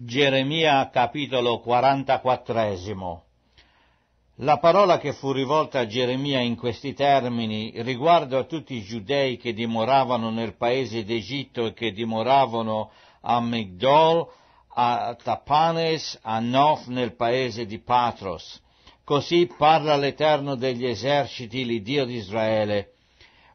Geremia capitolo 44. La parola che fu rivolta a Geremia in questi termini riguardo a tutti i giudei che dimoravano nel paese d'Egitto e che dimoravano a Migdol, a Tapanes, a Nof nel paese di Patros. Così parla l'Eterno degli eserciti, l'Iddio di Israele.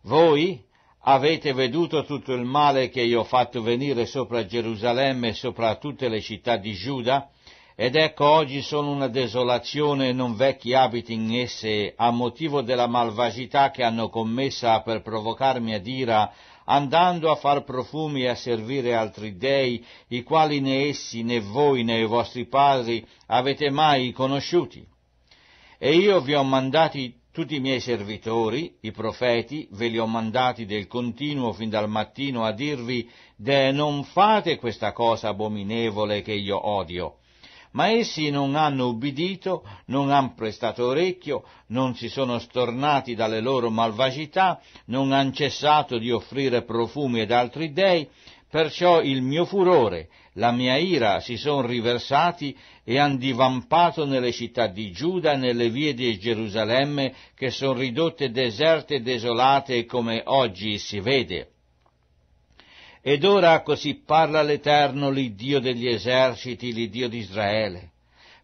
Voi, avete veduto tutto il male che io ho fatto venire sopra Gerusalemme e sopra tutte le città di Giuda, ed ecco oggi sono una desolazione e non vecchi abiti in esse, a motivo della malvagità che hanno commessa per provocarmi ad ira, andando a far profumi e a servire altri dei, i quali né essi né voi né i vostri padri avete mai conosciuti. E io vi ho mandati tutti i miei servitori, i profeti, ve li ho mandati del continuo fin dal mattino a dirvi, de non fate questa cosa abominevole che io odio. Ma essi non hanno ubbidito, non han prestato orecchio, non si sono stornati dalle loro malvagità, non han cessato di offrire profumi ed altri dei, perciò il mio furore la mia ira si sono riversati e han divampato nelle città di Giuda e nelle vie di Gerusalemme che sono ridotte deserte e desolate come oggi si vede. Ed ora così parla l'Eterno, l'Iddio degli eserciti, l'Iddio di Israele.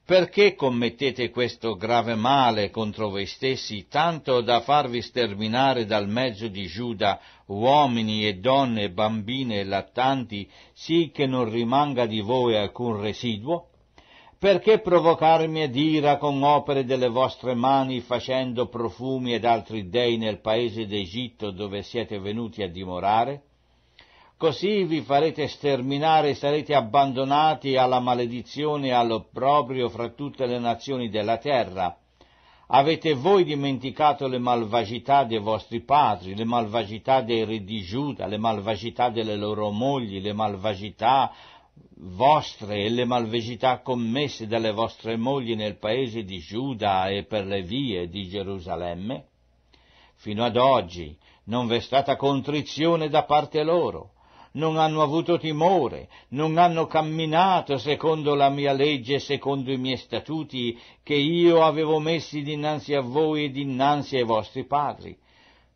Perché commettete questo grave male contro voi stessi, tanto da farvi sterminare dal mezzo di Giuda uomini e donne, bambine e lattanti, sì che non rimanga di voi alcun residuo? Perché provocarmi ad ira con opere delle vostre mani, facendo profumi ed altri dei nel paese d'Egitto dove siete venuti a dimorare? Così vi farete sterminare e sarete abbandonati alla maledizione e all'opprobrio fra tutte le nazioni della terra. Avete voi dimenticato le malvagità dei vostri padri, le malvagità dei re di Giuda, le malvagità delle loro mogli, le malvagità vostre e le malvagità commesse dalle vostre mogli nel paese di Giuda e per le vie di Gerusalemme? Fino ad oggi non v'è stata contrizione da parte loro, non hanno avuto timore, non hanno camminato secondo la mia legge e secondo i miei statuti che io avevo messi dinanzi a voi e dinanzi ai vostri padri.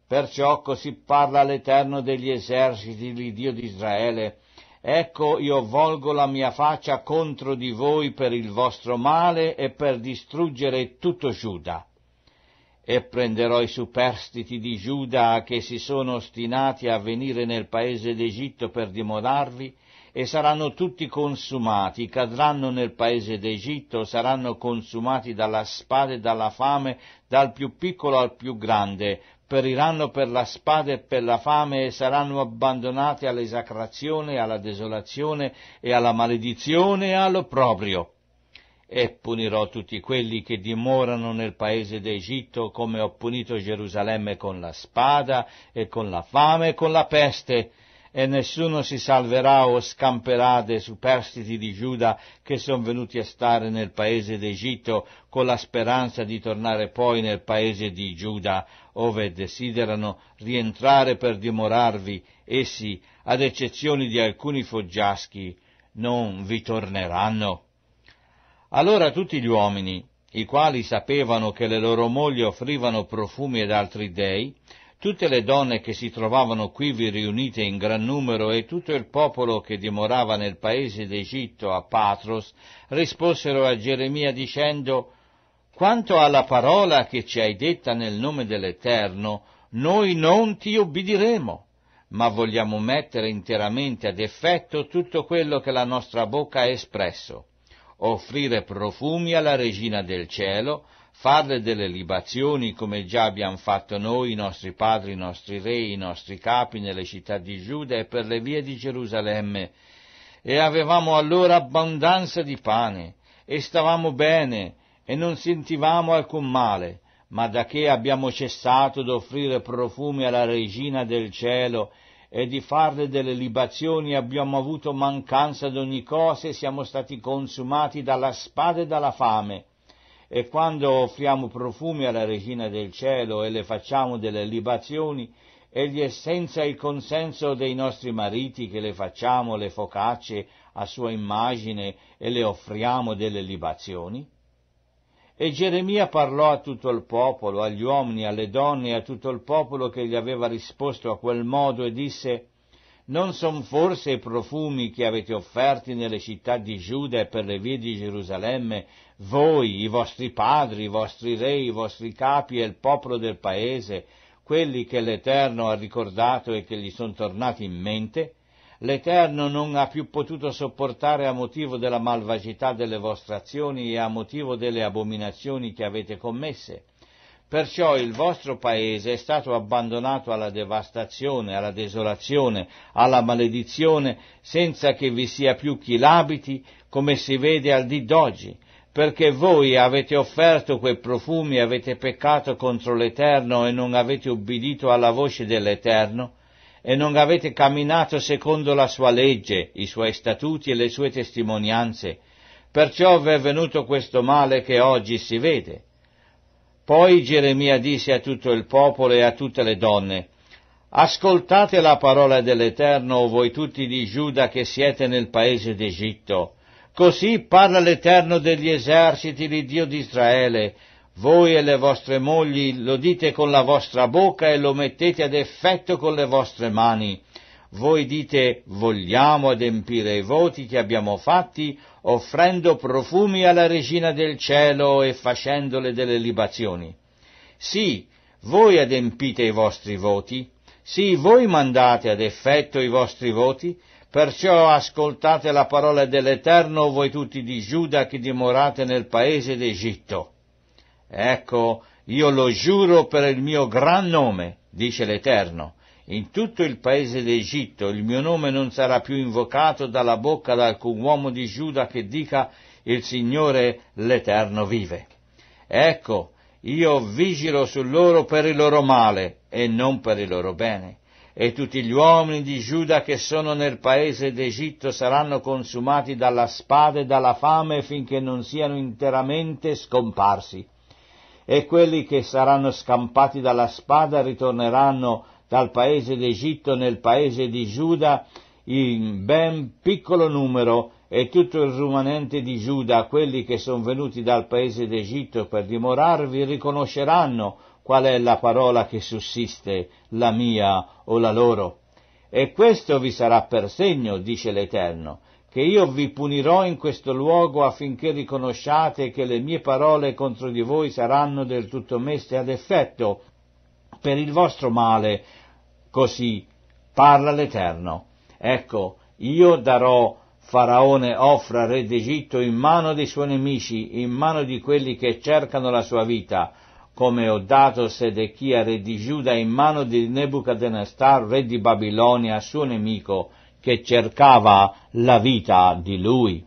Perciò così parla l'Eterno degli eserciti, l'Idio di Israele, Ecco io volgo la mia faccia contro di voi per il vostro male e per distruggere tutto Giuda e prenderò i superstiti di Giuda che si sono ostinati a venire nel paese d'Egitto per dimorarvi, e saranno tutti consumati, cadranno nel paese d'Egitto, saranno consumati dalla spada e dalla fame, dal più piccolo al più grande, periranno per la spada e per la fame e saranno abbandonati all'esacrazione, alla desolazione e alla maledizione e all'opprobrio e punirò tutti quelli che dimorano nel paese d'Egitto come ho punito Gerusalemme con la spada e con la fame e con la peste, e nessuno si salverà o scamperà dei superstiti di Giuda che sono venuti a stare nel paese d'Egitto con la speranza di tornare poi nel paese di Giuda, ove desiderano rientrare per dimorarvi, essi, ad eccezione di alcuni foggiaschi, non vi torneranno. Allora tutti gli uomini, i quali sapevano che le loro mogli offrivano profumi ed altri dei, tutte le donne che si trovavano quivi riunite in gran numero e tutto il popolo che dimorava nel paese d'Egitto a Patros, risposero a Geremia dicendo Quanto alla parola che ci hai detta nel nome dell'Eterno, noi non ti obbediremo, ma vogliamo mettere interamente ad effetto tutto quello che la nostra bocca ha espresso offrire profumi alla regina del cielo, farle delle libazioni come già abbiamo fatto noi, i nostri padri, i nostri re, i nostri capi nelle città di Giuda e per le vie di Gerusalemme. E avevamo allora abbondanza di pane, e stavamo bene, e non sentivamo alcun male, ma da che abbiamo cessato d'offrire profumi alla regina del cielo e di farle delle libazioni, abbiamo avuto mancanza d'ogni cosa e siamo stati consumati dalla spada e dalla fame. E quando offriamo profumi alla Regina del Cielo e le facciamo delle libazioni, egli è senza il consenso dei nostri mariti che le facciamo le focacce a sua immagine e le offriamo delle libazioni? E Geremia parlò a tutto il popolo, agli uomini, alle donne e a tutto il popolo che gli aveva risposto a quel modo e disse Non son forse i profumi che avete offerti nelle città di Giuda e per le vie di Gerusalemme, voi, i vostri padri, i vostri re, i vostri capi e il popolo del paese, quelli che l'Eterno ha ricordato e che gli sono tornati in mente? l'Eterno non ha più potuto sopportare a motivo della malvagità delle vostre azioni e a motivo delle abominazioni che avete commesse. Perciò il vostro paese è stato abbandonato alla devastazione, alla desolazione, alla maledizione, senza che vi sia più chi l'abiti, come si vede al dì d'oggi, perché voi avete offerto quei profumi, avete peccato contro l'Eterno e non avete ubbidito alla voce dell'Eterno, e non avete camminato secondo la sua legge, i suoi statuti e le sue testimonianze, perciò vi è venuto questo male che oggi si vede. Poi Geremia disse a tutto il popolo e a tutte le donne, Ascoltate la parola dell'Eterno, o voi tutti di Giuda che siete nel paese d'Egitto. Così parla l'Eterno degli eserciti, l'Iddio di Israele, voi e le vostre mogli lo dite con la vostra bocca e lo mettete ad effetto con le vostre mani. Voi dite vogliamo adempire i voti che abbiamo fatti offrendo profumi alla regina del cielo e facendole delle libazioni. Sì, voi adempite i vostri voti, sì, voi mandate ad effetto i vostri voti, perciò ascoltate la parola dell'Eterno voi tutti di Giuda che dimorate nel paese d'Egitto. Ecco, io lo giuro per il mio gran nome, dice l'Eterno. In tutto il paese d'Egitto il mio nome non sarà più invocato dalla bocca di alcun uomo di Giuda che dica il Signore l'Eterno vive. Ecco, io vigilo su loro per il loro male e non per il loro bene. E tutti gli uomini di Giuda che sono nel paese d'Egitto saranno consumati dalla spada e dalla fame finché non siano interamente scomparsi e quelli che saranno scampati dalla spada ritorneranno dal paese d'Egitto nel paese di Giuda in ben piccolo numero e tutto il rumanente di Giuda, quelli che sono venuti dal paese d'Egitto per dimorarvi, riconosceranno qual è la parola che sussiste, la mia o la loro. E questo vi sarà per segno, dice l'Eterno che io vi punirò in questo luogo affinché riconosciate che le mie parole contro di voi saranno del tutto messe ad effetto per il vostro male. Così parla l'Eterno. Ecco, io darò Faraone Ofra, re d'Egitto, in mano dei suoi nemici, in mano di quelli che cercano la sua vita, come ho dato Sedechia, re di Giuda, in mano di Nebuchadnezzar, re di Babilonia, suo nemico, che cercava la vita di lui.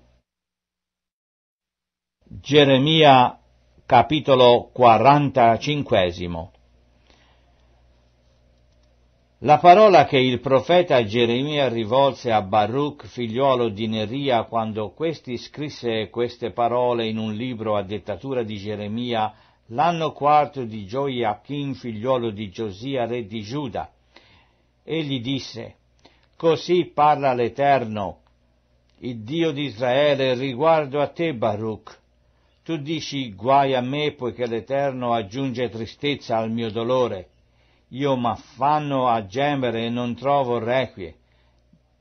Geremia capitolo 45 La parola che il profeta Geremia rivolse a Baruch, figliuolo di Neria, quando questi scrisse queste parole in un libro a dettatura di Geremia, l'anno quarto di Gioiachim, figliuolo di Giosia, re di Giuda. Egli disse, Così parla l'Eterno, il Dio di Israele, riguardo a te, Baruch. Tu dici guai a me poiché l'Eterno aggiunge tristezza al mio dolore. Io m'affanno a gemere e non trovo requie.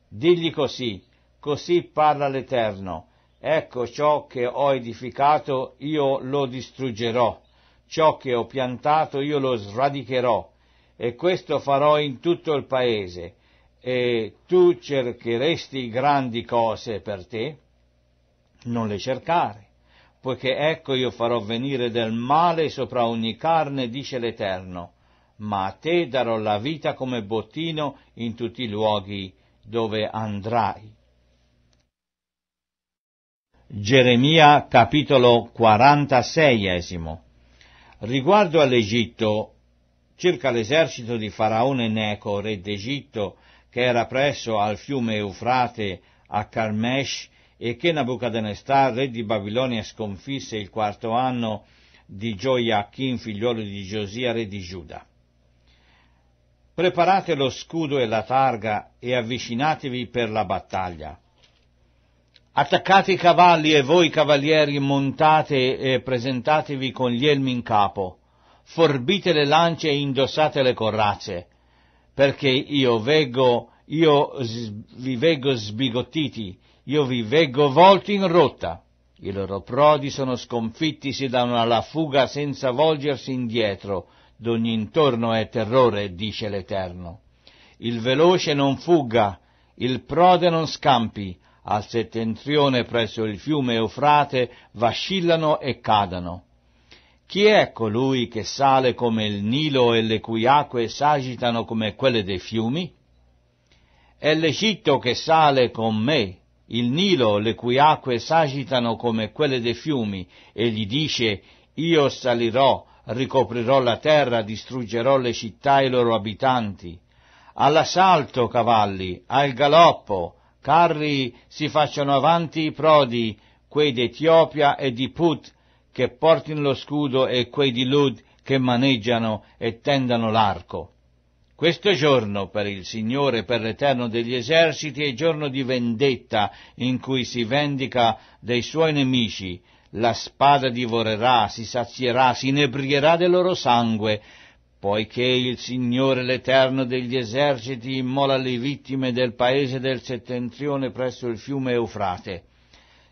Digli così, così parla l'Eterno. Ecco ciò che ho edificato io lo distruggerò, ciò che ho piantato io lo sradicherò, e questo farò in tutto il paese e tu cercheresti grandi cose per te? Non le cercare, poiché ecco io farò venire del male sopra ogni carne, dice l'Eterno, ma a te darò la vita come bottino in tutti i luoghi dove andrai. Geremia capitolo 46 Riguardo all'Egitto, circa l'esercito di Faraone Neco, re d'Egitto, che era presso al fiume Eufrate a Carmesh e che Nabucodonosor, re di Babilonia, sconfisse il quarto anno di Gioiachin, figliolo di Giosia, re di Giuda. Preparate lo scudo e la targa e avvicinatevi per la battaglia. Attaccate i cavalli e voi cavalieri montate e presentatevi con gli elmi in capo. Forbite le lance e indossate le corazze perché io, vego, io vi veggo sbigottiti, io vi veggo volti in rotta. I loro prodi sono sconfitti, si danno alla fuga senza volgersi indietro, d'ogni intorno è terrore, dice l'Eterno. Il veloce non fugga, il prode non scampi, al settentrione presso il fiume Eufrate vacillano e cadano. Chi è colui che sale come il Nilo e le cui acque s'agitano come quelle dei fiumi? È l'Egitto che sale con me, il Nilo, le cui acque s'agitano come quelle dei fiumi, e gli dice, io salirò, ricoprirò la terra, distruggerò le città e i loro abitanti. All'assalto, cavalli, al galoppo, carri si facciano avanti i prodi, quei d'Etiopia e di Put, che portino lo scudo e quei di Lud che maneggiano e tendano l'arco. Questo giorno per il Signore, per l'Eterno degli eserciti, è giorno di vendetta in cui si vendica dei suoi nemici. La spada divorerà, si sazierà, si inebrierà del loro sangue, poiché il Signore l'Eterno degli eserciti immola le vittime del paese del settentrione presso il fiume Eufrate.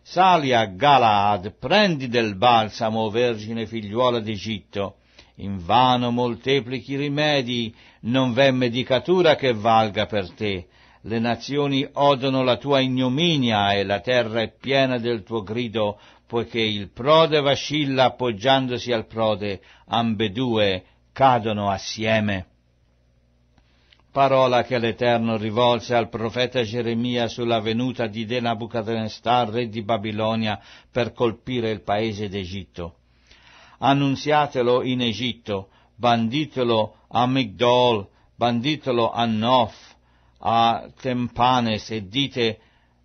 Sali a Galaad, prendi del balsamo, vergine figliuola d'Egitto. In vano molteplichi rimedi, non v'è medicatura che valga per te. Le nazioni odono la tua ignominia e la terra è piena del tuo grido, poiché il prode vacilla appoggiandosi al prode, ambedue cadono assieme parola che l'Eterno rivolse al profeta Geremia sulla venuta di De re di Babilonia, per colpire il paese d'Egitto. Annunziatelo in Egitto, banditelo a Migdol, banditelo a Nof, a Tempanes e dite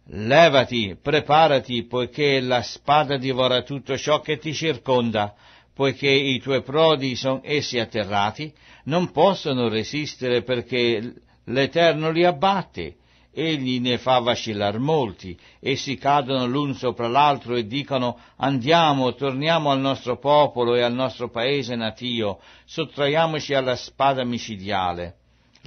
Levati, preparati, poiché la spada divora tutto ciò che ti circonda, poiché i tuoi prodi sono essi atterrati, non possono resistere perché l'Eterno li abbatte. Egli ne fa vacillar molti, essi cadono l'un sopra l'altro e dicono andiamo, torniamo al nostro popolo e al nostro paese natio, sottraiamoci alla spada micidiale.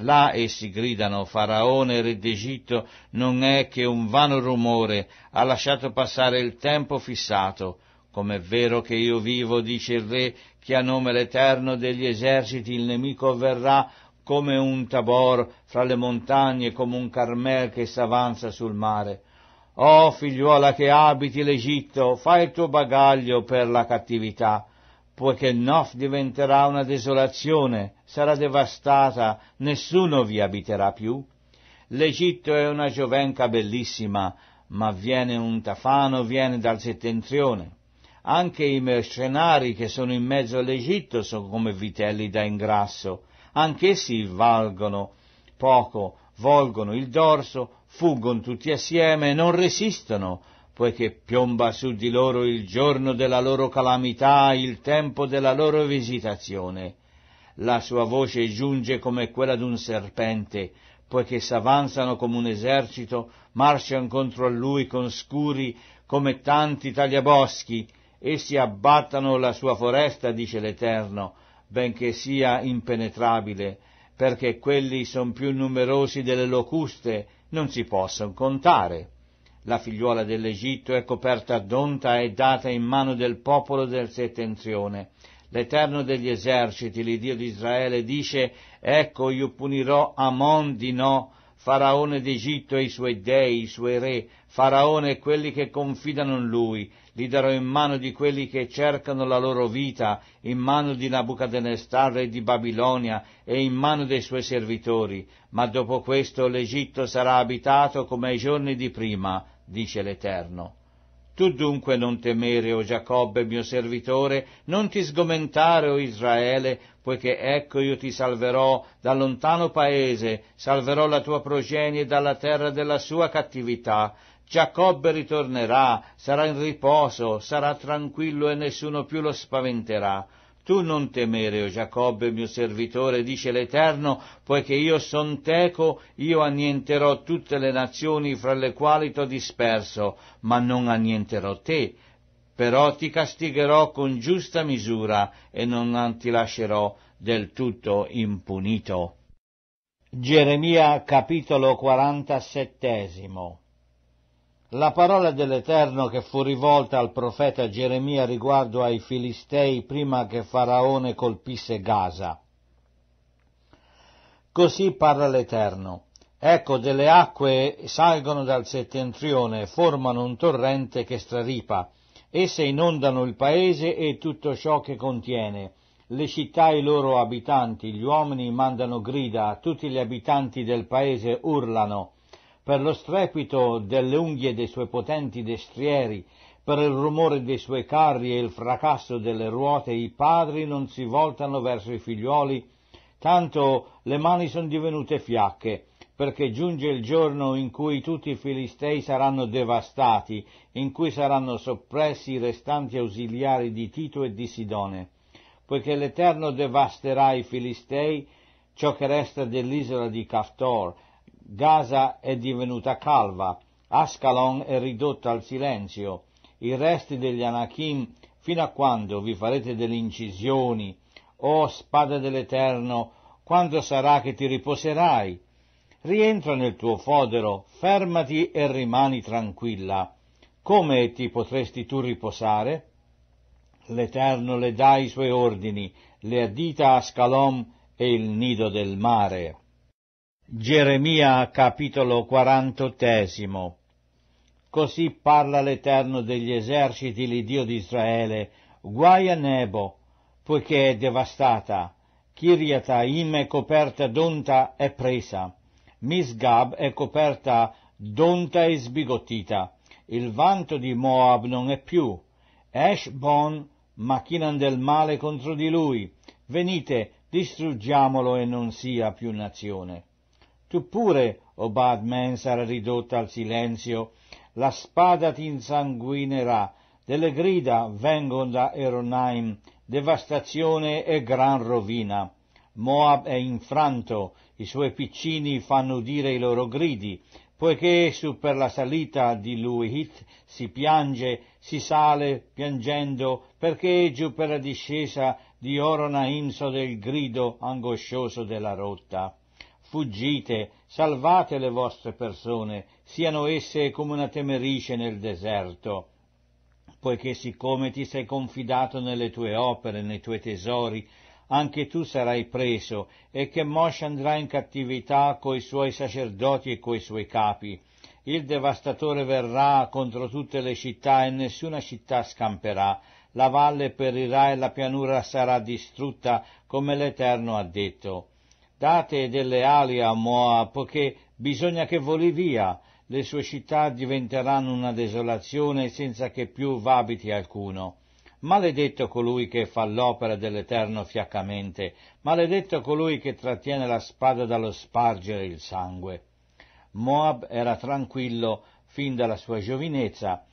Là essi gridano, Faraone, re d'Egitto, non è che un vano rumore, ha lasciato passare il tempo fissato. Com'è vero che io vivo, dice il re, che a nome l'Eterno degli eserciti il nemico verrà come un tabor fra le montagne, come un carmel che s'avanza sul mare. O oh, figliuola che abiti l'Egitto, fai il tuo bagaglio per la cattività, poiché Nof diventerà una desolazione, sarà devastata, nessuno vi abiterà più. L'Egitto è una giovenca bellissima, ma viene un tafano, viene dal settentrione. Anche i mercenari che sono in mezzo all'Egitto sono come vitelli da ingrasso, anch'essi valgono poco, volgono il dorso, fuggono tutti assieme e non resistono, poiché piomba su di loro il giorno della loro calamità, il tempo della loro visitazione. La sua voce giunge come quella d'un serpente, poiché s'avanzano come un esercito, marciano contro a lui con scuri come tanti tagliaboschi, Essi abbattano la sua foresta, dice l'Eterno, benché sia impenetrabile, perché quelli sono più numerosi delle locuste, non si possono contare. La figliuola dell'Egitto è coperta d'onta e data in mano del popolo del settentrione. L'Eterno degli eserciti, l'Idio di Israele, dice, ecco io punirò Amon di No Faraone d'Egitto e i suoi dei, i suoi re, Faraone e quelli che confidano in lui, li darò in mano di quelli che cercano la loro vita, in mano di Nabucodonosor re di Babilonia e in mano dei suoi servitori, ma dopo questo l'Egitto sarà abitato come ai giorni di prima, dice l'Eterno. Tu dunque non temere, o Giacobbe, mio servitore, non ti sgomentare, o Israele, poiché ecco io ti salverò dal lontano paese, salverò la tua progenie dalla terra della sua cattività. Giacobbe ritornerà, sarà in riposo, sarà tranquillo e nessuno più lo spaventerà. Tu non temere, o Giacobbe, mio servitore, dice l'Eterno, poiché io son teco, io annienterò tutte le nazioni fra le quali t'ho disperso, ma non annienterò te. Però ti castigherò con giusta misura e non ti lascerò del tutto impunito. Geremia capitolo 47 la parola dell'Eterno che fu rivolta al profeta Geremia riguardo ai Filistei prima che Faraone colpisse Gaza. Così parla l'Eterno. Ecco, delle acque salgono dal settentrione e formano un torrente che straripa. Esse inondano il paese e tutto ciò che contiene. Le città e i loro abitanti, gli uomini mandano grida, tutti gli abitanti del paese urlano per lo strepito delle unghie dei suoi potenti destrieri, per il rumore dei suoi carri e il fracasso delle ruote, i padri non si voltano verso i figliuoli, tanto le mani sono divenute fiacche, perché giunge il giorno in cui tutti i filistei saranno devastati, in cui saranno soppressi i restanti ausiliari di Tito e di Sidone, poiché l'Eterno devasterà i filistei, ciò che resta dell'isola di Caftor, Gaza è divenuta calva, Ascalon è ridotta al silenzio, i resti degli Anachim, fino a quando vi farete delle incisioni, o oh, spada dell'Eterno, quando sarà che ti riposerai? Rientra nel tuo fodero, fermati e rimani tranquilla. Come ti potresti tu riposare? L'Eterno le dà i suoi ordini, le addita Ascalon e il nido del mare. Geremia capitolo quarantottesimo Così parla l'Eterno degli eserciti, l'Idio di Israele, guai a Nebo, poiché è devastata, Kiriataim è coperta d'onta e presa, Misgab è coperta d'onta e sbigottita, il vanto di Moab non è più, Eshbon macchinano del male contro di lui, venite, distruggiamolo e non sia più nazione. Tu pure, o oh bad man, sarai ridotta al silenzio, la spada ti insanguinerà, delle grida vengono da Eronaim, devastazione e gran rovina. Moab è infranto, i suoi piccini fanno udire i loro gridi, poiché su per la salita di Luhit si piange, si sale piangendo, perché giù per la discesa di Oronaim so del grido angoscioso della rotta sfuggite, salvate le vostre persone, siano esse come una temerice nel deserto, poiché siccome ti sei confidato nelle tue opere, nei tuoi tesori, anche tu sarai preso, e che Moshe andrà in cattività coi suoi sacerdoti e coi suoi capi. Il devastatore verrà contro tutte le città e nessuna città scamperà. La valle perirà e la pianura sarà distrutta, come l'Eterno ha detto. Date delle ali a Moab, poiché bisogna che voli via, le sue città diventeranno una desolazione senza che più vabiti alcuno. Maledetto colui che fa l'opera dell'Eterno fiaccamente, maledetto colui che trattiene la spada dallo spargere il sangue. Moab era tranquillo fin dalla sua giovinezza,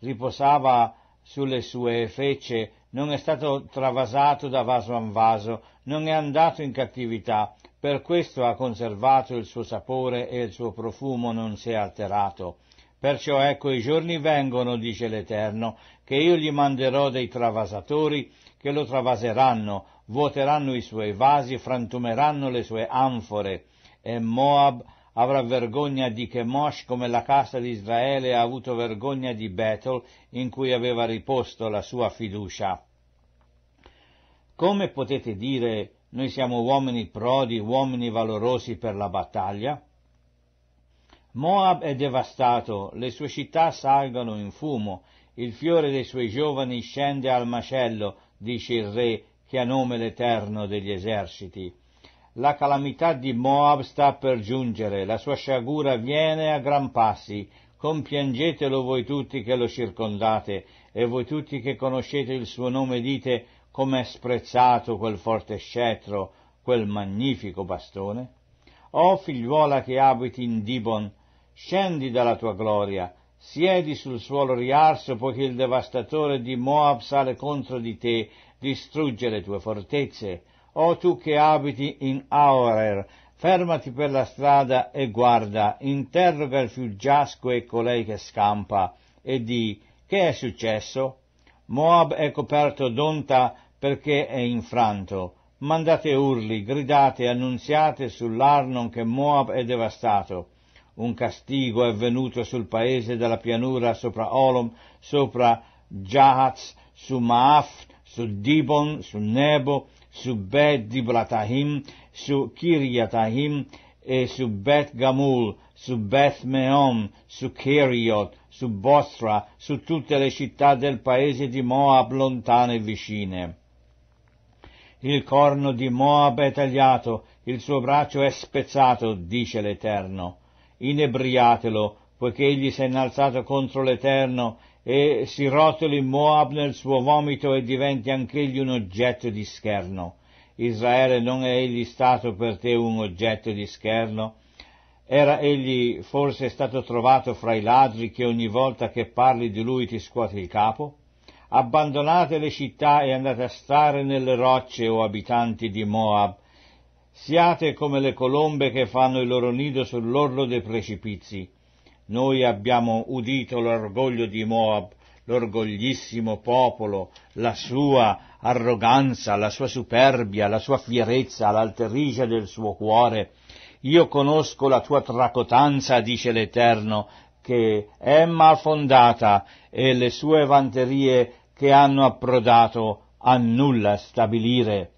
riposava sulle sue fecce, non è stato travasato da vaso a vaso, non è andato in cattività, per questo ha conservato il suo sapore e il suo profumo non si è alterato. Perciò ecco i giorni vengono, dice l'Eterno, che io gli manderò dei travasatori che lo travaseranno, vuoteranno i suoi vasi, frantumeranno le sue anfore, e Moab avrà vergogna di Chemosh come la casa di Israele ha avuto vergogna di Betel in cui aveva riposto la sua fiducia. Come potete dire noi siamo uomini prodi, uomini valorosi per la battaglia. Moab è devastato, le sue città salgono in fumo, il fiore dei suoi giovani scende al macello, dice il re, che ha nome l'Eterno degli eserciti. La calamità di Moab sta per giungere, la sua sciagura viene a gran passi, compiangetelo voi tutti che lo circondate, e voi tutti che conoscete il suo nome dite, come è sprezzato quel forte scettro, quel magnifico bastone? O figliuola che abiti in Dibon, scendi dalla tua gloria, siedi sul suolo riarso, poiché il devastatore di Moab sale contro di te, distrugge le tue fortezze. O tu che abiti in Aorer, fermati per la strada e guarda, interroga il fuggiasco e colei che scampa, e di, che è successo? Moab è coperto d'onta perché è infranto. Mandate urli, gridate, annunziate sull'Arnon che Moab è devastato. Un castigo è venuto sul paese della pianura sopra Olom, sopra Jahaz, su Maaf, su Dibon, su Nebo, su Bet Diblatahim, su Kiryatahim e su Bet Gamul, su Beth Meom, su Keriot, su Bostra, su tutte le città del paese di Moab lontane e vicine. Il corno di Moab è tagliato, il suo braccio è spezzato, dice l'Eterno. Inebriatelo, poiché egli si è innalzato contro l'Eterno, e si rotoli Moab nel suo vomito e diventi anch'egli un oggetto di scherno. Israele non è egli stato per te un oggetto di scherno? Era egli forse stato trovato fra i ladri che ogni volta che parli di lui ti scuoti il capo? Abbandonate le città e andate a stare nelle rocce, o abitanti di Moab. Siate come le colombe che fanno il loro nido sull'orlo dei precipizi. Noi abbiamo udito l'orgoglio di Moab, l'orgoglissimo popolo, la sua arroganza, la sua superbia, la sua fierezza, l'alterigia del suo cuore io conosco la tua tracotanza, dice l'Eterno, che è mal fondata e le sue vanterie che hanno approdato a nulla stabilire.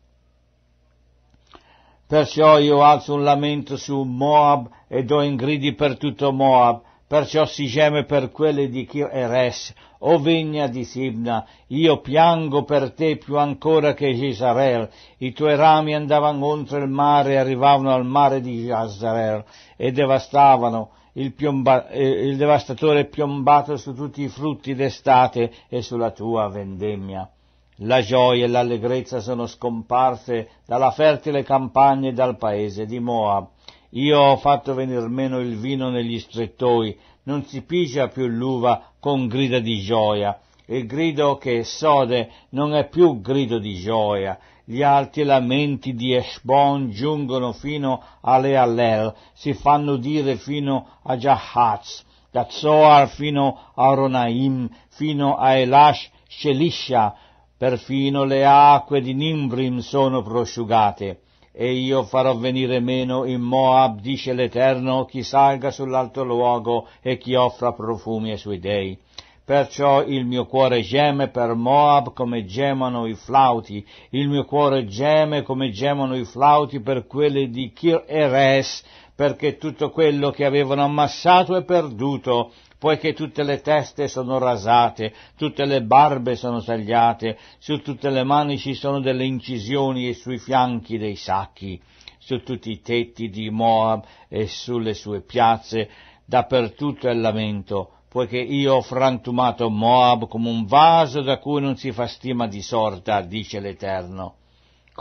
Perciò io alzo un lamento su Moab e do ingridi per tutto Moab, perciò si geme per quelle di Kir Eres, o vigna di Sibna, io piango per te più ancora che Gisarel, i tuoi rami andavano oltre il mare e arrivavano al mare di Gisarel e devastavano, il, piomba, eh, il devastatore piombato su tutti i frutti d'estate e sulla tua vendemmia. La gioia e l'allegrezza sono scomparse dalla fertile campagna e dal paese di Moab. Io ho fatto venir meno il vino negli strettoi, non si pigia più l'uva con grida di gioia. Il grido che sode non è più grido di gioia. Gli alti lamenti di Eshbon giungono fino a Lealel, si fanno dire fino a Jahaz, da Zoar fino a Ronaim, fino a Elash Shelisha, perfino le acque di Nimbrim sono prosciugate e io farò venire meno in Moab, dice l'Eterno, chi salga sull'alto luogo e chi offra profumi ai suoi dei. Perciò il mio cuore geme per Moab come gemono i flauti, il mio cuore geme come gemono i flauti per quelle di Kir Eres, perché tutto quello che avevano ammassato è perduto, poiché tutte le teste sono rasate, tutte le barbe sono tagliate, su tutte le mani ci sono delle incisioni e sui fianchi dei sacchi, su tutti i tetti di Moab e sulle sue piazze, dappertutto è lamento, poiché io ho frantumato Moab come un vaso da cui non si fa stima di sorta, dice l'Eterno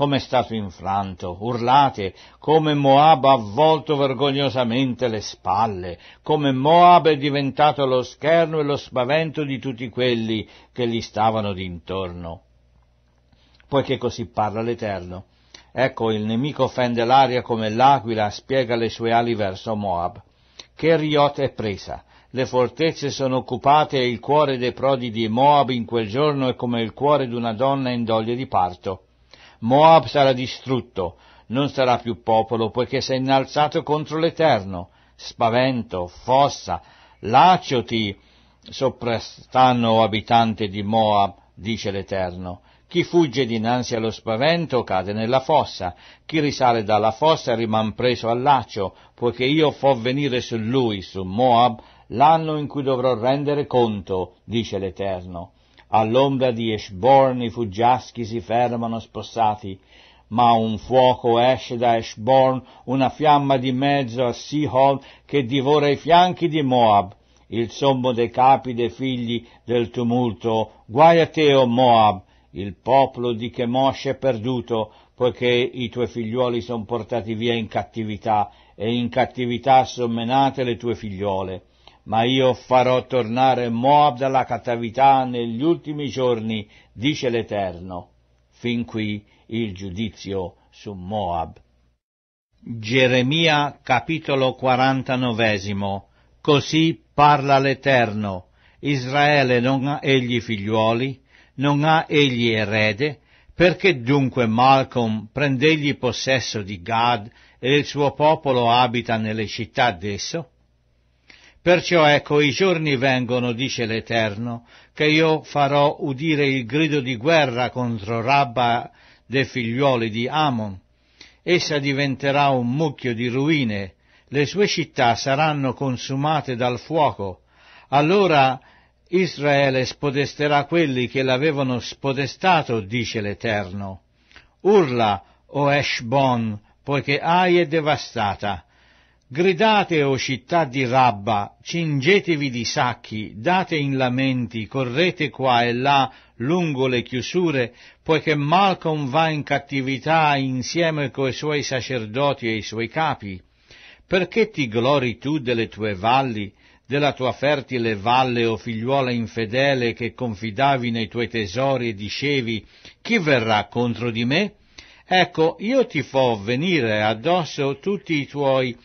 come è stato infranto, urlate come Moab ha volto vergognosamente le spalle, come Moab è diventato lo scherno e lo spavento di tutti quelli che gli stavano d'intorno. Poiché così parla l'Eterno. Ecco, il nemico fende l'aria come l'aquila spiega le sue ali verso Moab. Che riot è presa, le fortezze sono occupate e il cuore dei prodi di Moab in quel giorno è come il cuore di una donna in doglie di parto. Moab sarà distrutto, non sarà più popolo, poiché si è innalzato contro l'Eterno. Spavento, fossa, lacio ti sopprastanno, o abitante di Moab, dice l'Eterno. Chi fugge dinanzi allo spavento cade nella fossa, chi risale dalla fossa riman preso al laccio, poiché io fo venire su lui, su Moab, l'anno in cui dovrò rendere conto, dice l'Eterno. All'ombra di Eshborn i fuggiaschi si fermano spossati, ma un fuoco esce da Eshborn, una fiamma di mezzo a Sihol che divora i fianchi di Moab, il sommo dei capi dei figli del tumulto. Guai a te, o oh Moab, il popolo di Chemosh è perduto, poiché i tuoi figliuoli sono portati via in cattività, e in cattività sono menate le tue figliole ma io farò tornare Moab dalla cattività negli ultimi giorni, dice l'Eterno. Fin qui il giudizio su Moab. Geremia capitolo 49 Così parla l'Eterno. Israele non ha egli figliuoli, non ha egli erede, perché dunque Malcolm prendegli possesso di Gad e il suo popolo abita nelle città d'esso? Perciò ecco i giorni vengono, dice l'Eterno, che io farò udire il grido di guerra contro Rabba dei figliuoli di Amon. Essa diventerà un mucchio di ruine, le sue città saranno consumate dal fuoco. Allora Israele spodesterà quelli che l'avevano spodestato, dice l'Eterno. Urla, o Eshbon, poiché Ai è devastata Gridate, o città di Rabba, cingetevi di sacchi, date in lamenti, correte qua e là lungo le chiusure, poiché Malcolm va in cattività insieme coi suoi sacerdoti e i suoi capi. Perché ti glori tu delle tue valli, della tua fertile valle, o figliuola infedele, che confidavi nei tuoi tesori e dicevi, chi verrà contro di me? Ecco, io ti fo venire addosso tutti i tuoi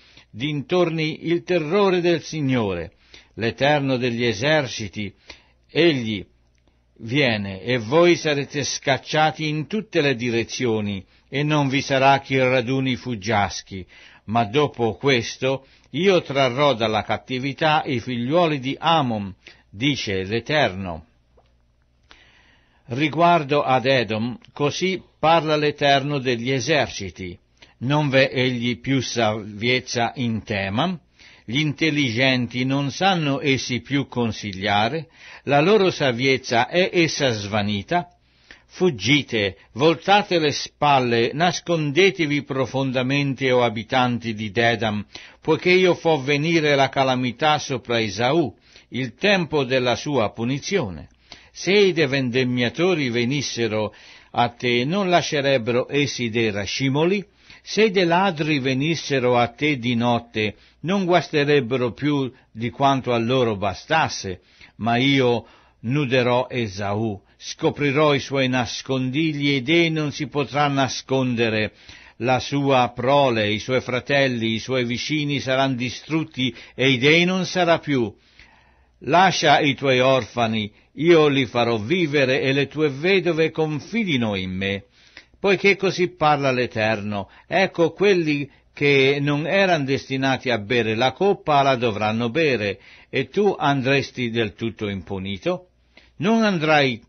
dintorni il terrore del Signore, l'Eterno degli eserciti, egli viene e voi sarete scacciati in tutte le direzioni e non vi sarà chi raduni fuggiaschi, ma dopo questo io trarrò dalla cattività i figliuoli di Amon, dice l'Eterno. Riguardo ad Edom, così parla l'Eterno degli eserciti non v'è egli più salvezza in tema, gli intelligenti non sanno essi più consigliare, la loro saviezza è essa svanita, fuggite, voltate le spalle, nascondetevi profondamente, o abitanti di Dedam, poiché io fo venire la calamità sopra Isaù, il tempo della sua punizione. Se i devendemmiatori venissero a te, non lascerebbero essi dei rascimoli, se dei ladri venissero a te di notte, non guasterebbero più di quanto a loro bastasse, ma io nuderò Esau, scoprirò i suoi nascondigli ed ei non si potrà nascondere. La sua prole, i suoi fratelli, i suoi vicini saranno distrutti e ei non sarà più. Lascia i tuoi orfani, io li farò vivere e le tue vedove confidino in me poiché così parla l'Eterno, ecco quelli che non erano destinati a bere la coppa la dovranno bere, e tu andresti del tutto impunito? Non andrai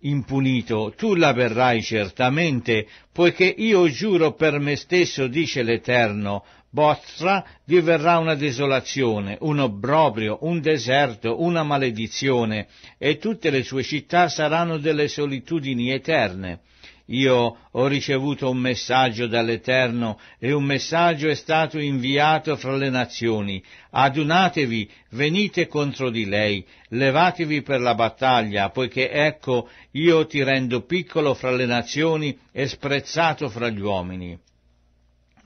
impunito, tu la verrai certamente, poiché io giuro per me stesso, dice l'Eterno, Bostra diverrà una desolazione, un obbrobrio, un deserto, una maledizione, e tutte le sue città saranno delle solitudini eterne. Io ho ricevuto un messaggio dall'Eterno e un messaggio è stato inviato fra le nazioni. Adunatevi, venite contro di lei, levatevi per la battaglia, poiché ecco io ti rendo piccolo fra le nazioni e sprezzato fra gli uomini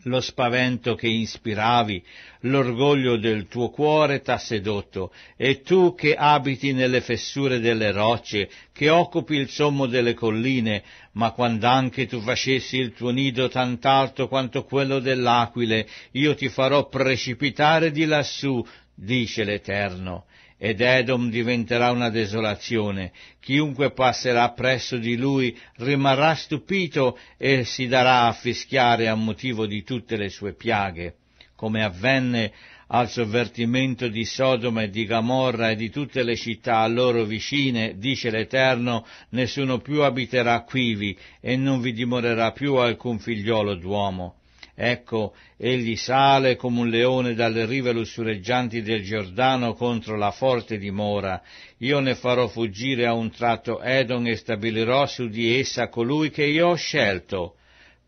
lo spavento che ispiravi, l'orgoglio del tuo cuore t'ha sedotto, e tu che abiti nelle fessure delle rocce, che occupi il sommo delle colline, ma quand'anche tu facessi il tuo nido tant'alto quanto quello dell'aquile, io ti farò precipitare di lassù, dice l'Eterno. Ed Edom diventerà una desolazione, chiunque passerà presso di lui rimarrà stupito e si darà a fischiare a motivo di tutte le sue piaghe come avvenne al sovvertimento di Sodoma e di Gamorra e di tutte le città a loro vicine, dice l'Eterno, nessuno più abiterà quivi e non vi dimorerà più alcun figliolo d'uomo. Ecco, egli sale come un leone dalle rive lussureggianti del Giordano contro la forte dimora. Io ne farò fuggire a un tratto Edon e stabilirò su di essa colui che io ho scelto.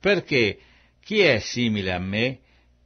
Perché chi è simile a me?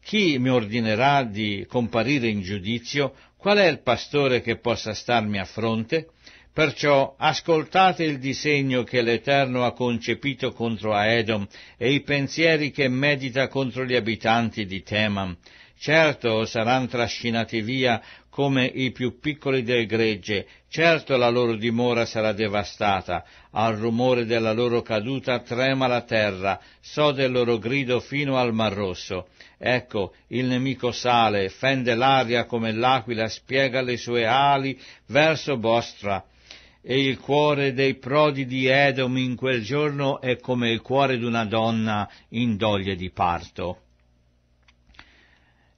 Chi mi ordinerà di comparire in giudizio? Qual è il pastore che possa starmi a fronte? Perciò ascoltate il disegno che l'Eterno ha concepito contro Aedom e i pensieri che medita contro gli abitanti di Teman. Certo saranno trascinati via come i più piccoli del gregge, certo la loro dimora sarà devastata, al rumore della loro caduta trema la terra, so del loro grido fino al Mar Rosso. Ecco, il nemico sale, fende l'aria come l'aquila, spiega le sue ali verso Bostra. E il cuore dei prodi di Edom in quel giorno è come il cuore d'una donna in doglie di parto.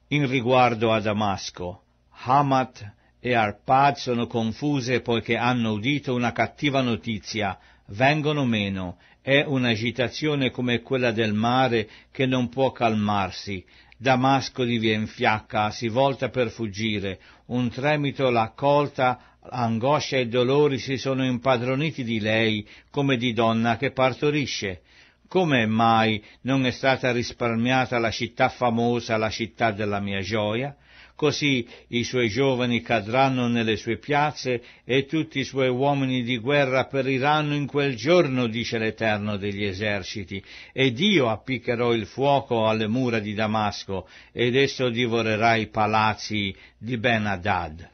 In riguardo a Damasco, Hamat e Arpad sono confuse poiché hanno udito una cattiva notizia, vengono meno, è un'agitazione come quella del mare che non può calmarsi. Damasco diviene fiacca, si volta per fuggire, un tremito l'ha colta, angoscia e dolori si sono impadroniti di lei come di donna che partorisce. Come mai non è stata risparmiata la città famosa, la città della mia gioia? Così i suoi giovani cadranno nelle sue piazze e tutti i suoi uomini di guerra periranno in quel giorno, dice l'Eterno degli eserciti, ed io appiccherò il fuoco alle mura di Damasco, ed esso divorerà i palazzi di Ben-Hadad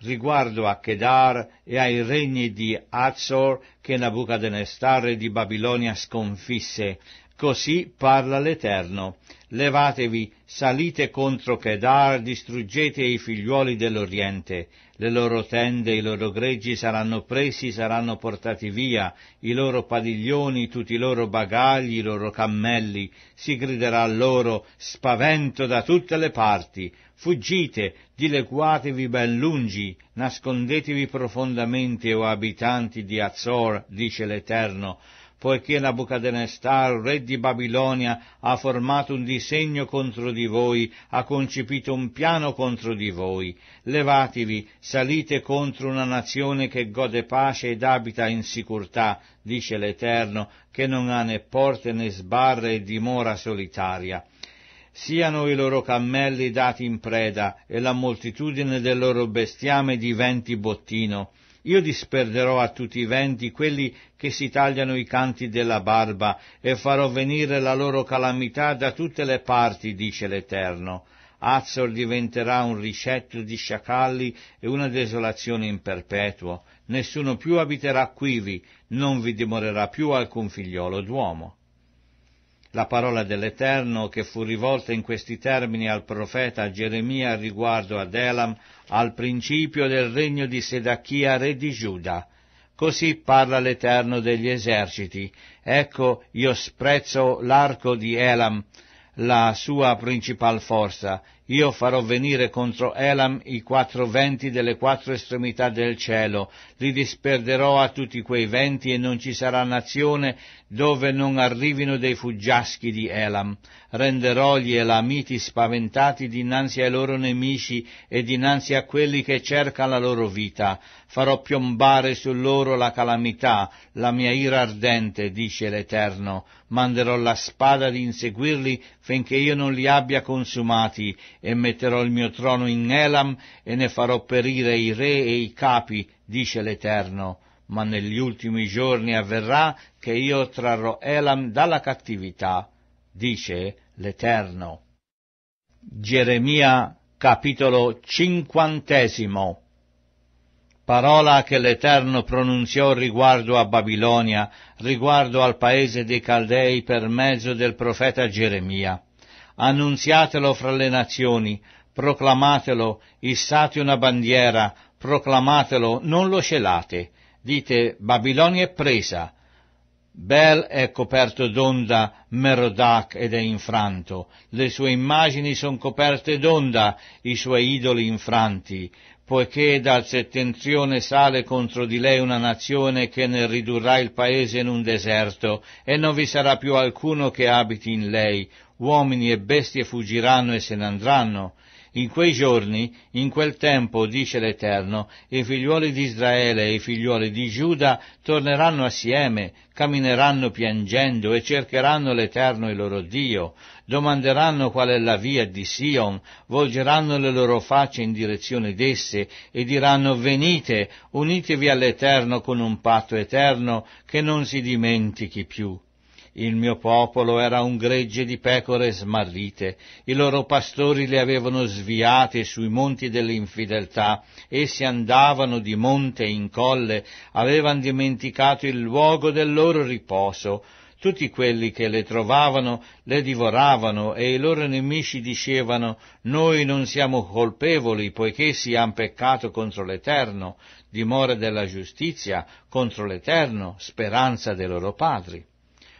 riguardo a Kedar e ai regni di Azor che Nabucodonosor di Babilonia sconfisse, Così parla l'Eterno. Levatevi, salite contro Kedar, distruggete i figliuoli dell'Oriente. Le loro tende, i loro greggi saranno presi, saranno portati via, i loro padiglioni, tutti i loro bagagli, i loro cammelli. Si griderà loro spavento da tutte le parti. Fuggite, dileguatevi ben lungi, nascondetevi profondamente, o abitanti di Azor, dice l'Eterno poiché Nabucodonosor, re di Babilonia, ha formato un disegno contro di voi, ha concepito un piano contro di voi. Levatevi, salite contro una nazione che gode pace ed abita in sicurtà, dice l'Eterno, che non ha né porte né sbarre e dimora solitaria siano i loro cammelli dati in preda e la moltitudine del loro bestiame diventi bottino. Io disperderò a tutti i venti quelli che si tagliano i canti della barba e farò venire la loro calamità da tutte le parti, dice l'Eterno. Azzor diventerà un ricetto di sciacalli e una desolazione in perpetuo. Nessuno più abiterà quivi, non vi dimorerà più alcun figliolo d'uomo. La parola dell'Eterno che fu rivolta in questi termini al profeta Geremia riguardo ad Elam al principio del regno di Sedachia re di Giuda. Così parla l'Eterno degli eserciti. Ecco, io sprezzo l'arco di Elam, la sua principal forza, io farò venire contro Elam i quattro venti delle quattro estremità del cielo, li disperderò a tutti quei venti e non ci sarà nazione dove non arrivino dei fuggiaschi di Elam. Renderò gli Elamiti spaventati dinanzi ai loro nemici e dinanzi a quelli che cercano la loro vita. Farò piombare su loro la calamità, la mia ira ardente, dice l'Eterno. Manderò la spada di inseguirli finché io non li abbia consumati e metterò il mio trono in Elam e ne farò perire i re e i capi, dice l'Eterno. Ma negli ultimi giorni avverrà che io trarrò Elam dalla cattività, dice l'Eterno. Geremia capitolo cinquantesimo parola che l'Eterno pronunziò riguardo a Babilonia, riguardo al paese dei Caldei per mezzo del profeta Geremia annunziatelo fra le nazioni, proclamatelo, issate una bandiera, proclamatelo, non lo celate, dite Babilonia è presa, Bel è coperto d'onda, Merodach ed è infranto, le sue immagini sono coperte d'onda, i suoi idoli infranti, poiché dal settentrione sale contro di lei una nazione che ne ridurrà il paese in un deserto, e non vi sarà più alcuno che abiti in lei, uomini e bestie fuggiranno e se ne andranno. In quei giorni, in quel tempo, dice l'Eterno, i figliuoli di Israele e i figliuoli di Giuda torneranno assieme, cammineranno piangendo e cercheranno l'Eterno il loro Dio, domanderanno qual è la via di Sion, volgeranno le loro facce in direzione d'esse e diranno venite, unitevi all'Eterno con un patto eterno che non si dimentichi più. Il mio popolo era un gregge di pecore smarrite, i loro pastori le avevano sviate sui monti dell'infedeltà, essi andavano di monte in colle, avevano dimenticato il luogo del loro riposo, tutti quelli che le trovavano le divoravano e i loro nemici dicevano noi non siamo colpevoli poiché si han peccato contro l'Eterno, dimora della giustizia, contro l'Eterno, speranza dei loro padri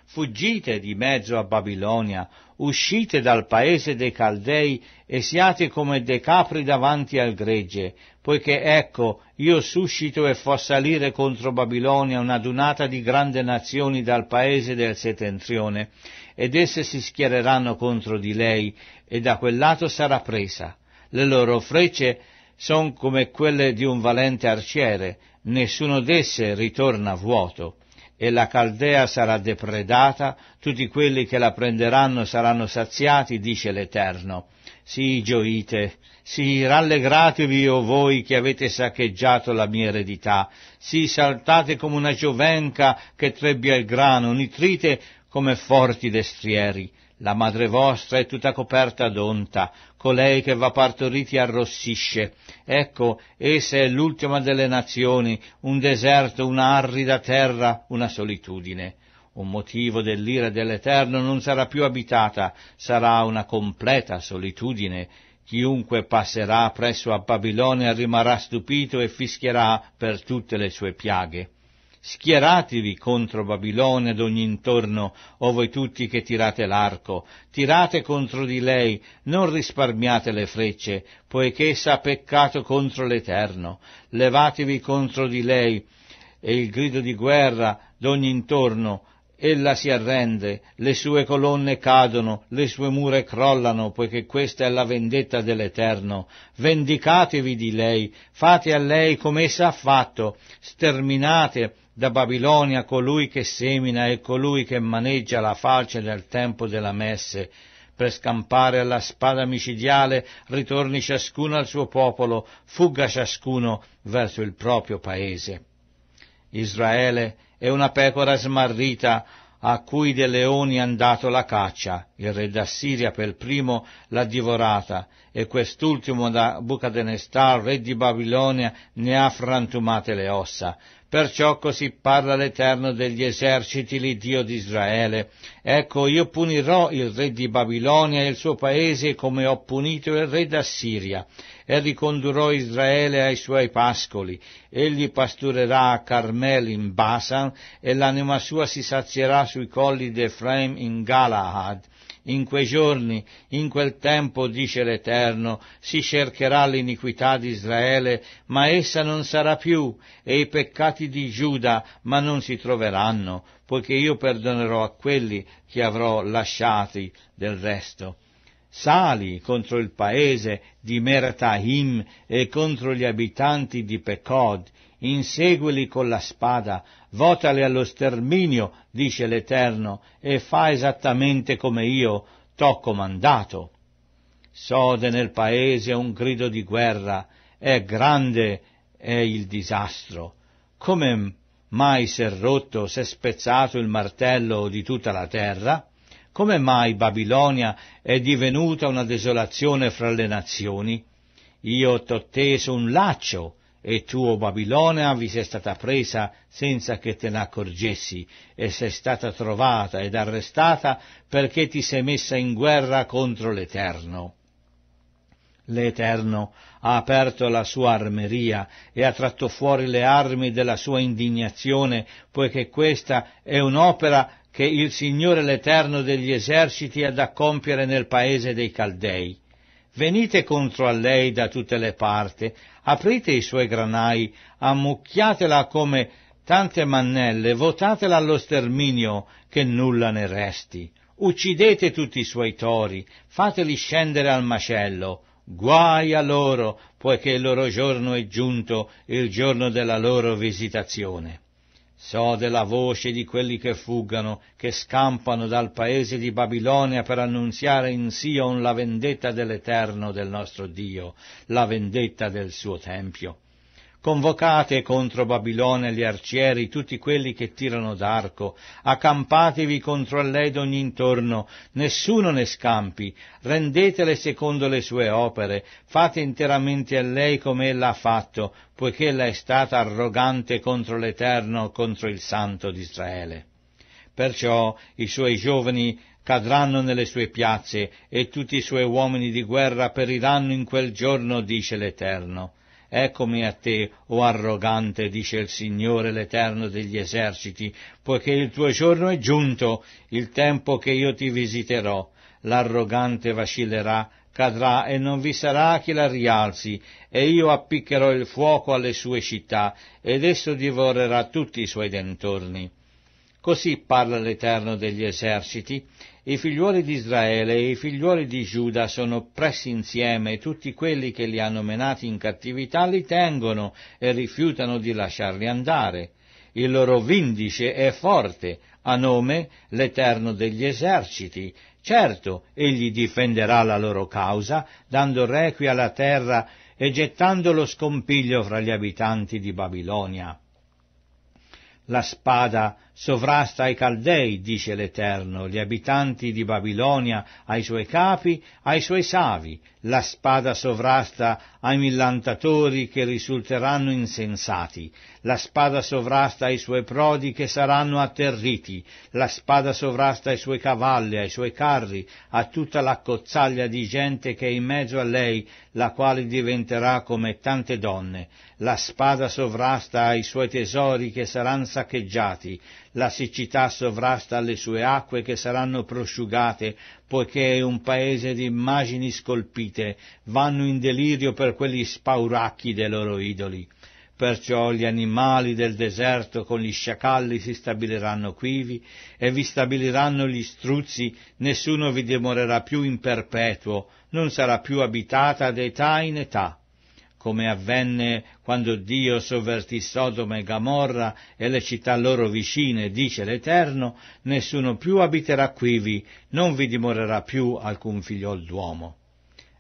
fuggite di mezzo a Babilonia, uscite dal paese dei Caldei e siate come dei capri davanti al gregge, poiché ecco io suscito e fo salire contro Babilonia una dunata di grandi nazioni dal paese del settentrione, ed esse si schiereranno contro di lei, e da quel lato sarà presa. Le loro frecce son come quelle di un valente arciere, nessuno d'esse ritorna vuoto e la Caldea sarà depredata, tutti quelli che la prenderanno saranno saziati, dice l'Eterno. Sì, gioite, sì, rallegratevi, o voi che avete saccheggiato la mia eredità, sì, saltate come una giovenca che trebbia il grano, nitrite come forti destrieri. La madre vostra è tutta coperta d'onta, colei che va partoriti arrossisce. Ecco, essa è l'ultima delle nazioni, un deserto, una terra, una solitudine. Un motivo dell'ira dell'Eterno non sarà più abitata, sarà una completa solitudine. Chiunque passerà presso a Babilonia rimarrà stupito e fischierà per tutte le sue piaghe. Schieratevi contro Babilone ad ogni intorno, o voi tutti che tirate l'arco, tirate contro di lei, non risparmiate le frecce, poiché essa ha peccato contro l'Eterno. Levatevi contro di lei, e il grido di guerra d'ogni intorno, Ella si arrende, le sue colonne cadono, le sue mura crollano, poiché questa è la vendetta dell'Eterno. Vendicatevi di lei, fate a lei come essa ha fatto, sterminate da Babilonia colui che semina e colui che maneggia la falce nel tempo della messe, per scampare alla spada micidiale ritorni ciascuno al suo popolo, fugga ciascuno verso il proprio paese. Israele è una pecora smarrita a cui dei leoni han dato la caccia, il re d'Assiria per primo l'ha divorata e quest'ultimo da Bucadenestar, re di Babilonia, ne ha frantumate le ossa, Perciò così parla l'Eterno degli eserciti, l'Iddio di Israele. Ecco, io punirò il re di Babilonia e il suo paese come ho punito il re d'Assiria, e ricondurrò Israele ai suoi pascoli. Egli pasturerà a Carmel in Basan, e l'anima sua si sazierà sui colli d'Efraim in Galahad in quei giorni, in quel tempo, dice l'Eterno, si cercherà l'iniquità di Israele, ma essa non sarà più, e i peccati di Giuda, ma non si troveranno, poiché io perdonerò a quelli che avrò lasciati del resto. Sali contro il paese di Meratahim e contro gli abitanti di Pecod, inseguili con la spada, votali allo sterminio, dice l'Eterno, e fa esattamente come io t'ho comandato. Sode nel paese un grido di guerra, è grande è il disastro. Come mai s'è rotto, s'è spezzato il martello di tutta la terra? Come mai Babilonia è divenuta una desolazione fra le nazioni? Io t'ho teso un laccio, e tu, o Babilonia, vi sei stata presa senza che te ne accorgessi, e sei stata trovata ed arrestata perché ti sei messa in guerra contro l'Eterno. L'Eterno ha aperto la sua armeria e ha tratto fuori le armi della sua indignazione, poiché questa è un'opera che il Signore l'Eterno degli eserciti ha da compiere nel paese dei Caldei venite contro a lei da tutte le parti, aprite i suoi granai, ammucchiatela come tante mannelle, votatela allo sterminio che nulla ne resti. Uccidete tutti i suoi tori, fateli scendere al macello. Guai a loro, poiché il loro giorno è giunto, il giorno della loro visitazione. So della voce di quelli che fuggano, che scampano dal paese di Babilonia per annunziare in Sion la vendetta dell'Eterno del nostro Dio, la vendetta del suo Tempio. Convocate contro Babilone gli arcieri, tutti quelli che tirano d'arco, accampatevi contro a lei d'ogni intorno, nessuno ne scampi, rendetele secondo le sue opere, fate interamente a lei come ella ha fatto, poiché ella è stata arrogante contro l'Eterno, contro il Santo di Israele. Perciò i suoi giovani cadranno nelle sue piazze e tutti i suoi uomini di guerra periranno in quel giorno, dice l'Eterno. Eccomi a te, o oh arrogante, dice il Signore l'Eterno degli eserciti, poiché il tuo giorno è giunto, il tempo che io ti visiterò. L'arrogante vacillerà, cadrà e non vi sarà chi la rialzi, e io appiccherò il fuoco alle sue città, ed esso divorerà tutti i suoi dentorni. Così parla l'Eterno degli eserciti, i figliuoli di Israele e i figliuoli di Giuda sono pressi insieme e tutti quelli che li hanno menati in cattività li tengono e rifiutano di lasciarli andare. Il loro vindice è forte, a nome l'Eterno degli eserciti. Certo, egli difenderà la loro causa, dando requi alla terra e gettando lo scompiglio fra gli abitanti di Babilonia. La spada sovrasta ai Caldei, dice l'Eterno, gli abitanti di Babilonia ai suoi capi, ai suoi savi, la spada sovrasta ai millantatori che risulteranno insensati, la spada sovrasta ai suoi prodi che saranno atterriti, la spada sovrasta ai suoi cavalli, ai suoi carri, a tutta l'accozzaglia di gente che è in mezzo a lei, la quale diventerà come tante donne, la spada sovrasta ai suoi tesori che saranno saccheggiati, la siccità sovrasta alle sue acque che saranno prosciugate, poiché è un paese di immagini scolpite, vanno in delirio per quegli spauracchi dei loro idoli. Perciò gli animali del deserto con gli sciacalli si stabiliranno quivi e vi stabiliranno gli struzzi, nessuno vi dimorerà più in perpetuo, non sarà più abitata d'età in età come avvenne quando Dio sovvertì Sodoma e Gamorra e le città loro vicine, dice l'Eterno, nessuno più abiterà quivi, non vi dimorerà più alcun figliol d'uomo.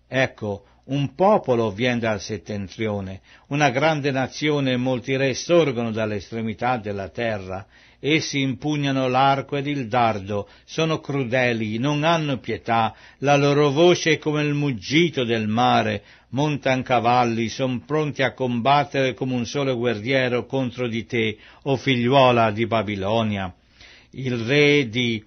Ecco, un popolo viene dal settentrione, una grande nazione e molti re sorgono dall'estremità della terra, Essi impugnano l'arco ed il dardo, sono crudeli, non hanno pietà, la loro voce è come il muggito del mare, montan cavalli, son pronti a combattere come un solo guerriero contro di te, o figliuola di Babilonia. Il re di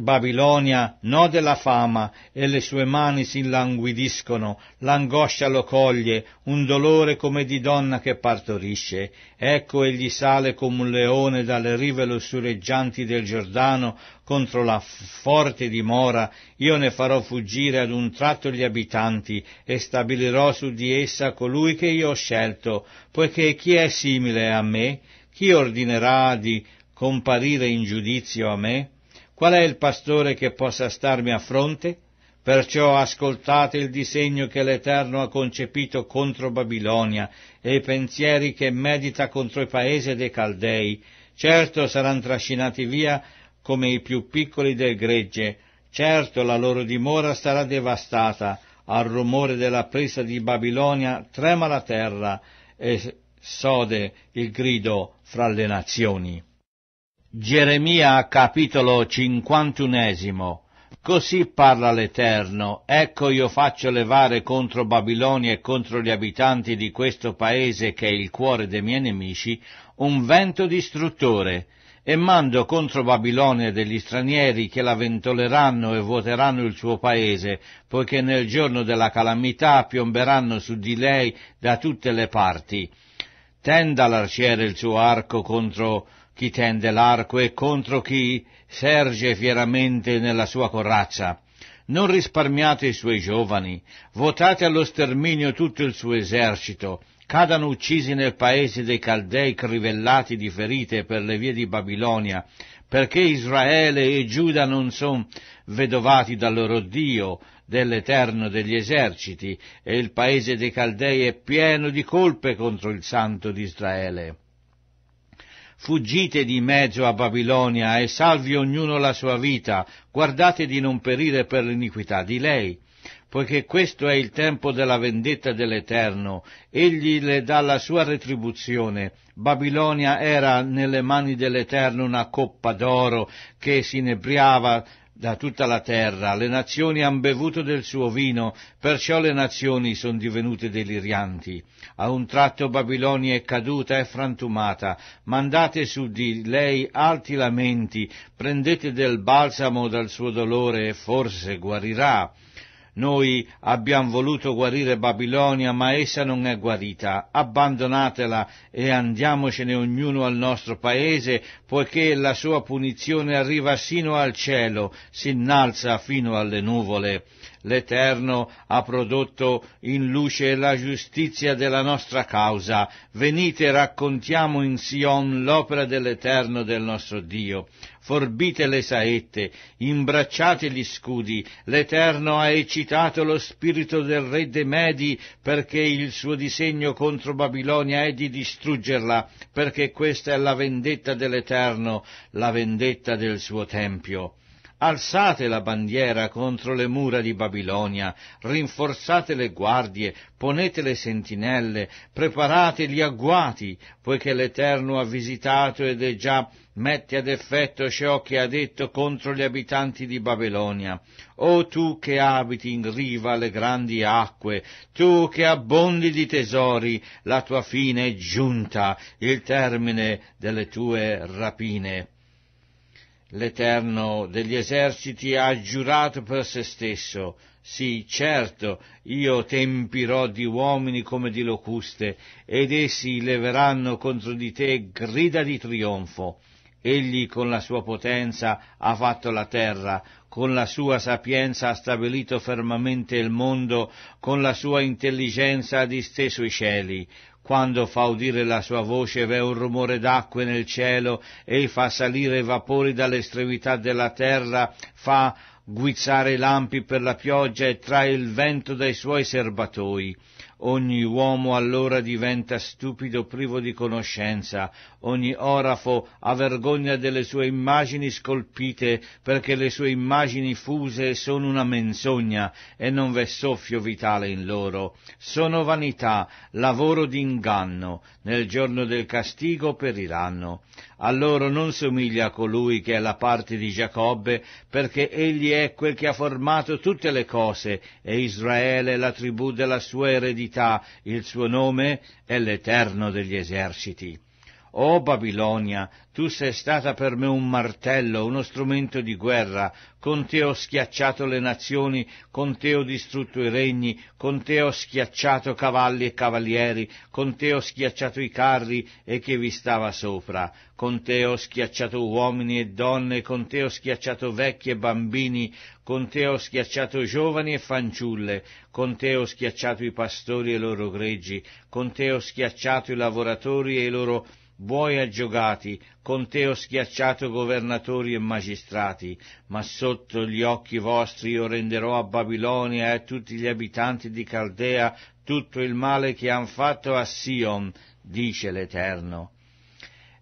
Babilonia no della fama e le sue mani si languidiscono, l'angoscia lo coglie, un dolore come di donna che partorisce. Ecco egli sale come un leone dalle rive lussureggianti del Giordano contro la forte dimora, io ne farò fuggire ad un tratto gli abitanti e stabilirò su di essa colui che io ho scelto, poiché chi è simile a me? Chi ordinerà di comparire in giudizio a me? Qual è il pastore che possa starmi a fronte? Perciò ascoltate il disegno che l'Eterno ha concepito contro Babilonia e i pensieri che medita contro i paesi dei Caldei. Certo saranno trascinati via come i più piccoli del gregge, certo la loro dimora sarà devastata, al rumore della presa di Babilonia trema la terra e sode il grido fra le nazioni. Geremia capitolo cinquantunesimo Così parla l'Eterno, ecco io faccio levare contro Babilonia e contro gli abitanti di questo paese che è il cuore dei miei nemici, un vento distruttore, e mando contro Babilonia degli stranieri che la ventoleranno e vuoteranno il suo paese, poiché nel giorno della calamità piomberanno su di lei da tutte le parti. Tenda l'arciere il suo arco contro chi tende l'arco e contro chi serge fieramente nella sua corazza. Non risparmiate i suoi giovani, votate allo sterminio tutto il suo esercito, cadano uccisi nel paese dei Caldei crivellati di ferite per le vie di Babilonia, perché Israele e Giuda non son vedovati dal loro Dio, dell'Eterno degli eserciti, e il paese dei Caldei è pieno di colpe contro il Santo di Israele. Fuggite di mezzo a Babilonia e salvi ognuno la sua vita, guardate di non perire per l'iniquità di lei, poiché questo è il tempo della vendetta dell'Eterno, egli le dà la sua retribuzione. Babilonia era nelle mani dell'Eterno una coppa d'oro che si inebriava da tutta la terra, le nazioni han bevuto del suo vino, perciò le nazioni sono divenute delirianti. A un tratto Babilonia è caduta e frantumata, mandate su di lei alti lamenti, prendete del balsamo dal suo dolore e forse guarirà. Noi abbiamo voluto guarire Babilonia, ma essa non è guarita. Abbandonatela e andiamocene ognuno al nostro paese, poiché la sua punizione arriva sino al cielo, si innalza fino alle nuvole l'Eterno ha prodotto in luce la giustizia della nostra causa. Venite, raccontiamo in Sion l'opera dell'Eterno del nostro Dio. Forbite le saette, imbracciate gli scudi, l'Eterno ha eccitato lo spirito del re dei Medi perché il suo disegno contro Babilonia è di distruggerla, perché questa è la vendetta dell'Eterno, la vendetta del suo Tempio alzate la bandiera contro le mura di Babilonia, rinforzate le guardie, ponete le sentinelle, preparate gli agguati, poiché l'Eterno ha visitato ed è già mette ad effetto ciò che ha detto contro gli abitanti di Babilonia. O tu che abiti in riva alle grandi acque, tu che abbondi di tesori, la tua fine è giunta, il termine delle tue rapine. L'Eterno degli eserciti ha giurato per se stesso, sì, certo, io tempirò di uomini come di locuste, ed essi leveranno contro di te grida di trionfo. Egli con la sua potenza ha fatto la terra, con la sua sapienza ha stabilito fermamente il mondo, con la sua intelligenza ha disteso i cieli, quando fa udire la sua voce v'è un rumore d'acque nel cielo, e fa salire i vapori dall'estremità della terra, fa guizzare i lampi per la pioggia e trae il vento dai suoi serbatoi. Ogni uomo allora diventa stupido privo di conoscenza, ogni orafo ha vergogna delle sue immagini scolpite, perché le sue immagini fuse sono una menzogna e non v'è soffio vitale in loro. Sono vanità, lavoro d'inganno, nel giorno del castigo periranno. A loro non somiglia colui che è la parte di Giacobbe, perché egli è quel che ha formato tutte le cose, e Israele la tribù della sua eredità, il suo nome è l'Eterno degli eserciti. Oh Babilonia, tu sei stata per me un martello, uno strumento di guerra, con te ho schiacciato le nazioni, con te ho distrutto i regni, con te ho schiacciato cavalli e cavalieri, con te ho schiacciato i carri e chi vi stava sopra, con te ho schiacciato uomini e donne, con te ho schiacciato vecchi e bambini, con te ho schiacciato giovani e fanciulle, con te ho schiacciato i pastori e i loro greggi, con te ho schiacciato i lavoratori e i loro Buoi aggiogati, con te ho schiacciato governatori e magistrati, ma sotto gli occhi vostri io renderò a Babilonia e a tutti gli abitanti di Caldea tutto il male che han fatto a Sion, dice l'Eterno.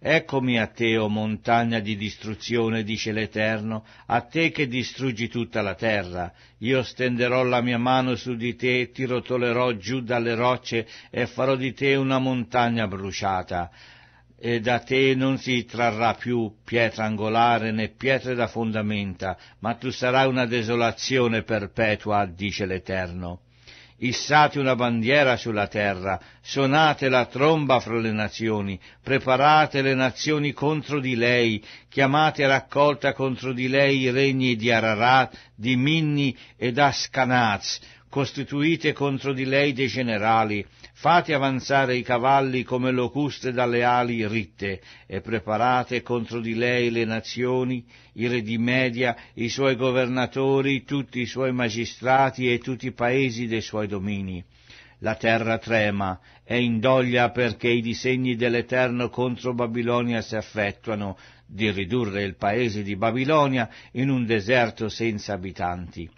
Eccomi a te, o montagna di distruzione, dice l'Eterno, a te che distruggi tutta la terra. Io stenderò la mia mano su di te, e ti rotolerò giù dalle rocce e farò di te una montagna bruciata e da te non si trarrà più pietra angolare né pietre da fondamenta, ma tu sarai una desolazione perpetua, dice l'Eterno. Issate una bandiera sulla terra, suonate la tromba fra le nazioni, preparate le nazioni contro di lei, chiamate a raccolta contro di lei i regni di Ararat, di Minni ed Ascanaz, costituite contro di lei dei generali, Fate avanzare i cavalli come locuste dalle ali ritte e preparate contro di lei le nazioni, i re di Media, i suoi governatori, tutti i suoi magistrati e tutti i paesi dei suoi domini. La terra trema e indoglia perché i disegni dell'Eterno contro Babilonia si affettuano di ridurre il paese di Babilonia in un deserto senza abitanti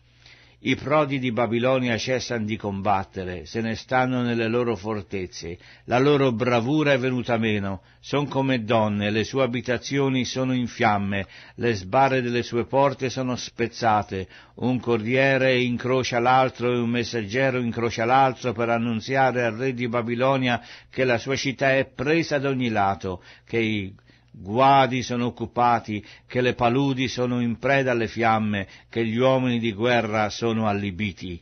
i prodi di Babilonia cessano di combattere, se ne stanno nelle loro fortezze, la loro bravura è venuta meno, son come donne, le sue abitazioni sono in fiamme, le sbarre delle sue porte sono spezzate, un corriere incrocia l'altro e un messaggero incrocia l'altro per annunziare al re di Babilonia che la sua città è presa da ogni lato, che i Guadi sono occupati, che le paludi sono in preda alle fiamme, che gli uomini di guerra sono allibiti.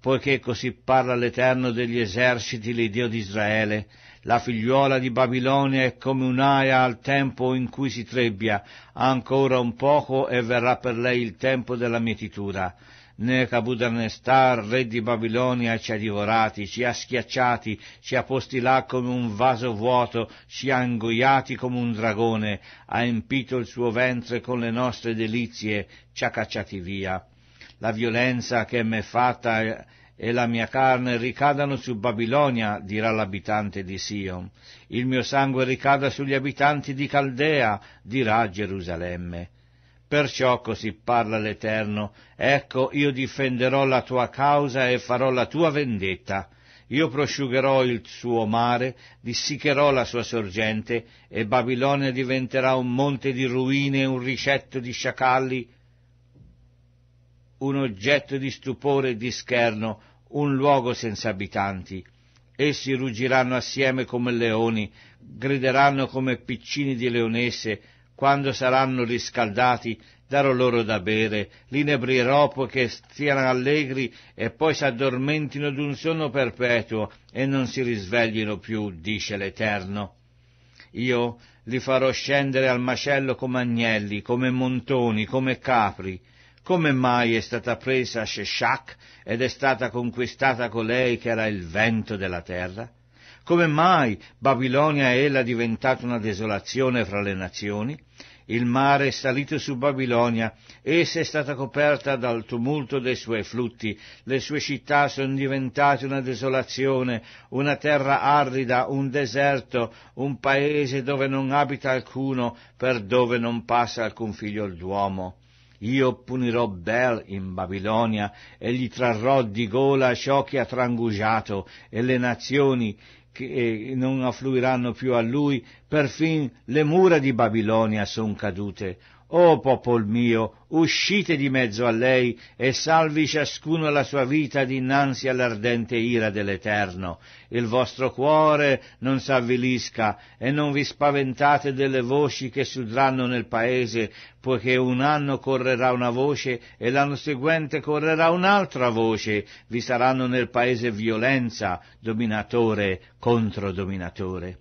Poiché così parla l'Eterno degli eserciti, l'Iddio di Israele, la figliuola di Babilonia è come un'aia al tempo in cui si trebbia, ancora un poco e verrà per lei il tempo della mietitura Nebuchadnezzar, re di Babilonia, ci ha divorati, ci ha schiacciati, ci ha posti là come un vaso vuoto, ci ha ingoiati come un dragone, ha empito il suo ventre con le nostre delizie, ci ha cacciati via. La violenza che m'è fatta e la mia carne ricadano su Babilonia, dirà l'abitante di Sion. Il mio sangue ricada sugli abitanti di Caldea, dirà Gerusalemme. Perciò così parla l'Eterno, ecco io difenderò la tua causa e farò la tua vendetta. Io prosciugherò il suo mare, dissicherò la sua sorgente, e Babilonia diventerà un monte di ruine, un ricetto di sciacalli, un oggetto di stupore e di scherno, un luogo senza abitanti. Essi ruggiranno assieme come leoni, grideranno come piccini di leonesse, quando saranno riscaldati, darò loro da bere, li inebrierò poiché stiano allegri e poi s'addormentino d'un sonno perpetuo e non si risveglino più, dice l'Eterno. Io li farò scendere al macello come agnelli, come montoni, come capri. Come mai è stata presa Sheshach ed è stata conquistata colei che era il vento della terra? Come mai Babilonia ella diventata una desolazione fra le nazioni? Il mare è salito su Babilonia, essa è stata coperta dal tumulto dei suoi flutti, le sue città sono diventate una desolazione, una terra arida, un deserto, un paese dove non abita alcuno, per dove non passa alcun figlio d'uomo. Io punirò Bel in Babilonia e gli trarrò di gola ciò che ha trangugiato e le nazioni che non affluiranno più a lui, perfin le mura di Babilonia sono cadute. O popol mio, uscite di mezzo a lei e salvi ciascuno la sua vita dinanzi all'ardente ira dell'Eterno. Il vostro cuore non s'avvilisca e non vi spaventate delle voci che sudranno nel paese, poiché un anno correrà una voce e l'anno seguente correrà un'altra voce. Vi saranno nel paese violenza, dominatore contro dominatore.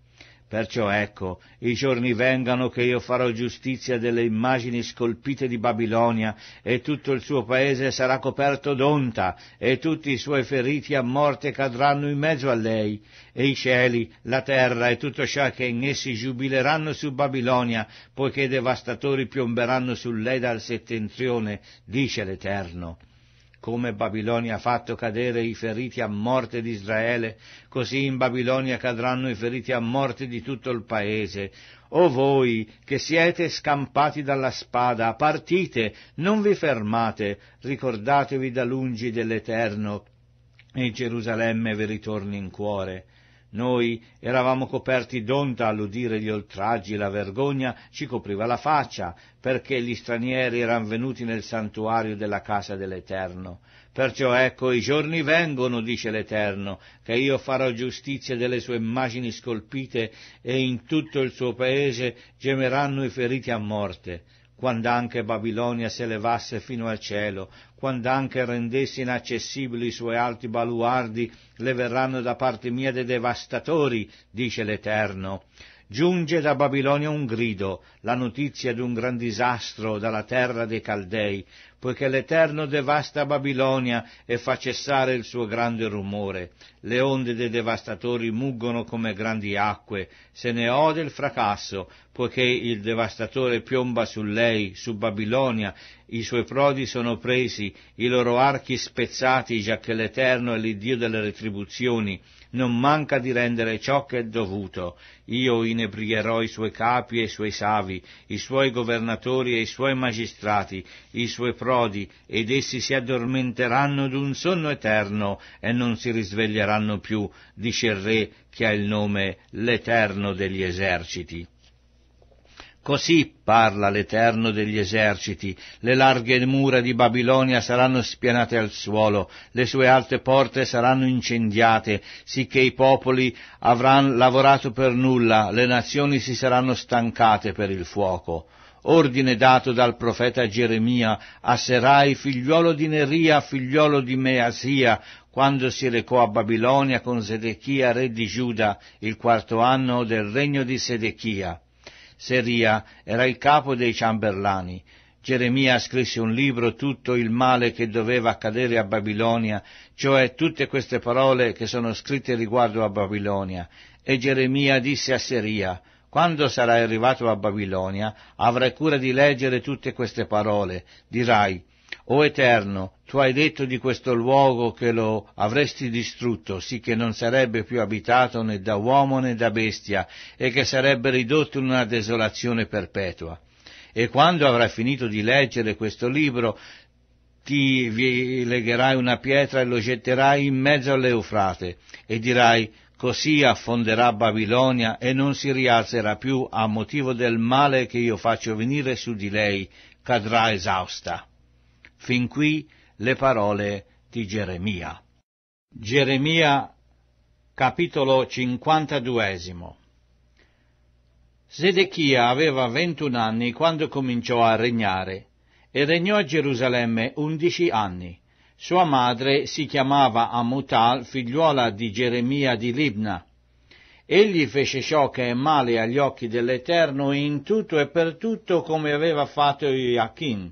Perciò ecco, i giorni vengano che io farò giustizia delle immagini scolpite di Babilonia, e tutto il suo paese sarà coperto d'onta, e tutti i suoi feriti a morte cadranno in mezzo a lei, e i cieli, la terra e tutto ciò che in essi giubileranno su Babilonia, poiché devastatori piomberanno su lei dal settentrione, dice l'Eterno. Come Babilonia ha fatto cadere i feriti a morte di Israele, così in Babilonia cadranno i feriti a morte di tutto il paese. O voi che siete scampati dalla spada, partite, non vi fermate, ricordatevi da lungi dell'Eterno, e Gerusalemme vi ritorni in cuore. Noi eravamo coperti d'onta all'udire gli oltraggi e la vergogna ci copriva la faccia, perché gli stranieri eran venuti nel santuario della casa dell'Eterno. Perciò ecco i giorni vengono, dice l'Eterno, che io farò giustizia delle sue immagini scolpite e in tutto il suo paese gemeranno i feriti a morte quando anche Babilonia si elevasse fino al cielo, quando anche rendessi inaccessibili i suoi alti baluardi, le verranno da parte mia dei devastatori, dice l'Eterno. Giunge da Babilonia un grido, la notizia d'un gran disastro dalla terra dei Caldei, poiché l'Eterno devasta Babilonia e fa cessare il suo grande rumore. Le onde dei devastatori muggono come grandi acque, se ne ode il fracasso, poiché il devastatore piomba su lei, su Babilonia, i suoi prodi sono presi, i loro archi spezzati, già che l'Eterno è l'Iddio delle retribuzioni, non manca di rendere ciò che è dovuto. Io inebrierò i suoi capi e i suoi savi, i suoi governatori e i suoi magistrati, i suoi prodi, ed essi si addormenteranno d'un sonno eterno e non si risveglieranno più, dice il re che ha il nome l'Eterno degli eserciti. Così parla l'Eterno degli eserciti, le larghe mura di Babilonia saranno spianate al suolo, le sue alte porte saranno incendiate, sicché i popoli avranno lavorato per nulla, le nazioni si saranno stancate per il fuoco. Ordine dato dal profeta Geremia a Serai, figliuolo di Neria, figliuolo di Measia, quando si recò a Babilonia con Sedechia, re di Giuda, il quarto anno del regno di Sedechia. Seria era il capo dei ciamberlani. Geremia scrisse un libro tutto il male che doveva accadere a Babilonia, cioè tutte queste parole che sono scritte riguardo a Babilonia. E Geremia disse a Seria, quando sarai arrivato a Babilonia, avrai cura di leggere tutte queste parole. Dirai, O Eterno, tu hai detto di questo luogo che lo avresti distrutto, sì che non sarebbe più abitato né da uomo né da bestia, e che sarebbe ridotto in una desolazione perpetua. E quando avrai finito di leggere questo libro, ti legherai una pietra e lo getterai in mezzo all'Eufrate, e dirai, Così affonderà Babilonia e non si rialzerà più a motivo del male che io faccio venire su di lei, cadrà esausta. Fin qui le parole di Geremia. Geremia capitolo 52 Sedechia aveva ventun anni quando cominciò a regnare e regnò a Gerusalemme undici anni. Sua madre si chiamava Amutal, figliuola di Geremia di Libna. Egli fece ciò che è male agli occhi dell'Eterno in tutto e per tutto come aveva fatto Joachim,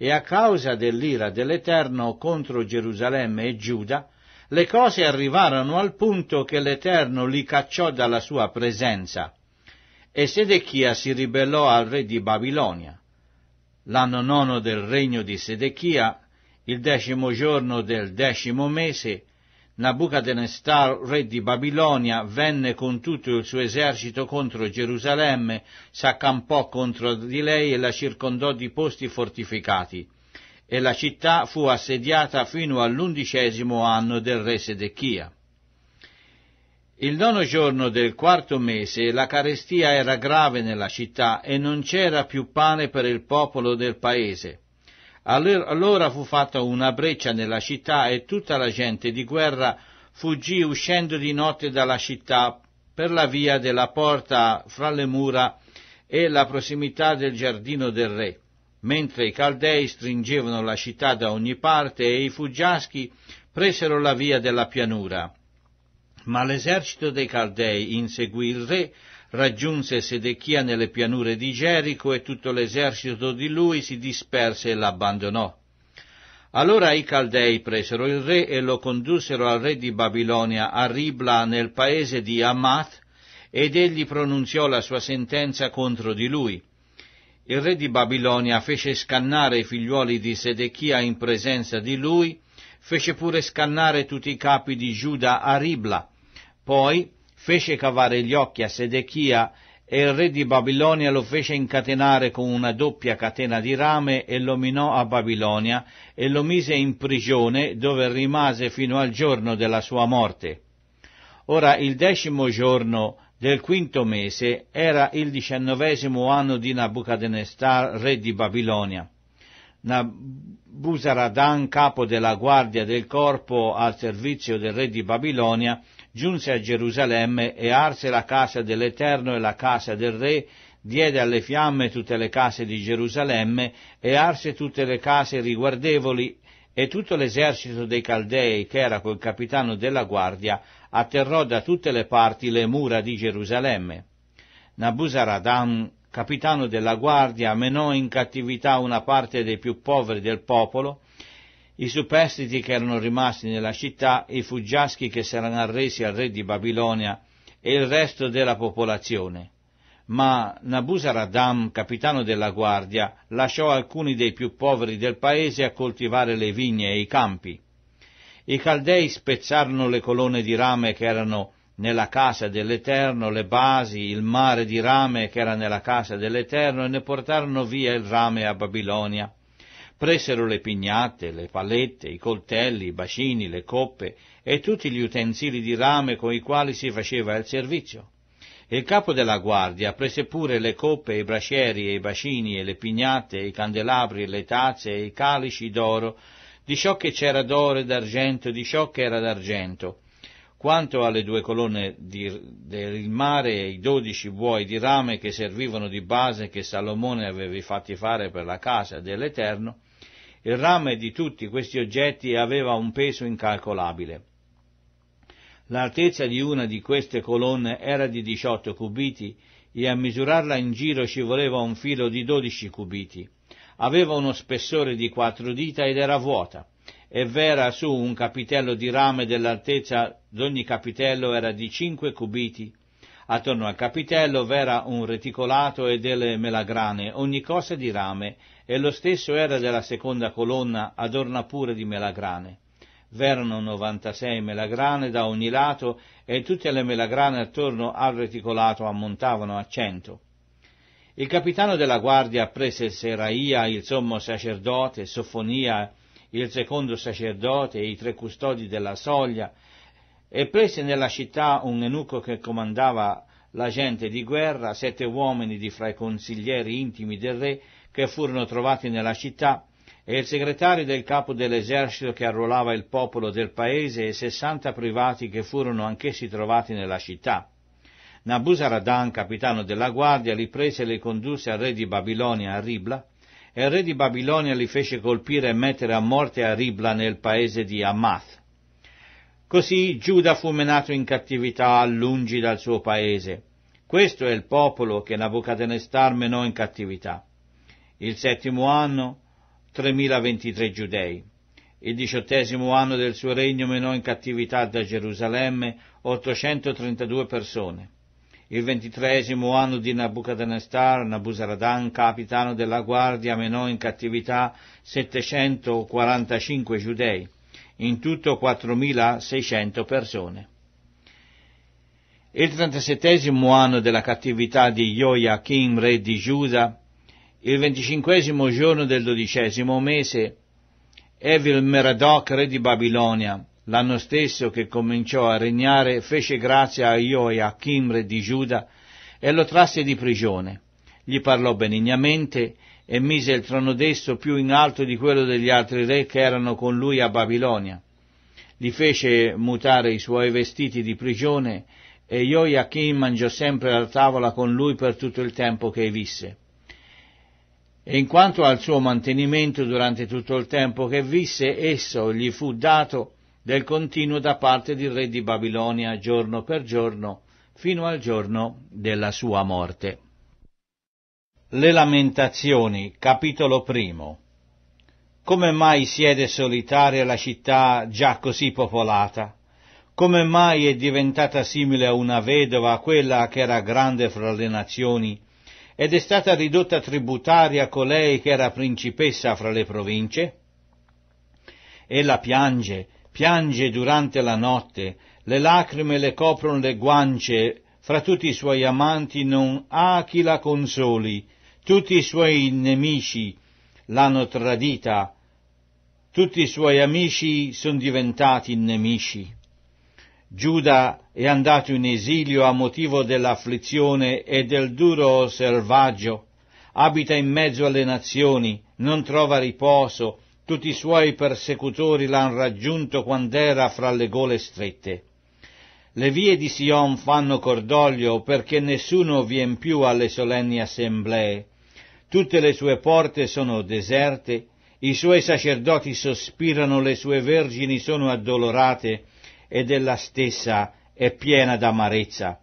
e a causa dell'ira dell'Eterno contro Gerusalemme e Giuda, le cose arrivarono al punto che l'Eterno li cacciò dalla sua presenza. E Sedechia si ribellò al re di Babilonia. L'anno nono del regno di Sedechia, il decimo giorno del decimo mese, Nabucodonosor, re di Babilonia, venne con tutto il suo esercito contro Gerusalemme, s'accampò contro di lei e la circondò di posti fortificati. E la città fu assediata fino all'undicesimo anno del re Sedechia. Il nono giorno del quarto mese la carestia era grave nella città e non c'era più pane per il popolo del paese allora fu fatta una breccia nella città e tutta la gente di guerra fuggì uscendo di notte dalla città per la via della porta fra le mura e la prossimità del giardino del re, mentre i caldei stringevano la città da ogni parte e i fuggiaschi presero la via della pianura. Ma l'esercito dei caldei inseguì il re raggiunse Sedechia nelle pianure di Gerico e tutto l'esercito di lui si disperse e l'abbandonò. Allora i Caldei presero il re e lo condussero al re di Babilonia, a Ribla, nel paese di Amath, ed egli pronunziò la sua sentenza contro di lui. Il re di Babilonia fece scannare i figliuoli di Sedechia in presenza di lui, fece pure scannare tutti i capi di Giuda a Ribla. Poi fece cavare gli occhi a Sedechia e il re di Babilonia lo fece incatenare con una doppia catena di rame e lo minò a Babilonia e lo mise in prigione dove rimase fino al giorno della sua morte. Ora il decimo giorno del quinto mese era il diciannovesimo anno di Nabucodonosor, re di Babilonia. Nabusaradan, capo della guardia del corpo al servizio del re di Babilonia, giunse a Gerusalemme e arse la casa dell'Eterno e la casa del re, diede alle fiamme tutte le case di Gerusalemme e arse tutte le case riguardevoli e tutto l'esercito dei Caldei, che era col capitano della guardia, atterrò da tutte le parti le mura di Gerusalemme. Nabuzaradam, capitano della guardia, menò in cattività una parte dei più poveri del popolo, i superstiti che erano rimasti nella città, i fuggiaschi che si erano arresi al re di Babilonia e il resto della popolazione. Ma Nabusaraddam, capitano della guardia, lasciò alcuni dei più poveri del paese a coltivare le vigne e i campi. I caldei spezzarono le colonne di rame che erano nella casa dell'Eterno, le basi, il mare di rame che era nella casa dell'Eterno e ne portarono via il rame a Babilonia Presero le pignate, le palette, i coltelli, i bacini, le coppe e tutti gli utensili di rame con i quali si faceva il servizio. Il capo della guardia prese pure le coppe, i bracieri e i bacini e le pignate, i candelabri, le tazze e i calici d'oro, di ciò che c'era d'oro e d'argento, di ciò che era d'argento. Quanto alle due colonne di, del mare e i dodici buoi di rame che servivano di base che Salomone aveva fatti fare per la casa dell'Eterno, il rame di tutti questi oggetti aveva un peso incalcolabile. L'altezza di una di queste colonne era di 18 cubiti e a misurarla in giro ci voleva un filo di 12 cubiti. Aveva uno spessore di quattro dita ed era vuota. E vera su un capitello di rame dell'altezza d'ogni capitello era di 5 cubiti. Attorno al capitello v'era un reticolato e delle melagrane, ogni cosa di rame, e lo stesso era della seconda colonna adorna pure di melagrane. V'erano 96 melagrane da ogni lato e tutte le melagrane attorno al reticolato ammontavano a cento. Il capitano della guardia prese Seraia, il sommo sacerdote, Sofonia, il secondo sacerdote e i tre custodi della soglia, e prese nella città un eunuco che comandava la gente di guerra, sette uomini di fra i consiglieri intimi del re che furono trovati nella città e il segretario del capo dell'esercito che arruolava il popolo del paese e sessanta privati che furono anch'essi trovati nella città. Nabuzaradan, capitano della guardia, li prese e li condusse al re di Babilonia a Ribla, e il re di Babilonia li fece colpire e mettere a morte a Ribla nel paese di Amath. Così Giuda fu menato in cattività lungi dal suo paese. Questo è il popolo che Nabucodonosor menò in cattività il settimo anno 3023 giudei. Il diciottesimo anno del suo regno menò in cattività da Gerusalemme 832 persone. Il ventitresimo anno di Nabucodonosor, Nabusaradan, capitano della guardia, menò in cattività 745 giudei, in tutto 4600 persone. Il trentasettesimo anno della cattività di Joachim, re di Giuda, il venticinquesimo giorno del dodicesimo mese, Evil Meradoc, re di Babilonia, l'anno stesso che cominciò a regnare, fece grazia a Joachim, re di Giuda, e lo trasse di prigione. Gli parlò benignamente e mise il trono d'esso più in alto di quello degli altri re che erano con lui a Babilonia. Gli fece mutare i suoi vestiti di prigione e Joachim mangiò sempre alla tavola con lui per tutto il tempo che visse e in quanto al suo mantenimento durante tutto il tempo che visse, esso gli fu dato del continuo da parte del re di Babilonia giorno per giorno, fino al giorno della sua morte. Le Lamentazioni, capitolo primo. Come mai siede solitaria la città già così popolata? Come mai è diventata simile a una vedova, quella che era grande fra le nazioni, ed è stata ridotta tributaria colei che era principessa fra le province? Ella piange, piange durante la notte, le lacrime le coprono le guance, fra tutti i suoi amanti non ha chi la consoli, tutti i suoi nemici l'hanno tradita, tutti i suoi amici sono diventati nemici. Giuda è andato in esilio a motivo dell'afflizione e del duro selvaggio, abita in mezzo alle nazioni, non trova riposo, tutti i suoi persecutori l'han raggiunto quand'era fra le gole strette. Le vie di Sion fanno cordoglio perché nessuno vien più alle solenni assemblee. Tutte le sue porte sono deserte, i suoi sacerdoti sospirano, le sue vergini sono addolorate, ed ella stessa è piena d'amarezza.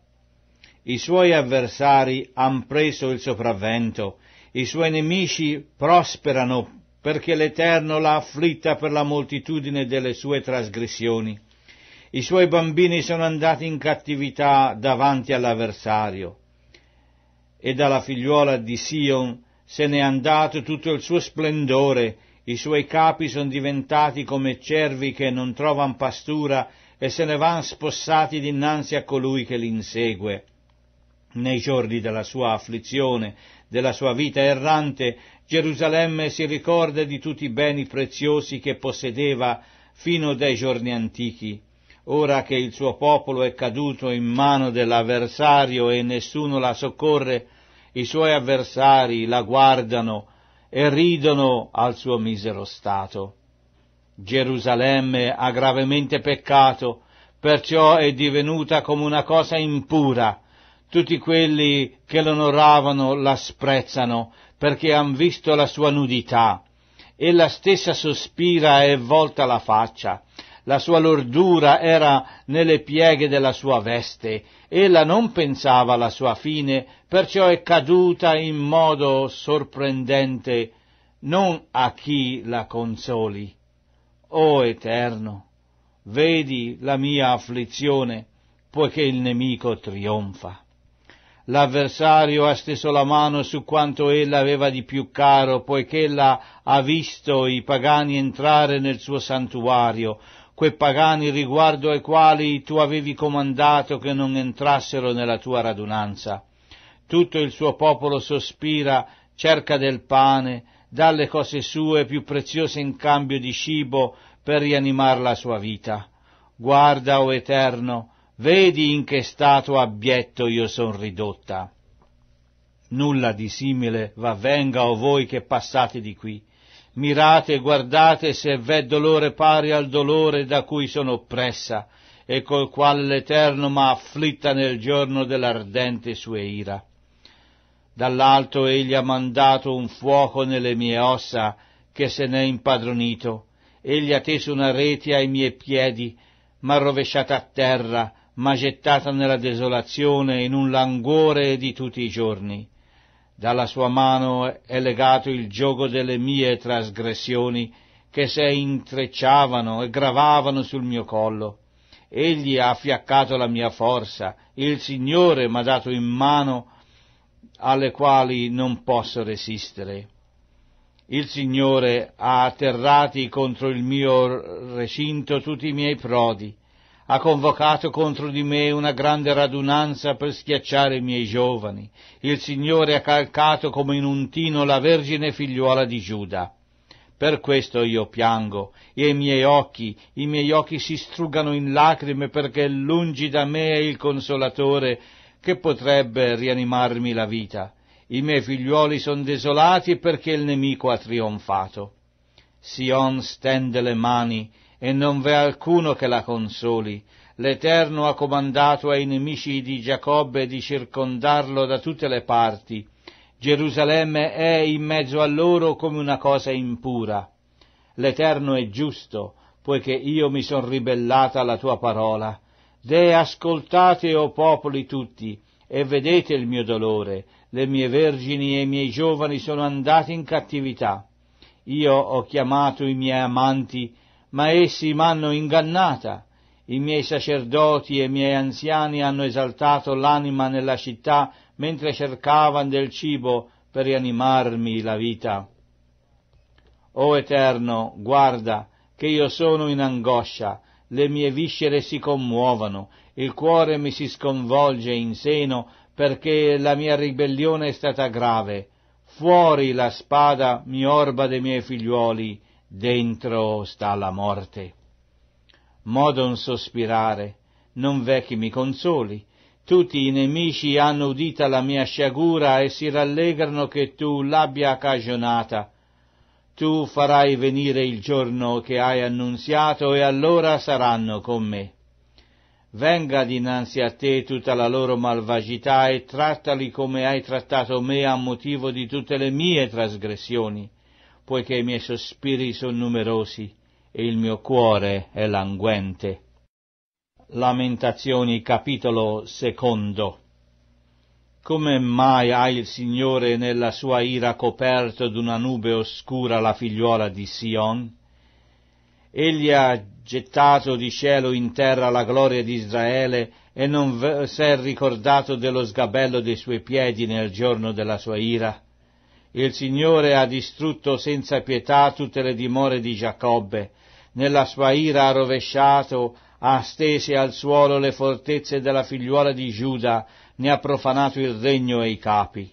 I suoi avversari han preso il sopravvento, i suoi nemici prosperano perché l'Eterno l'ha afflitta per la moltitudine delle sue trasgressioni. I suoi bambini sono andati in cattività davanti all'avversario. E dalla figliuola di Sion se n'è andato tutto il suo splendore, i suoi capi sono diventati come cervi che non trovano pastura e se ne van spossati dinanzi a colui che li insegue. Nei giorni della sua afflizione, della sua vita errante, Gerusalemme si ricorda di tutti i beni preziosi che possedeva fino dai giorni antichi. Ora che il suo popolo è caduto in mano dell'avversario e nessuno la soccorre, i suoi avversari la guardano e ridono al suo misero stato. Gerusalemme ha gravemente peccato, perciò è divenuta come una cosa impura. Tutti quelli che l'onoravano la sprezzano, perché han visto la sua nudità. Ella stessa sospira e volta la faccia. La sua lordura era nelle pieghe della sua veste. Ella non pensava alla sua fine, perciò è caduta in modo sorprendente, non a chi la consoli. O Eterno, vedi la mia afflizione, poiché il nemico trionfa. L'avversario ha steso la mano su quanto ella aveva di più caro, poiché ella ha visto i pagani entrare nel suo santuario, quei pagani riguardo ai quali tu avevi comandato che non entrassero nella tua radunanza. Tutto il suo popolo sospira, cerca del pane, dalle cose sue più preziose in cambio di cibo per rianimare la sua vita. Guarda, o oh Eterno, vedi in che stato abbietto io son ridotta. Nulla di simile v'avvenga o oh voi che passate di qui. Mirate e guardate se v'è dolore pari al dolore da cui sono oppressa e col quale l'Eterno m'ha afflitta nel giorno dell'ardente sua ira. Dall'alto egli ha mandato un fuoco nelle mie ossa che se n'è impadronito. Egli ha teso una rete ai miei piedi, m'ha rovesciata a terra, m'ha gettata nella desolazione in un languore di tutti i giorni. Dalla sua mano è legato il gioco delle mie trasgressioni che se intrecciavano e gravavano sul mio collo. Egli ha affiaccato la mia forza, il Signore m'ha dato in mano alle quali non posso resistere. Il Signore ha atterrati contro il mio recinto tutti i miei prodi, ha convocato contro di me una grande radunanza per schiacciare i miei giovani. Il Signore ha calcato come in un tino la vergine figliuola di Giuda. Per questo io piango, e i miei occhi, i miei occhi si strugano in lacrime perché lungi da me è il consolatore che potrebbe rianimarmi la vita. I miei figliuoli sono desolati perché il nemico ha trionfato. Sion stende le mani e non v'è alcuno che la consoli. L'Eterno ha comandato ai nemici di Giacobbe di circondarlo da tutte le parti. Gerusalemme è in mezzo a loro come una cosa impura. L'Eterno è giusto, poiché io mi son ribellata alla tua parola. Deh, ascoltate, o oh popoli tutti, e vedete il mio dolore, le mie vergini e i miei giovani sono andati in cattività. Io ho chiamato i miei amanti, ma essi m'hanno ingannata. I miei sacerdoti e i miei anziani hanno esaltato l'anima nella città mentre cercavano del cibo per rianimarmi la vita. O Eterno, guarda che io sono in angoscia, le mie viscere si commuovono, il cuore mi si sconvolge in seno perché la mia ribellione è stata grave. Fuori la spada mi orba dei miei figliuoli, dentro sta la morte. Modo un sospirare, non v'è chi mi consoli. Tutti i nemici hanno udita la mia sciagura e si rallegrano che tu l'abbia cagionata tu farai venire il giorno che hai annunziato e allora saranno con me. Venga dinanzi a te tutta la loro malvagità e trattali come hai trattato me a motivo di tutte le mie trasgressioni, poiché i miei sospiri sono numerosi e il mio cuore è languente. Lamentazioni capitolo secondo come mai ha il Signore nella sua ira coperto d'una nube oscura la figliuola di Sion? Egli ha gettato di cielo in terra la gloria di Israele e non si è ricordato dello sgabello dei suoi piedi nel giorno della sua ira. Il Signore ha distrutto senza pietà tutte le dimore di Giacobbe, nella sua ira ha rovesciato, ha stese al suolo le fortezze della figliuola di Giuda ne ha profanato il regno e i capi.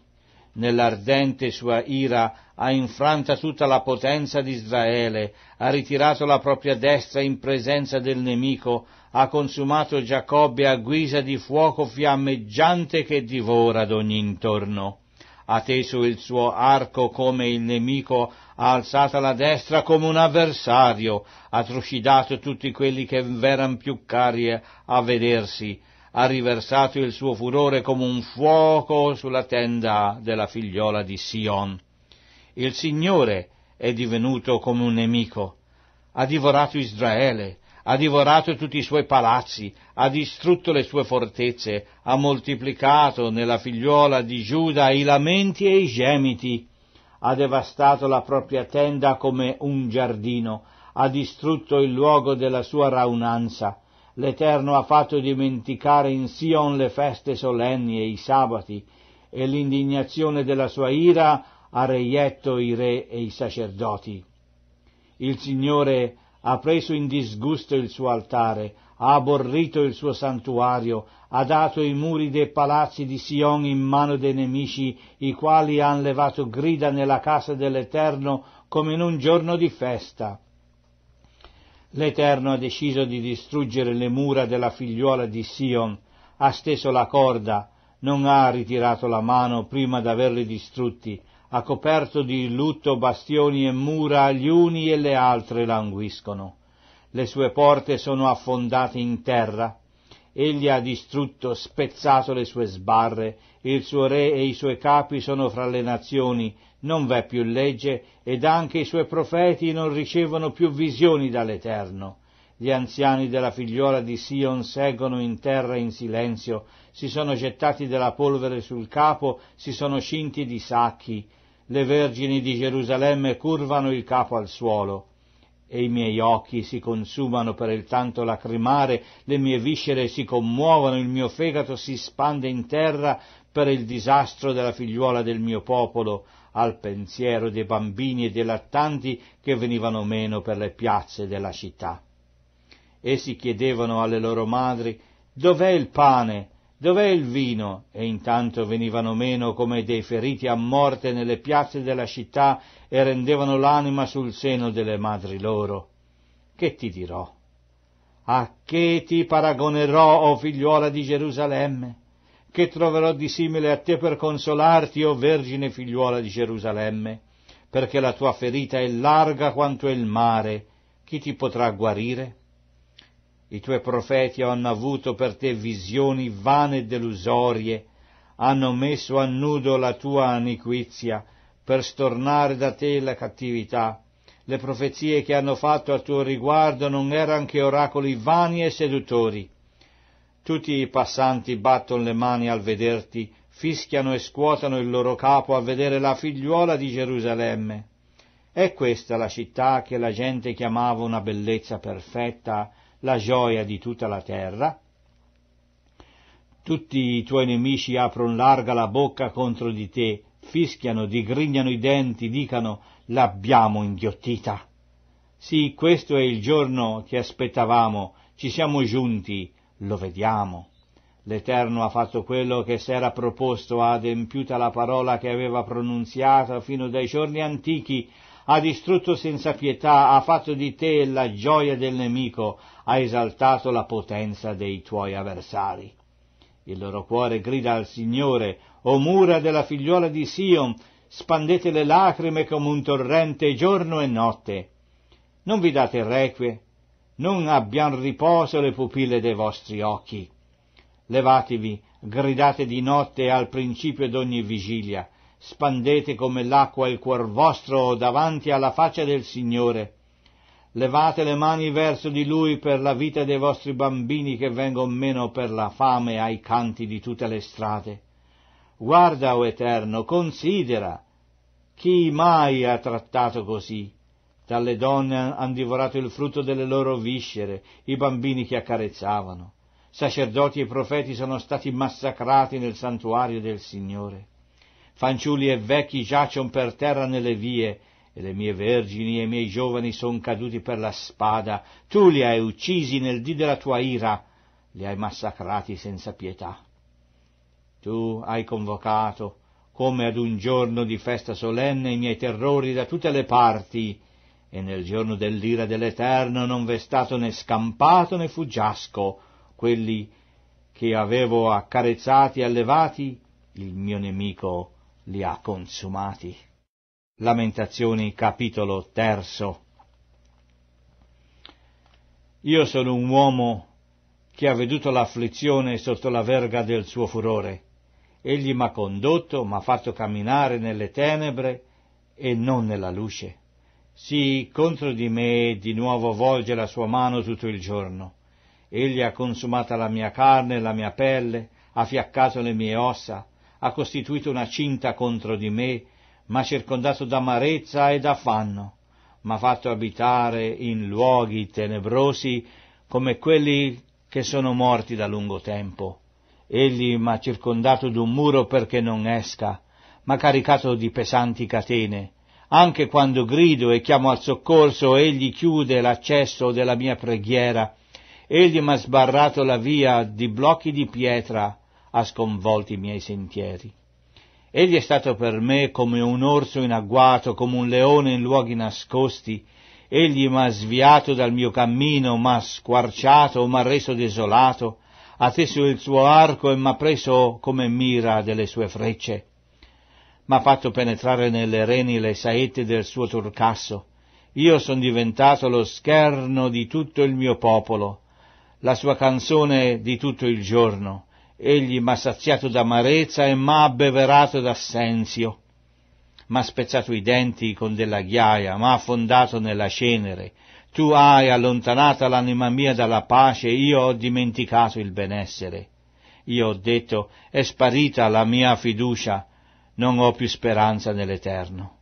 Nell'ardente sua ira ha infranta tutta la potenza di Israele, ha ritirato la propria destra in presenza del nemico, ha consumato Giacobbe a guisa di fuoco fiammeggiante che divora d'ogni intorno. Ha teso il suo arco come il nemico, ha alzata la destra come un avversario, ha trucidato tutti quelli che v'eran più cari a vedersi, ha riversato il suo furore come un fuoco sulla tenda della figliola di Sion. Il Signore è divenuto come un nemico, ha divorato Israele, ha divorato tutti i suoi palazzi, ha distrutto le sue fortezze, ha moltiplicato nella figliola di Giuda i lamenti e i gemiti, ha devastato la propria tenda come un giardino, ha distrutto il luogo della sua raunanza, l'Eterno ha fatto dimenticare in Sion le feste solenni e i sabati, e l'indignazione della sua ira ha reietto i re e i sacerdoti. Il Signore ha preso in disgusto il suo altare, ha aborrito il suo santuario, ha dato i muri dei palazzi di Sion in mano dei nemici, i quali han levato grida nella casa dell'Eterno come in un giorno di festa. L'Eterno ha deciso di distruggere le mura della figliuola di Sion, ha steso la corda, non ha ritirato la mano prima d'averli distrutti, ha coperto di lutto bastioni e mura gli uni e le altre languiscono. Le sue porte sono affondate in terra, egli ha distrutto, spezzato le sue sbarre, il suo re e i suoi capi sono fra le nazioni, non v'è più legge ed anche i suoi profeti non ricevono più visioni dall'Eterno. Gli anziani della figliuola di Sion seguono in terra in silenzio, si sono gettati della polvere sul capo, si sono scinti di sacchi, le vergini di Gerusalemme curvano il capo al suolo. E i miei occhi si consumano per il tanto lacrimare, le mie viscere si commuovono, il mio fegato si spande in terra per il disastro della figliuola del mio popolo, al pensiero dei bambini e dei lattanti che venivano meno per le piazze della città. Essi chiedevano alle loro madri dov'è il pane, dov'è il vino, e intanto venivano meno come dei feriti a morte nelle piazze della città e rendevano l'anima sul seno delle madri loro. Che ti dirò? A che ti paragonerò, o oh figliuola di Gerusalemme? che troverò di simile a te per consolarti, o oh vergine figliuola di Gerusalemme? Perché la tua ferita è larga quanto il mare, chi ti potrà guarire? I tuoi profeti hanno avuto per te visioni vane e delusorie, hanno messo a nudo la tua aniquizia, per stornare da te la cattività. Le profezie che hanno fatto a tuo riguardo non erano che oracoli vani e seduttori, tutti i passanti batton le mani al vederti, fischiano e scuotano il loro capo a vedere la figliuola di Gerusalemme. È questa la città che la gente chiamava una bellezza perfetta, la gioia di tutta la terra? Tutti i tuoi nemici aprono larga la bocca contro di te, fischiano, digrignano i denti, dicano l'abbiamo inghiottita. Sì, questo è il giorno che aspettavamo, ci siamo giunti, lo vediamo. L'Eterno ha fatto quello che s'era proposto, ha adempiuta la parola che aveva pronunziata fino dai giorni antichi, ha distrutto senza pietà, ha fatto di te la gioia del nemico, ha esaltato la potenza dei tuoi avversari. Il loro cuore grida al Signore, o mura della figliuola di Sion, spandete le lacrime come un torrente giorno e notte. Non vi date requie, non abbian riposo le pupille dei vostri occhi. Levatevi, gridate di notte al principio d'ogni vigilia, spandete come l'acqua il cuor vostro davanti alla faccia del Signore. Levate le mani verso di Lui per la vita dei vostri bambini che vengono meno per la fame ai canti di tutte le strade. Guarda, o Eterno, considera, chi mai ha trattato così? Dalle donne han divorato il frutto delle loro viscere, i bambini che accarezzavano. Sacerdoti e profeti sono stati massacrati nel santuario del Signore. Fanciulli e vecchi giacciono per terra nelle vie, e le mie vergini e i miei giovani son caduti per la spada. Tu li hai uccisi nel dì della tua ira, li hai massacrati senza pietà. Tu hai convocato, come ad un giorno di festa solenne, i miei terrori da tutte le parti, e nel giorno dell'ira dell'Eterno non v'è stato né scampato né fuggiasco quelli che avevo accarezzati e allevati, il mio nemico li ha consumati. Lamentazioni capitolo terzo. Io sono un uomo che ha veduto l'afflizione sotto la verga del suo furore. Egli m'ha condotto, m'ha fatto camminare nelle tenebre e non nella luce. Sì, contro di me di nuovo volge la sua mano tutto il giorno. Egli ha consumata la mia carne e la mia pelle, ha fiaccato le mie ossa, ha costituito una cinta contro di me, m'ha circondato d'amarezza e d'affanno, m'ha fatto abitare in luoghi tenebrosi come quelli che sono morti da lungo tempo. Egli m'ha circondato d'un muro perché non esca, m'ha caricato di pesanti catene, anche quando grido e chiamo al soccorso, egli chiude l'accesso della mia preghiera. Egli mi ha sbarrato la via di blocchi di pietra, ha sconvolto i miei sentieri. Egli è stato per me come un orso in agguato, come un leone in luoghi nascosti. Egli mi ha sviato dal mio cammino, mi ha squarciato, mi ha reso desolato, ha teso il suo arco e mi ha preso come mira delle sue frecce m'ha fatto penetrare nelle reni le saette del suo turcasso. Io sono diventato lo scherno di tutto il mio popolo, la sua canzone di tutto il giorno. Egli m'ha saziato d'amarezza e m'ha abbeverato d'assenzio. M'ha spezzato i denti con della ghiaia, m'ha affondato nella cenere. Tu hai allontanata l'anima mia dalla pace, io ho dimenticato il benessere. Io ho detto, è sparita la mia fiducia, non ho più speranza nell'Eterno.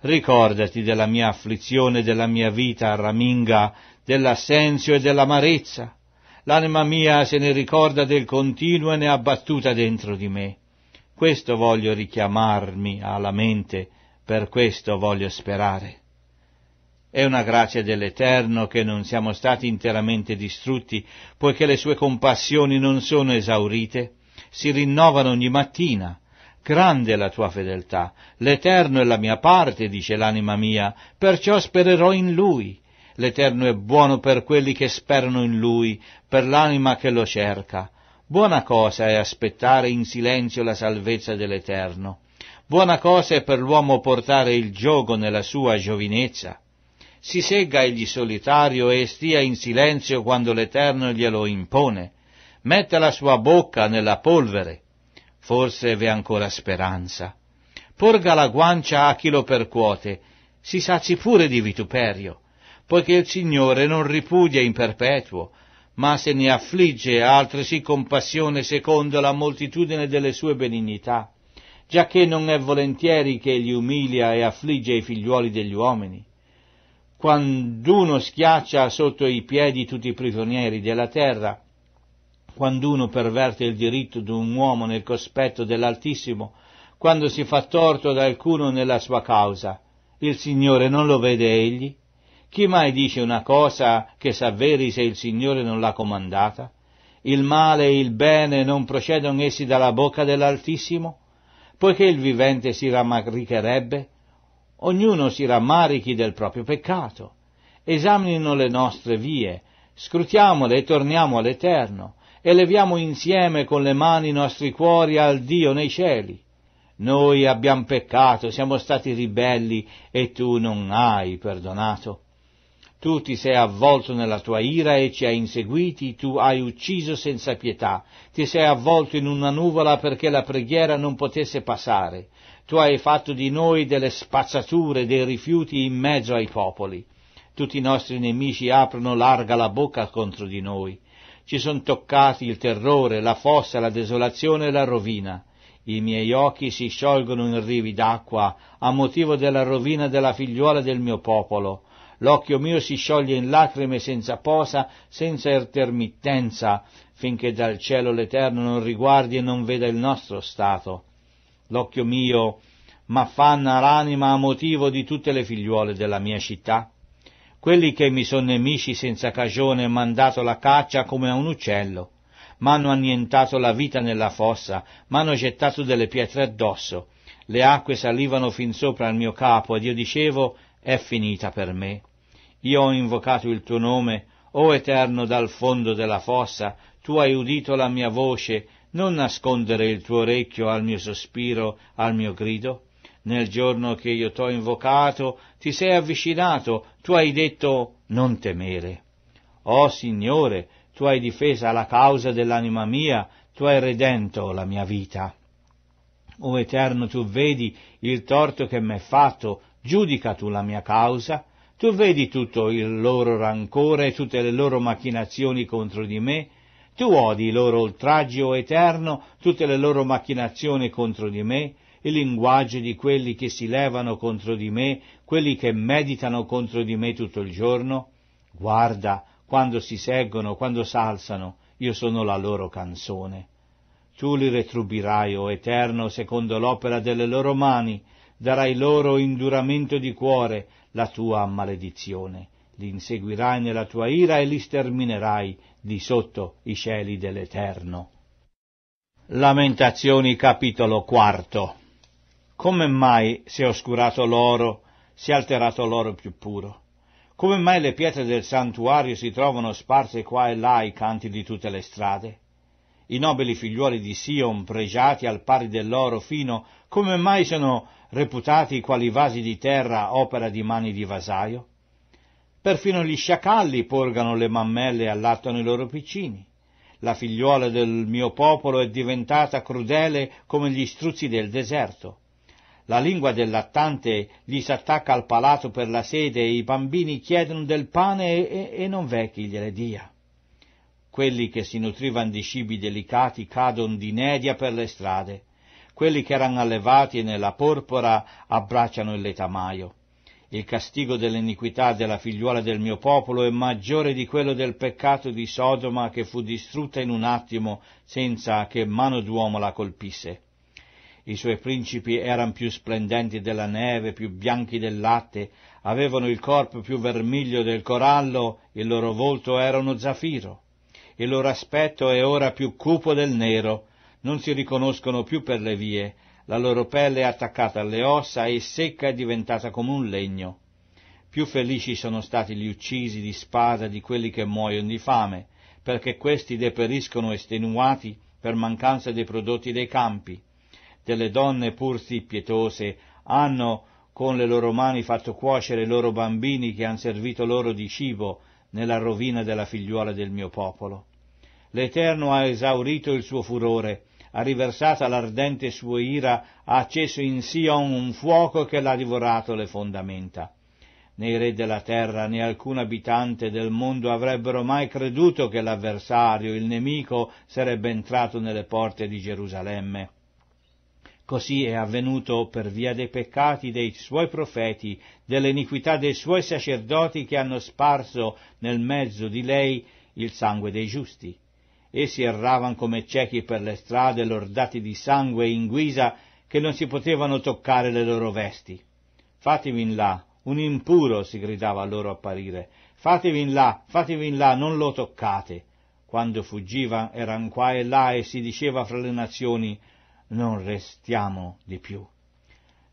Ricordati della mia afflizione, della mia vita raminga, dell'assenzio e dell'amarezza. L'anima mia se ne ricorda del continuo e ne è abbattuta dentro di me. Questo voglio richiamarmi alla mente, per questo voglio sperare. È una grazia dell'Eterno che non siamo stati interamente distrutti, poiché le sue compassioni non sono esaurite, si rinnovano ogni mattina. Grande è la tua fedeltà, l'Eterno è la mia parte, dice l'anima mia, perciò spererò in Lui. L'Eterno è buono per quelli che sperano in Lui, per l'anima che lo cerca. Buona cosa è aspettare in silenzio la salvezza dell'Eterno. Buona cosa è per l'uomo portare il gioco nella sua giovinezza. Si segga egli solitario e stia in silenzio quando l'Eterno glielo impone. Metta la sua bocca nella polvere. Forse v'è ancora speranza. Porga la guancia a chi lo percuote, si saci pure di vituperio, poiché il Signore non ripudia in perpetuo, ma se ne affligge altresì compassione secondo la moltitudine delle sue benignità, giacché non è volentieri che gli umilia e affligge i figliuoli degli uomini. Quand'uno schiaccia sotto i piedi tutti i prigionieri della terra, quando uno perverte il diritto di un uomo nel cospetto dell'Altissimo, quando si fa torto ad alcuno nella sua causa. Il Signore non lo vede egli? Chi mai dice una cosa che s'avveri se il Signore non l'ha comandata? Il male e il bene non procedono essi dalla bocca dell'Altissimo? Poiché il vivente si rammaricherebbe, ognuno si rammarichi del proprio peccato. Esaminino le nostre vie, scrutiamole e torniamo all'Eterno, eleviamo insieme con le mani i nostri cuori al Dio nei cieli. Noi abbiamo peccato, siamo stati ribelli e tu non hai perdonato. Tu ti sei avvolto nella tua ira e ci hai inseguiti, tu hai ucciso senza pietà, ti sei avvolto in una nuvola perché la preghiera non potesse passare, tu hai fatto di noi delle spazzature, dei rifiuti in mezzo ai popoli. Tutti i nostri nemici aprono larga la bocca contro di noi ci sono toccati il terrore, la fossa, la desolazione e la rovina. I miei occhi si sciolgono in rivi d'acqua a motivo della rovina della figliuola del mio popolo. L'occhio mio si scioglie in lacrime senza posa, senza intermittenza, finché dal cielo l'Eterno non riguardi e non veda il nostro stato. L'occhio mio m'affanna l'anima a motivo di tutte le figliuole della mia città quelli che mi sono nemici senza cagione m'han mandato la caccia come a un uccello, m'hanno annientato la vita nella fossa, m'hanno gettato delle pietre addosso, le acque salivano fin sopra al mio capo ed io dicevo, è finita per me. Io ho invocato il tuo nome, o Eterno dal fondo della fossa, tu hai udito la mia voce, non nascondere il tuo orecchio al mio sospiro, al mio grido. Nel giorno che io t'ho invocato, ti sei avvicinato, tu hai detto non temere. oh, Signore, tu hai difesa la causa dell'anima mia, tu hai redento la mia vita. O Eterno, tu vedi il torto che m'è fatto, giudica tu la mia causa, tu vedi tutto il loro rancore, e tutte le loro macchinazioni contro di me, tu odi i loro oltraggi, o Eterno, tutte le loro macchinazioni contro di me, il linguaggio di quelli che si levano contro di me, quelli che meditano contro di me tutto il giorno? Guarda, quando si seggono, quando s'alzano, io sono la loro canzone. Tu li retribuirai, o Eterno, secondo l'opera delle loro mani, darai loro induramento di cuore, la tua maledizione. Li inseguirai nella tua ira e li sterminerai di sotto i cieli dell'Eterno. Lamentazioni capitolo quarto come mai si è oscurato l'oro, si è alterato l'oro più puro? Come mai le pietre del santuario si trovano sparse qua e là ai canti di tutte le strade? I nobili figliuoli di Sion, pregiati al pari dell'oro fino, come mai sono reputati quali vasi di terra opera di mani di vasaio? Perfino gli sciacalli porgano le mammelle e allattano i loro piccini. La figliuola del mio popolo è diventata crudele come gli struzzi del deserto. La lingua del lattante gli s'attacca al palato per la sede e i bambini chiedono del pane e, e non v'è chi gliele dia. Quelli che si nutrivano di cibi delicati cadono di nedia per le strade. Quelli che erano allevati nella porpora abbracciano il letamaio. Il castigo dell'iniquità della figliuola del mio popolo è maggiore di quello del peccato di Sodoma che fu distrutta in un attimo senza che mano d'uomo la colpisse i suoi principi erano più splendenti della neve, più bianchi del latte, avevano il corpo più vermiglio del corallo, il loro volto era uno zafiro. Il loro aspetto è ora più cupo del nero, non si riconoscono più per le vie, la loro pelle è attaccata alle ossa e secca è diventata come un legno. Più felici sono stati gli uccisi di spada di quelli che muoiono di fame, perché questi deperiscono estenuati per mancanza dei prodotti dei campi le donne pur sì pietose hanno con le loro mani fatto cuocere i loro bambini che han servito loro di cibo nella rovina della figliuola del mio popolo. L'Eterno ha esaurito il suo furore, ha riversata l'ardente sua ira, ha acceso in Sion un fuoco che l'ha divorato le fondamenta. Né i re della terra né alcun abitante del mondo avrebbero mai creduto che l'avversario, il nemico, sarebbe entrato nelle porte di Gerusalemme Così è avvenuto per via dei peccati dei suoi profeti, dell'iniquità dei suoi sacerdoti che hanno sparso nel mezzo di lei il sangue dei giusti. Essi erravano come ciechi per le strade, lordati di sangue in guisa che non si potevano toccare le loro vesti. Fatevi in là, un impuro si gridava a loro apparire. Fatevi in là, fatevi in là, non lo toccate. Quando fuggiva eran qua e là e si diceva fra le nazioni non restiamo di più.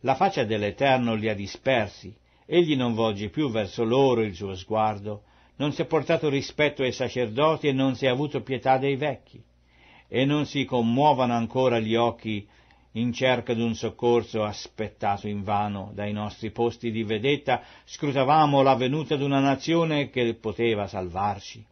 La faccia dell'Eterno li ha dispersi, egli non volge più verso loro il suo sguardo, non si è portato rispetto ai sacerdoti e non si è avuto pietà dei vecchi, e non si commuovano ancora gli occhi in cerca d'un soccorso aspettato invano dai nostri posti di vedetta, scrutavamo la venuta d'una nazione che poteva salvarci.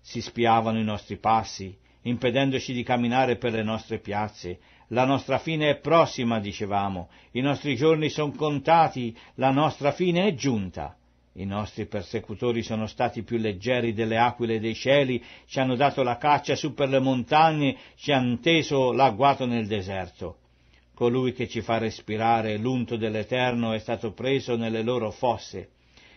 Si spiavano i nostri passi impedendoci di camminare per le nostre piazze. La nostra fine è prossima, dicevamo, i nostri giorni sono contati, la nostra fine è giunta. I nostri persecutori sono stati più leggeri delle aquile dei cieli, ci hanno dato la caccia su per le montagne, ci hanno teso l'agguato nel deserto. Colui che ci fa respirare l'unto dell'Eterno è stato preso nelle loro fosse.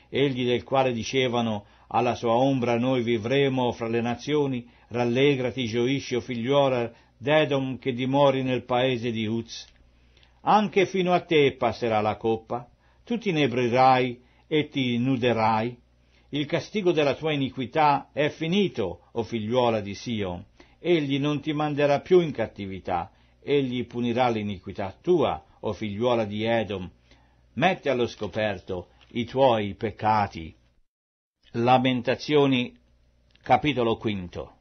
Egli del quale dicevano alla sua ombra noi vivremo fra le nazioni, Rallegrati, gioisci, o figliuola d'Edom che dimori nel paese di Uz. Anche fino a te passerà la coppa, tu ti inebrirai e ti nuderai. Il castigo della tua iniquità è finito, o figliuola di Sion. Egli non ti manderà più in cattività, egli punirà l'iniquità tua, o figliuola di Edom. Metti allo scoperto i tuoi peccati. Lamentazioni, capitolo quinto.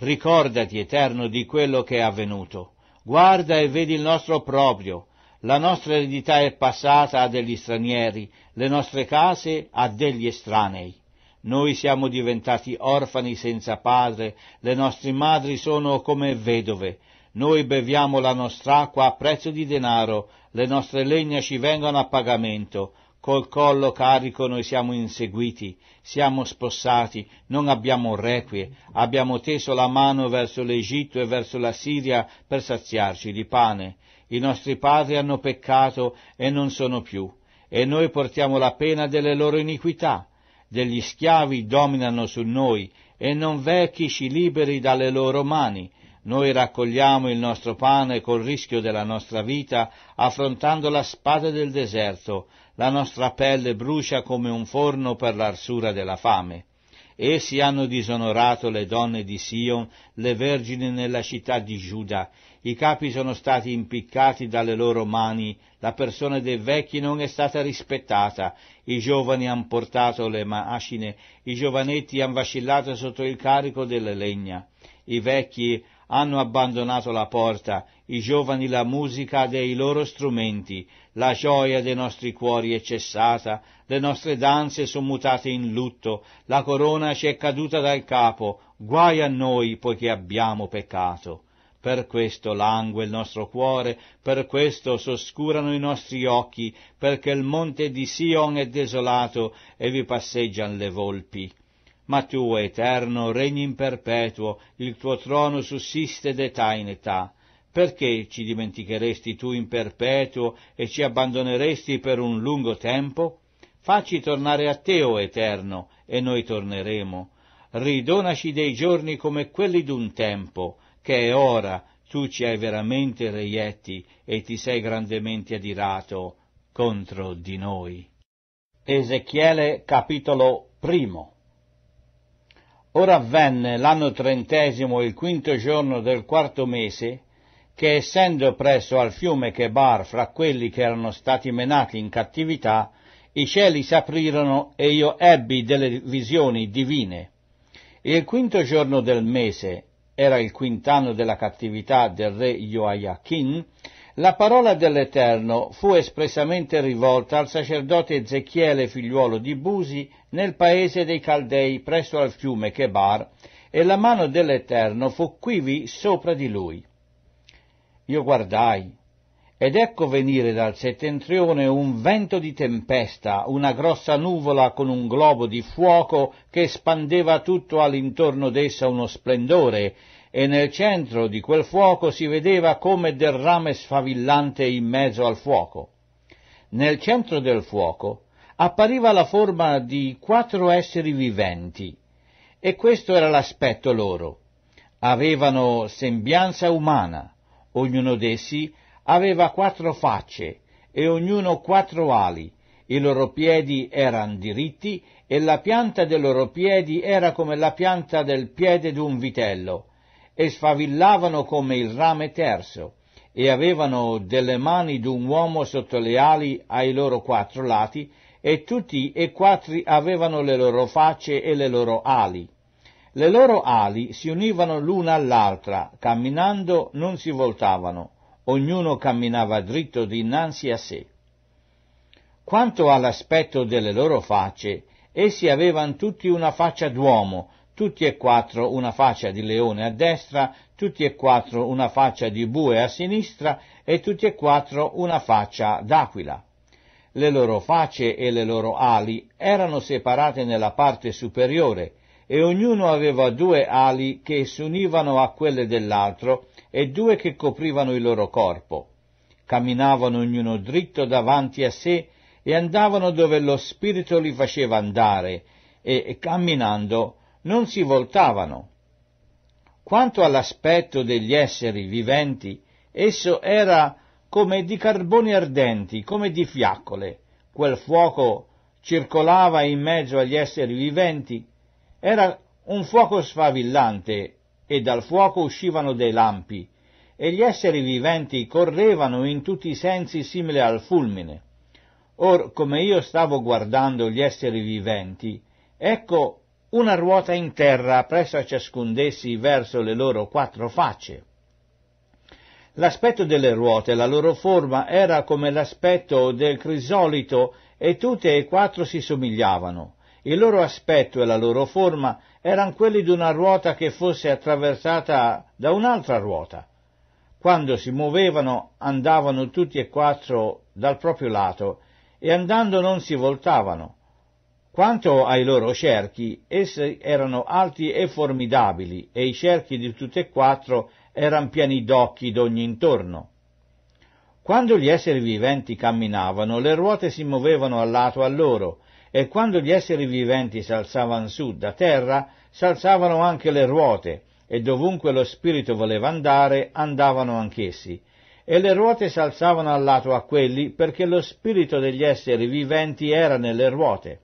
Ricordati, Eterno, di quello che è avvenuto. Guarda e vedi il nostro proprio. La nostra eredità è passata a degli stranieri, le nostre case a degli estranei. Noi siamo diventati orfani senza padre, le nostre madri sono come vedove. Noi beviamo la nostra acqua a prezzo di denaro, le nostre legna ci vengono a pagamento, Col collo carico noi siamo inseguiti, siamo spossati, non abbiamo requie, abbiamo teso la mano verso l'Egitto e verso la Siria per saziarci di pane. I nostri padri hanno peccato e non sono più, e noi portiamo la pena delle loro iniquità. Degli schiavi dominano su noi, e non v'è chi ci liberi dalle loro mani. Noi raccogliamo il nostro pane col rischio della nostra vita, affrontando la spada del deserto, la nostra pelle brucia come un forno per l'arsura della fame. Essi hanno disonorato le donne di Sion, le vergini nella città di Giuda. I capi sono stati impiccati dalle loro mani, la persona dei vecchi non è stata rispettata, i giovani han portato le macine, i giovanetti han vacillato sotto il carico delle legna. I vecchi hanno abbandonato la porta, i giovani la musica dei loro strumenti, la gioia dei nostri cuori è cessata, le nostre danze sono mutate in lutto, la corona ci è caduta dal capo, guai a noi poiché abbiamo peccato. Per questo langue il nostro cuore, per questo s'oscurano i nostri occhi, perché il monte di Sion è desolato e vi passeggiano le volpi ma tu, Eterno, regni in perpetuo, il tuo trono sussiste d'età in età. Perché ci dimenticheresti tu in perpetuo e ci abbandoneresti per un lungo tempo? Facci tornare a te, o Eterno, e noi torneremo. Ridonaci dei giorni come quelli d'un tempo, che è ora, tu ci hai veramente reietti e ti sei grandemente adirato contro di noi. Ezechiele capitolo primo Ora avvenne l'anno trentesimo il quinto giorno del quarto mese, che essendo presso al fiume Chebar fra quelli che erano stati menati in cattività, i cieli s'aprirono e io ebbi delle visioni divine. Il quinto giorno del mese, era il quint'anno della cattività del re Joachim, la parola dell'Eterno fu espressamente rivolta al sacerdote Ezechiele figliuolo di Busi nel paese dei Caldei presso al fiume Chebar e la mano dell'Eterno fu quivi sopra di lui. Io guardai ed ecco venire dal settentrione un vento di tempesta, una grossa nuvola con un globo di fuoco che spandeva tutto all'intorno d'essa uno splendore e nel centro di quel fuoco si vedeva come del rame sfavillante in mezzo al fuoco. Nel centro del fuoco appariva la forma di quattro esseri viventi, e questo era l'aspetto loro. Avevano sembianza umana, ognuno d'essi aveva quattro facce e ognuno quattro ali, i loro piedi erano diritti e la pianta dei loro piedi era come la pianta del piede d'un vitello, e sfavillavano come il rame terso, e avevano delle mani d'un uomo sotto le ali ai loro quattro lati, e tutti e quattro avevano le loro facce e le loro ali. Le loro ali si univano l'una all'altra, camminando non si voltavano, ognuno camminava dritto dinanzi a sé. Quanto all'aspetto delle loro facce, essi avevano tutti una faccia d'uomo, tutti e quattro una faccia di leone a destra, tutti e quattro una faccia di bue a sinistra e tutti e quattro una faccia d'aquila. Le loro facce e le loro ali erano separate nella parte superiore e ognuno aveva due ali che s'univano a quelle dell'altro e due che coprivano il loro corpo. Camminavano ognuno dritto davanti a sé e andavano dove lo spirito li faceva andare e camminando non si voltavano. Quanto all'aspetto degli esseri viventi, esso era come di carboni ardenti, come di fiaccole. Quel fuoco circolava in mezzo agli esseri viventi, era un fuoco sfavillante e dal fuoco uscivano dei lampi e gli esseri viventi correvano in tutti i sensi simile al fulmine. Or, come io stavo guardando gli esseri viventi, ecco una ruota in terra presso a ciascun d'essi verso le loro quattro facce. L'aspetto delle ruote, la loro forma era come l'aspetto del crisolito e tutte e quattro si somigliavano. Il loro aspetto e la loro forma erano quelli di una ruota che fosse attraversata da un'altra ruota. Quando si muovevano andavano tutti e quattro dal proprio lato e andando non si voltavano quanto ai loro cerchi, essi erano alti e formidabili, e i cerchi di tutti e quattro erano pieni d'occhi d'ogni intorno. Quando gli esseri viventi camminavano, le ruote si muovevano a lato a loro, e quando gli esseri viventi s'alzavano su da terra, s'alzavano anche le ruote, e dovunque lo spirito voleva andare, andavano anch'essi. E le ruote s'alzavano a lato a quelli, perché lo spirito degli esseri viventi era nelle ruote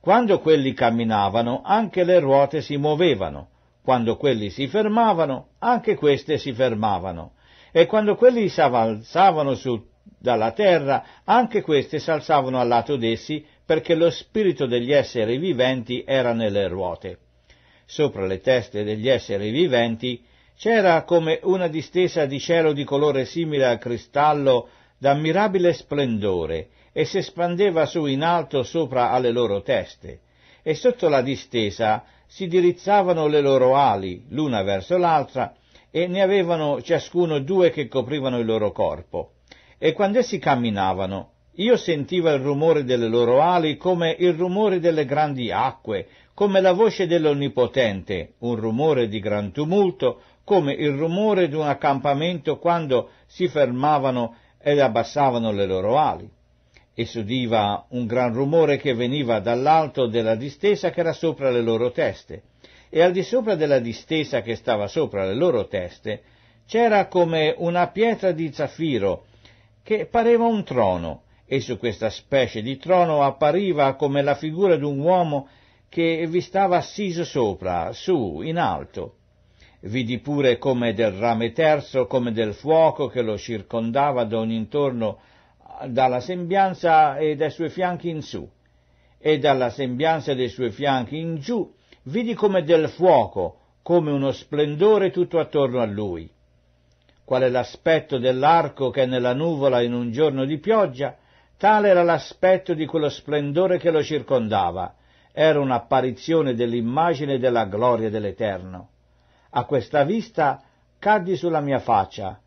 quando quelli camminavano, anche le ruote si muovevano, quando quelli si fermavano, anche queste si fermavano, e quando quelli s'alzavano su dalla terra, anche queste s'alzavano al lato d'essi, perché lo spirito degli esseri viventi era nelle ruote. Sopra le teste degli esseri viventi c'era come una distesa di cielo di colore simile al cristallo d'ammirabile splendore, e si espandeva su in alto sopra alle loro teste, e sotto la distesa si dirizzavano le loro ali, l'una verso l'altra, e ne avevano ciascuno due che coprivano il loro corpo. E quando essi camminavano, io sentiva il rumore delle loro ali come il rumore delle grandi acque, come la voce dell'Onnipotente, un rumore di gran tumulto, come il rumore di un accampamento quando si fermavano ed abbassavano le loro ali e s'udiva un gran rumore che veniva dall'alto della distesa che era sopra le loro teste, e al di sopra della distesa che stava sopra le loro teste c'era come una pietra di zaffiro che pareva un trono, e su questa specie di trono appariva come la figura di un uomo che vi stava assiso sopra, su, in alto. Vidi pure come del rame terzo, come del fuoco che lo circondava da ogni intorno dalla sembianza e dai suoi fianchi in su, e dalla sembianza dei suoi fianchi in giù vidi come del fuoco, come uno splendore tutto attorno a lui. Qual è l'aspetto dell'arco che è nella nuvola in un giorno di pioggia? Tale era l'aspetto di quello splendore che lo circondava. Era un'apparizione dell'immagine della gloria dell'Eterno. A questa vista caddi sulla mia faccia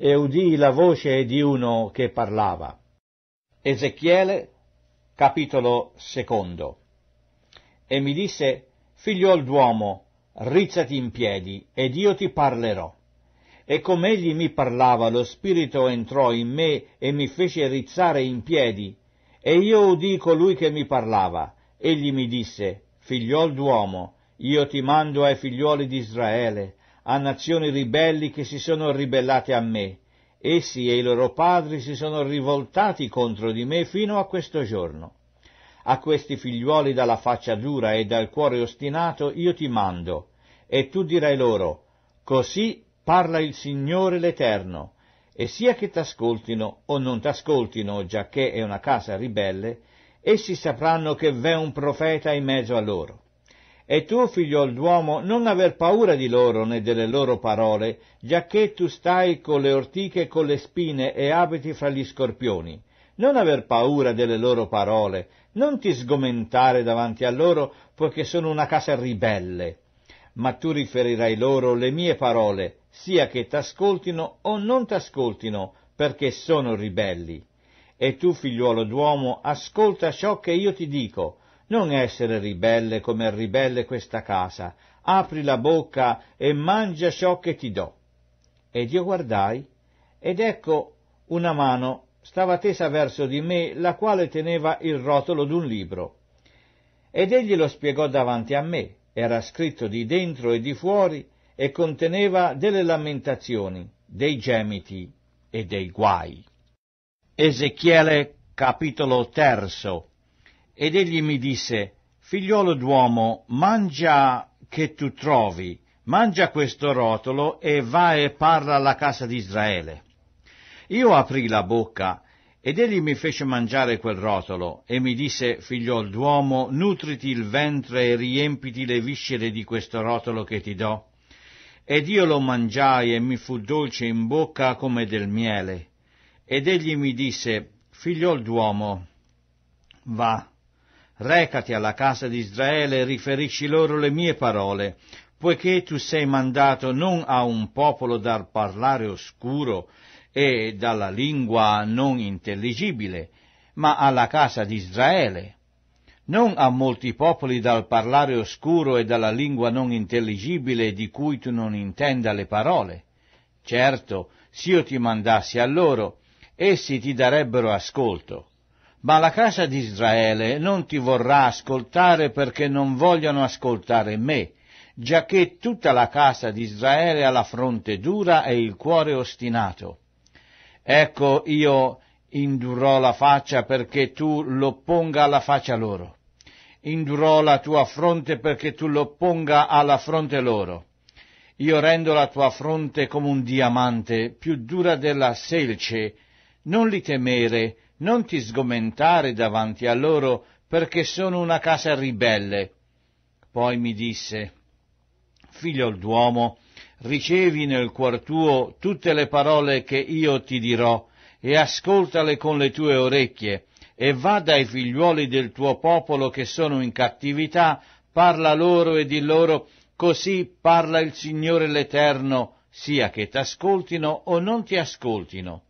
e udii la voce di uno che parlava. Ezechiele, capitolo secondo. E mi disse, figliol d'uomo, rizzati in piedi, ed io ti parlerò. E come egli mi parlava, lo spirito entrò in me e mi fece rizzare in piedi, e io udii colui che mi parlava. Egli mi disse, figliol d'uomo, io ti mando ai figliuoli di Israele, a nazioni ribelli che si sono ribellate a me. Essi e i loro padri si sono rivoltati contro di me fino a questo giorno. A questi figliuoli dalla faccia dura e dal cuore ostinato io ti mando, e tu dirai loro, così parla il Signore l'Eterno, e sia che t'ascoltino o non t'ascoltino, giacché è una casa ribelle, essi sapranno che v'è un profeta in mezzo a loro. E tu, figliol d'uomo, non aver paura di loro né delle loro parole, giacché tu stai con le ortiche e con le spine e abiti fra gli scorpioni. Non aver paura delle loro parole, non ti sgomentare davanti a loro, poiché sono una casa ribelle. Ma tu riferirai loro le mie parole, sia che t'ascoltino o non t'ascoltino, perché sono ribelli. E tu, figliuolo d'uomo, ascolta ciò che io ti dico, non essere ribelle come è ribelle questa casa, apri la bocca e mangia ciò che ti do. Ed io guardai, ed ecco una mano stava tesa verso di me, la quale teneva il rotolo d'un libro. Ed egli lo spiegò davanti a me, era scritto di dentro e di fuori, e conteneva delle lamentazioni, dei gemiti e dei guai. Ezechiele capitolo terzo ed egli mi disse, figliolo d'uomo, mangia che tu trovi, mangia questo rotolo e va e parla alla casa di Israele. Io aprì la bocca ed egli mi fece mangiare quel rotolo e mi disse, figliol d'uomo, nutriti il ventre e riempiti le viscere di questo rotolo che ti do. Ed io lo mangiai e mi fu dolce in bocca come del miele. Ed egli mi disse, figliol d'uomo, va, recati alla casa di Israele e riferisci loro le mie parole, poiché tu sei mandato non a un popolo dal parlare oscuro e dalla lingua non intelligibile, ma alla casa di Israele. Non a molti popoli dal parlare oscuro e dalla lingua non intelligibile di cui tu non intenda le parole. Certo, se io ti mandassi a loro, essi ti darebbero ascolto. Ma la casa di Israele non ti vorrà ascoltare perché non vogliono ascoltare me, giacché tutta la casa di Israele ha la fronte dura e il cuore ostinato. Ecco io indurrò la faccia perché tu l'opponga alla faccia loro. Indurrò la tua fronte perché tu l'opponga alla fronte loro. Io rendo la tua fronte come un diamante, più dura della selce. Non li temere, non ti sgomentare davanti a loro perché sono una casa ribelle. Poi mi disse, figlio d'uomo, ricevi nel cuor tuo tutte le parole che io ti dirò e ascoltale con le tue orecchie e va dai figliuoli del tuo popolo che sono in cattività, parla loro e di loro, così parla il Signore l'Eterno, sia che t'ascoltino o non ti ascoltino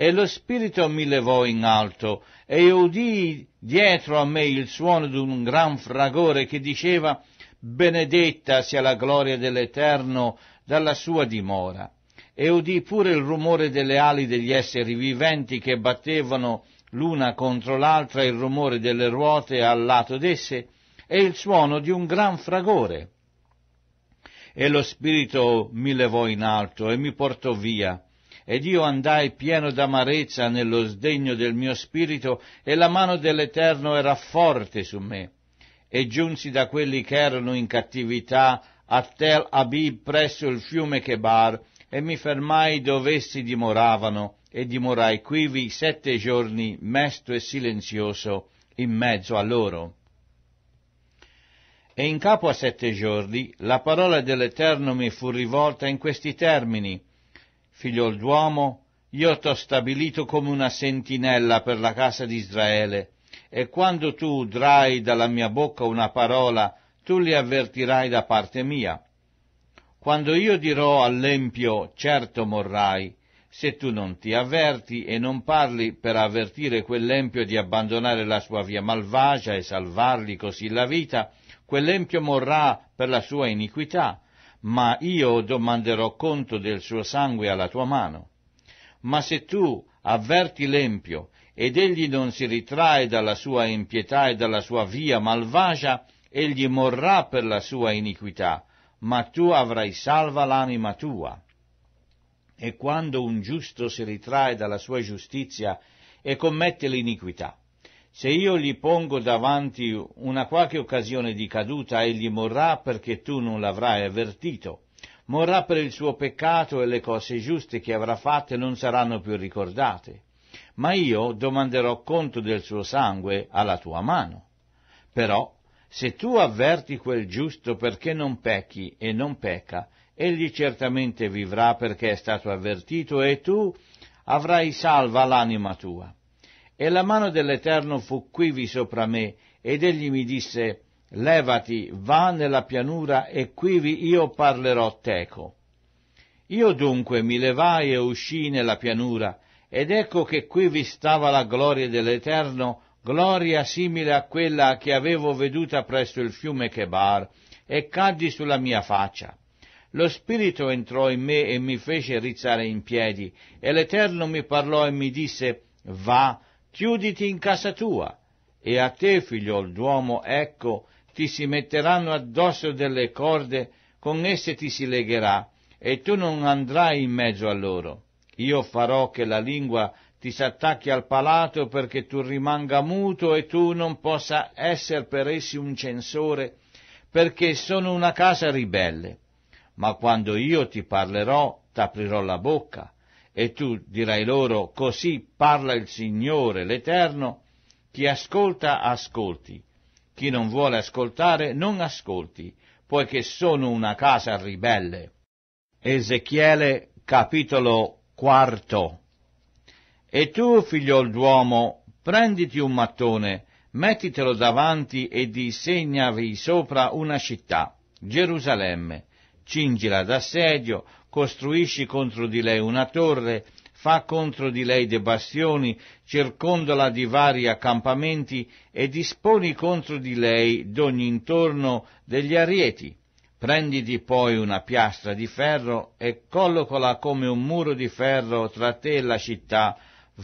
e lo spirito mi levò in alto, e io udii dietro a me il suono d'un gran fragore che diceva Benedetta sia la gloria dell'Eterno dalla sua dimora. E udì pure il rumore delle ali degli esseri viventi che battevano l'una contro l'altra il rumore delle ruote al lato d'esse e il suono di un gran fragore. E lo spirito mi levò in alto e mi portò via ed io andai pieno d'amarezza nello sdegno del mio spirito, e la mano dell'Eterno era forte su me. E giunsi da quelli che erano in cattività a Tel Abib presso il fiume Chebar, e mi fermai dove essi dimoravano, e dimorai quivi sette giorni, mesto e silenzioso, in mezzo a loro. E in capo a sette giorni la parola dell'Eterno mi fu rivolta in questi termini figlio d'uomo, io t'ho stabilito come una sentinella per la casa di Israele, e quando tu udrai dalla mia bocca una parola, tu li avvertirai da parte mia. Quando io dirò all'empio, certo morrai, se tu non ti avverti e non parli per avvertire quell'empio di abbandonare la sua via malvagia e salvargli così la vita, quell'empio morrà per la sua iniquità, ma io domanderò conto del suo sangue alla tua mano. Ma se tu avverti l'empio ed egli non si ritrae dalla sua impietà e dalla sua via malvagia, egli morrà per la sua iniquità, ma tu avrai salva l'anima tua. E quando un giusto si ritrae dalla sua giustizia e commette l'iniquità, se io gli pongo davanti una qualche occasione di caduta, egli morrà perché tu non l'avrai avvertito. Morrà per il suo peccato e le cose giuste che avrà fatte non saranno più ricordate. Ma io domanderò conto del suo sangue alla tua mano. Però, se tu avverti quel giusto perché non pecchi e non pecca, egli certamente vivrà perché è stato avvertito e tu avrai salva l'anima tua. E la mano dell'Eterno fu quivi sopra me, ed egli mi disse, Levati, va nella pianura, e quivi io parlerò teco. Io dunque mi levai e uscii nella pianura, ed ecco che quivi stava la gloria dell'Eterno, gloria simile a quella che avevo veduta presso il fiume Chebar, e caddi sulla mia faccia. Lo Spirito entrò in me e mi fece rizzare in piedi, e l'Eterno mi parlò e mi disse, Va, chiuditi in casa tua, e a te, figliol d'uomo, ecco, ti si metteranno addosso delle corde, con esse ti si legherà, e tu non andrai in mezzo a loro. Io farò che la lingua ti s'attacchi al palato perché tu rimanga muto e tu non possa essere per essi un censore, perché sono una casa ribelle. Ma quando io ti parlerò, t'aprirò la bocca e tu dirai loro, così parla il Signore l'Eterno, chi ascolta ascolti, chi non vuole ascoltare non ascolti, poiché sono una casa ribelle. Ezechiele capitolo quarto. E tu, figliol d'uomo, prenditi un mattone, mettitelo davanti e disegnavi sopra una città, Gerusalemme, cingila d'assedio, costruisci contro di lei una torre, fa contro di lei dei bastioni, circondola di vari accampamenti e disponi contro di lei d'ogni intorno degli arieti. Prenditi poi una piastra di ferro e collocola come un muro di ferro tra te e la città,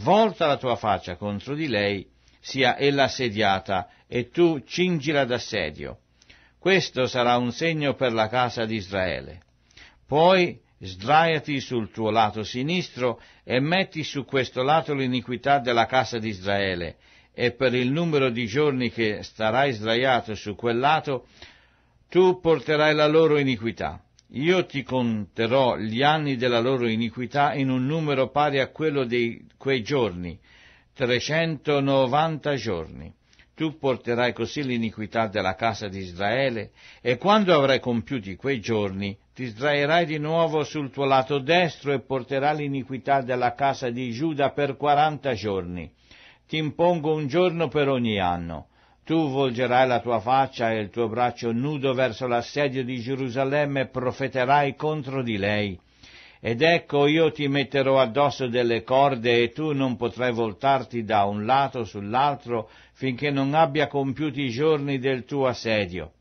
volta la tua faccia contro di lei, sia ella assediata, e tu cingila d'assedio. Questo sarà un segno per la casa di Israele. Poi sdraiati sul tuo lato sinistro e metti su questo lato l'iniquità della casa di Israele, e per il numero di giorni che starai sdraiato su quel lato, tu porterai la loro iniquità. Io ti conterò gli anni della loro iniquità in un numero pari a quello di quei giorni, 390 giorni tu porterai così l'iniquità della casa di Israele, e quando avrai compiuti quei giorni, ti sdraierai di nuovo sul tuo lato destro e porterai l'iniquità della casa di Giuda per quaranta giorni. Ti impongo un giorno per ogni anno. Tu volgerai la tua faccia e il tuo braccio nudo verso l'assedio di Gerusalemme e profeterai contro di lei. Ed ecco io ti metterò addosso delle corde e tu non potrai voltarti da un lato sull'altro finché non abbia compiuti i giorni del tuo assedio.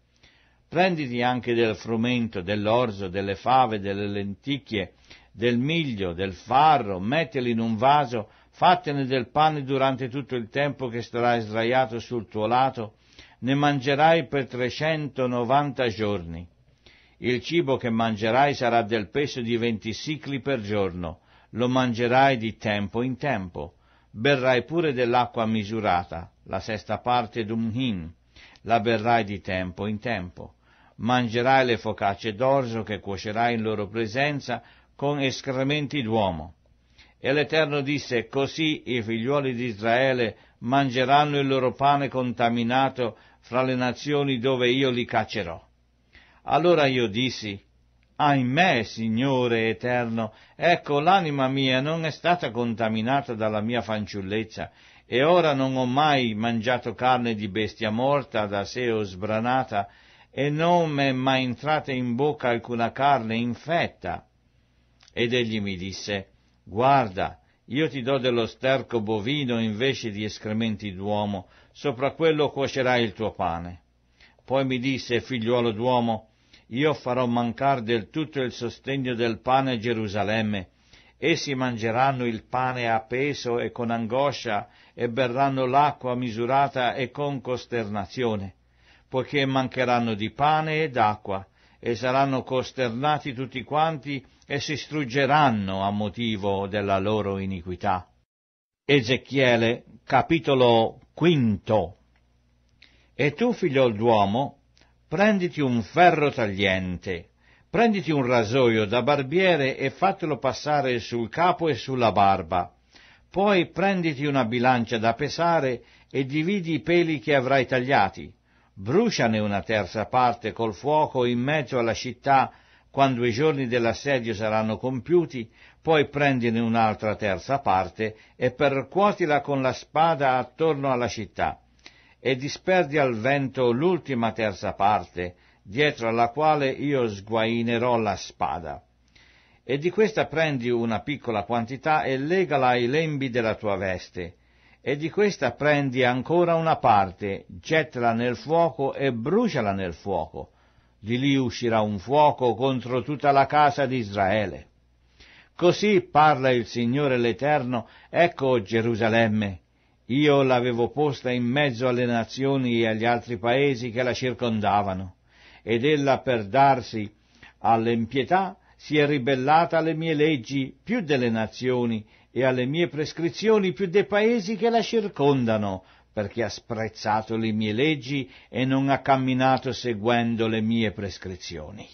Prenditi anche del frumento, dell'orzo, delle fave, delle lenticchie, del miglio, del farro, mettili in un vaso, fattene del pane durante tutto il tempo che starai sdraiato sul tuo lato, ne mangerai per 390 giorni. Il cibo che mangerai sarà del peso di venti sicli per giorno, lo mangerai di tempo in tempo, berrai pure dell'acqua misurata, la sesta parte d'un hin, la berrai di tempo in tempo. Mangerai le focacce d'orzo che cuocerai in loro presenza con escrementi d'uomo. E l'Eterno disse, così i figliuoli di Israele mangeranno il loro pane contaminato fra le nazioni dove io li caccerò. Allora io dissi, Ahimè, Signore Eterno, ecco l'anima mia non è stata contaminata dalla mia fanciullezza, e ora non ho mai mangiato carne di bestia morta da sé o sbranata, e non m'è mai entrata in bocca alcuna carne infetta. Ed egli mi disse, guarda, io ti do dello sterco bovino invece di escrementi d'uomo, sopra quello cuocerai il tuo pane. Poi mi disse, figliuolo d'uomo, io farò mancar del tutto il sostegno del pane a Gerusalemme. Essi mangeranno il pane a peso e con angoscia, e berranno l'acqua misurata e con costernazione, poiché mancheranno di pane e d'acqua, e saranno costernati tutti quanti e si struggeranno a motivo della loro iniquità. Ezechiele, capitolo quinto. E tu, figlio d'uomo, prenditi un ferro tagliente, prenditi un rasoio da barbiere e fatelo passare sul capo e sulla barba, poi prenditi una bilancia da pesare e dividi i peli che avrai tagliati. Bruciane una terza parte col fuoco in mezzo alla città quando i giorni dell'assedio saranno compiuti, poi prendine un'altra terza parte e percuotila con la spada attorno alla città e disperdi al vento l'ultima terza parte, dietro alla quale io sguainerò la spada e di questa prendi una piccola quantità e legala ai lembi della tua veste, e di questa prendi ancora una parte, gettala nel fuoco e bruciala nel fuoco. Di lì uscirà un fuoco contro tutta la casa di Israele. Così parla il Signore l'Eterno, ecco Gerusalemme. Io l'avevo posta in mezzo alle nazioni e agli altri paesi che la circondavano, ed ella per darsi all'impietà si è ribellata alle mie leggi più delle nazioni e alle mie prescrizioni più dei paesi che la circondano, perché ha sprezzato le mie leggi e non ha camminato seguendo le mie prescrizioni.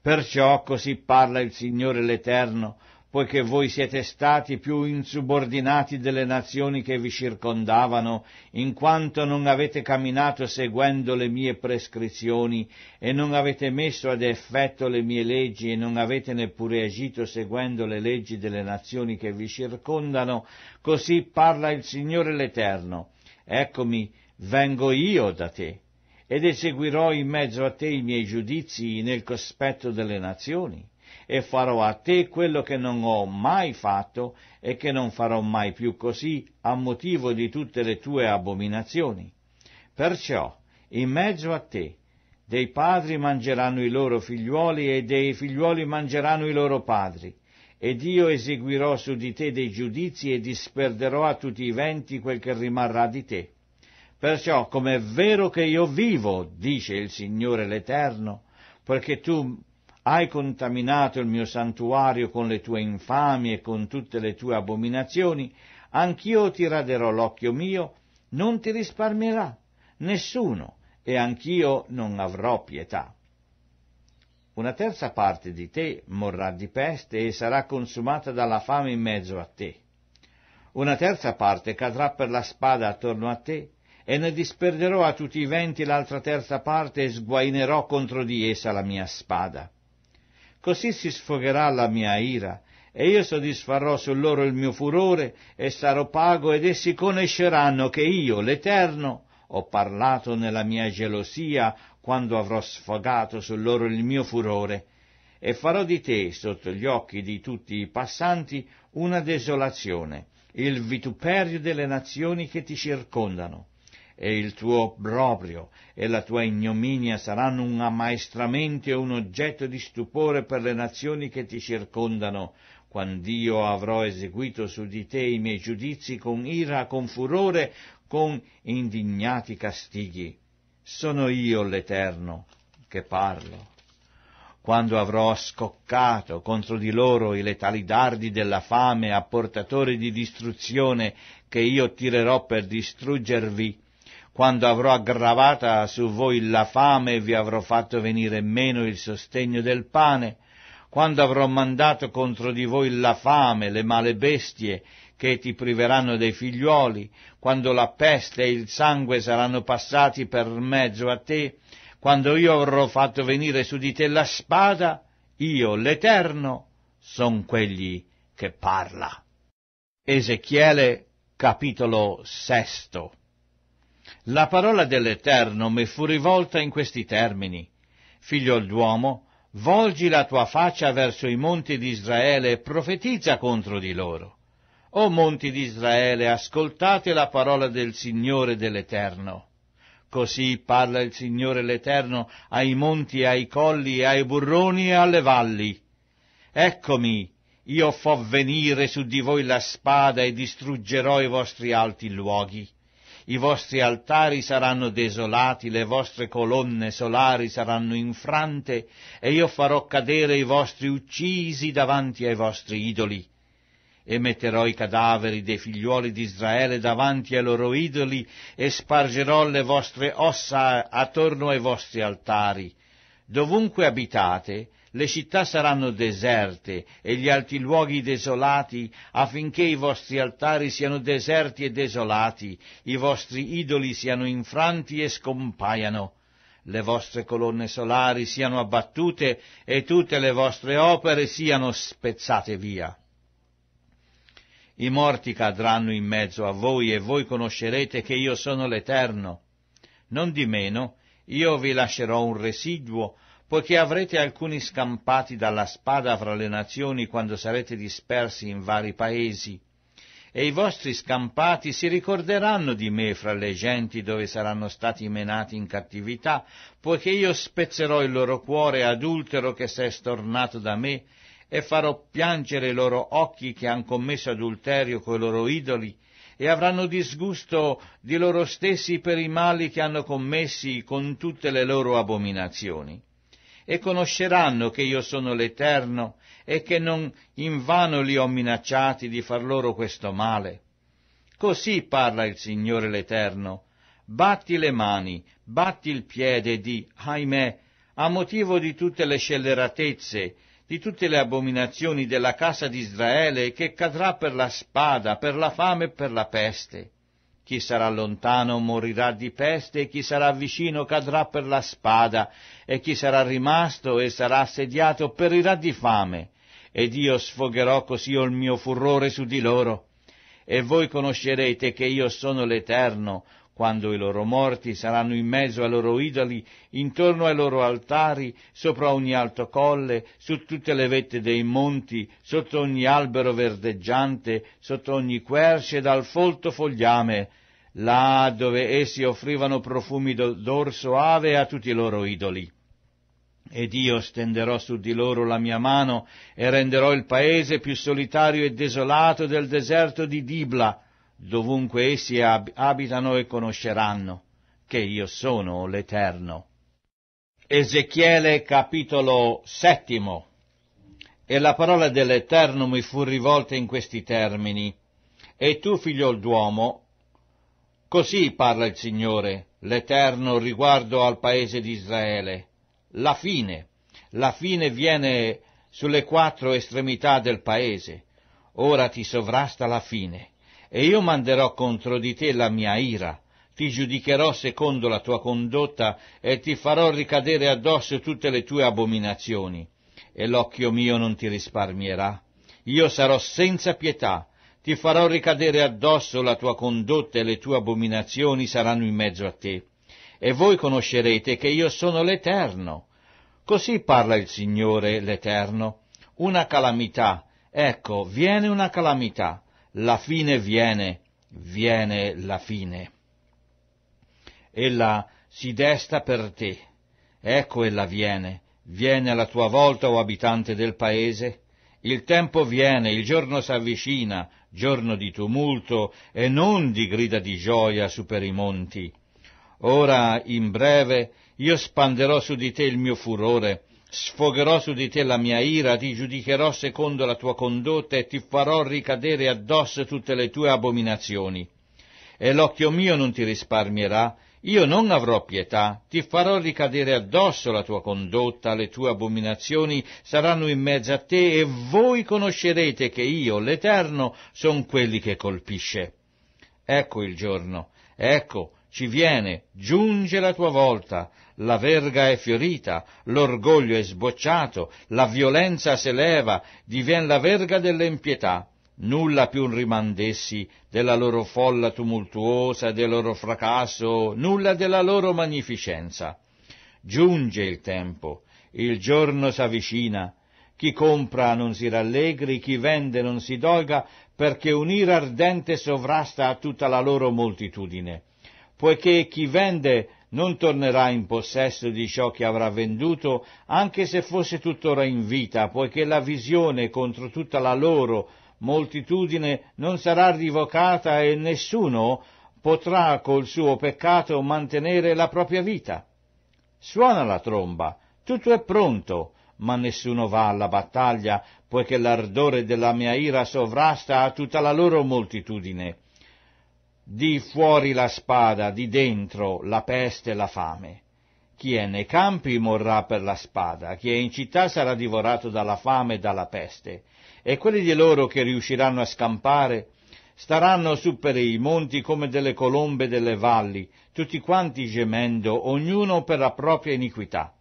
Perciò così parla il Signore l'Eterno, poiché voi siete stati più insubordinati delle nazioni che vi circondavano, in quanto non avete camminato seguendo le mie prescrizioni e non avete messo ad effetto le mie leggi e non avete neppure agito seguendo le leggi delle nazioni che vi circondano, così parla il Signore l'Eterno. Eccomi, vengo io da te ed eseguirò in mezzo a te i miei giudizi nel cospetto delle nazioni e farò a te quello che non ho mai fatto e che non farò mai più così a motivo di tutte le tue abominazioni. Perciò, in mezzo a te, dei padri mangeranno i loro figliuoli e dei figliuoli mangeranno i loro padri. Ed io eseguirò su di te dei giudizi e disperderò a tutti i venti quel che rimarrà di te. Perciò, come è vero che io vivo, dice il Signore l'Eterno, perché tu hai contaminato il mio santuario con le tue infamie e con tutte le tue abominazioni, anch'io ti raderò l'occhio mio, non ti risparmierà nessuno, e anch'io non avrò pietà. Una terza parte di te morrà di peste e sarà consumata dalla fame in mezzo a te. Una terza parte cadrà per la spada attorno a te, e ne disperderò a tutti i venti l'altra terza parte e sguainerò contro di essa la mia spada. Così si sfogherà la mia ira, e io soddisfarò su loro il mio furore, e sarò pago, ed essi conosceranno che io, l'Eterno, ho parlato nella mia gelosia quando avrò sfogato su loro il mio furore, e farò di te, sotto gli occhi di tutti i passanti, una desolazione, il vituperio delle nazioni che ti circondano e il tuo obbrobrio e la tua ignominia saranno un ammaestramento e un oggetto di stupore per le nazioni che ti circondano, quando io avrò eseguito su di te i miei giudizi con ira, con furore, con indignati castighi. Sono io l'Eterno che parlo. Quando avrò scoccato contro di loro i letali dardi della fame, apportatori di distruzione, che io tirerò per distruggervi, quando avrò aggravata su voi la fame e vi avrò fatto venire meno il sostegno del pane, quando avrò mandato contro di voi la fame, le male bestie, che ti priveranno dei figliuoli, quando la peste e il sangue saranno passati per mezzo a te, quando io avrò fatto venire su di te la spada, io, l'Eterno, son quelli che parla. Ezechiele capitolo sesto la parola dell'Eterno mi fu rivolta in questi termini. Figlio d'uomo, volgi la tua faccia verso i monti di Israele e profetizza contro di loro. O monti di Israele, ascoltate la parola del Signore dell'Eterno. Così parla il Signore l'Eterno ai monti, ai colli, ai burroni e alle valli. Eccomi, io fo venire su di voi la spada e distruggerò i vostri alti luoghi i vostri altari saranno desolati, le vostre colonne solari saranno infrante, e io farò cadere i vostri uccisi davanti ai vostri idoli. E metterò i cadaveri dei figliuoli di Israele davanti ai loro idoli, e spargerò le vostre ossa attorno ai vostri altari. Dovunque abitate, le città saranno deserte e gli alti luoghi desolati, affinché i vostri altari siano deserti e desolati, i vostri idoli siano infranti e scompaiano, le vostre colonne solari siano abbattute e tutte le vostre opere siano spezzate via. I morti cadranno in mezzo a voi e voi conoscerete che io sono l'Eterno. Non di meno, io vi lascerò un residuo poiché avrete alcuni scampati dalla spada fra le nazioni quando sarete dispersi in vari paesi. E i vostri scampati si ricorderanno di me fra le genti dove saranno stati menati in cattività, poiché io spezzerò il loro cuore adultero che s'è stornato da me, e farò piangere i loro occhi che han commesso adulterio coi loro idoli, e avranno disgusto di loro stessi per i mali che hanno commessi con tutte le loro abominazioni e conosceranno che io sono l'Eterno e che non in vano li ho minacciati di far loro questo male. Così parla il Signore l'Eterno. Batti le mani, batti il piede di, ahimè, a motivo di tutte le scelleratezze, di tutte le abominazioni della casa di Israele che cadrà per la spada, per la fame e per la peste. Chi sarà lontano morirà di peste, e chi sarà vicino cadrà per la spada, e chi sarà rimasto e sarà assediato perirà di fame. Ed io sfogherò così il mio furore su di loro. E voi conoscerete che io sono l'Eterno, quando i loro morti saranno in mezzo ai loro idoli, intorno ai loro altari, sopra ogni alto colle, su tutte le vette dei monti, sotto ogni albero verdeggiante, sotto ogni querce dal folto fogliame, là dove essi offrivano profumi d'orso ave a tutti i loro idoli. Ed io stenderò su di loro la mia mano e renderò il paese più solitario e desolato del deserto di Dibla, dovunque essi ab- abitano e conosceranno che io sono l'Eterno. Ezechiele capitolo settimo. E la parola dell'Eterno mi fu rivolta in questi termini. E tu, figlio d'uomo, così parla il Signore, l'Eterno, riguardo al paese di Israele. La fine, la fine viene sulle quattro estremità del paese. Ora ti sovrasta la fine e io manderò contro di te la mia ira, ti giudicherò secondo la tua condotta e ti farò ricadere addosso tutte le tue abominazioni, e l'occhio mio non ti risparmierà. Io sarò senza pietà, ti farò ricadere addosso la tua condotta e le tue abominazioni saranno in mezzo a te. E voi conoscerete che io sono l'Eterno. Così parla il Signore l'Eterno. Una calamità, ecco, viene una calamità la fine viene, viene la fine. Ella si desta per te, ecco ella viene, viene alla tua volta, o abitante del paese, il tempo viene, il giorno s'avvicina, giorno di tumulto e non di grida di gioia su per i monti. Ora, in breve, io spanderò su di te il mio furore, Sfogherò su di te la mia ira, ti giudicherò secondo la tua condotta e ti farò ricadere addosso tutte le tue abominazioni. E l'occhio mio non ti risparmierà, io non avrò pietà, ti farò ricadere addosso la tua condotta, le tue abominazioni saranno in mezzo a te e voi conoscerete che io, l'Eterno, sono quelli che colpisce. Ecco il giorno, ecco, ci viene, giunge la tua volta, la verga è fiorita, l'orgoglio è sbocciato, la violenza se leva, divien la verga dell'impietà. Nulla più rimandessi della loro folla tumultuosa, del loro fracasso, nulla della loro magnificenza. Giunge il tempo, il giorno s'avvicina, chi compra non si rallegri, chi vende non si dolga, perché un'ira ardente sovrasta a tutta la loro moltitudine poiché chi vende non tornerà in possesso di ciò che avrà venduto, anche se fosse tuttora in vita, poiché la visione contro tutta la loro moltitudine non sarà rivocata e nessuno potrà col suo peccato mantenere la propria vita. Suona la tromba, tutto è pronto, ma nessuno va alla battaglia, poiché l'ardore della mia ira sovrasta a tutta la loro moltitudine di fuori la spada, di dentro la peste e la fame. Chi è nei campi morrà per la spada, chi è in città sarà divorato dalla fame e dalla peste, e quelli di loro che riusciranno a scampare staranno su per i monti come delle colombe delle valli, tutti quanti gemendo, ognuno per la propria iniquità.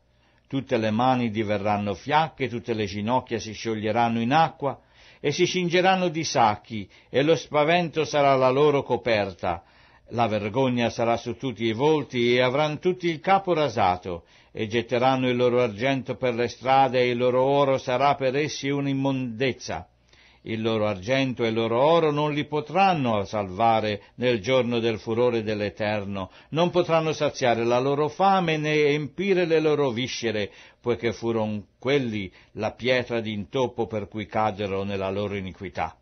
Tutte le mani diverranno fiacche, tutte le ginocchia si scioglieranno in acqua, e si cingeranno di sacchi, e lo spavento sarà la loro coperta. La vergogna sarà su tutti i volti e avranno tutti il capo rasato, e getteranno il loro argento per le strade e il loro oro sarà per essi un'immondezza il loro argento e il loro oro non li potranno salvare nel giorno del furore dell'Eterno, non potranno saziare la loro fame né empire le loro viscere, poiché furono quelli la pietra d'intoppo per cui caddero nella loro iniquità.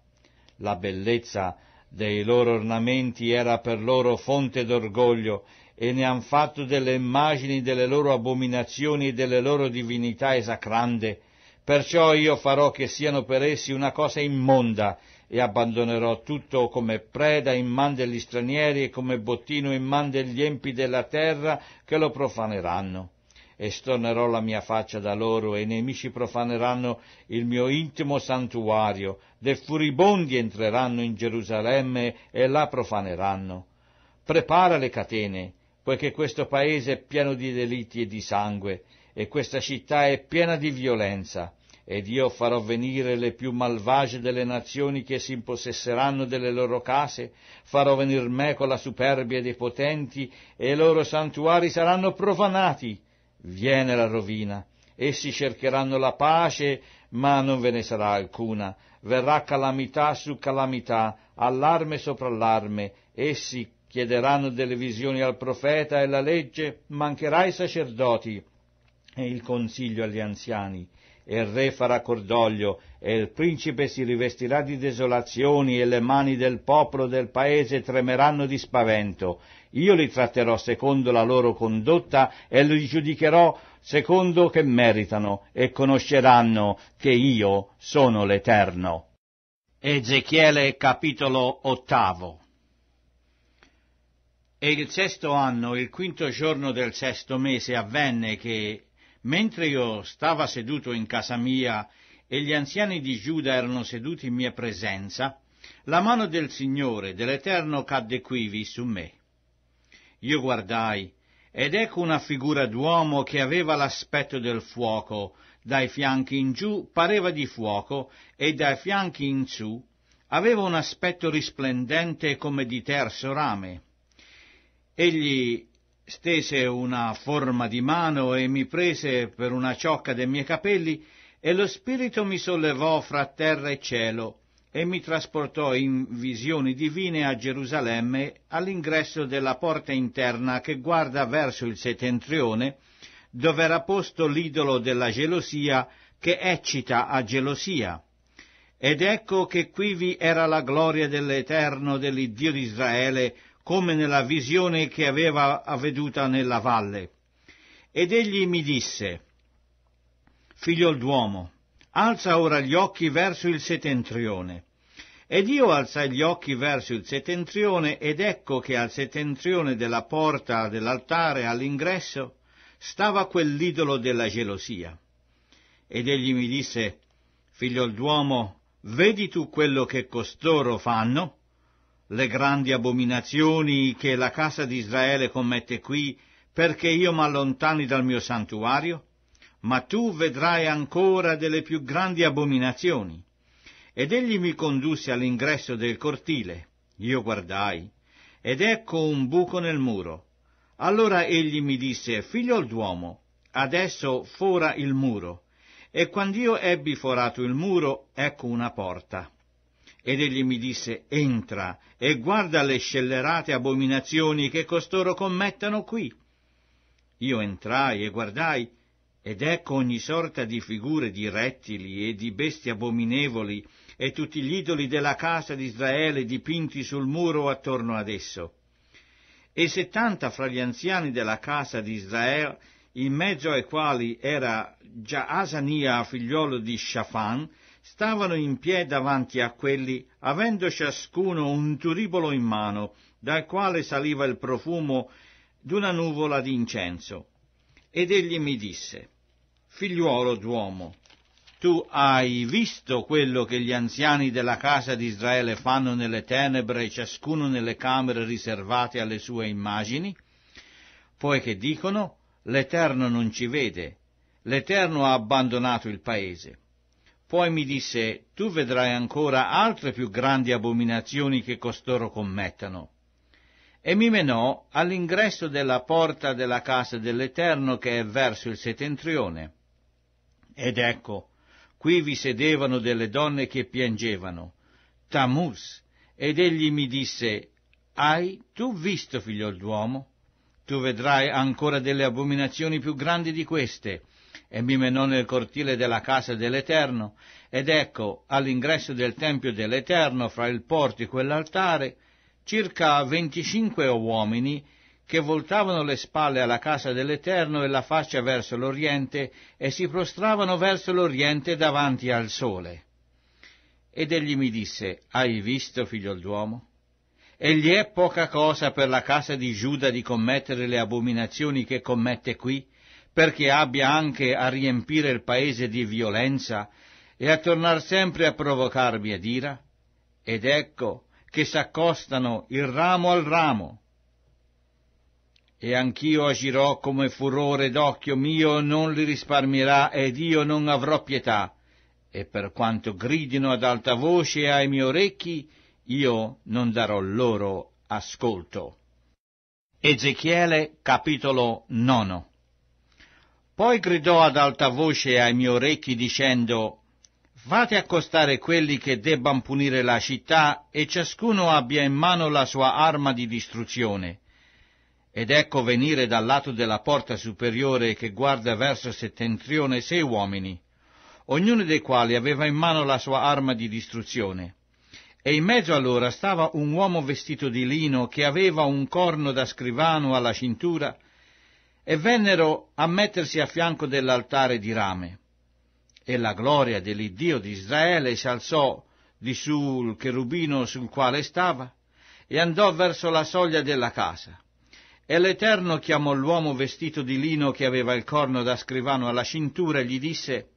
La bellezza dei loro ornamenti era per loro fonte d'orgoglio, e ne han fatto delle immagini delle loro abominazioni e delle loro divinità esacrande, Perciò io farò che siano per essi una cosa immonda e abbandonerò tutto come preda in man degli stranieri e come bottino in man degli empi della terra che lo profaneranno. Estornerò la mia faccia da loro e i nemici profaneranno il mio intimo santuario, dei furibondi entreranno in Gerusalemme e la profaneranno. Prepara le catene, poiché questo paese è pieno di delitti e di sangue, e questa città è piena di violenza ed io farò venire le più malvagie delle nazioni che si impossesseranno delle loro case, farò venir me con la superbia dei potenti, e i loro santuari saranno profanati. Viene la rovina. Essi cercheranno la pace, ma non ve ne sarà alcuna. Verrà calamità su calamità, allarme sopra allarme. Essi chiederanno delle visioni al profeta e la legge mancherà ai sacerdoti e il consiglio agli anziani e il re farà cordoglio, e il principe si rivestirà di desolazioni, e le mani del popolo del paese tremeranno di spavento. Io li tratterò secondo la loro condotta e li giudicherò secondo che meritano, e conosceranno che io sono l'Eterno. Ezechiele capitolo ottavo e il sesto anno, il quinto giorno del sesto mese, avvenne che Mentre io stava seduto in casa mia e gli anziani di Giuda erano seduti in mia presenza, la mano del Signore, dell'Eterno, cadde quivi su me. Io guardai, ed ecco una figura d'uomo che aveva l'aspetto del fuoco, dai fianchi in giù pareva di fuoco e dai fianchi in su aveva un aspetto risplendente come di terzo rame. Egli stese una forma di mano e mi prese per una ciocca dei miei capelli e lo spirito mi sollevò fra terra e cielo e mi trasportò in visioni divine a Gerusalemme all'ingresso della porta interna che guarda verso il settentrione, dove era posto l'idolo della gelosia che eccita a gelosia. Ed ecco che quivi era la gloria dell'Eterno dell'Iddio di Israele come nella visione che aveva avveduta nella valle. Ed egli mi disse, Figlio d'uomo, alza ora gli occhi verso il settentrione. Ed io alzai gli occhi verso il settentrione, ed ecco che al settentrione della porta dell'altare all'ingresso stava quell'idolo della gelosia. Ed egli mi disse, Figlio d'uomo, vedi tu quello che costoro fanno? le grandi abominazioni che la casa di Israele commette qui, perché io m'allontani dal mio santuario? Ma tu vedrai ancora delle più grandi abominazioni. Ed egli mi condusse all'ingresso del cortile. Io guardai, ed ecco un buco nel muro. Allora egli mi disse, figlio d'uomo, adesso fora il muro. E quando io ebbi forato il muro, ecco una porta. Ed egli mi disse, entra e guarda le scellerate abominazioni che costoro commettano qui. Io entrai e guardai, ed ecco ogni sorta di figure di rettili e di bestie abominevoli, e tutti gli idoli della casa di Israele dipinti sul muro attorno ad esso. E settanta fra gli anziani della casa di Israele, in mezzo ai quali era già Asania figliuolo di Shafan, stavano in piedi davanti a quelli, avendo ciascuno un turibolo in mano, dal quale saliva il profumo d'una nuvola d'incenso. Ed egli mi disse, Figliuolo d'uomo, tu hai visto quello che gli anziani della casa di Israele fanno nelle tenebre, ciascuno nelle camere riservate alle sue immagini? Poiché dicono, l'Eterno non ci vede, l'Eterno ha abbandonato il paese. Poi mi disse, tu vedrai ancora altre più grandi abominazioni che costoro commettano. E mi menò all'ingresso della porta della casa dell'Eterno che è verso il settentrione. Ed ecco, qui vi sedevano delle donne che piangevano, Tamus, ed egli mi disse, Hai tu visto, figlio d'uomo? Tu vedrai ancora delle abominazioni più grandi di queste, e mi menò nel cortile della casa dell'Eterno, ed ecco all'ingresso del Tempio dell'Eterno, fra il portico e l'altare, circa venticinque uomini che voltavano le spalle alla casa dell'Eterno e la faccia verso l'Oriente e si prostravano verso l'Oriente davanti al sole. Ed egli mi disse, Hai visto, figlio d'uomo? Egli è poca cosa per la casa di Giuda di commettere le abominazioni che commette qui, perché abbia anche a riempire il paese di violenza e a tornar sempre a provocarmi ad ira? Ed ecco che s'accostano il ramo al ramo. E anch'io agirò come furore d'occhio mio non li risparmierà ed io non avrò pietà, e per quanto gridino ad alta voce ai miei orecchi, io non darò loro ascolto. Ezechiele capitolo 9 poi gridò ad alta voce ai miei orecchi dicendo Fate accostare quelli che debban punire la città e ciascuno abbia in mano la sua arma di distruzione. Ed ecco venire dal lato della porta superiore che guarda verso settentrione sei uomini, ognuno dei quali aveva in mano la sua arma di distruzione. E in mezzo allora stava un uomo vestito di lino che aveva un corno da scrivano alla cintura e vennero a mettersi a fianco dell'altare di rame. E la gloria dell'Iddio di Israele si alzò di sul cherubino sul quale stava e andò verso la soglia della casa. E l'Eterno chiamò l'uomo vestito di lino che aveva il corno da scrivano alla cintura e gli disse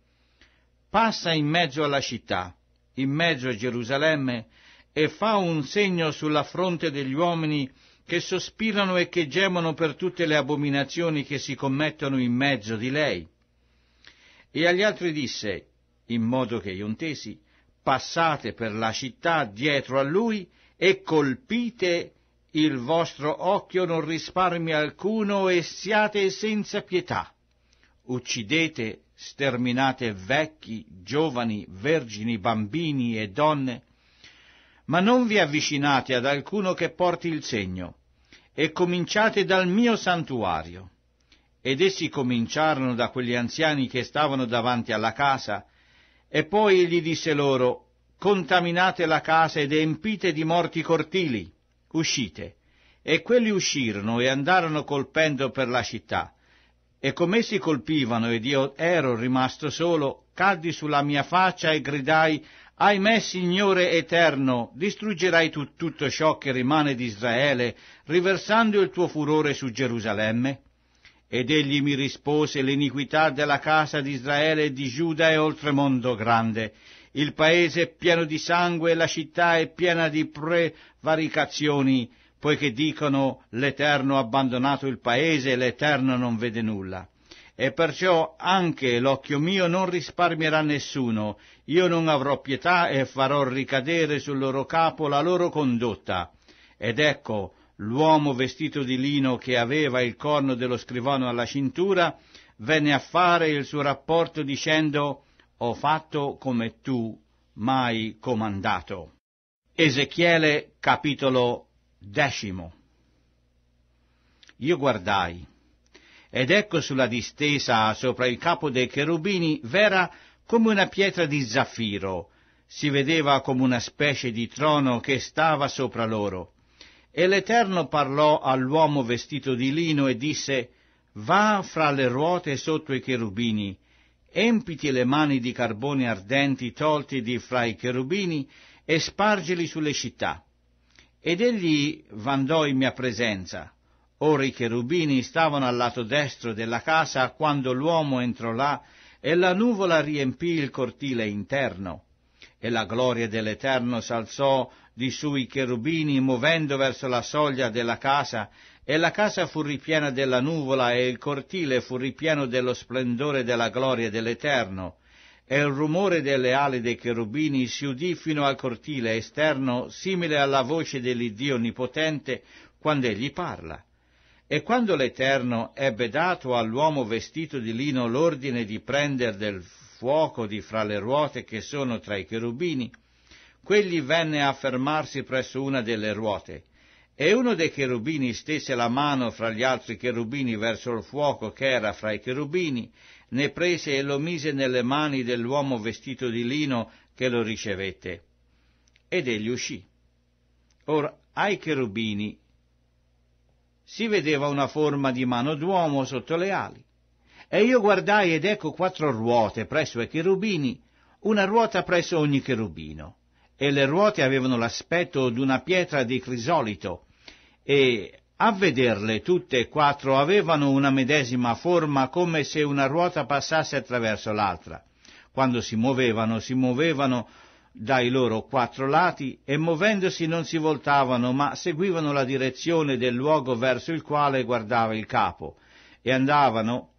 Passa in mezzo alla città, in mezzo a Gerusalemme, e fa un segno sulla fronte degli uomini che sospirano e che gemono per tutte le abominazioni che si commettono in mezzo di lei. E agli altri disse, in modo che io intesi, passate per la città dietro a lui e colpite il vostro occhio non risparmia alcuno e siate senza pietà. Uccidete, sterminate vecchi, giovani, vergini, bambini e donne, ma non vi avvicinate ad alcuno che porti il segno, e cominciate dal mio santuario. Ed essi cominciarono da quegli anziani che stavano davanti alla casa, e poi egli disse loro, contaminate la casa ed empite di morti i cortili, uscite. E quelli uscirono e andarono colpendo per la città. E come essi colpivano ed io ero rimasto solo, caddi sulla mia faccia e gridai, Ahimè, Signore eterno, distruggerai tu, tutto ciò che rimane di Israele, riversando il tuo furore su Gerusalemme? Ed egli mi rispose, l'iniquità della casa di Israele e di Giuda è oltremondo grande. Il paese è pieno di sangue e la città è piena di prevaricazioni, poiché dicono l'Eterno ha abbandonato il paese e l'Eterno non vede nulla e perciò anche l'occhio mio non risparmierà nessuno, io non avrò pietà e farò ricadere sul loro capo la loro condotta. Ed ecco, l'uomo vestito di lino che aveva il corno dello scrivano alla cintura, venne a fare il suo rapporto dicendo, ho fatto come tu mai comandato. Ezechiele capitolo decimo. Io guardai ed ecco sulla distesa sopra il capo dei cherubini vera come una pietra di zaffiro, si vedeva come una specie di trono che stava sopra loro. E l'Eterno parlò all'uomo vestito di lino e disse, Va fra le ruote sotto i cherubini, empiti le mani di carboni ardenti tolti di fra i cherubini e spargili sulle città. Ed egli vandò in mia presenza. Ora i cherubini stavano al lato destro della casa quando l'uomo entrò là e la nuvola riempì il cortile interno. E la gloria dell'Eterno s'alzò di su i cherubini muovendo verso la soglia della casa e la casa fu ripiena della nuvola e il cortile fu ripieno dello splendore della gloria dell'Eterno. E il rumore delle ali dei cherubini si udì fino al cortile esterno, simile alla voce dell'Iddio Onnipotente, quando egli parla. E quando l'Eterno ebbe dato all'uomo vestito di lino l'ordine di prendere del fuoco di fra le ruote che sono tra i cherubini, quegli venne a fermarsi presso una delle ruote, e uno dei cherubini stese la mano fra gli altri cherubini verso il fuoco che era fra i cherubini, ne prese e lo mise nelle mani dell'uomo vestito di lino che lo ricevette. Ed egli uscì. Ora ai cherubini si vedeva una forma di mano d'uomo sotto le ali. E io guardai ed ecco quattro ruote presso i cherubini, una ruota presso ogni cherubino, e le ruote avevano l'aspetto d'una pietra di crisolito, e a vederle tutte e quattro avevano una medesima forma come se una ruota passasse attraverso l'altra. Quando si muovevano, si muovevano dai loro quattro lati e muovendosi non si voltavano, ma seguivano la direzione del luogo verso il quale guardava il capo, e andavano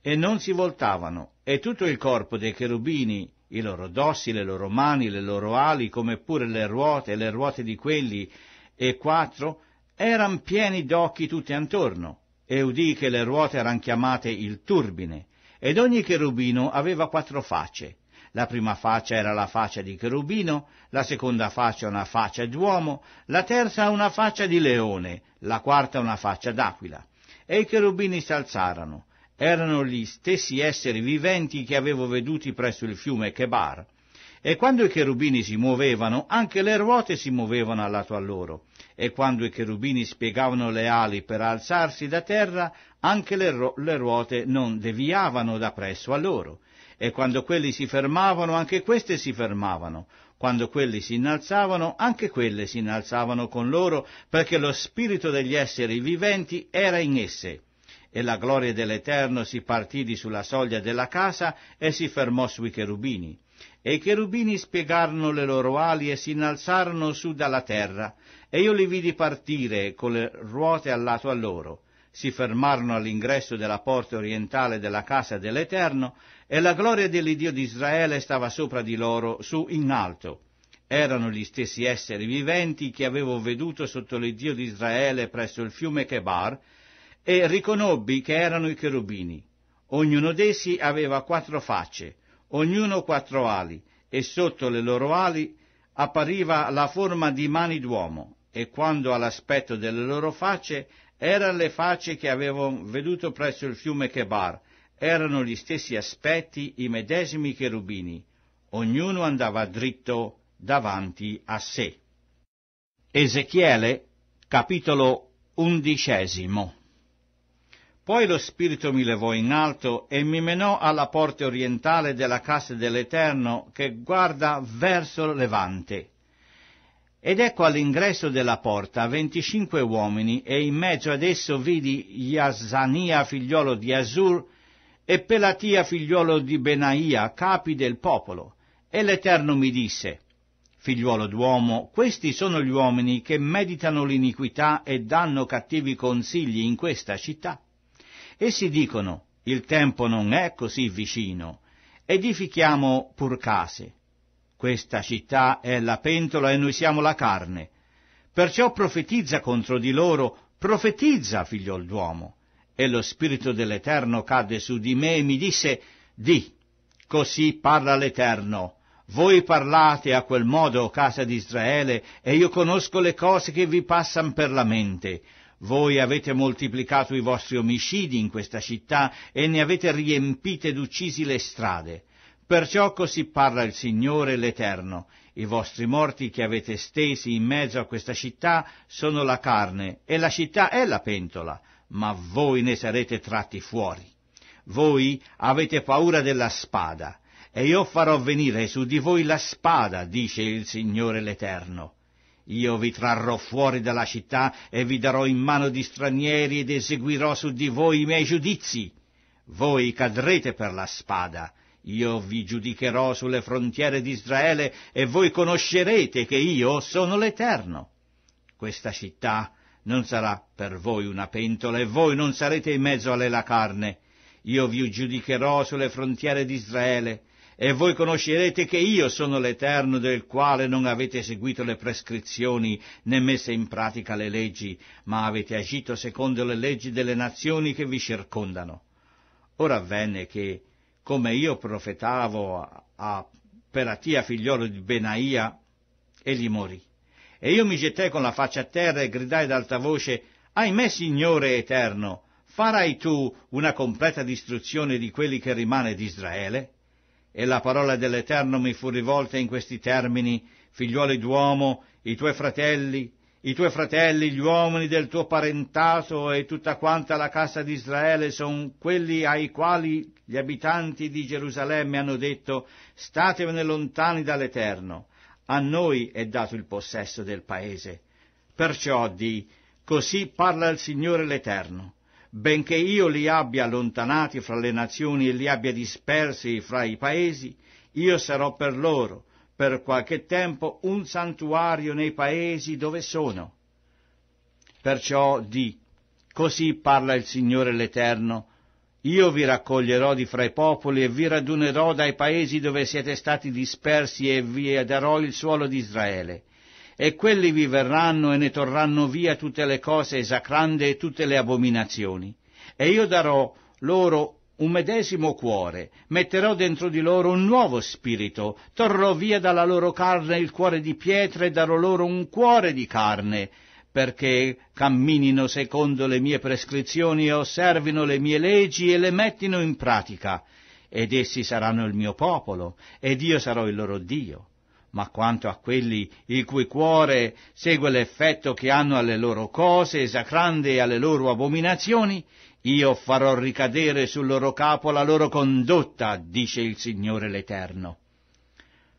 e non si voltavano, e tutto il corpo dei cherubini, i loro dossi, le loro mani, le loro ali, come pure le ruote le ruote di quelli e quattro, eran pieni d'occhi tutti intorno e udì che le ruote eran chiamate il turbine, ed ogni cherubino aveva quattro facce, la prima faccia era la faccia di cherubino, la seconda faccia una faccia d'uomo, la terza una faccia di leone, la quarta una faccia d'aquila. E i cherubini si alzarono. Erano gli stessi esseri viventi che avevo veduti presso il fiume Chebar. E quando i cherubini si muovevano, anche le ruote si muovevano allato a loro. E quando i cherubini spiegavano le ali per alzarsi da terra, anche le, ru- le ruote non deviavano da presso a loro. E quando quelli si fermavano, anche queste si fermavano. Quando quelli si innalzavano, anche quelle si innalzavano con loro, perché lo spirito degli esseri viventi era in esse. E la gloria dell'Eterno si partì di sulla soglia della casa e si fermò sui cherubini. E i cherubini spiegarono le loro ali e si innalzarono su dalla terra, e io li vidi partire con le ruote al lato a loro. Si fermarono all'ingresso della porta orientale della casa dell'Eterno, e la gloria dell'Iddio di Israele stava sopra di loro, su in alto. Erano gli stessi esseri viventi che avevo veduto sotto l'Idio di Israele presso il fiume Chebar, e riconobbi che erano i cherubini. Ognuno d'essi aveva quattro facce, ognuno quattro ali, e sotto le loro ali appariva la forma di mani d'uomo, e quando all'aspetto delle loro facce eran le facce che avevo veduto presso il fiume Chebar, erano gli stessi aspetti, i medesimi cherubini, ognuno andava dritto davanti a sé. Ezechiele, capitolo undicesimo. Poi lo Spirito mi levò in alto e mi menò alla porta orientale della casa dell'Eterno che guarda verso levante. Ed ecco all'ingresso della porta venticinque uomini, e in mezzo ad esso vidi Iasania, figliolo di Azur, e Pelatia figliuolo di Benaia, capi del popolo. E l'Eterno mi disse, Figliuolo d'uomo, questi sono gli uomini che meditano l'iniquità e danno cattivi consigli in questa città. Essi dicono, il tempo non è così vicino, edifichiamo pur case. Questa città è la pentola e noi siamo la carne. Perciò profetizza contro di loro, profetizza, figliol d'uomo e lo Spirito dell'Eterno cadde su di me e mi disse, di, così parla l'Eterno. Voi parlate a quel modo, casa di Israele, e io conosco le cose che vi passano per la mente. Voi avete moltiplicato i vostri omicidi in questa città e ne avete riempite ed uccisi le strade. Perciò così parla il Signore l'Eterno. I vostri morti che avete stesi in mezzo a questa città sono la carne, e la città è la pentola ma voi ne sarete tratti fuori. Voi avete paura della spada, e io farò venire su di voi la spada, dice il Signore l'Eterno. Io vi trarrò fuori dalla città e vi darò in mano di stranieri ed eseguirò su di voi i miei giudizi. Voi cadrete per la spada. Io vi giudicherò sulle frontiere di Israele e voi conoscerete che io sono l'Eterno. Questa città non sarà per voi una pentola e voi non sarete in mezzo alla carne. Io vi giudicherò sulle frontiere di Israele e voi conoscerete che io sono l'Eterno del quale non avete seguito le prescrizioni né messe in pratica le leggi, ma avete agito secondo le leggi delle nazioni che vi circondano. Ora avvenne che, come io profetavo a Peratia figliolo di Benaia, egli morì e io mi gettai con la faccia a terra e gridai ad alta voce, Ahimè Signore Eterno, farai tu una completa distruzione di quelli che rimane di Israele? E la parola dell'Eterno mi fu rivolta in questi termini, figliuoli d'uomo, i tuoi fratelli, i tuoi fratelli, gli uomini del tuo parentato e tutta quanta la casa di Israele sono quelli ai quali gli abitanti di Gerusalemme hanno detto statevene lontani dall'Eterno, a noi è dato il possesso del paese. Perciò di così parla il Signore l'Eterno, benché io li abbia allontanati fra le nazioni e li abbia dispersi fra i paesi, io sarò per loro, per qualche tempo, un santuario nei paesi dove sono. Perciò di, così parla il Signore l'Eterno, io vi raccoglierò di fra i popoli e vi radunerò dai paesi dove siete stati dispersi e vi darò il suolo di Israele. E quelli vi verranno e ne torranno via tutte le cose esacrande e tutte le abominazioni. E io darò loro un medesimo cuore, metterò dentro di loro un nuovo spirito, torrò via dalla loro carne il cuore di pietra e darò loro un cuore di carne, perché camminino secondo le mie prescrizioni e osservino le mie leggi e le mettino in pratica. Ed essi saranno il mio popolo, ed io sarò il loro Dio. Ma quanto a quelli il cui cuore segue l'effetto che hanno alle loro cose, esacrande e alle loro abominazioni, io farò ricadere sul loro capo la loro condotta, dice il Signore l'Eterno.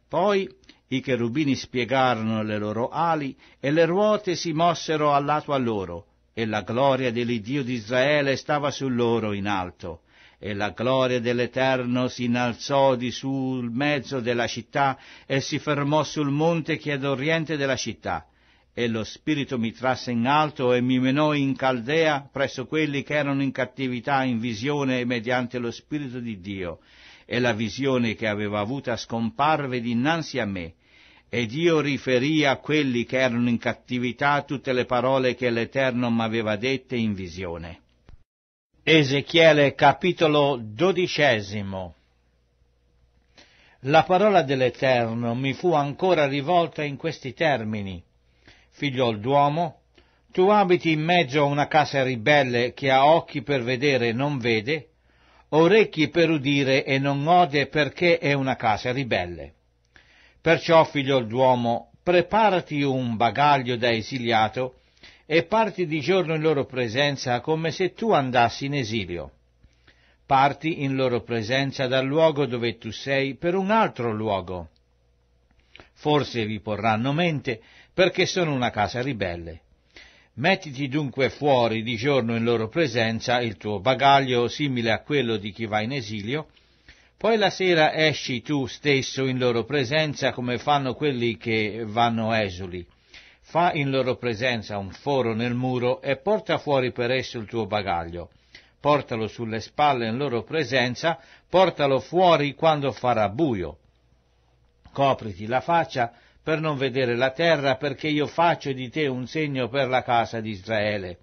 Poi i cherubini spiegarono le loro ali e le ruote si mossero a lato a loro, e la gloria dell'Iddio di Israele stava su loro in alto. E la gloria dell'Eterno si innalzò di sul mezzo della città e si fermò sul monte che è ad oriente della città. E lo Spirito mi trasse in alto e mi menò in Caldea presso quelli che erano in cattività in visione mediante lo Spirito di Dio. E la visione che aveva avuta scomparve dinanzi a me, ed io riferì a quelli che erano in cattività tutte le parole che l'Eterno m'aveva dette in visione. Ezechiele capitolo dodicesimo La parola dell'Eterno mi fu ancora rivolta in questi termini. Figliol d'uomo, tu abiti in mezzo a una casa ribelle che ha occhi per vedere e non vede, orecchi per udire e non ode perché è una casa ribelle. Perciò, figlio d'uomo, preparati un bagaglio da esiliato e parti di giorno in loro presenza come se tu andassi in esilio. Parti in loro presenza dal luogo dove tu sei per un altro luogo. Forse vi porranno mente perché sono una casa ribelle. Mettiti dunque fuori di giorno in loro presenza il tuo bagaglio simile a quello di chi va in esilio poi la sera esci tu stesso in loro presenza come fanno quelli che vanno esuli. Fa in loro presenza un foro nel muro e porta fuori per esso il tuo bagaglio. Portalo sulle spalle in loro presenza, portalo fuori quando farà buio. Copriti la faccia per non vedere la terra, perché io faccio di te un segno per la casa di Israele.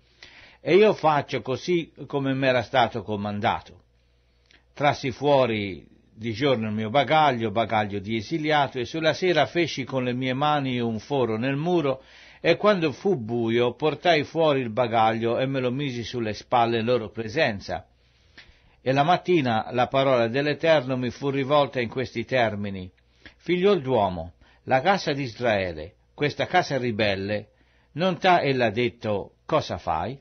E io faccio così come m'era stato comandato. Trassi fuori di giorno il mio bagaglio, bagaglio di esiliato, e sulla sera feci con le mie mani un foro nel muro, e quando fu buio portai fuori il bagaglio e me lo misi sulle spalle in loro presenza. E la mattina la parola dell'Eterno mi fu rivolta in questi termini. Figlio d'uomo, la casa di Israele, questa casa ribelle, non t'ha ella detto cosa fai?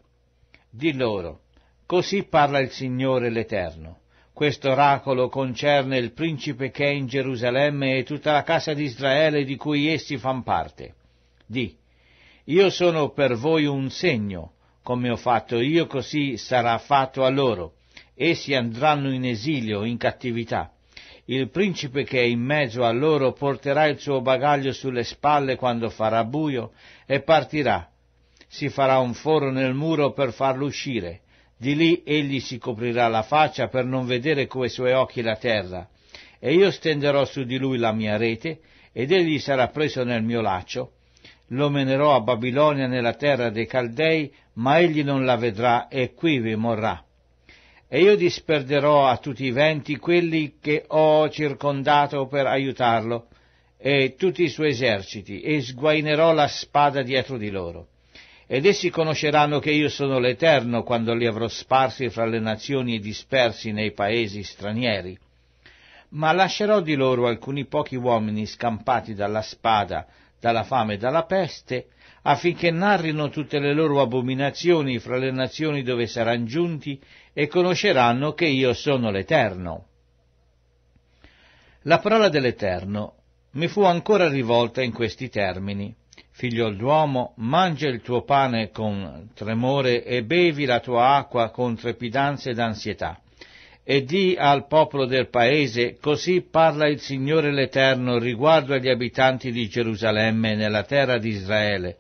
Di loro, così parla il Signore l'Eterno questo oracolo concerne il principe che è in Gerusalemme e tutta la casa di Israele di cui essi fan parte. Di, io sono per voi un segno, come ho fatto io così sarà fatto a loro. Essi andranno in esilio, in cattività. Il principe che è in mezzo a loro porterà il suo bagaglio sulle spalle quando farà buio e partirà. Si farà un foro nel muro per farlo uscire di lì egli si coprirà la faccia per non vedere coi suoi occhi la terra, e io stenderò su di lui la mia rete, ed egli sarà preso nel mio laccio, lo menerò a Babilonia nella terra dei Caldei, ma egli non la vedrà e quivi morrà. E io disperderò a tutti i venti quelli che ho circondato per aiutarlo, e tutti i suoi eserciti, e sguainerò la spada dietro di loro ed essi conosceranno che io sono l'Eterno quando li avrò sparsi fra le nazioni e dispersi nei paesi stranieri. Ma lascerò di loro alcuni pochi uomini scampati dalla spada, dalla fame e dalla peste, affinché narrino tutte le loro abominazioni fra le nazioni dove saranno giunti e conosceranno che io sono l'Eterno. La parola dell'Eterno mi fu ancora rivolta in questi termini. Figlio d'uomo, mangia il tuo pane con tremore e bevi la tua acqua con trepidanza ed ansietà. E di al popolo del paese, così parla il Signore l'Eterno riguardo agli abitanti di Gerusalemme nella terra di Israele.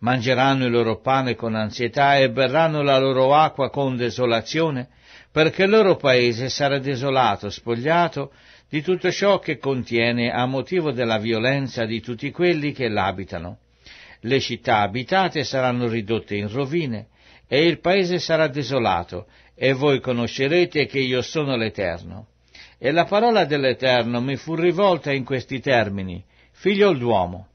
Mangeranno il loro pane con ansietà e berranno la loro acqua con desolazione, perché il loro paese sarà desolato, spogliato di tutto ciò che contiene a motivo della violenza di tutti quelli che l'abitano le città abitate saranno ridotte in rovine e il paese sarà desolato e voi conoscerete che io sono l'Eterno. E la parola dell'Eterno mi fu rivolta in questi termini, figlio d'uomo,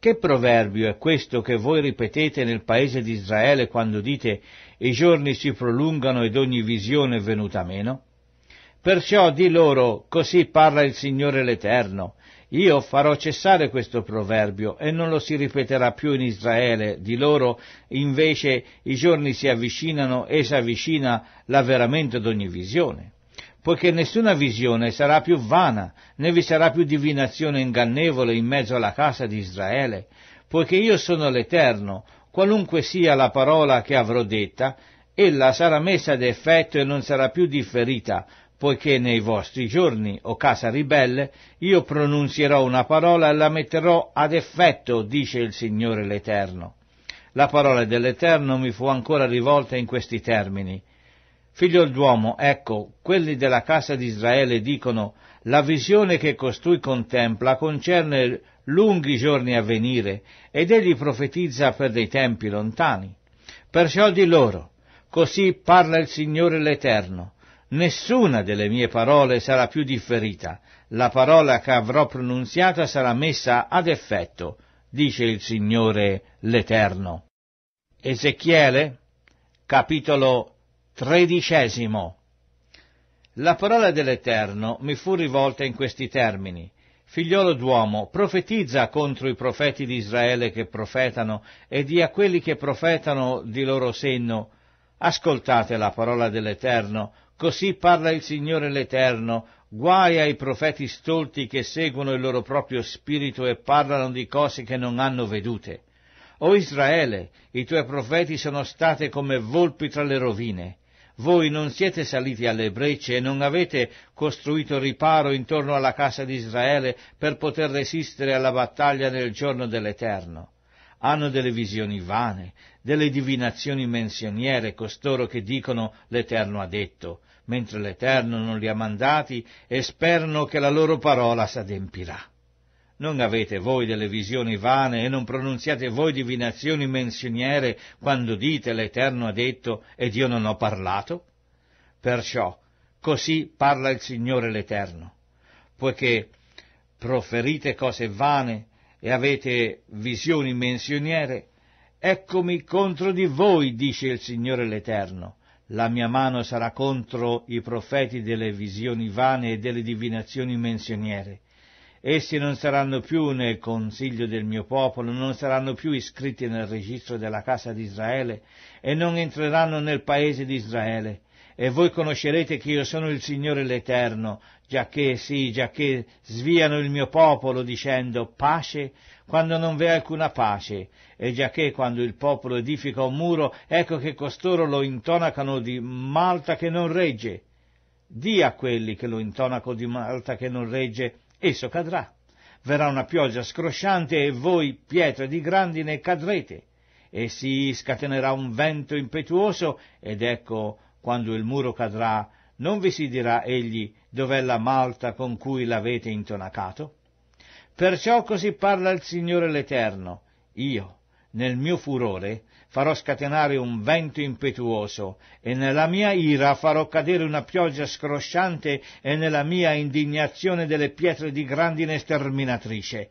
che proverbio è questo che voi ripetete nel paese di Israele quando dite i giorni si prolungano ed ogni visione è venuta meno? Perciò di loro, così parla il Signore l'Eterno, io farò cessare questo proverbio e non lo si ripeterà più in Israele, di loro invece i giorni si avvicinano e si avvicina l'avveramento d'ogni visione poiché nessuna visione sarà più vana, né vi sarà più divinazione ingannevole in mezzo alla casa di Israele, poiché io sono l'Eterno, qualunque sia la parola che avrò detta, ella sarà messa ad effetto e non sarà più differita, poiché nei vostri giorni, o casa ribelle, io pronunzierò una parola e la metterò ad effetto, dice il Signore l'Eterno. La parola dell'Eterno mi fu ancora rivolta in questi termini. Figlio d'uomo, ecco, quelli della casa di Israele dicono, la visione che costui contempla concerne lunghi giorni a venire, ed egli profetizza per dei tempi lontani. Perciò di loro, così parla il Signore l'Eterno, Nessuna delle mie parole sarà più differita, la parola che avrò pronunziata sarà messa ad effetto, dice il Signore l'Eterno. Ezechiele, capitolo tredicesimo. La parola dell'Eterno mi fu rivolta in questi termini. Figliolo d'uomo, profetizza contro i profeti di Israele che profetano e di a quelli che profetano di loro senno. Ascoltate la parola dell'Eterno, Così parla il Signore l'Eterno, guai ai profeti stolti che seguono il loro proprio spirito e parlano di cose che non hanno vedute. O Israele, i tuoi profeti sono state come volpi tra le rovine. Voi non siete saliti alle brecce e non avete costruito riparo intorno alla casa di Israele per poter resistere alla battaglia nel giorno dell'Eterno. Hanno delle visioni vane, delle divinazioni menzioniere costoro che dicono l'Eterno ha detto, mentre l'Eterno non li ha mandati e sperano che la loro parola s'adempirà. Non avete voi delle visioni vane e non pronunziate voi divinazioni menzioniere quando dite l'Eterno ha detto ed io non ho parlato? Perciò, così parla il Signore l'Eterno, poiché proferite cose vane e avete visioni menzioniere, eccomi contro di voi, dice il Signore l'Eterno, la mia mano sarà contro i profeti delle visioni vane e delle divinazioni menzioniere. Essi non saranno più nel consiglio del mio popolo, non saranno più iscritti nel registro della casa di Israele e non entreranno nel paese di Israele. E voi conoscerete che io sono il Signore l'Eterno, giacché sì, giacché sviano il mio popolo dicendo pace, quando non v'è alcuna pace, e giacché quando il popolo edifica un muro, ecco che costoro lo intonacano di malta che non regge. Dì a quelli che lo intonaco di malta che non regge, esso cadrà. Verrà una pioggia scrosciante e voi, pietre di grandine, cadrete. E si scatenerà un vento impetuoso, ed ecco, quando il muro cadrà, non vi si dirà egli dov'è la malta con cui l'avete intonacato? Perciò così parla il Signore l'Eterno, io, nel mio furore, farò scatenare un vento impetuoso, e nella mia ira farò cadere una pioggia scrosciante, e nella mia indignazione delle pietre di grandine sterminatrice.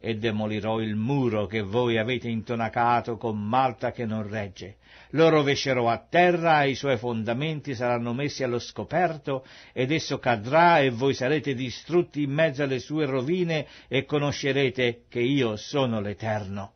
E demolirò il muro che voi avete intonacato con malta che non regge, lo rovescerò a terra e i suoi fondamenti saranno messi allo scoperto ed esso cadrà e voi sarete distrutti in mezzo alle sue rovine e conoscerete che io sono l'Eterno.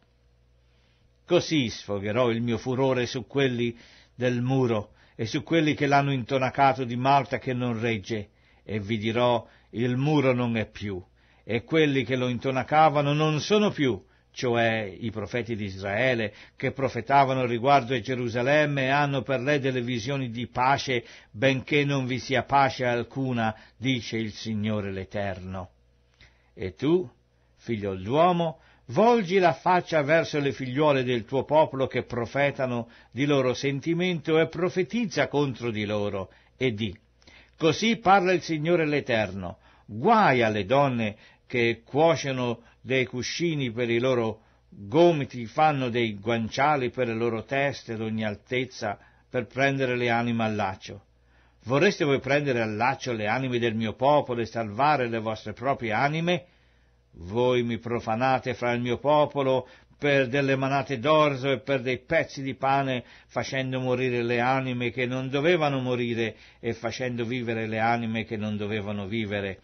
Così sfogherò il mio furore su quelli del muro e su quelli che l'hanno intonacato di Malta che non regge, e vi dirò il muro non è più, e quelli che lo intonacavano non sono più, cioè i profeti di Israele, che profetavano riguardo a Gerusalemme hanno per lei delle visioni di pace, benché non vi sia pace alcuna, dice il Signore l'Eterno. E tu, figlio d'uomo, volgi la faccia verso le figliuole del tuo popolo che profetano di loro sentimento e profetizza contro di loro, e di, così parla il Signore l'Eterno, guai alle donne che cuociono dei cuscini per i loro gomiti, fanno dei guanciali per le loro teste ad ogni altezza per prendere le anime al laccio. Vorreste voi prendere al laccio le anime del mio popolo e salvare le vostre proprie anime? Voi mi profanate fra il mio popolo per delle manate d'orzo e per dei pezzi di pane, facendo morire le anime che non dovevano morire e facendo vivere le anime che non dovevano vivere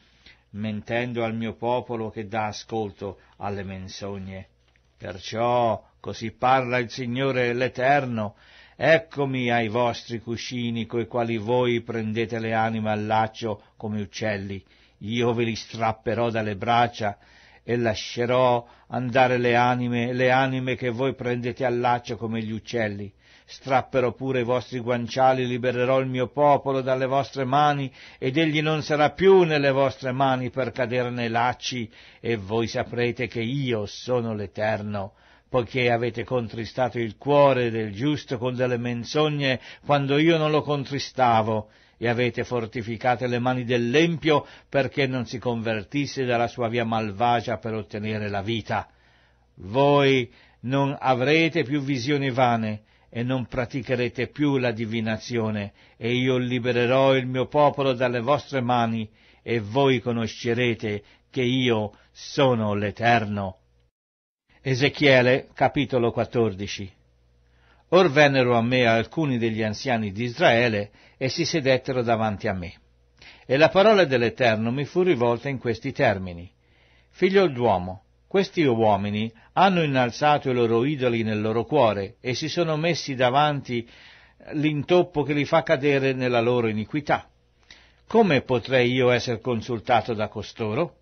mentendo al mio popolo che dà ascolto alle menzogne. Perciò, così parla il Signore l'Eterno, eccomi ai vostri cuscini coi quali voi prendete le anime al laccio come uccelli, io ve li strapperò dalle braccia e lascerò andare le anime, le anime che voi prendete al laccio come gli uccelli, Strapperò pure i vostri guanciali, libererò il mio popolo dalle vostre mani, ed egli non sarà più nelle vostre mani per cadere nei lacci, e voi saprete che io sono l'Eterno poiché avete contristato il cuore del giusto con delle menzogne quando io non lo contristavo, e avete fortificate le mani dell'empio perché non si convertisse dalla sua via malvagia per ottenere la vita. Voi non avrete più visioni vane, e non praticherete più la divinazione, e io libererò il mio popolo dalle vostre mani, e voi conoscerete che io sono l'Eterno. Ezechiele, capitolo 14 Or vennero a me alcuni degli anziani di Israele e si sedettero davanti a me. E la parola dell'Eterno mi fu rivolta in questi termini. Figlio d'uomo, questi uomini hanno innalzato i loro idoli nel loro cuore e si sono messi davanti l'intoppo che li fa cadere nella loro iniquità. Come potrei io essere consultato da costoro?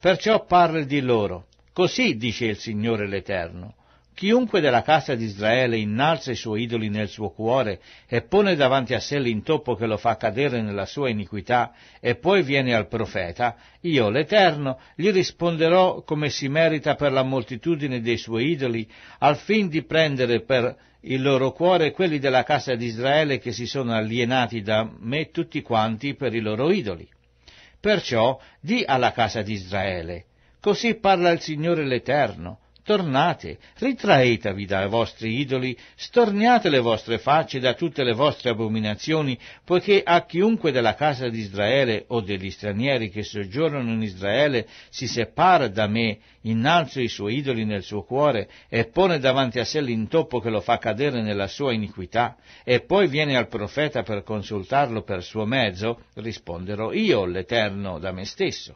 Perciò parli di loro. Così dice il Signore l'Eterno. Chiunque della casa di Israele innalza i suoi idoli nel suo cuore e pone davanti a sé l'intoppo che lo fa cadere nella sua iniquità e poi viene al profeta, io, l'Eterno, gli risponderò come si merita per la moltitudine dei suoi idoli, al fin di prendere per il loro cuore quelli della casa di Israele che si sono alienati da me tutti quanti per i loro idoli. Perciò di alla casa di Israele, così parla il Signore l'Eterno, Tornate, ritraetevi dai vostri idoli, storniate le vostre facce da tutte le vostre abominazioni, poiché a chiunque della casa di Israele o degli stranieri che soggiornano in Israele si separa da me, innalza i suoi idoli nel suo cuore e pone davanti a sé l'intoppo che lo fa cadere nella sua iniquità, e poi viene al profeta per consultarlo per suo mezzo, risponderò io, l'Eterno, da me stesso.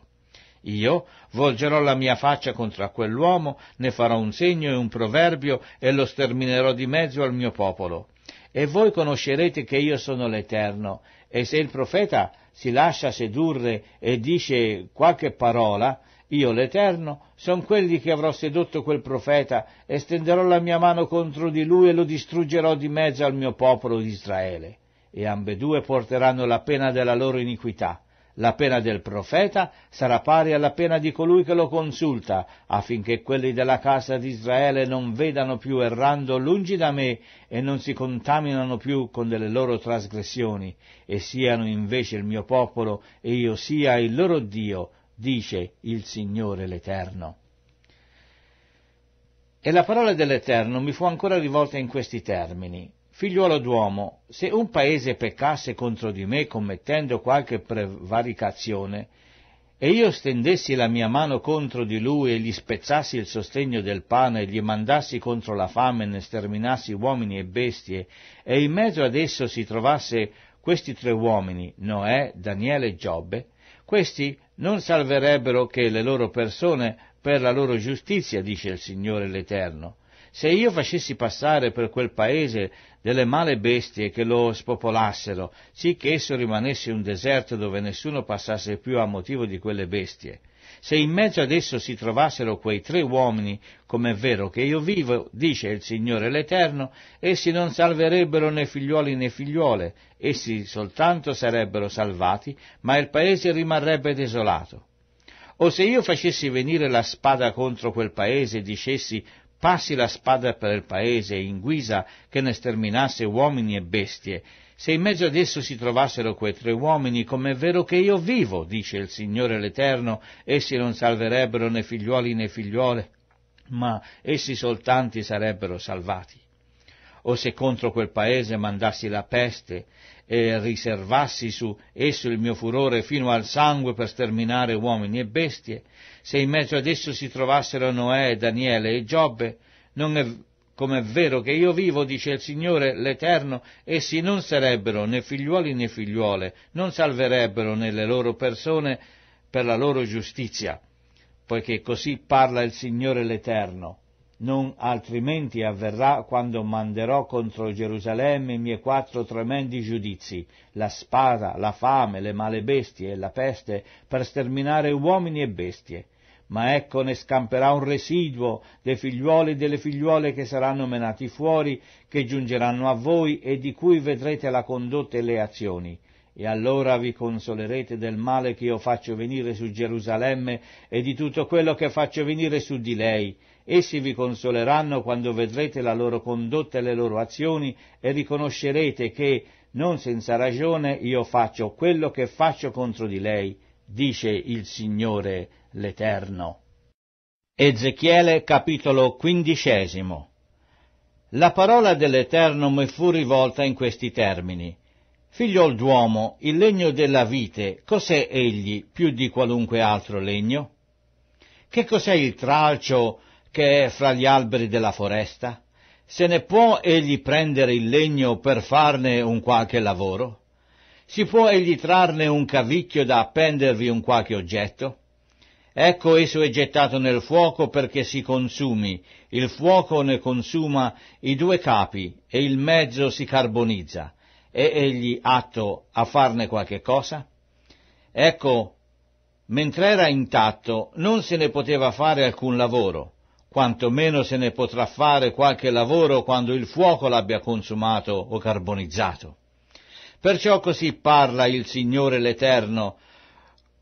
Io volgerò la mia faccia contro quell'uomo, ne farò un segno e un proverbio e lo sterminerò di mezzo al mio popolo. E voi conoscerete che io sono l'Eterno. E se il profeta si lascia sedurre e dice qualche parola, io l'Eterno, son quelli che avrò sedotto quel profeta e stenderò la mia mano contro di lui e lo distruggerò di mezzo al mio popolo di Israele. E ambedue porteranno la pena della loro iniquità la pena del profeta sarà pari alla pena di colui che lo consulta, affinché quelli della casa di Israele non vedano più errando lungi da me e non si contaminano più con delle loro trasgressioni, e siano invece il mio popolo e io sia il loro Dio, dice il Signore l'Eterno. E la parola dell'Eterno mi fu ancora rivolta in questi termini. Figliuolo d'uomo, se un paese peccasse contro di me commettendo qualche prevaricazione, e io stendessi la mia mano contro di lui e gli spezzassi il sostegno del pane e gli mandassi contro la fame e ne sterminassi uomini e bestie, e in mezzo ad esso si trovasse questi tre uomini, Noè, Daniele e Giobbe, questi non salverebbero che le loro persone per la loro giustizia, dice il Signore l'Eterno. Se io facessi passare per quel paese delle male bestie che lo spopolassero, sì che esso rimanesse un deserto dove nessuno passasse più a motivo di quelle bestie, se in mezzo ad esso si trovassero quei tre uomini, come è vero che io vivo, dice il Signore l'Eterno, essi non salverebbero né figliuoli né figliuole, essi soltanto sarebbero salvati, ma il paese rimarrebbe desolato. O se io facessi venire la spada contro quel paese e dicessi passi la spada per il paese in guisa che ne sterminasse uomini e bestie. Se in mezzo ad esso si trovassero quei tre uomini, com'è vero che io vivo, dice il Signore l'Eterno, essi non salverebbero né figliuoli né figliuole, ma essi soltanti sarebbero salvati. O se contro quel paese mandassi la peste, e riservassi su esso il mio furore fino al sangue per sterminare uomini e bestie, se in mezzo ad esso si trovassero Noè, Daniele e Giobbe, non è come è vero che io vivo, dice il Signore l'Eterno, essi non sarebbero né figliuoli né figliuole, non salverebbero nelle loro persone per la loro giustizia, poiché così parla il Signore l'Eterno non altrimenti avverrà quando manderò contro Gerusalemme i miei quattro tremendi giudizi, la spada, la fame, le male bestie e la peste, per sterminare uomini e bestie. Ma ecco ne scamperà un residuo dei figliuoli e delle figliuole che saranno menati fuori, che giungeranno a voi e di cui vedrete la condotta e le azioni e allora vi consolerete del male che io faccio venire su Gerusalemme e di tutto quello che faccio venire su di lei, Essi vi consoleranno quando vedrete la loro condotta e le loro azioni e riconoscerete che, non senza ragione, io faccio quello che faccio contro di lei, dice il Signore l'Eterno. Ezechiele capitolo quindicesimo La parola dell'Eterno mi fu rivolta in questi termini. Figliol d'uomo, il legno della vite, cos'è egli più di qualunque altro legno? Che cos'è il tralcio che è fra gli alberi della foresta? Se ne può egli prendere il legno per farne un qualche lavoro? Si può egli trarne un cavicchio da appendervi un qualche oggetto? Ecco esso è gettato nel fuoco perché si consumi, il fuoco ne consuma i due capi e il mezzo si carbonizza. È egli atto a farne qualche cosa? Ecco, mentre era intatto non se ne poteva fare alcun lavoro, quantomeno se ne potrà fare qualche lavoro quando il fuoco l'abbia consumato o carbonizzato. Perciò così parla il Signore l'Eterno,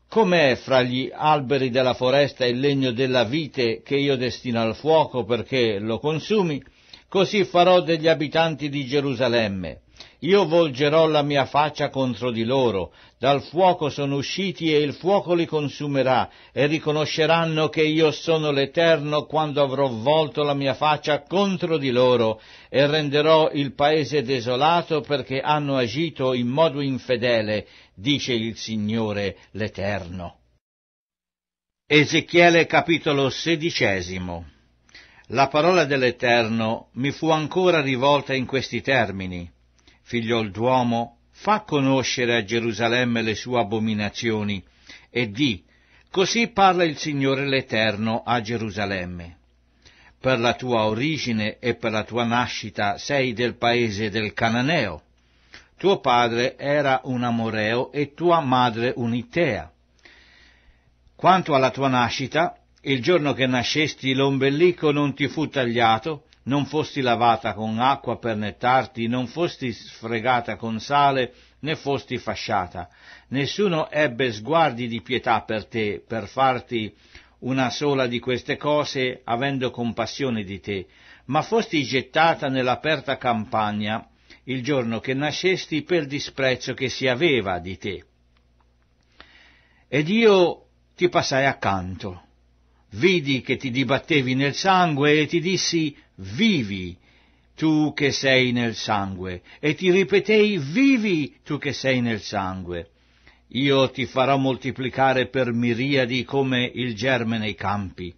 com'è fra gli alberi della foresta il legno della vite che io destino al fuoco perché lo consumi, così farò degli abitanti di Gerusalemme. Io volgerò la mia faccia contro di loro, dal fuoco sono usciti e il fuoco li consumerà, e riconosceranno che io sono l'Eterno quando avrò volto la mia faccia contro di loro, e renderò il paese desolato perché hanno agito in modo infedele, dice il Signore l'Eterno. Ezechiele capitolo sedicesimo La parola dell'Eterno mi fu ancora rivolta in questi termini figliol d'uomo, fa conoscere a Gerusalemme le sue abominazioni e di, così parla il Signore l'Eterno a Gerusalemme. Per la tua origine e per la tua nascita sei del paese del Cananeo. Tuo padre era un amoreo e tua madre un'itea. Quanto alla tua nascita, il giorno che nascesti l'ombelico non ti fu tagliato non fosti lavata con acqua per nettarti, non fosti sfregata con sale, né fosti fasciata. Nessuno ebbe sguardi di pietà per te, per farti una sola di queste cose, avendo compassione di te, ma fosti gettata nell'aperta campagna il giorno che nascesti per disprezzo che si aveva di te. Ed io ti passai accanto, vidi che ti dibattevi nel sangue e ti dissi, vivi tu che sei nel sangue, e ti ripetei, vivi tu che sei nel sangue. Io ti farò moltiplicare per miriadi come il germe nei campi.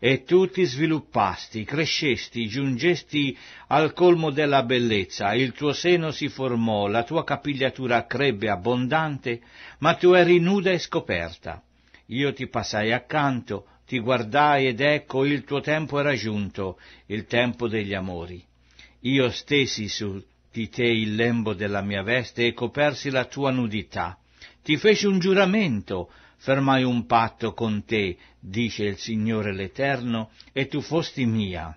E tu ti sviluppasti, crescesti, giungesti al colmo della bellezza, il tuo seno si formò, la tua capigliatura crebbe abbondante, ma tu eri nuda e scoperta. Io ti passai accanto, ti guardai ed ecco il tuo tempo era giunto, il tempo degli amori. Io stesi su di te il lembo della mia veste e copersi la tua nudità. Ti feci un giuramento, fermai un patto con te, dice il Signore l'Eterno, e tu fosti mia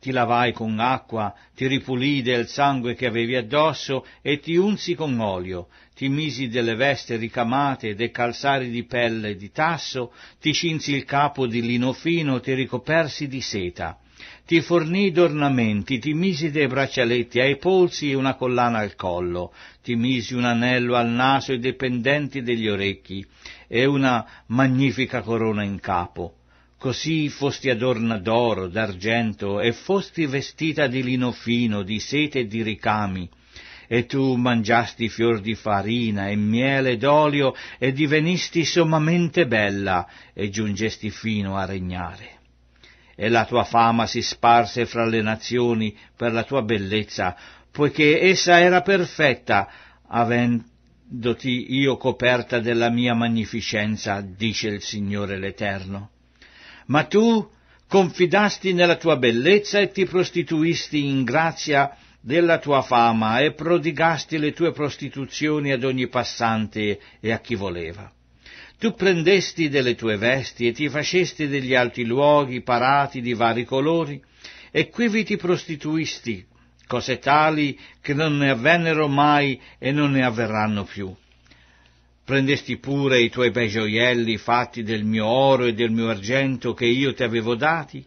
ti lavai con acqua, ti ripulì del sangue che avevi addosso e ti unsi con olio, ti misi delle veste ricamate, dei calzari di pelle e di tasso, ti cinsi il capo di lino fino, ti ricopersi di seta. Ti fornì d'ornamenti, ti misi dei braccialetti ai polsi e una collana al collo, ti misi un anello al naso e dei pendenti degli orecchi, e una magnifica corona in capo Così fosti adorna d'oro, d'argento, e fosti vestita di lino fino, di sete e di ricami. E tu mangiasti fior di farina e miele d'olio, e divenisti sommamente bella, e giungesti fino a regnare. E la tua fama si sparse fra le nazioni per la tua bellezza, poiché essa era perfetta, avendoti io coperta della mia magnificenza, dice il Signore l'Eterno ma tu confidasti nella tua bellezza e ti prostituisti in grazia della tua fama e prodigasti le tue prostituzioni ad ogni passante e a chi voleva. Tu prendesti delle tue vesti e ti facesti degli alti luoghi parati di vari colori, e quivi ti prostituisti, cose tali che non ne avvennero mai e non ne avverranno più prendesti pure i tuoi bei gioielli fatti del mio oro e del mio argento che io ti avevo dati,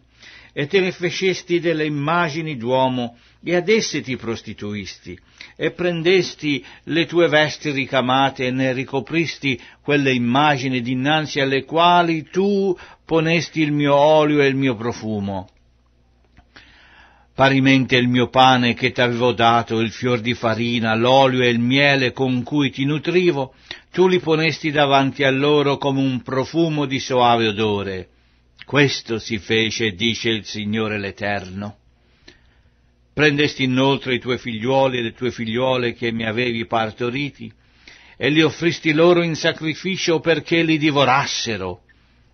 e te ne fecesti delle immagini d'uomo, e ad esse ti prostituisti, e prendesti le tue vesti ricamate e ne ricopristi quelle immagini dinanzi alle quali tu ponesti il mio olio e il mio profumo. Parimente il mio pane che t'avevo dato, il fior di farina, l'olio e il miele con cui ti nutrivo, tu li ponesti davanti a loro come un profumo di soave odore. Questo si fece, dice il Signore l'Eterno. Prendesti inoltre i tuoi figliuoli e le tue figliuole che mi avevi partoriti, e li offristi loro in sacrificio perché li divorassero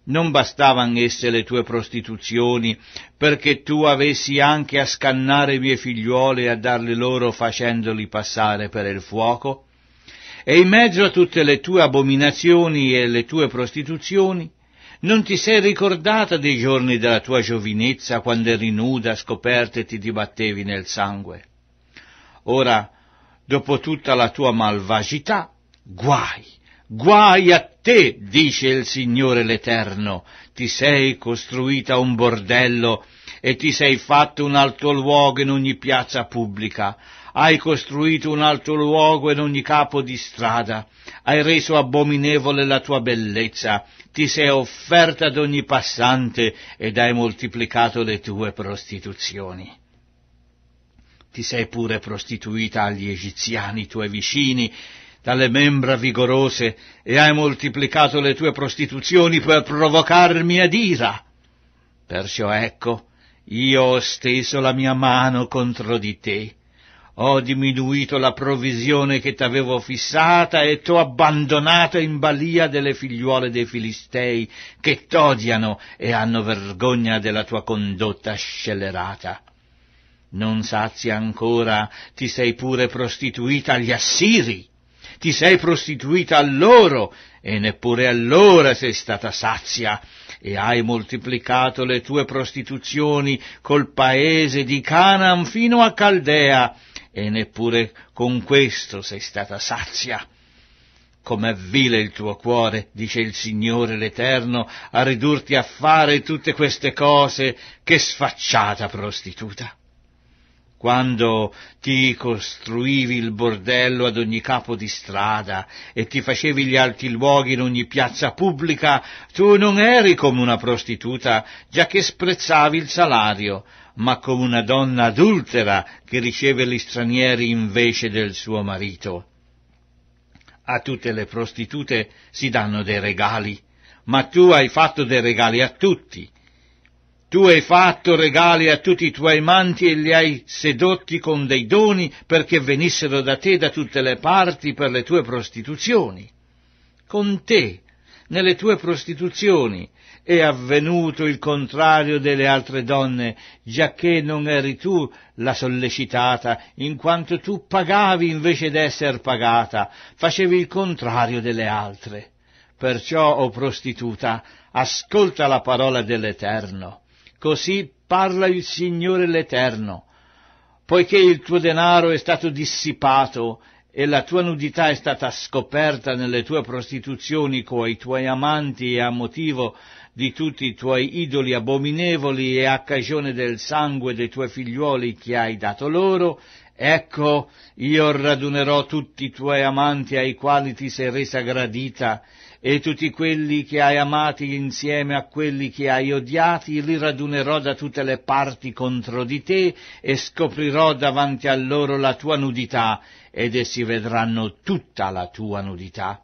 non bastavan esse le tue prostituzioni, perché tu avessi anche a scannare mie figliuole e a darle loro facendoli passare per il fuoco? E in mezzo a tutte le tue abominazioni e le tue prostituzioni, non ti sei ricordata dei giorni della tua giovinezza, quando eri nuda, scoperta e ti dibattevi nel sangue? Ora, dopo tutta la tua malvagità, guai! Guai a te, dice il Signore l'Eterno, ti sei costruita un bordello e ti sei fatto un alto luogo in ogni piazza pubblica, hai costruito un alto luogo in ogni capo di strada, hai reso abominevole la tua bellezza, ti sei offerta ad ogni passante ed hai moltiplicato le tue prostituzioni ti sei pure prostituita agli egiziani tuoi vicini dalle membra vigorose e hai moltiplicato le tue prostituzioni per provocarmi ad ira. Perciò ecco, io ho steso la mia mano contro di te, ho diminuito la provisione che t'avevo fissata e t'ho abbandonata in balia delle figliuole dei Filistei che t'odiano e hanno vergogna della tua condotta scellerata. Non sazia ancora, ti sei pure prostituita agli Assiri ti sei prostituita a loro, e neppure allora sei stata sazia, e hai moltiplicato le tue prostituzioni col paese di Canaan fino a Caldea, e neppure con questo sei stata sazia. Com'è vile il tuo cuore, dice il Signore l'Eterno, a ridurti a fare tutte queste cose, che sfacciata prostituta quando ti costruivi il bordello ad ogni capo di strada e ti facevi gli alti luoghi in ogni piazza pubblica, tu non eri come una prostituta, già che sprezzavi il salario, ma come una donna adultera che riceve gli stranieri invece del suo marito. A tutte le prostitute si danno dei regali, ma tu hai fatto dei regali a tutti, tu hai fatto regali a tutti i tuoi manti e li hai sedotti con dei doni perché venissero da te da tutte le parti per le tue prostituzioni. Con te, nelle tue prostituzioni, è avvenuto il contrario delle altre donne, giacché non eri tu la sollecitata, in quanto tu pagavi invece d'esser pagata, facevi il contrario delle altre. Perciò, o oh prostituta, ascolta la parola dell'Eterno Così parla il Signore l'Eterno, poiché il tuo denaro è stato dissipato e la tua nudità è stata scoperta nelle tue prostituzioni coi tuoi amanti e a motivo di tutti i tuoi idoli abominevoli e a cagione del sangue dei tuoi figliuoli che hai dato loro, ecco, io radunerò tutti i tuoi amanti ai quali ti sei resa gradita e tutti quelli che hai amati insieme a quelli che hai odiati li radunerò da tutte le parti contro di te e scoprirò davanti a loro la tua nudità ed essi vedranno tutta la tua nudità.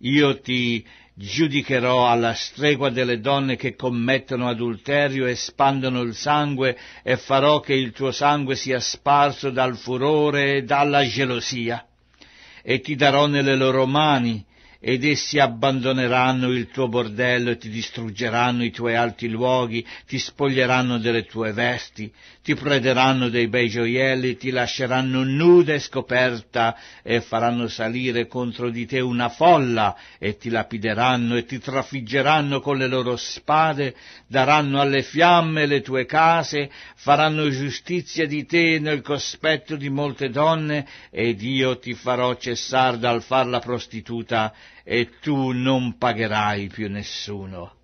Io ti giudicherò alla stregua delle donne che commettono adulterio e spandono il sangue e farò che il tuo sangue sia sparso dal furore e dalla gelosia. E ti darò nelle loro mani, ed essi abbandoneranno il tuo bordello e ti distruggeranno i tuoi alti luoghi, ti spoglieranno delle tue vesti, ti prederanno dei bei gioielli, ti lasceranno nuda e scoperta e faranno salire contro di te una folla e ti lapideranno e ti trafiggeranno con le loro spade, daranno alle fiamme le tue case, faranno giustizia di te nel cospetto di molte donne ed io ti farò cessar dal far la prostituta e tu non pagherai più nessuno.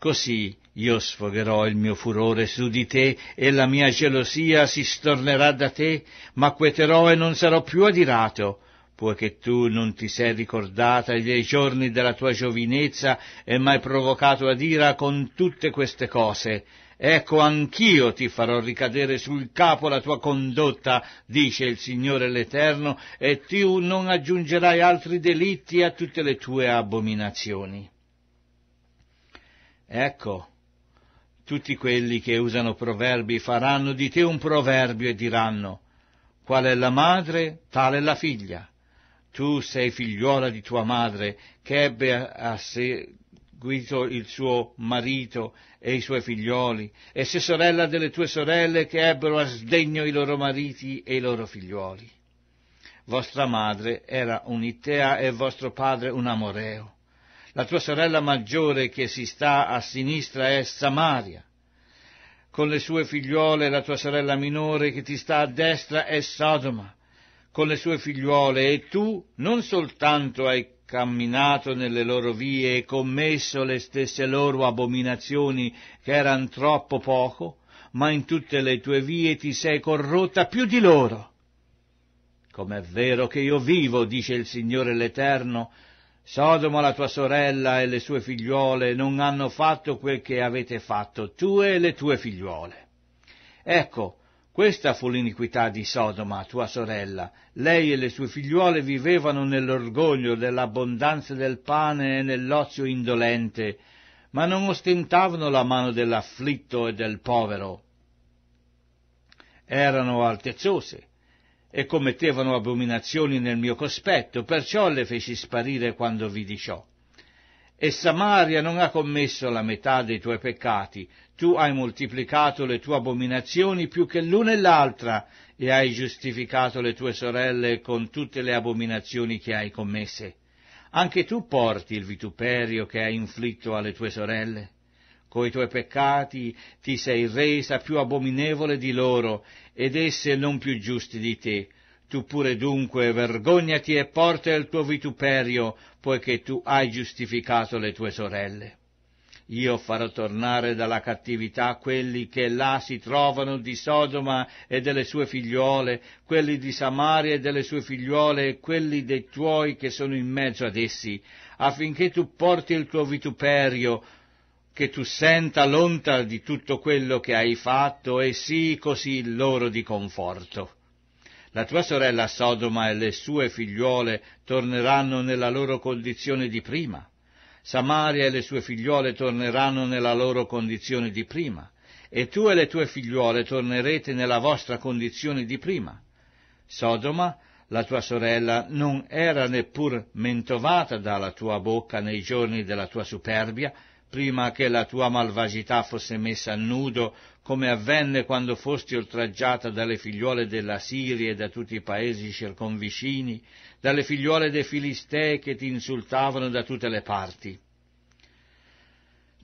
Così io sfogherò il mio furore su di te e la mia gelosia si stornerà da te, ma queterò e non sarò più adirato, poiché tu non ti sei ricordata dei giorni della tua giovinezza e m'hai provocato ad ira con tutte queste cose. Ecco, anch'io ti farò ricadere sul capo la tua condotta, dice il Signore l'Eterno, e tu non aggiungerai altri delitti a tutte le tue abominazioni. Ecco, tutti quelli che usano proverbi faranno di te un proverbio e diranno, qual è la madre, tale è la figlia. Tu sei figliuola di tua madre, che ebbe a sé seguito il suo marito e i suoi figlioli, e sei sorella delle tue sorelle che ebbero a sdegno i loro mariti e i loro figlioli. Vostra madre era un'Ittea e vostro padre un Amoreo. La tua sorella maggiore che si sta a sinistra è Samaria. Con le sue figliuole la tua sorella minore che ti sta a destra è Sodoma. Con le sue figliuole e tu non soltanto hai camminato nelle loro vie e commesso le stesse loro abominazioni che erano troppo poco, ma in tutte le tue vie ti sei corrotta più di loro. Com'è vero che io vivo, dice il Signore l'Eterno, Sodoma, la tua sorella e le sue figliuole non hanno fatto quel che avete fatto tu e le tue figliuole. Ecco, questa fu l'iniquità di Sodoma, tua sorella. Lei e le sue figliuole vivevano nell'orgoglio dell'abbondanza del pane e nell'ozio indolente, ma non ostentavano la mano dell'afflitto e del povero. Erano altezzose, e commettevano abominazioni nel mio cospetto, perciò le feci sparire quando vidi ciò. E Samaria non ha commesso la metà dei tuoi peccati, tu hai moltiplicato le tue abominazioni più che l'una e l'altra, e hai giustificato le tue sorelle con tutte le abominazioni che hai commesse. Anche tu porti il vituperio che hai inflitto alle tue sorelle coi tuoi peccati ti sei resa più abominevole di loro, ed esse non più giusti di te. Tu pure dunque vergognati e porta il tuo vituperio, poiché tu hai giustificato le tue sorelle. Io farò tornare dalla cattività quelli che là si trovano di Sodoma e delle sue figliuole, quelli di Samaria e delle sue figliuole e quelli dei tuoi che sono in mezzo ad essi, affinché tu porti il tuo vituperio, che tu senta l'onta di tutto quello che hai fatto e sii così loro di conforto. La tua sorella Sodoma e le sue figliuole torneranno nella loro condizione di prima. Samaria e le sue figliuole torneranno nella loro condizione di prima. E tu e le tue figliuole tornerete nella vostra condizione di prima. Sodoma, la tua sorella, non era neppur mentovata dalla tua bocca nei giorni della tua superbia, prima che la tua malvagità fosse messa a nudo, come avvenne quando fosti oltraggiata dalle figliuole della Siria e da tutti i paesi circonvicini, dalle figliuole dei Filistei che ti insultavano da tutte le parti.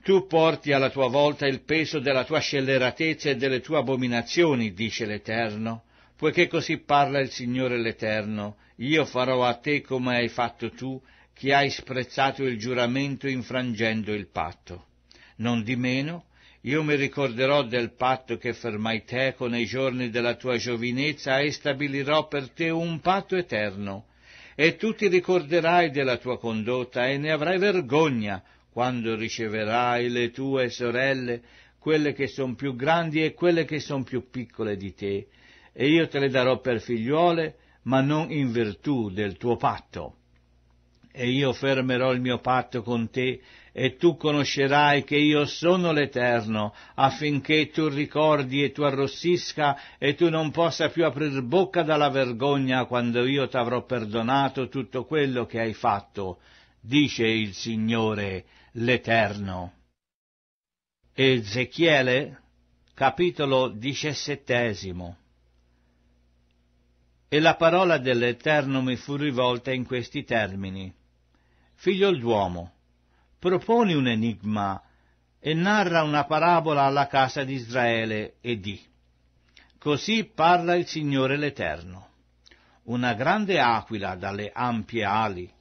Tu porti alla tua volta il peso della tua scelleratezza e delle tue abominazioni, dice l'Eterno, poiché così parla il Signore l'Eterno, io farò a te come hai fatto tu, chi hai sprezzato il giuramento infrangendo il patto. Non di meno, io mi ricorderò del patto che fermai teco nei giorni della tua giovinezza e stabilirò per te un patto eterno. E tu ti ricorderai della tua condotta e ne avrai vergogna quando riceverai le tue sorelle, quelle che sono più grandi e quelle che sono più piccole di te, e io te le darò per figliuole, ma non in virtù del tuo patto e io fermerò il mio patto con te, e tu conoscerai che io sono l'Eterno, affinché tu ricordi e tu arrossisca e tu non possa più aprir bocca dalla vergogna quando io t'avrò perdonato tutto quello che hai fatto, dice il Signore l'Eterno. Ezechiele, capitolo diciassettesimo. E la parola dell'Eterno mi fu rivolta in questi termini figlio d'uomo, proponi un enigma e narra una parabola alla casa di Israele e di. Così parla il Signore l'Eterno. Una grande aquila dalle ampie ali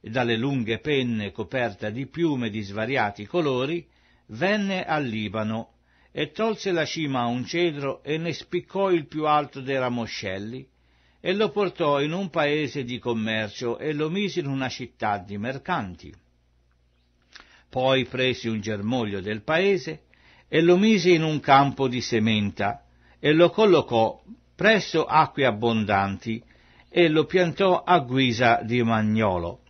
e dalle lunghe penne coperta di piume di svariati colori venne al Libano e tolse la cima a un cedro e ne spiccò il più alto dei ramoscelli e lo portò in un paese di commercio e lo mise in una città di mercanti. Poi presi un germoglio del paese e lo mise in un campo di sementa e lo collocò presso acque abbondanti e lo piantò a guisa di magnolo.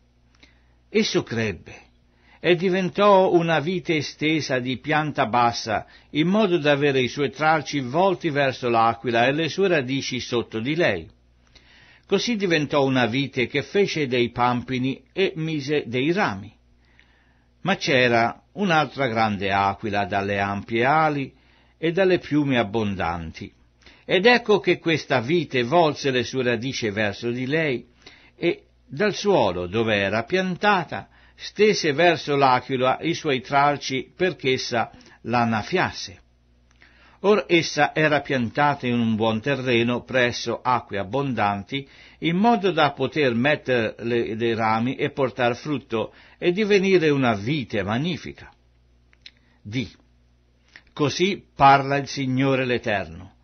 Esso crebbe e diventò una vite estesa di pianta bassa, in modo da avere i suoi tralci volti verso l'aquila e le sue radici sotto di lei. Così diventò una vite che fece dei pampini e mise dei rami. Ma c'era un'altra grande aquila dalle ampie ali e dalle piume abbondanti. Ed ecco che questa vite volse le sue radici verso di lei e dal suolo dove era piantata stese verso l'aquila i suoi tralci perché essa l'annaffiasse. Or essa era piantata in un buon terreno presso acque abbondanti, in modo da poter mettere le, dei rami e portar frutto e divenire una vite magnifica. D. Così parla il Signore l'Eterno.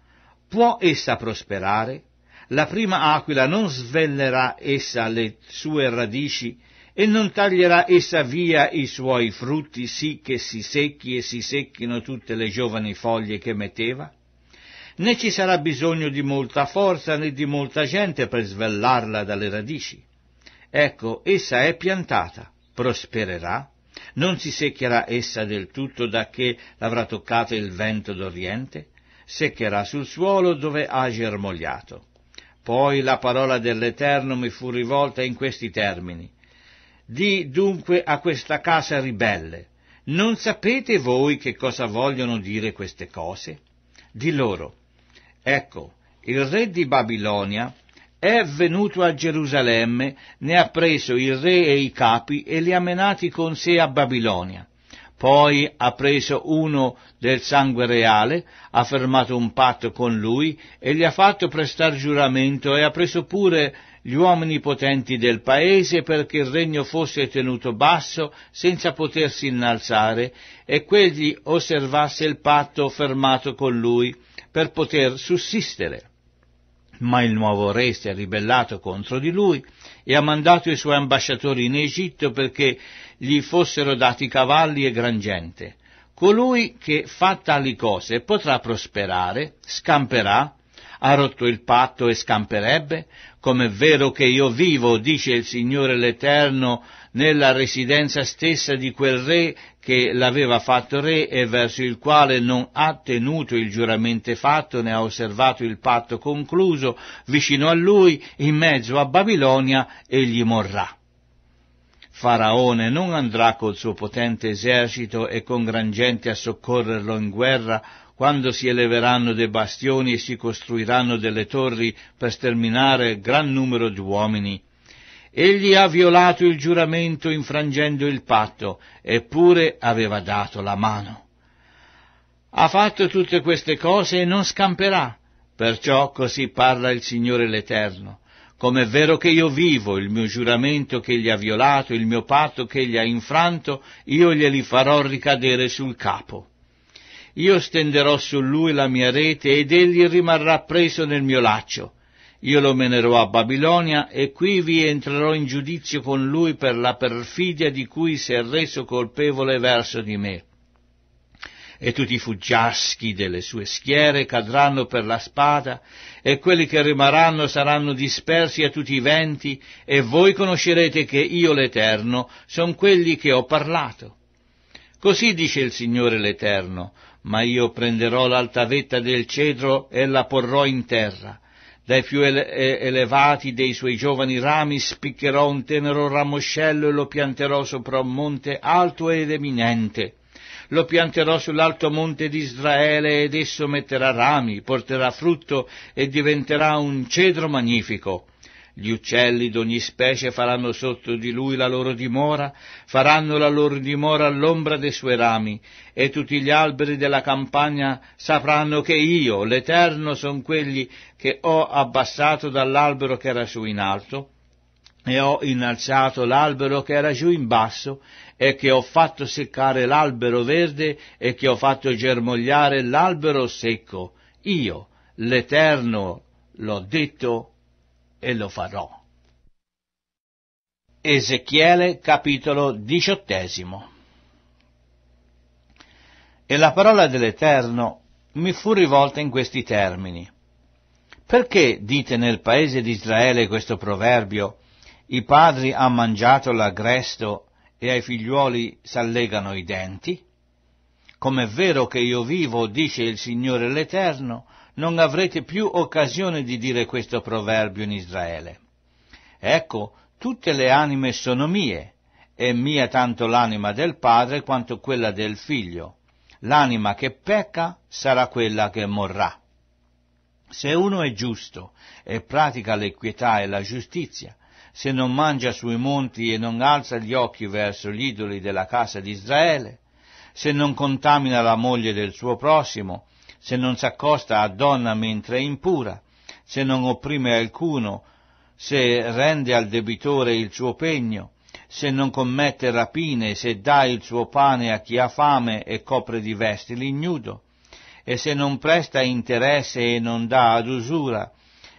Può essa prosperare? La prima aquila non svellerà essa le sue radici e non taglierà essa via i suoi frutti sì che si secchi e si secchino tutte le giovani foglie che metteva? Né ci sarà bisogno di molta forza né di molta gente per svellarla dalle radici. Ecco, essa è piantata, prospererà, non si seccherà essa del tutto da che l'avrà toccato il vento d'Oriente, seccherà sul suolo dove ha germogliato. Poi la parola dell'Eterno mi fu rivolta in questi termini di dunque a questa casa ribelle, non sapete voi che cosa vogliono dire queste cose? Di loro, ecco, il re di Babilonia è venuto a Gerusalemme, ne ha preso il re e i capi e li ha menati con sé a Babilonia. Poi ha preso uno del sangue reale, ha fermato un patto con lui e gli ha fatto prestar giuramento e ha preso pure gli uomini potenti del paese perché il regno fosse tenuto basso senza potersi innalzare e quegli osservasse il patto fermato con lui per poter sussistere. Ma il nuovo re si è ribellato contro di lui e ha mandato i suoi ambasciatori in Egitto perché gli fossero dati cavalli e gran gente. Colui che fa tali cose potrà prosperare, scamperà, ha rotto il patto e scamperebbe, Com'è vero che io vivo, dice il Signore l'Eterno, nella residenza stessa di quel re che l'aveva fatto re e verso il quale non ha tenuto il giuramento fatto né ha osservato il patto concluso, vicino a lui, in mezzo a Babilonia, egli morrà. Faraone non andrà col suo potente esercito e con gran gente a soccorrerlo in guerra, quando si eleveranno dei bastioni e si costruiranno delle torri per sterminare gran numero di uomini. Egli ha violato il giuramento infrangendo il patto, eppure aveva dato la mano. Ha fatto tutte queste cose e non scamperà, perciò così parla il Signore l'Eterno. Com'è vero che io vivo, il mio giuramento che egli ha violato, il mio patto che egli ha infranto, io glieli farò ricadere sul capo. Io stenderò su lui la mia rete ed egli rimarrà preso nel mio laccio. Io lo menerò a Babilonia e qui vi entrerò in giudizio con lui per la perfidia di cui si è reso colpevole verso di me. E tutti i fuggiaschi delle sue schiere cadranno per la spada, e quelli che rimarranno saranno dispersi a tutti i venti, e voi conoscerete che io l'Eterno son quelli che ho parlato. Così dice il Signore l'Eterno, ma io prenderò l'alta vetta del cedro e la porrò in terra. Dai più ele- elevati dei suoi giovani rami spiccherò un tenero ramoscello e lo pianterò sopra un monte alto ed eminente. Lo pianterò sull'alto monte di Israele ed esso metterà rami, porterà frutto e diventerà un cedro magnifico. Gli uccelli d'ogni specie faranno sotto di lui la loro dimora, faranno la loro dimora all'ombra dei suoi rami, e tutti gli alberi della campagna sapranno che io, l'Eterno, son quelli che ho abbassato dall'albero che era su in alto, e ho innalzato l'albero che era giù in basso, e che ho fatto seccare l'albero verde, e che ho fatto germogliare l'albero secco. Io, l'Eterno, l'ho detto e lo farò. Ezechiele capitolo diciottesimo E la parola dell'Eterno mi fu rivolta in questi termini. Perché dite nel paese di Israele questo proverbio, i padri han mangiato l'agresto e ai figliuoli s'allegano i denti? Com'è vero che io vivo, dice il Signore l'Eterno, non avrete più occasione di dire questo proverbio in Israele. Ecco, tutte le anime sono mie, e mia tanto l'anima del padre quanto quella del figlio. L'anima che pecca sarà quella che morrà. Se uno è giusto e pratica l'equità e la giustizia, se non mangia sui monti e non alza gli occhi verso gli idoli della casa di Israele, se non contamina la moglie del suo prossimo se non si accosta a donna mentre è impura, se non opprime alcuno, se rende al debitore il suo pegno, se non commette rapine, se dà il suo pane a chi ha fame e copre di vesti l'ignudo, e se non presta interesse e non dà ad usura,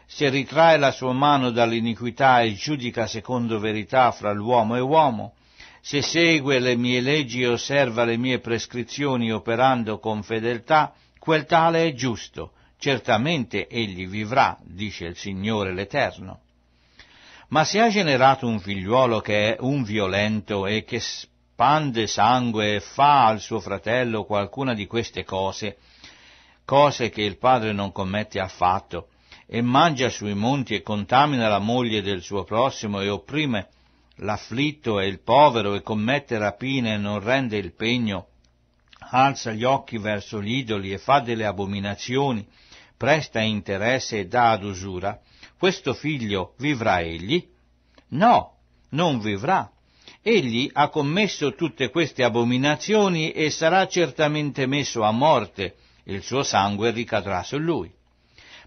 se ritrae la sua mano dall'iniquità e giudica secondo verità fra l'uomo e uomo, se segue le mie leggi e osserva le mie prescrizioni operando con fedeltà, quel tale è giusto, certamente egli vivrà, dice il Signore l'Eterno. Ma se ha generato un figliuolo che è un violento e che spande sangue e fa al suo fratello qualcuna di queste cose, cose che il padre non commette affatto, e mangia sui monti e contamina la moglie del suo prossimo e opprime l'afflitto e il povero e commette rapine e non rende il pegno, alza gli occhi verso gli idoli e fa delle abominazioni, presta interesse e dà ad usura, questo figlio vivrà egli? No, non vivrà. Egli ha commesso tutte queste abominazioni e sarà certamente messo a morte, il suo sangue ricadrà su lui.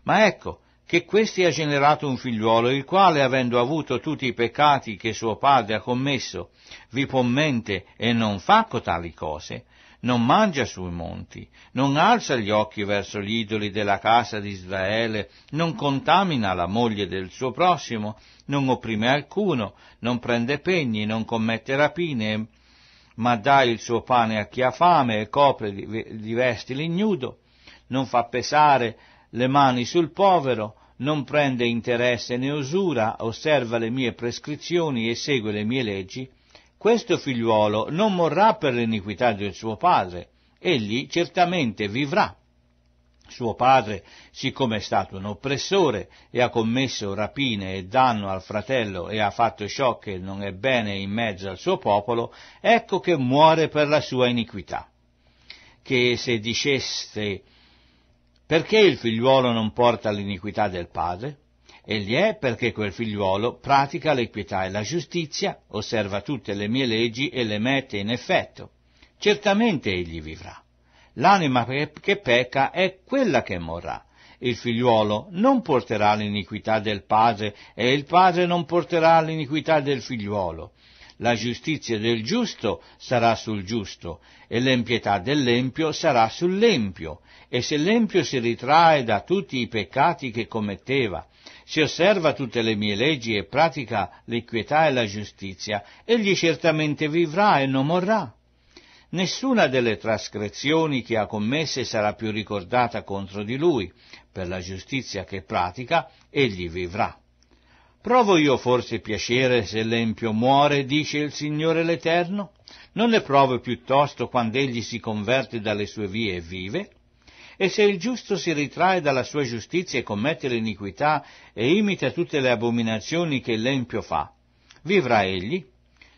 Ma ecco, che questi ha generato un figliuolo, il quale, avendo avuto tutti i peccati che suo padre ha commesso, vi può mente e non fa cotali cose, non mangia sui monti, non alza gli occhi verso gli idoli della casa di Israele, non contamina la moglie del suo prossimo, non opprime alcuno, non prende pegni, non commette rapine, ma dà il suo pane a chi ha fame e copre di vesti l'ignudo, non fa pesare le mani sul povero, non prende interesse né usura, osserva le mie prescrizioni e segue le mie leggi, questo figliuolo non morrà per l'iniquità del suo padre, egli certamente vivrà. Suo padre, siccome è stato un oppressore e ha commesso rapine e danno al fratello e ha fatto ciò che non è bene in mezzo al suo popolo, ecco che muore per la sua iniquità. Che se diceste perché il figliuolo non porta l'iniquità del padre? Egli è perché quel figliuolo pratica l'equità e la giustizia, osserva tutte le mie leggi e le mette in effetto. Certamente egli vivrà. L'anima che pecca è quella che morrà. Il figliuolo non porterà l'iniquità del padre e il padre non porterà l'iniquità del figliuolo. La giustizia del giusto sarà sul giusto e l'empietà dell'empio sarà sull'empio. E se l'empio si ritrae da tutti i peccati che commetteva se osserva tutte le mie leggi e pratica l'equità e la giustizia, egli certamente vivrà e non morrà. Nessuna delle trascrezioni che ha commesse sarà più ricordata contro di lui, per la giustizia che pratica egli vivrà. Provo io forse piacere se l'empio muore, dice il Signore l'Eterno? Non ne provo piuttosto quando egli si converte dalle sue vie e vive? E se il giusto si ritrae dalla sua giustizia e commette l'iniquità e imita tutte le abominazioni che l'empio fa, vivrà egli?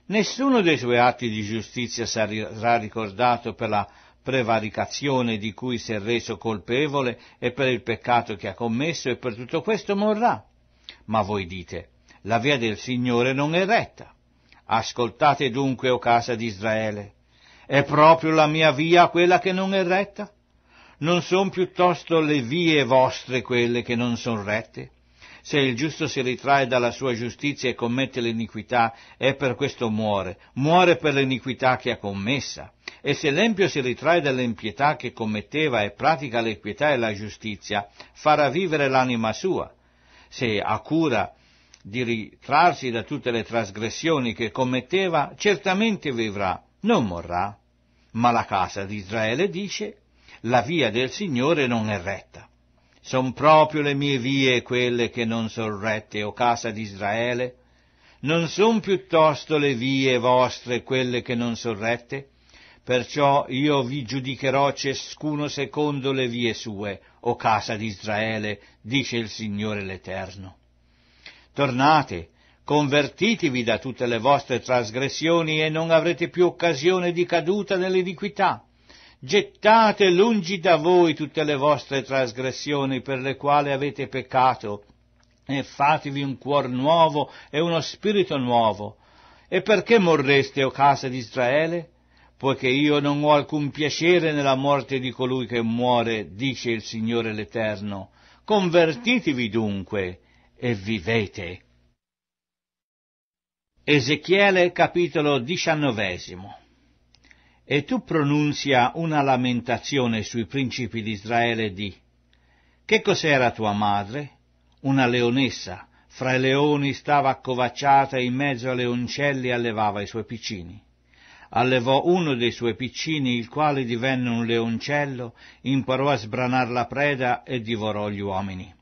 Nessuno dei suoi atti di giustizia sarà ricordato per la prevaricazione di cui si è reso colpevole e per il peccato che ha commesso e per tutto questo morrà. Ma voi dite, la via del Signore non è retta. Ascoltate dunque, o casa di Israele, è proprio la mia via quella che non è retta? Non son piuttosto le vie vostre quelle che non son rette? Se il giusto si ritrae dalla sua giustizia e commette l'iniquità, è per questo muore, muore per l'iniquità che ha commessa. E se l'empio si ritrae dall'impietà che commetteva e pratica l'equità e la giustizia, farà vivere l'anima sua. Se ha cura di ritrarsi da tutte le trasgressioni che commetteva, certamente vivrà, non morrà. Ma la casa di Israele dice, la via del Signore non è retta. Son proprio le mie vie quelle che non son rette, o casa di Israele? Non son piuttosto le vie vostre quelle che non son rette? Perciò io vi giudicherò ciascuno secondo le vie sue, o casa di Israele, dice il Signore l'Eterno. Tornate, convertitevi da tutte le vostre trasgressioni e non avrete più occasione di caduta nell'iniquità gettate lungi da voi tutte le vostre trasgressioni per le quali avete peccato, e fatevi un cuor nuovo e uno spirito nuovo. E perché morreste, o casa di Israele? Poiché io non ho alcun piacere nella morte di colui che muore, dice il Signore l'Eterno. Convertitevi dunque e vivete. Ezechiele capitolo diciannovesimo e tu pronunzia una lamentazione sui principi di Israele di che cos'era tua madre? Una leonessa, fra i leoni stava accovacciata in mezzo ai leoncelli e allevava i suoi piccini. Allevò uno dei suoi piccini, il quale divenne un leoncello, imparò a sbranar la preda e divorò gli uomini.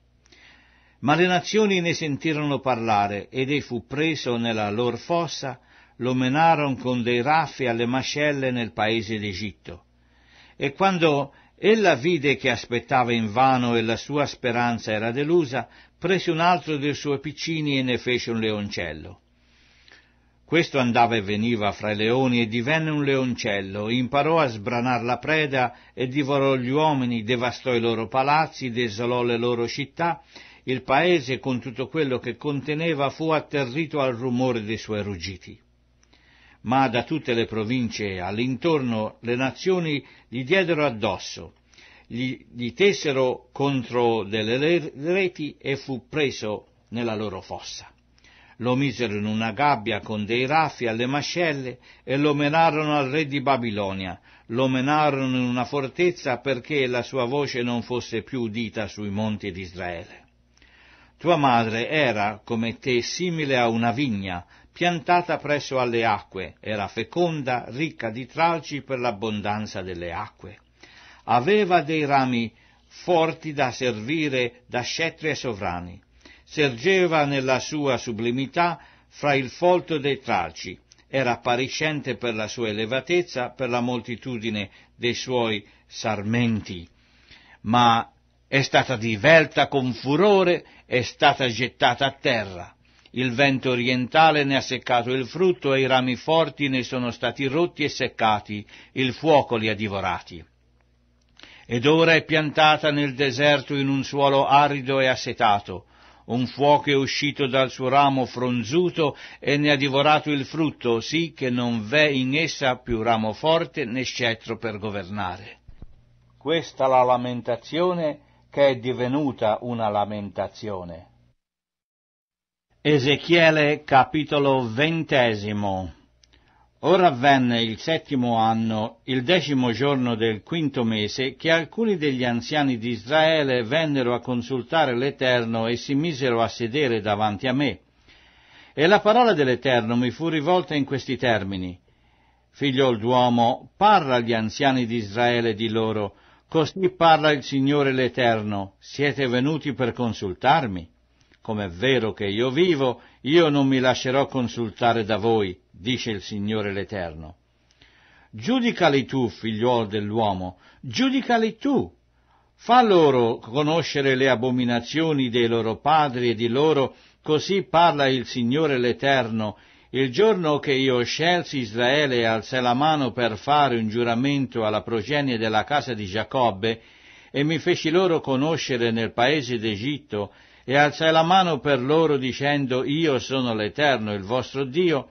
Ma le nazioni ne sentirono parlare ed ei fu preso nella lor fossa lo menarono con dei raffi alle mascelle nel paese d'Egitto. E quando ella vide che aspettava in vano e la sua speranza era delusa, prese un altro dei suoi piccini e ne fece un leoncello. Questo andava e veniva fra i leoni e divenne un leoncello, imparò a sbranar la preda e divorò gli uomini, devastò i loro palazzi, desolò le loro città, il paese con tutto quello che conteneva fu atterrito al rumore dei suoi ruggiti ma da tutte le province all'intorno le nazioni gli diedero addosso, gli, gli tesero contro delle reti e fu preso nella loro fossa. Lo misero in una gabbia con dei raffi alle mascelle e lo menarono al re di Babilonia, lo menarono in una fortezza perché la sua voce non fosse più udita sui monti di Israele. Tua madre era, come te, simile a una vigna piantata presso alle acque, era feconda, ricca di tralci per l'abbondanza delle acque. Aveva dei rami forti da servire da scettri e sovrani. Sergeva nella sua sublimità fra il folto dei tralci, era appariscente per la sua elevatezza, per la moltitudine dei suoi sarmenti, ma è stata divelta con furore, è stata gettata a terra il vento orientale ne ha seccato il frutto e i rami forti ne sono stati rotti e seccati, il fuoco li ha divorati. Ed ora è piantata nel deserto in un suolo arido e assetato, un fuoco è uscito dal suo ramo fronzuto e ne ha divorato il frutto, sì che non v'è in essa più ramo forte né scettro per governare. Questa la lamentazione che è divenuta una lamentazione. Ezechiele capitolo ventesimo Ora avvenne il settimo anno, il decimo giorno del quinto mese, che alcuni degli anziani di Israele vennero a consultare l'Eterno e si misero a sedere davanti a me. E la parola dell'Eterno mi fu rivolta in questi termini. Figlio d'uomo, parla agli anziani di Israele di loro, così parla il Signore l'Eterno, siete venuti per consultarmi? Com'è vero che io vivo, io non mi lascerò consultare da voi, dice il Signore l'Eterno. Giudicali tu, figliuolo dell'uomo, giudicali tu. Fa loro conoscere le abominazioni dei loro padri e di loro, così parla il Signore l'Eterno, il giorno che io scelsi Israele e alzai la mano per fare un giuramento alla progenie della casa di Giacobbe, e mi feci loro conoscere nel paese d'Egitto e alzai la mano per loro dicendo io sono l'Eterno, il vostro Dio,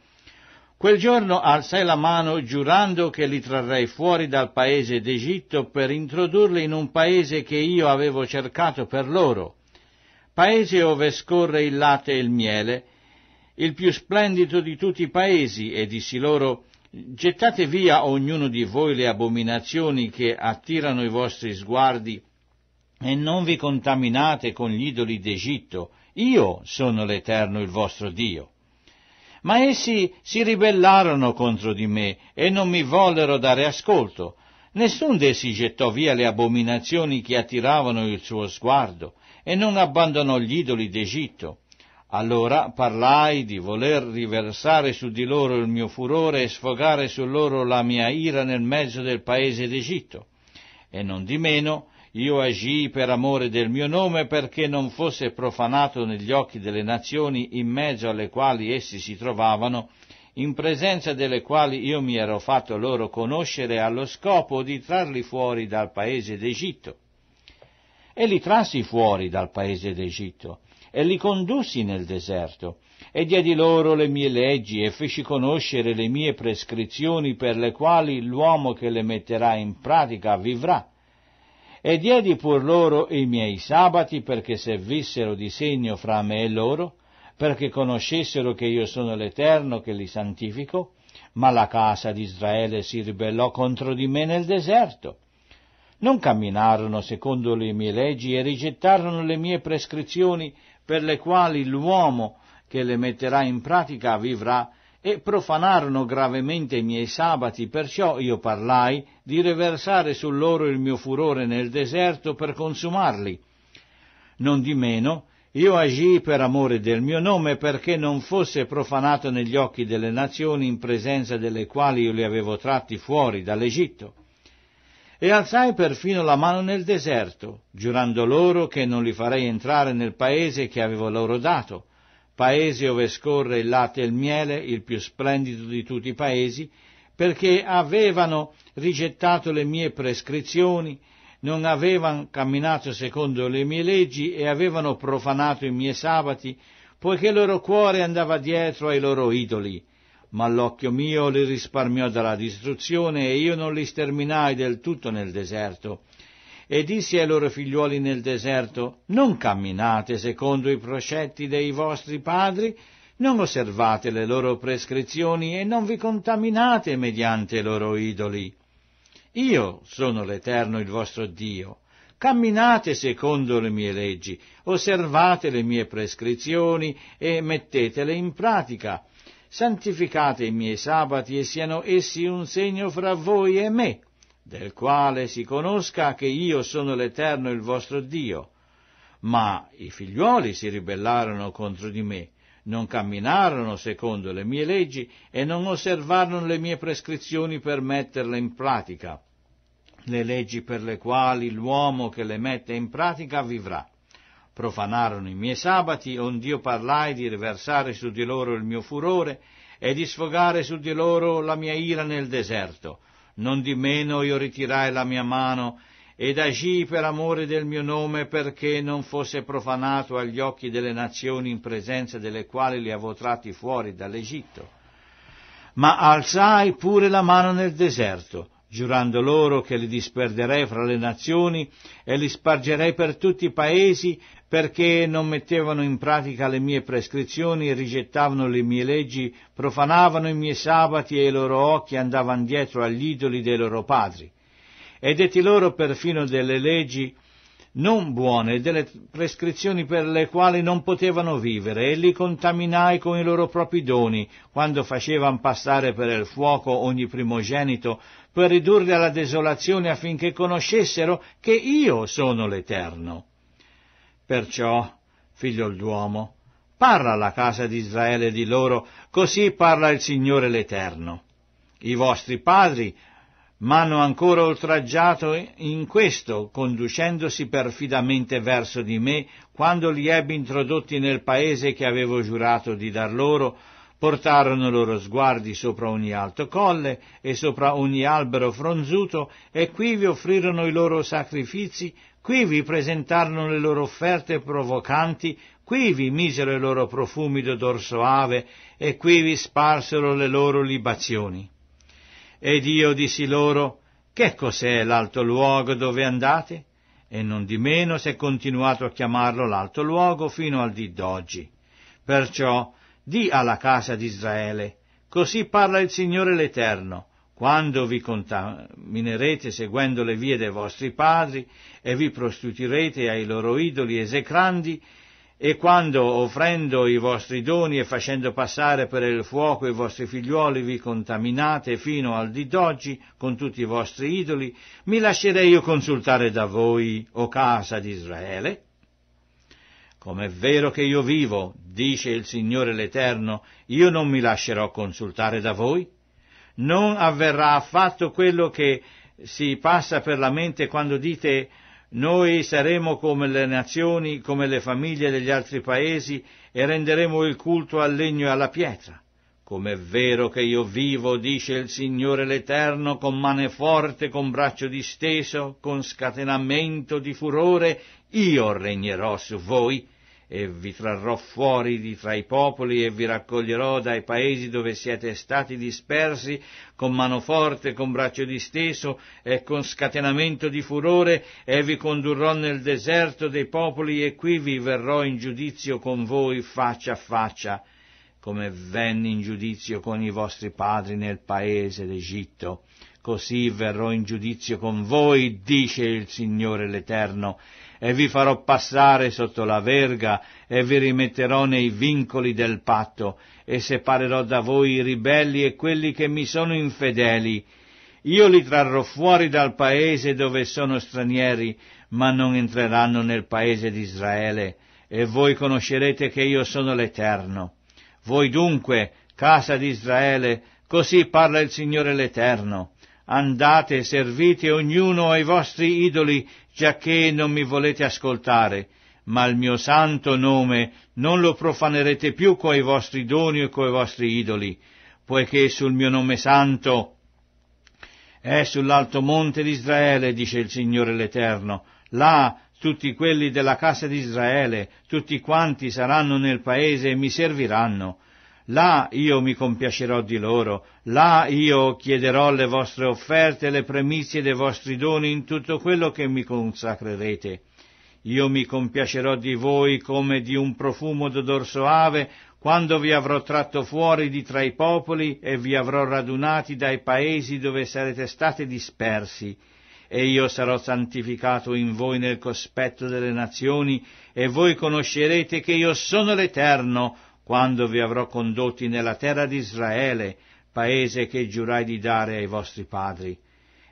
quel giorno alzai la mano giurando che li trarrei fuori dal paese d'Egitto per introdurli in un paese che io avevo cercato per loro, paese ove scorre il latte e il miele, il più splendido di tutti i paesi, e dissi loro, gettate via ognuno di voi le abominazioni che attirano i vostri sguardi e non vi contaminate con gli idoli d'Egitto, io sono l'Eterno il vostro Dio. Ma essi si ribellarono contro di me e non mi vollero dare ascolto. Nessun d'essi gettò via le abominazioni che attiravano il suo sguardo e non abbandonò gli idoli d'Egitto. Allora parlai di voler riversare su di loro il mio furore e sfogare su loro la mia ira nel mezzo del paese d'Egitto. E non di meno io agii per amore del mio nome perché non fosse profanato negli occhi delle nazioni in mezzo alle quali essi si trovavano, in presenza delle quali io mi ero fatto loro conoscere allo scopo di trarli fuori dal paese d'Egitto. E li trassi fuori dal paese d'Egitto, e li condussi nel deserto, e diedi loro le mie leggi, e feci conoscere le mie prescrizioni per le quali l'uomo che le metterà in pratica vivrà e diedi pur loro i miei sabati perché servissero di segno fra me e loro, perché conoscessero che io sono l'Eterno che li santifico, ma la casa di Israele si ribellò contro di me nel deserto. Non camminarono secondo le mie leggi e rigettarono le mie prescrizioni per le quali l'uomo che le metterà in pratica vivrà e profanarono gravemente i miei sabati, perciò io parlai di riversare su loro il mio furore nel deserto per consumarli. Non di meno, io agii per amore del mio nome perché non fosse profanato negli occhi delle nazioni in presenza delle quali io li avevo tratti fuori dall'Egitto. E alzai perfino la mano nel deserto, giurando loro che non li farei entrare nel paese che avevo loro dato, paese ove scorre il latte e il miele, il più splendido di tutti i paesi, perché avevano rigettato le mie prescrizioni, non avevano camminato secondo le mie leggi e avevano profanato i miei sabati, poiché il loro cuore andava dietro ai loro idoli. Ma l'occhio mio li risparmiò dalla distruzione e io non li sterminai del tutto nel deserto, e disse ai loro figliuoli nel deserto, non camminate secondo i precetti dei vostri padri, non osservate le loro prescrizioni e non vi contaminate mediante i loro idoli. Io sono l'Eterno il vostro Dio. Camminate secondo le mie leggi, osservate le mie prescrizioni e mettetele in pratica. Santificate i miei sabati e siano essi un segno fra voi e me, del quale si conosca che io sono l'Eterno il vostro Dio. Ma i figliuoli si ribellarono contro di me, non camminarono secondo le mie leggi e non osservarono le mie prescrizioni per metterle in pratica, le leggi per le quali l'uomo che le mette in pratica vivrà. Profanarono i miei sabati, ond'io parlai di riversare su di loro il mio furore e di sfogare su di loro la mia ira nel deserto, non di meno io ritirai la mia mano ed agii per amore del mio nome perché non fosse profanato agli occhi delle nazioni in presenza delle quali li avevo tratti fuori dall'Egitto. Ma alzai pure la mano nel deserto, giurando loro che li disperderei fra le nazioni e li spargerei per tutti i paesi perché non mettevano in pratica le mie prescrizioni, rigettavano le mie leggi, profanavano i miei sabati e i loro occhi andavano dietro agli idoli dei loro padri. E detti loro perfino delle leggi non buone, delle prescrizioni per le quali non potevano vivere, e li contaminai con i loro propri doni, quando facevano passare per il fuoco ogni primogenito, per ridurli alla desolazione affinché conoscessero che io sono l'Eterno. Perciò, figlio d'uomo, parla la casa di Israele di loro, così parla il Signore l'Eterno. I vostri padri m'hanno ancora oltraggiato in questo, conducendosi perfidamente verso di me, quando li ebbi introdotti nel paese che avevo giurato di dar loro, portarono loro sguardi sopra ogni alto colle e sopra ogni albero fronzuto, e qui vi offrirono i loro sacrifici qui vi presentarono le loro offerte provocanti, qui vi misero i loro profumi d'odor soave, e qui vi sparsero le loro libazioni. Ed io dissi loro, che cos'è l'alto luogo dove andate? E non di meno si è continuato a chiamarlo l'alto luogo fino al dì d'oggi. Perciò, di alla casa di Israele, così parla il Signore l'Eterno, quando vi contaminerete seguendo le vie dei vostri padri e vi prostituirete ai loro idoli esecrandi, e quando offrendo i vostri doni e facendo passare per il fuoco i vostri figliuoli vi contaminate fino al di d'oggi con tutti i vostri idoli, mi lascerei io consultare da voi, o casa di Israele? Com'è vero che io vivo, dice il Signore l'Eterno, io non mi lascerò consultare da voi? non avverrà affatto quello che si passa per la mente quando dite noi saremo come le nazioni, come le famiglie degli altri paesi e renderemo il culto al legno e alla pietra. Com'è vero che io vivo, dice il Signore l'Eterno, con mane forte, con braccio disteso, con scatenamento di furore, io regnerò su voi e vi trarrò fuori di tra i popoli e vi raccoglierò dai paesi dove siete stati dispersi con mano manoforte, con braccio disteso e con scatenamento di furore e vi condurrò nel deserto dei popoli e qui vi verrò in giudizio con voi faccia a faccia, come venni in giudizio con i vostri padri nel paese d'Egitto. Così verrò in giudizio con voi, dice il Signore l'Eterno e vi farò passare sotto la verga, e vi rimetterò nei vincoli del patto, e separerò da voi i ribelli e quelli che mi sono infedeli. Io li trarrò fuori dal paese dove sono stranieri, ma non entreranno nel paese di Israele, e voi conoscerete che io sono l'Eterno. Voi dunque, casa di Israele, così parla il Signore l'Eterno Andate, servite ognuno ai vostri idoli, giacché non mi volete ascoltare, ma il mio santo nome non lo profanerete più coi vostri doni e coi vostri idoli, poiché sul mio nome santo è sull'alto monte di Israele, dice il Signore l'Eterno, là tutti quelli della casa di Israele, tutti quanti saranno nel paese e mi serviranno, là io mi compiacerò di loro, là io chiederò le vostre offerte, e le premizie dei vostri doni in tutto quello che mi consacrerete. Io mi compiacerò di voi come di un profumo d'odor soave, quando vi avrò tratto fuori di tra i popoli e vi avrò radunati dai paesi dove sarete stati dispersi. E io sarò santificato in voi nel cospetto delle nazioni, e voi conoscerete che io sono l'Eterno, quando vi avrò condotti nella terra di Israele, paese che giurai di dare ai vostri padri.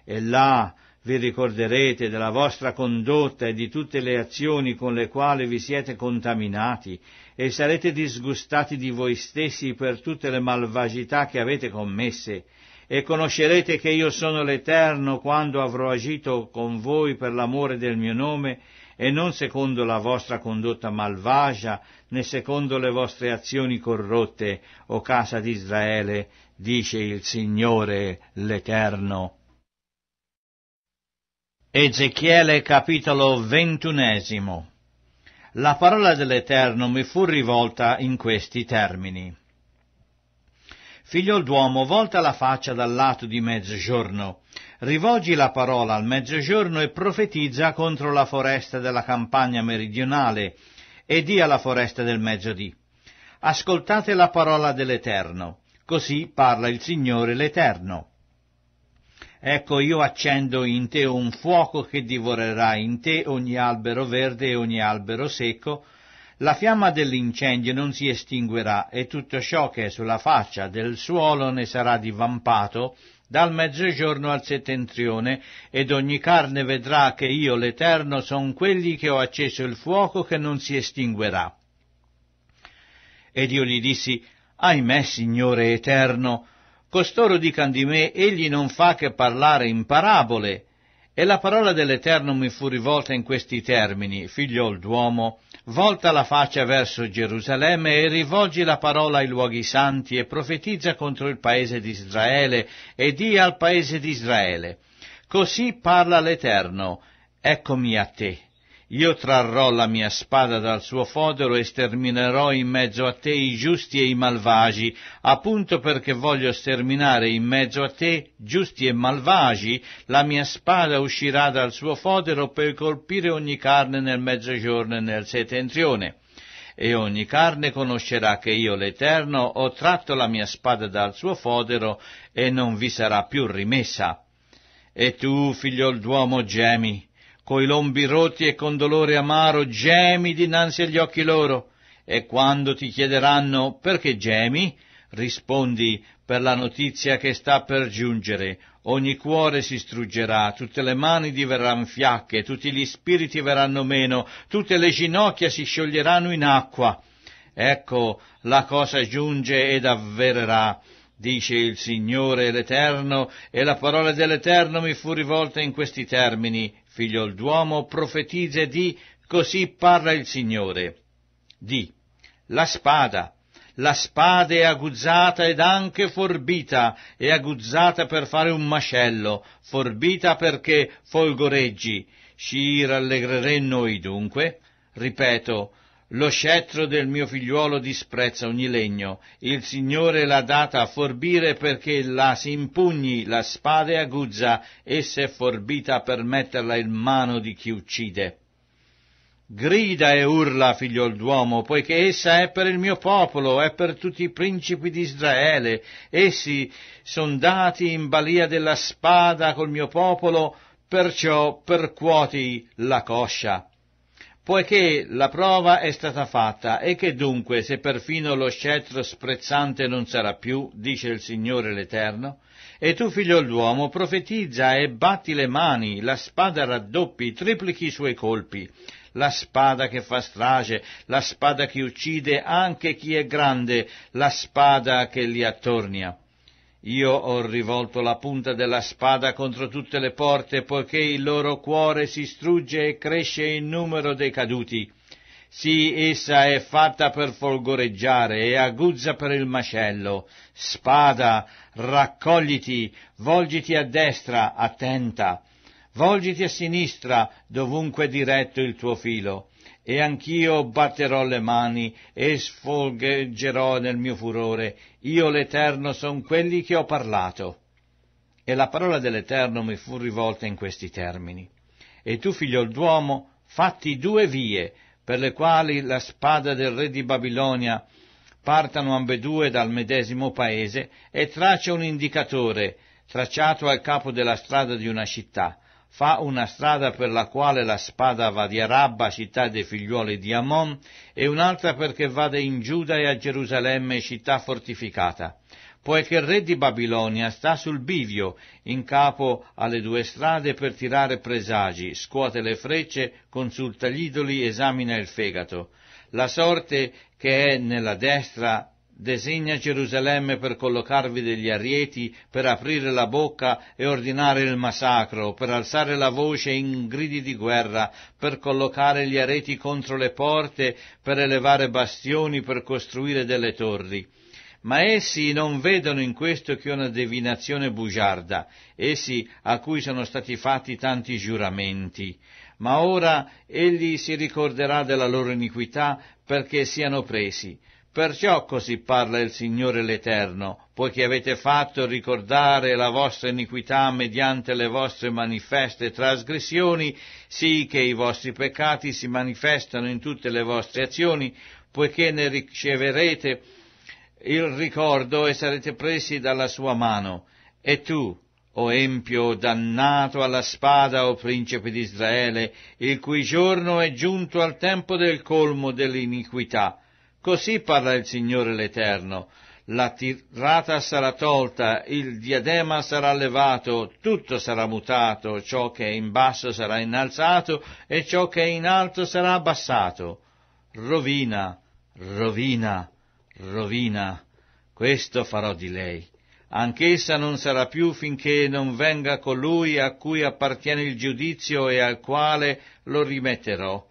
E là vi ricorderete della vostra condotta e di tutte le azioni con le quali vi siete contaminati, e sarete disgustati di voi stessi per tutte le malvagità che avete commesse, e conoscerete che io sono l'Eterno quando avrò agito con voi per l'amore del mio nome e non secondo la vostra condotta malvagia, né secondo le vostre azioni corrotte, o casa di Israele, dice il Signore l'Eterno. Ezechiele capitolo ventunesimo La parola dell'Eterno mi fu rivolta in questi termini. Figlio d'uomo, volta la faccia dal lato di mezzogiorno, rivolgi la parola al mezzogiorno e profetizza contro la foresta della campagna meridionale e di alla foresta del mezzodì. Ascoltate la parola dell'Eterno, così parla il Signore l'Eterno. Ecco io accendo in te un fuoco che divorerà in te ogni albero verde e ogni albero secco, la fiamma dell'incendio non si estinguerà e tutto ciò che è sulla faccia del suolo ne sarà divampato dal mezzogiorno al settentrione, ed ogni carne vedrà che io l'Eterno son quelli che ho acceso il fuoco che non si estinguerà. Ed io gli dissi, Ahimè, Signore Eterno, costoro dican di me, egli non fa che parlare in parabole. E la parola dell'Eterno mi fu rivolta in questi termini, figliol d'uomo, volta la faccia verso Gerusalemme e rivolgi la parola ai luoghi santi e profetizza contro il paese di Israele e di al paese di Israele. Così parla l'Eterno, eccomi a te, io trarrò la mia spada dal suo fodero e sterminerò in mezzo a te i giusti e i malvagi, appunto perché voglio sterminare in mezzo a te giusti e malvagi, la mia spada uscirà dal suo fodero per colpire ogni carne nel mezzogiorno e nel settentrione. E ogni carne conoscerà che io l'Eterno ho tratto la mia spada dal suo fodero e non vi sarà più rimessa. E tu, figliol d'uomo, gemi coi lombi rotti e con dolore amaro gemi dinanzi agli occhi loro, e quando ti chiederanno perché gemi, rispondi per la notizia che sta per giungere, ogni cuore si struggerà, tutte le mani diverranno fiacche, tutti gli spiriti verranno meno, tutte le ginocchia si scioglieranno in acqua. Ecco, la cosa giunge ed avvererà dice il Signore l'Eterno, e la parola dell'Eterno mi fu rivolta in questi termini, figliol d'uomo, profetizza e di, così parla il Signore. Di, la spada, la spada è aguzzata ed anche forbita, è aguzzata per fare un mascello, forbita perché folgoreggi. Ci rallegreremo noi dunque, ripeto, lo scettro del mio figliuolo disprezza ogni legno, il Signore l'ha data a forbire perché la si impugni, la spada è aguzza, essa è forbita per metterla in mano di chi uccide. Grida e urla, figliol d'uomo, poiché essa è per il mio popolo, è per tutti i principi di Israele. Essi son dati in balia della spada col mio popolo, perciò percuoti la coscia poiché la prova è stata fatta e che dunque, se perfino lo scettro sprezzante non sarà più, dice il Signore l'Eterno, e tu, figlio d'uomo profetizza e batti le mani, la spada raddoppi, triplichi i suoi colpi, la spada che fa strage, la spada che uccide anche chi è grande, la spada che li attornia. Io ho rivolto la punta della spada contro tutte le porte, poiché il loro cuore si strugge e cresce in numero dei caduti. Sì, essa è fatta per folgoreggiare e aguzza per il macello. Spada, raccogliti, volgiti a destra, attenta. Volgiti a sinistra, dovunque diretto il tuo filo e anch'io batterò le mani e sfolgheggerò nel mio furore io l'Eterno son quelli che ho parlato. E la parola dell'Eterno mi fu rivolta in questi termini. E tu, figlio d'uomo, fatti due vie, per le quali la spada del re di Babilonia partano ambedue dal medesimo paese, e traccia un indicatore, tracciato al capo della strada di una città, fa una strada per la quale la spada va di Arabba, città dei figliuoli di Amon, e un'altra perché vada in Giuda e a Gerusalemme, città fortificata, poiché il re di Babilonia sta sul bivio, in capo alle due strade per tirare presagi, scuote le frecce, consulta gli idoli, esamina il fegato. La sorte che è nella destra Designa Gerusalemme per collocarvi degli arieti, per aprire la bocca e ordinare il massacro, per alzare la voce in gridi di guerra, per collocare gli areti contro le porte, per elevare bastioni, per costruire delle torri. Ma essi non vedono in questo che una divinazione bugiarda, essi a cui sono stati fatti tanti giuramenti. Ma ora egli si ricorderà della loro iniquità perché siano presi Perciò così parla il Signore l'Eterno, poiché avete fatto ricordare la vostra iniquità mediante le vostre manifeste trasgressioni, sì che i vostri peccati si manifestano in tutte le vostre azioni, poiché ne riceverete il ricordo e sarete presi dalla sua mano. E tu, o empio dannato alla spada, o principe di Israele, il cui giorno è giunto al tempo del colmo dell'iniquità, Così parla il Signore l'Eterno. La tirata sarà tolta, il diadema sarà levato, tutto sarà mutato, ciò che è in basso sarà innalzato e ciò che è in alto sarà abbassato. Rovina, rovina, rovina. Questo farò di lei. Anch'essa non sarà più finché non venga colui a cui appartiene il giudizio e al quale lo rimetterò.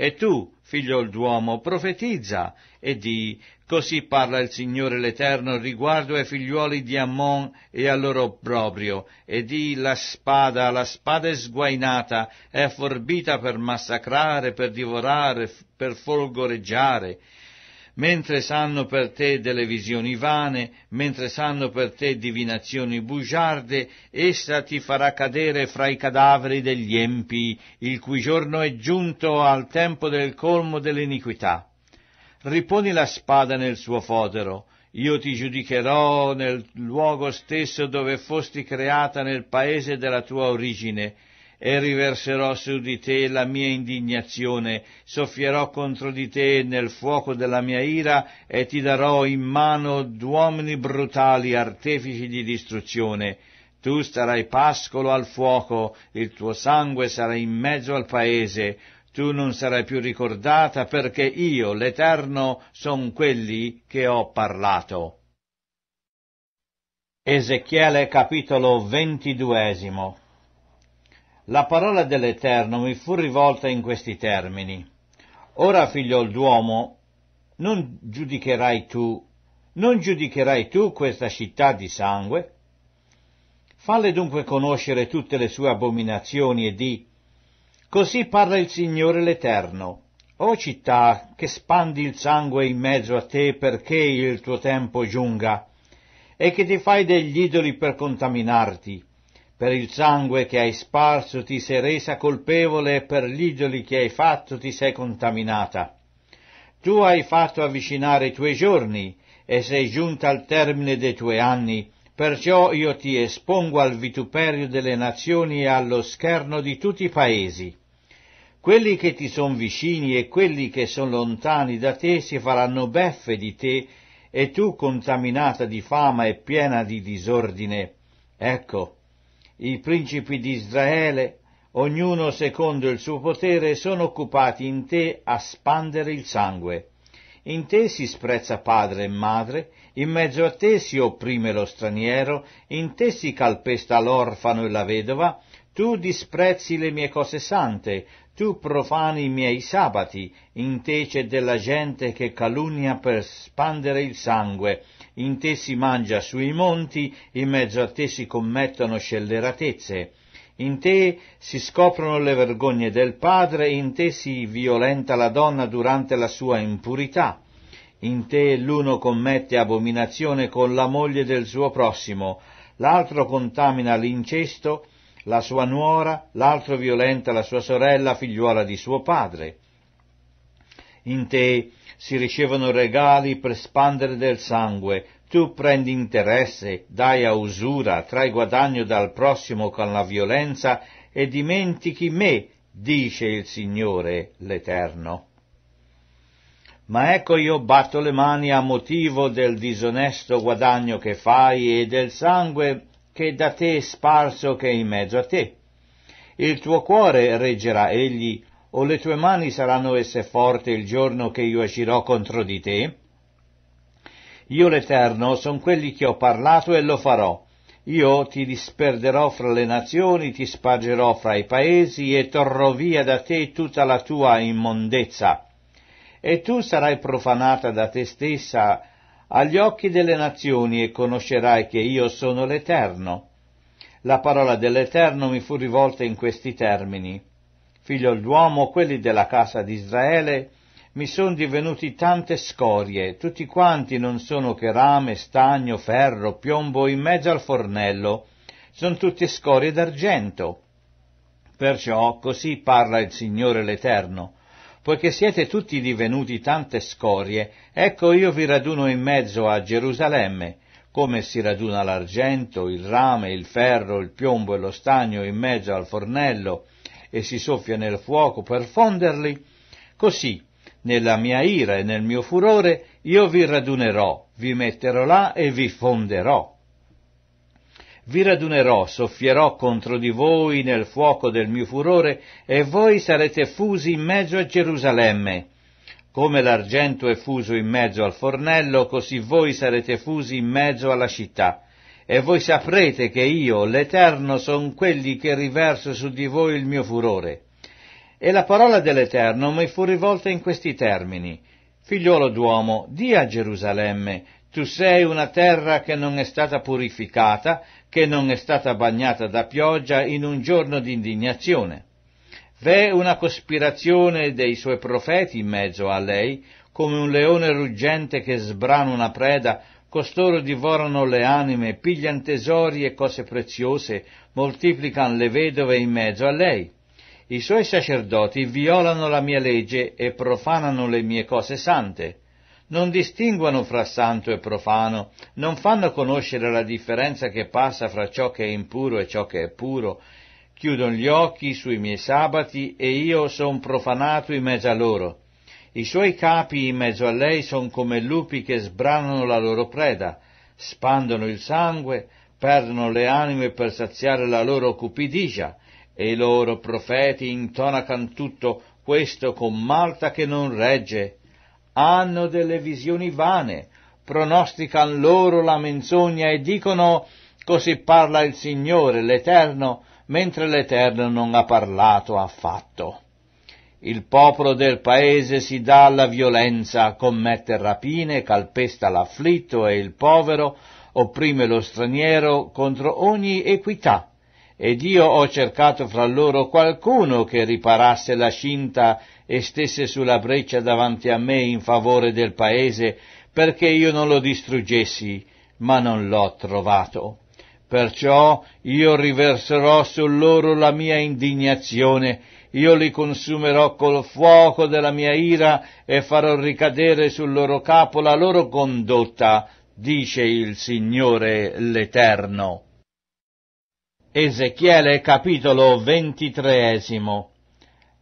E tu, Figliol d'uomo, profetizza e di Così parla il Signore l'Eterno riguardo ai figliuoli di Ammon e al loro proprio, e di la spada, la spada è sguainata, è forbita per massacrare, per divorare, per folgoreggiare, mentre sanno per te delle visioni vane, mentre sanno per te divinazioni bugiarde, essa ti farà cadere fra i cadaveri degli empi, il cui giorno è giunto al tempo del colmo dell'iniquità. Riponi la spada nel suo fodero, io ti giudicherò nel luogo stesso dove fosti creata nel paese della tua origine, e riverserò su di te la mia indignazione, soffierò contro di te nel fuoco della mia ira e ti darò in mano d'uomini brutali, artefici di distruzione. Tu starai pascolo al fuoco, il tuo sangue sarà in mezzo al paese, tu non sarai più ricordata perché io, l'Eterno, son quelli che ho parlato. Ezechiele capitolo ventiduesimo la parola dell'Eterno mi fu rivolta in questi termini. Ora, figliol d'uomo, non giudicherai tu, non giudicherai tu questa città di sangue? Falle dunque conoscere tutte le sue abominazioni e di, così parla il Signore l'Eterno. O città che spandi il sangue in mezzo a te perché il tuo tempo giunga, e che ti fai degli idoli per contaminarti, per il sangue che hai sparso ti sei resa colpevole e per gli idoli che hai fatto ti sei contaminata. Tu hai fatto avvicinare i tuoi giorni e sei giunta al termine dei tuoi anni, perciò io ti espongo al vituperio delle nazioni e allo scherno di tutti i paesi. Quelli che ti son vicini e quelli che sono lontani da te si faranno beffe di te, e tu contaminata di fama e piena di disordine. Ecco, i principi di Israele, ognuno secondo il suo potere, sono occupati in te a spandere il sangue. In te si sprezza padre e madre, in mezzo a te si opprime lo straniero, in te si calpesta l'orfano e la vedova, tu disprezzi le mie cose sante, tu profani i miei sabati, in te c'è della gente che calunnia per spandere il sangue, in te si mangia sui monti, in mezzo a te si commettono scelleratezze, in te si scoprono le vergogne del padre, in te si violenta la donna durante la sua impurità. In te l'uno commette abominazione con la moglie del suo prossimo, l'altro contamina l'incesto, la sua nuora, l'altro violenta la sua sorella, figliuola di suo padre. In te si ricevono regali per spandere del sangue, tu prendi interesse, dai a usura, trai guadagno dal prossimo con la violenza e dimentichi me, dice il Signore l'Eterno. Ma ecco io batto le mani a motivo del disonesto guadagno che fai e del sangue che da te è sparso che è in mezzo a te. Il tuo cuore reggerà egli, o le tue mani saranno esse forti il giorno che io agirò contro di te? Io l'Eterno son quelli che ho parlato e lo farò. Io ti disperderò fra le nazioni, ti spargerò fra i paesi e torrò via da te tutta la tua immondezza. E tu sarai profanata da te stessa agli occhi delle nazioni e conoscerai che io sono l'Eterno. La parola dell'Eterno mi fu rivolta in questi termini figlio d'uomo, quelli della casa di Israele, mi sono divenuti tante scorie, tutti quanti non sono che rame, stagno, ferro, piombo in mezzo al fornello, sono tutte scorie d'argento. Perciò così parla il Signore l'Eterno. Poiché siete tutti divenuti tante scorie, ecco io vi raduno in mezzo a Gerusalemme, come si raduna l'argento, il rame, il ferro, il piombo e lo stagno in mezzo al fornello, e si soffia nel fuoco per fonderli, così nella mia ira e nel mio furore io vi radunerò, vi metterò là e vi fonderò. Vi radunerò, soffierò contro di voi nel fuoco del mio furore, e voi sarete fusi in mezzo a Gerusalemme. Come l'argento è fuso in mezzo al fornello, così voi sarete fusi in mezzo alla città e voi saprete che io, l'Eterno, son quelli che riverso su di voi il mio furore. E la parola dell'Eterno mi fu rivolta in questi termini. Figliolo d'uomo, di a Gerusalemme, tu sei una terra che non è stata purificata, che non è stata bagnata da pioggia in un giorno d'indignazione. V'è una cospirazione dei suoi profeti in mezzo a lei, come un leone ruggente che sbrana una preda, Costoro divorano le anime, piglian tesori e cose preziose, moltiplicano le vedove in mezzo a lei. I suoi sacerdoti violano la mia legge e profanano le mie cose sante. Non distinguono fra santo e profano, non fanno conoscere la differenza che passa fra ciò che è impuro e ciò che è puro, chiudono gli occhi sui miei sabati e io son profanato in mezzo a loro. I suoi capi in mezzo a lei sono come lupi che sbranano la loro preda, spandono il sangue, perdono le anime per saziare la loro cupidigia, e i loro profeti intonacan tutto questo con Malta che non regge. Hanno delle visioni vane, pronostican loro la menzogna e dicono così parla il Signore, l'Eterno, mentre l'Eterno non ha parlato affatto. Il popolo del paese si dà alla violenza, commette rapine, calpesta l'afflitto e il povero, opprime lo straniero contro ogni equità. Ed io ho cercato fra loro qualcuno che riparasse la scinta e stesse sulla breccia davanti a me in favore del paese, perché io non lo distruggessi, ma non l'ho trovato. Perciò io riverserò su loro la mia indignazione io li consumerò col fuoco della mia ira e farò ricadere sul loro capo la loro condotta, dice il Signore l'Eterno. Ezechiele capitolo ventitreesimo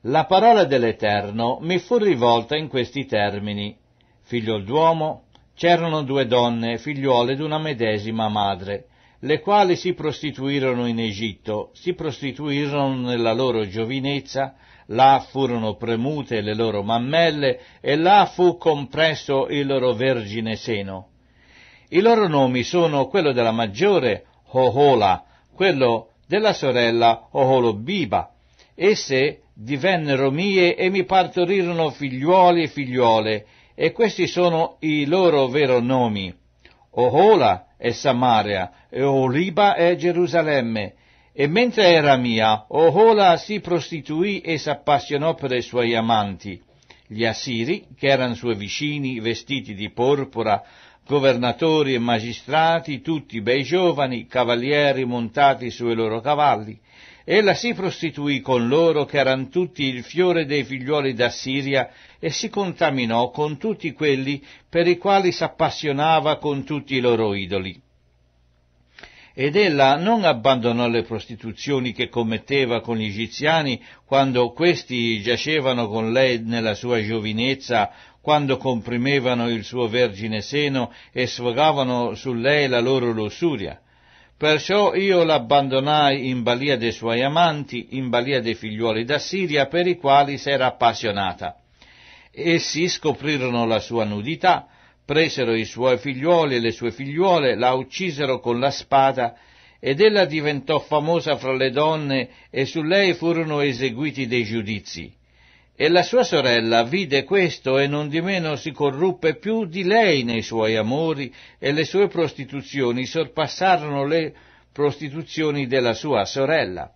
La parola dell'Eterno mi fu rivolta in questi termini. Figlio d'uomo, c'erano due donne, figliuole d'una medesima madre le quali si prostituirono in Egitto, si prostituirono nella loro giovinezza, là furono premute le loro mammelle e là fu compresso il loro vergine seno. I loro nomi sono quello della maggiore Hohola, quello della sorella Oholobiba. Esse divennero mie e mi partorirono figliuoli e figliuole, e questi sono i loro veri nomi. Ohola è Samaria e Oliba è Gerusalemme. E mentre era mia, Ohola si prostituì e s'appassionò per i suoi amanti. Gli Assiri, che erano suoi vicini, vestiti di porpora, governatori e magistrati, tutti bei giovani, cavalieri montati sui loro cavalli, Ella si prostituì con loro che erano tutti il fiore dei figlioli d'Assiria e si contaminò con tutti quelli per i quali s'appassionava con tutti i loro idoli. Ed ella non abbandonò le prostituzioni che commetteva con gli egiziani quando questi giacevano con lei nella sua giovinezza, quando comprimevano il suo vergine seno e sfogavano su lei la loro lussuria Perciò io l'abbandonai in balia dei suoi amanti, in balia dei figliuoli d'Assiria, per i quali si era appassionata. Essi scoprirono la sua nudità, presero i suoi figliuoli e le sue figliuole, la uccisero con la spada, ed ella diventò famosa fra le donne, e su lei furono eseguiti dei giudizi. E la sua sorella vide questo e non di meno si corruppe più di lei nei suoi amori e le sue prostituzioni sorpassarono le prostituzioni della sua sorella.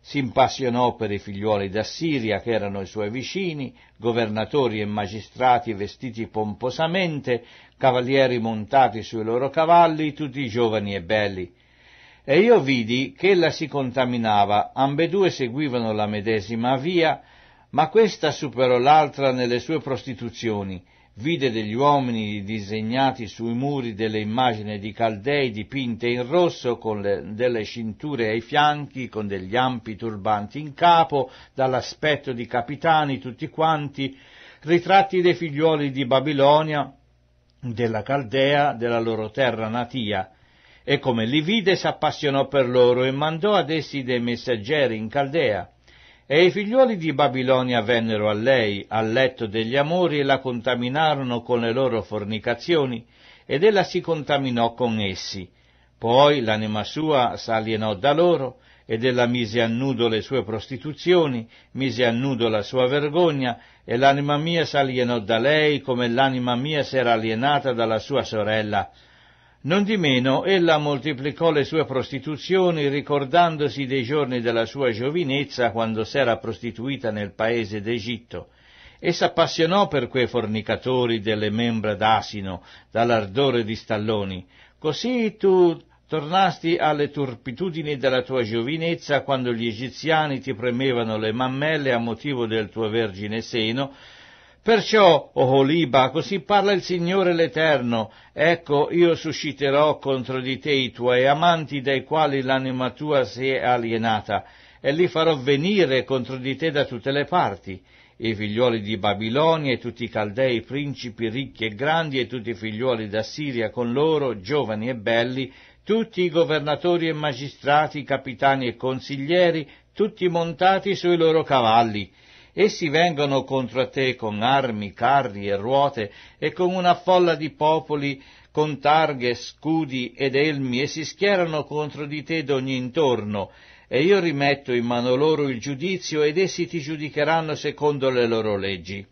Si impassionò per i figliuoli d'Assiria che erano i suoi vicini, governatori e magistrati vestiti pomposamente, cavalieri montati sui loro cavalli, tutti giovani e belli. E io vidi che ella si contaminava, ambedue seguivano la medesima via, ma questa superò l'altra nelle sue prostituzioni, vide degli uomini disegnati sui muri delle immagini di caldei dipinte in rosso con le, delle cinture ai fianchi, con degli ampi turbanti in capo, dall'aspetto di capitani tutti quanti, ritratti dei figliuoli di Babilonia, della Caldea, della loro terra natia. E come li vide s'appassionò per loro e mandò ad essi dei messaggeri in Caldea e i figliuoli di Babilonia vennero a lei, al letto degli amori, e la contaminarono con le loro fornicazioni, ed ella si contaminò con essi. Poi l'anima sua s'alienò da loro, ed ella mise a nudo le sue prostituzioni, mise a nudo la sua vergogna, e l'anima mia s'alienò da lei come l'anima mia s'era alienata dalla sua sorella. Nondimeno ella moltiplicò le sue prostituzioni ricordandosi dei giorni della sua giovinezza quando s'era prostituita nel paese d'Egitto e s'appassionò per quei fornicatori delle membra d'asino dall'ardore di stalloni. Così tu tornasti alle turpitudini della tua giovinezza quando gli egiziani ti premevano le mammelle a motivo del tuo vergine seno Perciò, o oh Oliba, così parla il Signore l'Eterno, ecco io susciterò contro di te i tuoi amanti dai quali l'anima tua si è alienata, e li farò venire contro di te da tutte le parti, i figliuoli di Babilonia e tutti i caldei, principi ricchi e grandi, e tutti i figliuoli d'Assiria con loro, giovani e belli, tutti i governatori e magistrati, capitani e consiglieri, tutti montati sui loro cavalli, Essi vengono contro te con armi, carri e ruote e con una folla di popoli con targhe, scudi ed elmi e si schierano contro di te d'ogni intorno. E io rimetto in mano loro il giudizio ed essi ti giudicheranno secondo le loro leggi.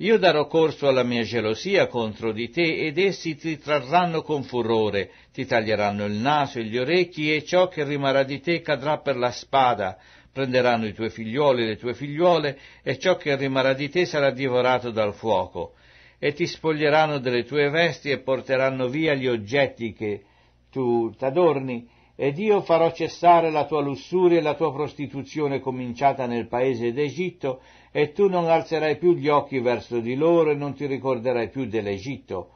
Io darò corso alla mia gelosia contro di te ed essi ti trarranno con furore, ti taglieranno il naso e gli orecchi e ciò che rimarrà di te cadrà per la spada, prenderanno i tuoi figlioli e le tue figliuole, e ciò che rimarrà di te sarà divorato dal fuoco, e ti spoglieranno delle tue vesti e porteranno via gli oggetti che tu t'adorni, ed io farò cessare la tua lussuria e la tua prostituzione cominciata nel paese d'Egitto, e tu non alzerai più gli occhi verso di loro e non ti ricorderai più dell'Egitto,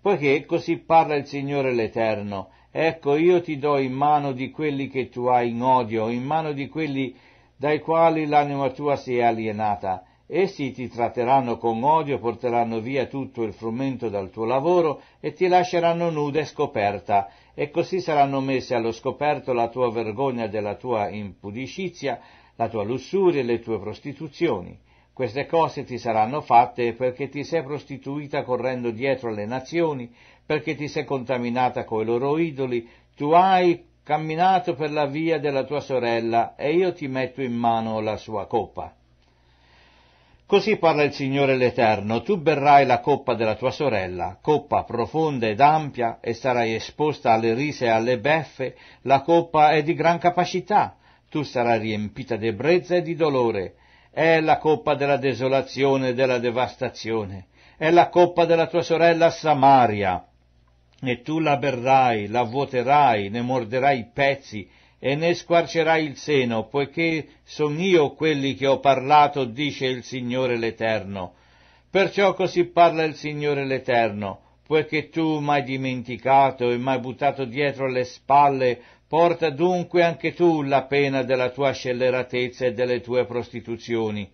poiché così parla il Signore l'Eterno, Ecco, io ti do in mano di quelli che tu hai in odio, in mano di quelli dai quali l'anima tua si è alienata. Essi ti tratteranno con odio, porteranno via tutto il frumento dal tuo lavoro e ti lasceranno nuda e scoperta, e così saranno messe allo scoperto la tua vergogna della tua impudicizia, la tua lussuria e le tue prostituzioni. Queste cose ti saranno fatte perché ti sei prostituita correndo dietro alle nazioni, perché ti sei contaminata coi loro idoli, tu hai camminato per la via della tua sorella e io ti metto in mano la sua coppa. Così parla il Signore l'Eterno, tu berrai la coppa della tua sorella, coppa profonda ed ampia, e sarai esposta alle rise e alle beffe, la coppa è di gran capacità, tu sarai riempita di e di dolore, è la coppa della desolazione e della devastazione, è la coppa della tua sorella Samaria, né tu la berrai, la vuoterai, ne morderai i pezzi e ne squarcerai il seno, poiché son io quelli che ho parlato, dice il Signore l'Eterno. Perciò così parla il Signore l'Eterno, poiché tu m'hai dimenticato e m'hai buttato dietro le spalle, porta dunque anche tu la pena della tua scelleratezza e delle tue prostituzioni.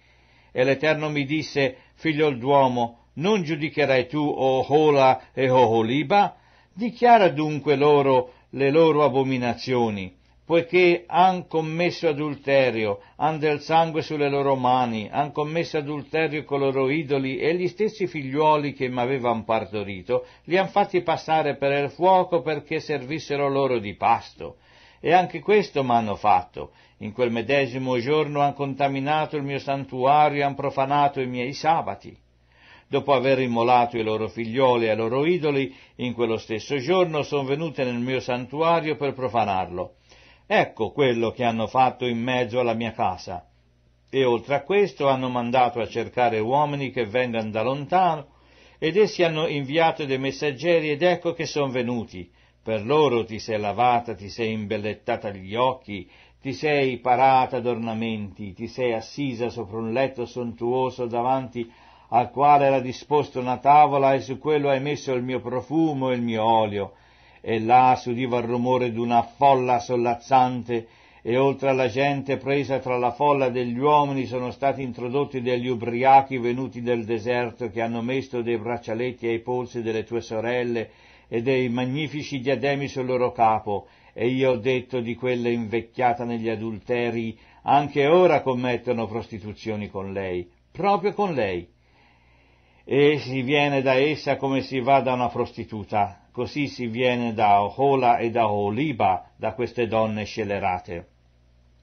E l'Eterno mi disse, figliol d'uomo, non giudicherai tu o Hola e Oholiba? Dichiara dunque loro le loro abominazioni, poiché han commesso adulterio, han del sangue sulle loro mani, han commesso adulterio con i loro idoli e gli stessi figliuoli che mi partorito li han fatti passare per il fuoco perché servissero loro di pasto. E anche questo m'hanno fatto. In quel medesimo giorno han contaminato il mio santuario e han profanato i miei sabati dopo aver immolato i loro figlioli ai loro idoli, in quello stesso giorno sono venute nel mio santuario per profanarlo. Ecco quello che hanno fatto in mezzo alla mia casa. E oltre a questo hanno mandato a cercare uomini che vengano da lontano, ed essi hanno inviato dei messaggeri ed ecco che sono venuti. Per loro ti sei lavata, ti sei imbellettata gli occhi, ti sei parata d'ornamenti, ti sei assisa sopra un letto sontuoso davanti al quale era disposta una tavola e su quello hai messo il mio profumo e il mio olio. E là s'udiva il rumore d'una folla sollazzante e oltre alla gente presa tra la folla degli uomini sono stati introdotti degli ubriachi venuti del deserto che hanno messo dei braccialetti ai polsi delle tue sorelle e dei magnifici diademi sul loro capo, e io ho detto di quella invecchiata negli adulteri, anche ora commettono prostituzioni con lei, proprio con lei e si viene da essa come si va da una prostituta, così si viene da Ohola e da Oliba, da queste donne scelerate.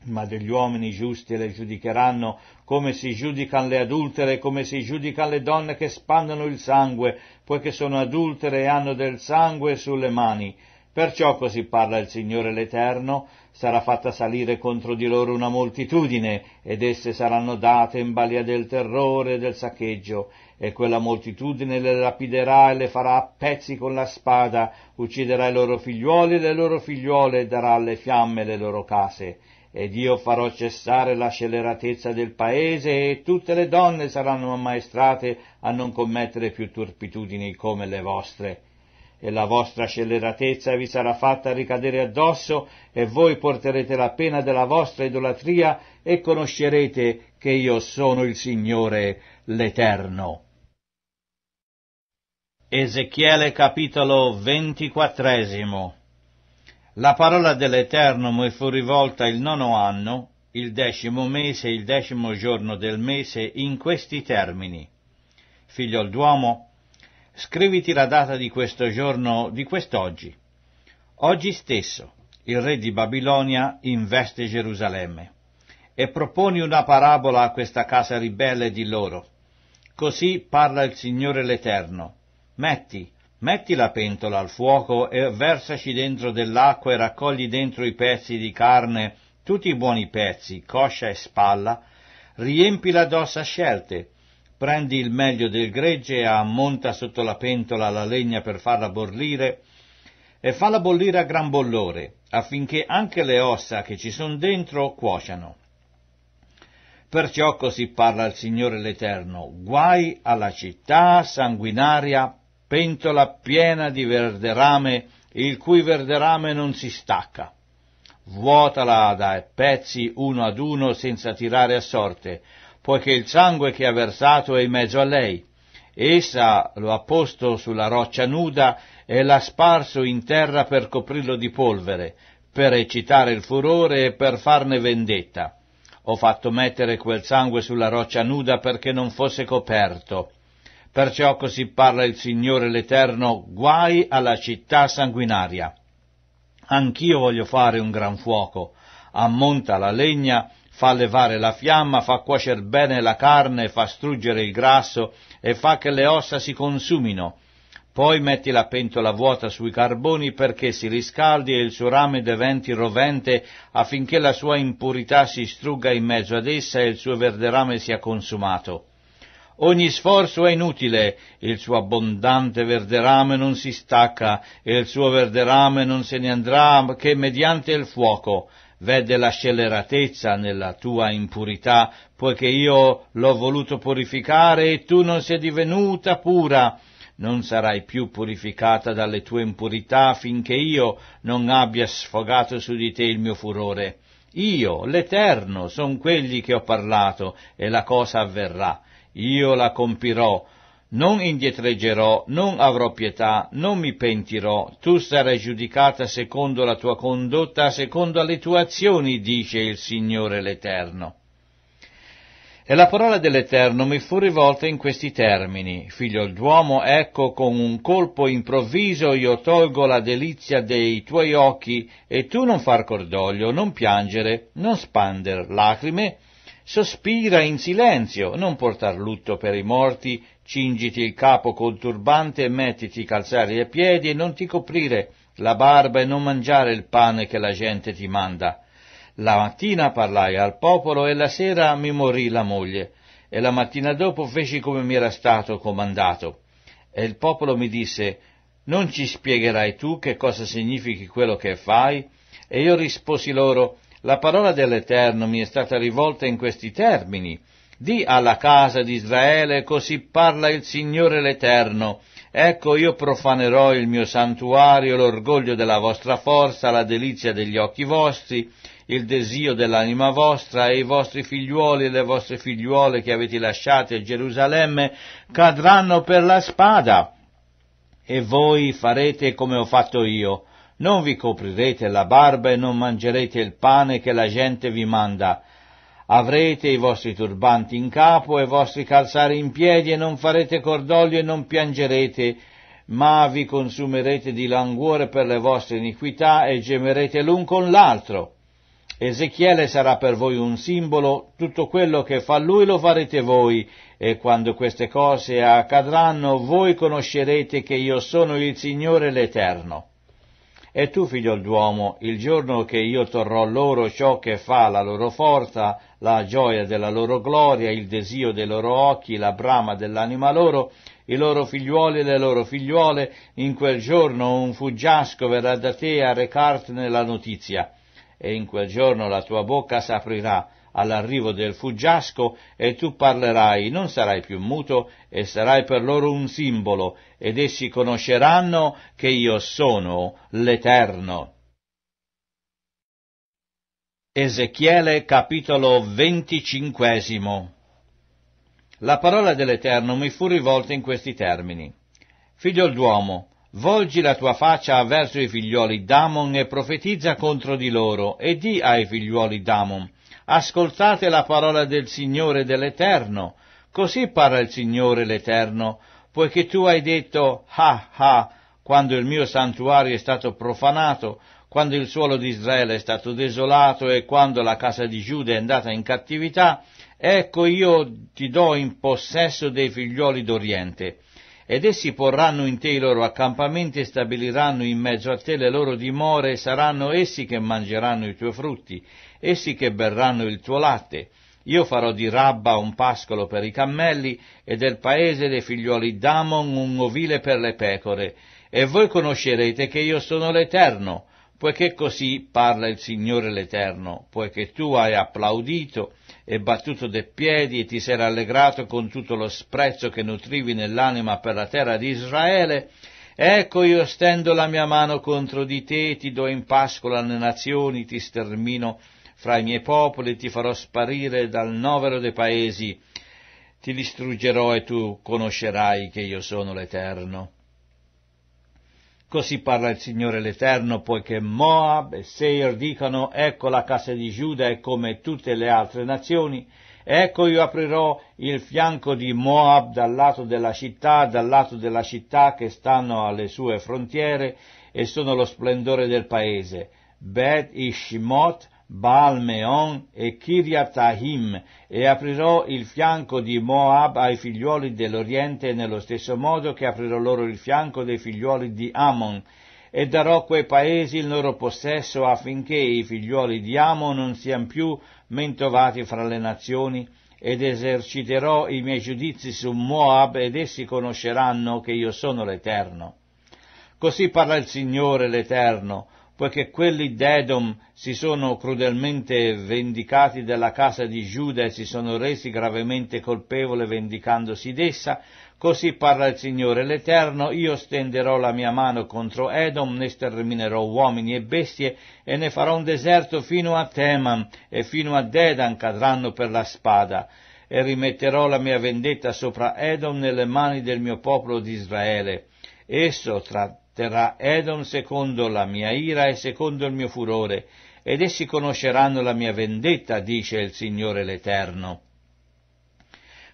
Ma degli uomini giusti le giudicheranno come si giudicano le adultere, come si giudicano le donne che spandono il sangue, poiché sono adultere e hanno del sangue sulle mani. Perciò così parla il Signore l'Eterno, sarà fatta salire contro di loro una moltitudine, ed esse saranno date in balia del terrore e del saccheggio, e quella moltitudine le lapiderà e le farà a pezzi con la spada, ucciderà i loro figliuoli e le loro figliuole e darà alle fiamme le loro case. Ed io farò cessare la sceleratezza del paese e tutte le donne saranno ammaestrate a non commettere più turpitudini come le vostre e la vostra scelleratezza vi sarà fatta ricadere addosso e voi porterete la pena della vostra idolatria e conoscerete che io sono il Signore l'Eterno. Ezechiele capitolo ventiquattresimo La parola dell'Eterno mi fu rivolta il nono anno, il decimo mese, il decimo giorno del mese, in questi termini. Figlio d'uomo, scriviti la data di questo giorno, di quest'oggi. Oggi stesso il re di Babilonia investe Gerusalemme e proponi una parabola a questa casa ribelle di loro. Così parla il Signore l'Eterno. Metti, metti la pentola al fuoco e versaci dentro dell'acqua e raccogli dentro i pezzi di carne, tutti i buoni pezzi, coscia e spalla, riempila d'ossa scelte, prendi il meglio del gregge e ammonta sotto la pentola la legna per farla bollire e falla bollire a gran bollore, affinché anche le ossa che ci sono dentro cuociano. Perciò così parla il Signore l'Eterno, guai alla città sanguinaria, pentola piena di verderame, il cui verderame non si stacca. Vuotala da pezzi uno ad uno senza tirare a sorte, poiché il sangue che ha versato è in mezzo a lei. Essa lo ha posto sulla roccia nuda e l'ha sparso in terra per coprirlo di polvere, per eccitare il furore e per farne vendetta. Ho fatto mettere quel sangue sulla roccia nuda perché non fosse coperto. Perciò così parla il Signore l'Eterno, guai alla città sanguinaria. Anch'io voglio fare un gran fuoco. Ammonta la legna fa levare la fiamma, fa cuocer bene la carne, fa struggere il grasso e fa che le ossa si consumino. Poi metti la pentola vuota sui carboni perché si riscaldi e il suo rame diventi rovente affinché la sua impurità si strugga in mezzo ad essa e il suo verderame sia consumato. Ogni sforzo è inutile, il suo abbondante verderame non si stacca e il suo verderame non se ne andrà che mediante il fuoco vede la scelleratezza nella tua impurità, poiché io l'ho voluto purificare e tu non sei divenuta pura. Non sarai più purificata dalle tue impurità finché io non abbia sfogato su di te il mio furore. Io, l'Eterno, son quelli che ho parlato, e la cosa avverrà. Io la compirò, non indietreggerò, non avrò pietà, non mi pentirò, tu sarai giudicata secondo la tua condotta, secondo le tue azioni, dice il Signore l'Eterno. E la parola dell'Eterno mi fu rivolta in questi termini, figlio d'uomo, ecco con un colpo improvviso io tolgo la delizia dei tuoi occhi, e tu non far cordoglio, non piangere, non spander lacrime, sospira in silenzio, non portar lutto per i morti, Cingiti il capo col turbante e mettiti i calzari ai piedi e non ti coprire la barba e non mangiare il pane che la gente ti manda. La mattina parlai al popolo e la sera mi morì la moglie e la mattina dopo feci come mi era stato comandato. E il popolo mi disse, non ci spiegherai tu che cosa significhi quello che fai? E io risposi loro, la parola dell'Eterno mi è stata rivolta in questi termini, di alla casa di Israele, così parla il Signore l'Eterno. Ecco io profanerò il mio santuario, l'orgoglio della vostra forza, la delizia degli occhi vostri, il desio dell'anima vostra e i vostri figliuoli e le vostre figliuole che avete lasciate a Gerusalemme cadranno per la spada. E voi farete come ho fatto io. Non vi coprirete la barba e non mangerete il pane che la gente vi manda. Avrete i vostri turbanti in capo e i vostri calzari in piedi e non farete cordoglio e non piangerete, ma vi consumerete di languore per le vostre iniquità e gemerete l'un con l'altro. Ezechiele sarà per voi un simbolo, tutto quello che fa lui lo farete voi, e quando queste cose accadranno voi conoscerete che io sono il Signore l'Eterno. E tu, figlio d'uomo, il giorno che io torrò loro ciò che fa la loro forza, la gioia della loro gloria, il desio dei loro occhi, la brama dell'anima loro, i loro figliuoli e le loro figliuole, in quel giorno un fuggiasco verrà da te a recartene la notizia, e in quel giorno la tua bocca s'aprirà, all'arrivo del fuggiasco e tu parlerai, non sarai più muto e sarai per loro un simbolo ed essi conosceranno che io sono l'Eterno. Ezechiele capitolo venticinquesimo La parola dell'Eterno mi fu rivolta in questi termini. Figlio d'uomo, volgi la tua faccia verso i figliuoli d'Amon e profetizza contro di loro, e di ai figliuoli d'Amon, ascoltate la parola del Signore dell'Eterno. Così parla il Signore l'Eterno, poiché tu hai detto, ha, ha, quando il mio santuario è stato profanato, quando il suolo di Israele è stato desolato e quando la casa di Giuda è andata in cattività, ecco io ti do in possesso dei figlioli d'Oriente. Ed essi porranno in te i loro accampamenti e stabiliranno in mezzo a te le loro dimore, e saranno essi che mangeranno i tuoi frutti, essi che berranno il tuo latte. Io farò di Rabba un pascolo per i cammelli e del paese dei figliuoli d'Amon un ovile per le pecore, e voi conoscerete che io sono l'Eterno, poiché così parla il Signore l'Eterno, poiché tu hai applaudito e battuto de piedi e ti sei rallegrato con tutto lo sprezzo che nutrivi nell'anima per la terra di Israele, Ecco io stendo la mia mano contro di te, ti do in pascolo alle nazioni, ti stermino fra i miei popoli, ti farò sparire dal novero dei paesi, ti distruggerò e tu conoscerai che io sono l'Eterno. Così parla il Signore l'Eterno, poiché Moab e Seir dicono, ecco la casa di Giuda è come tutte le altre nazioni, ecco io aprirò il fianco di Moab dal lato della città, dal lato della città che stanno alle sue frontiere e sono lo splendore del paese. Bet Ishimot Baal Meon e Kiriatahim e aprirò il fianco di Moab ai figliuoli dell'Oriente nello stesso modo che aprirò loro il fianco dei figliuoli di Amon, e darò quei paesi il loro possesso affinché i figliuoli di Amon non siano più mentovati fra le nazioni ed eserciterò i miei giudizi su Moab ed essi conosceranno che io sono l'Eterno. Così parla il Signore l'Eterno, poiché quelli d'Edom si sono crudelmente vendicati della casa di Giuda e si sono resi gravemente colpevole vendicandosi d'essa, così parla il Signore l'Eterno, io stenderò la mia mano contro Edom, ne sterminerò uomini e bestie, e ne farò un deserto fino a Teman, e fino a Dedan cadranno per la spada e rimetterò la mia vendetta sopra Edom nelle mani del mio popolo di Israele. Esso tra terrà Edom secondo la mia ira e secondo il mio furore, ed essi conosceranno la mia vendetta, dice il Signore l'Eterno.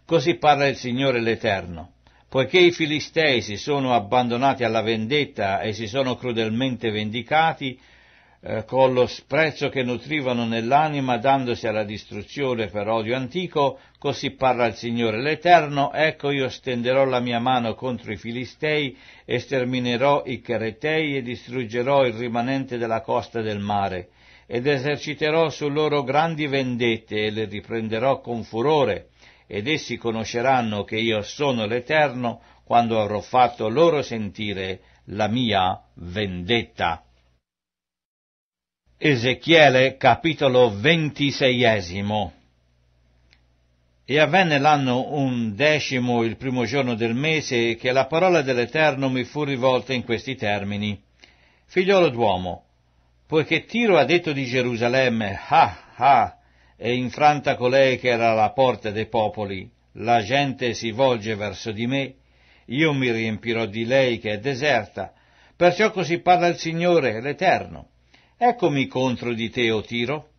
Così parla il Signore l'Eterno. Poiché i Filistei si sono abbandonati alla vendetta e si sono crudelmente vendicati, eh, con lo sprezzo che nutrivano nell'anima, dandosi alla distruzione per odio antico, Così parla il Signore l'Eterno, ecco io stenderò la mia mano contro i Filistei, e sterminerò i Caretei e distruggerò il rimanente della costa del mare, ed eserciterò su loro grandi vendette e le riprenderò con furore, ed essi conosceranno che io sono l'Eterno quando avrò fatto loro sentire la mia vendetta. Ezechiele capitolo ventiseiesimo e avvenne l'anno undecimo, il primo giorno del mese, che la parola dell'Eterno mi fu rivolta in questi termini. Figliolo d'uomo, poiché Tiro ha detto di Gerusalemme, ha, ah, ah", ha, e infranta colei che era la porta dei popoli, la gente si volge verso di me, io mi riempirò di lei che è deserta, perciò così parla il Signore, l'Eterno. Eccomi contro di te, o Tiro,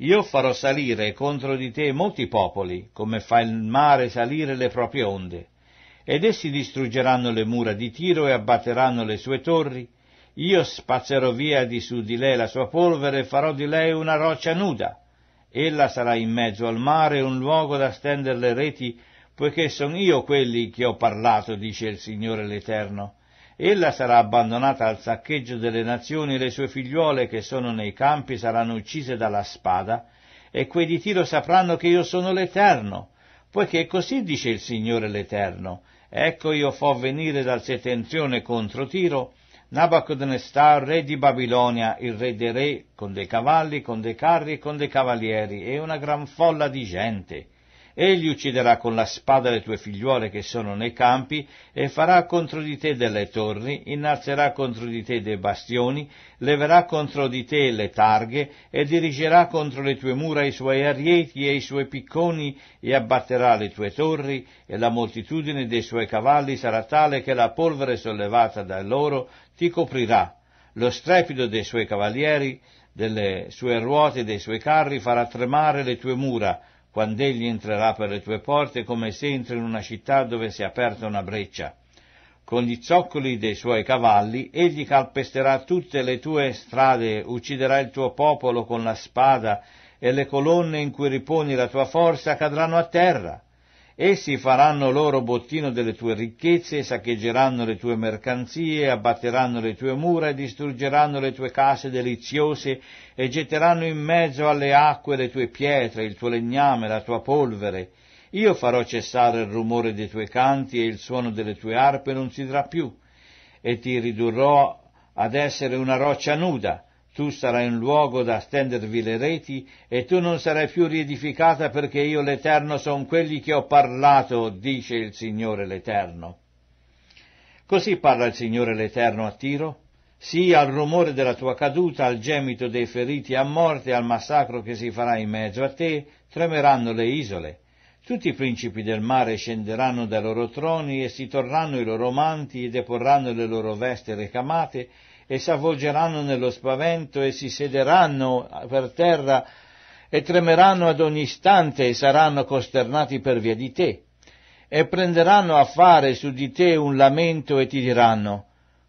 io farò salire contro di te molti popoli, come fa il mare salire le proprie onde, ed essi distruggeranno le mura di Tiro e abbatteranno le sue torri, io spazzerò via di su di lei la sua polvere e farò di lei una roccia nuda. Ella sarà in mezzo al mare un luogo da stendere le reti, poiché son io quelli che ho parlato, dice il Signore l'Eterno. Ella sarà abbandonata al saccheggio delle nazioni, le sue figliuole che sono nei campi saranno uccise dalla spada, e quei di Tiro sapranno che io sono l'Eterno, poiché così dice il Signore l'Eterno, ecco io fo venire dal settentrione contro Tiro Nabucodonosor, re di Babilonia, il re dei re, con dei cavalli, con dei carri e con dei cavalieri, e una gran folla di gente Egli ucciderà con la spada le tue figliuole che sono nei campi, e farà contro di te delle torri, innalzerà contro di te dei bastioni, leverà contro di te le targhe, e dirigerà contro le tue mura i suoi arieti e i suoi picconi, e abbatterà le tue torri, e la moltitudine dei suoi cavalli sarà tale che la polvere sollevata da loro ti coprirà. Lo strepito dei suoi cavalieri, delle sue ruote e dei suoi carri farà tremare le tue mura, quando egli entrerà per le tue porte come se entri in una città dove si è aperta una breccia. Con gli zoccoli dei suoi cavalli egli calpesterà tutte le tue strade, ucciderà il tuo popolo con la spada e le colonne in cui riponi la tua forza cadranno a terra. Essi faranno loro bottino delle tue ricchezze, saccheggeranno le tue mercanzie, abbatteranno le tue mura e distruggeranno le tue case deliziose e getteranno in mezzo alle acque le tue pietre, il tuo legname, la tua polvere. Io farò cessare il rumore dei tuoi canti e il suono delle tue arpe non si dirà più, e ti ridurrò ad essere una roccia nuda, tu sarai un luogo da stendervi le reti, e tu non sarai più riedificata perché io l'Eterno son quelli che ho parlato, dice il Signore l'Eterno. Così parla il Signore l'Eterno a Tiro, sì al rumore della tua caduta, al gemito dei feriti a morte, al massacro che si farà in mezzo a te, tremeranno le isole. Tutti i principi del mare scenderanno dai loro troni e si torranno i loro manti e deporranno le loro veste recamate e si avvolgeranno nello spavento e si sederanno per terra e tremeranno ad ogni istante e saranno costernati per via di te. E prenderanno a fare su di te un lamento e ti diranno,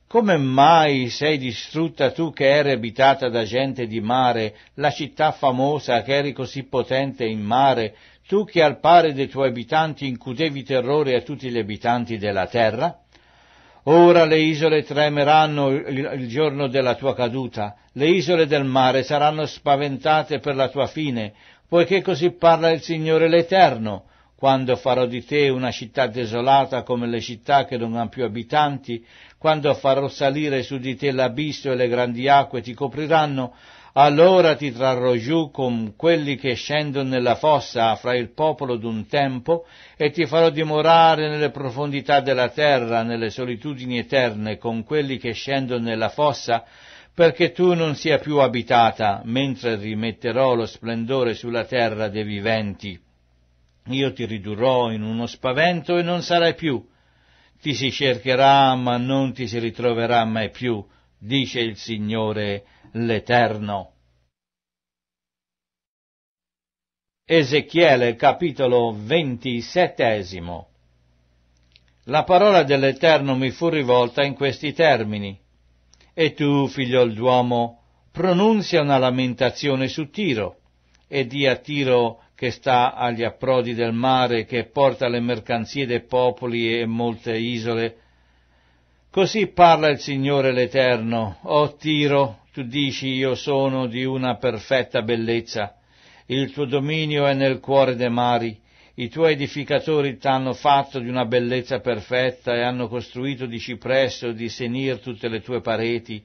come mai sei distrutta tu che eri abitata da gente di mare, la città famosa che eri così potente in mare, tu che al pari dei tuoi abitanti incudevi terrore a tutti gli abitanti della terra? Ora le isole tremeranno il giorno della tua caduta, le isole del mare saranno spaventate per la tua fine, poiché così parla il Signore l'Eterno, quando farò di te una città desolata come le città che non hanno più abitanti, quando farò salire su di te l'abisso e le grandi acque ti copriranno, allora ti trarrò giù con quelli che scendono nella fossa fra il popolo d'un tempo e ti farò dimorare nelle profondità della terra, nelle solitudini eterne, con quelli che scendono nella fossa, perché tu non sia più abitata, mentre rimetterò lo splendore sulla terra dei viventi. Io ti ridurrò in uno spavento e non sarai più. Ti si cercherà, ma non ti si ritroverà mai più, dice il Signore l'Eterno. Ezechiele capitolo ventisettesimo La parola dell'Eterno mi fu rivolta in questi termini. E tu, figliol d'uomo, pronunzia una lamentazione su Tiro, e di a Tiro che sta agli approdi del mare, che porta le mercanzie dei popoli e molte isole, Così parla il Signore l'Eterno, o Tiro, tu dici io sono di una perfetta bellezza, il tuo dominio è nel cuore dei mari, i tuoi edificatori t'hanno fatto di una bellezza perfetta e hanno costruito di cipresso e di senir tutte le tue pareti,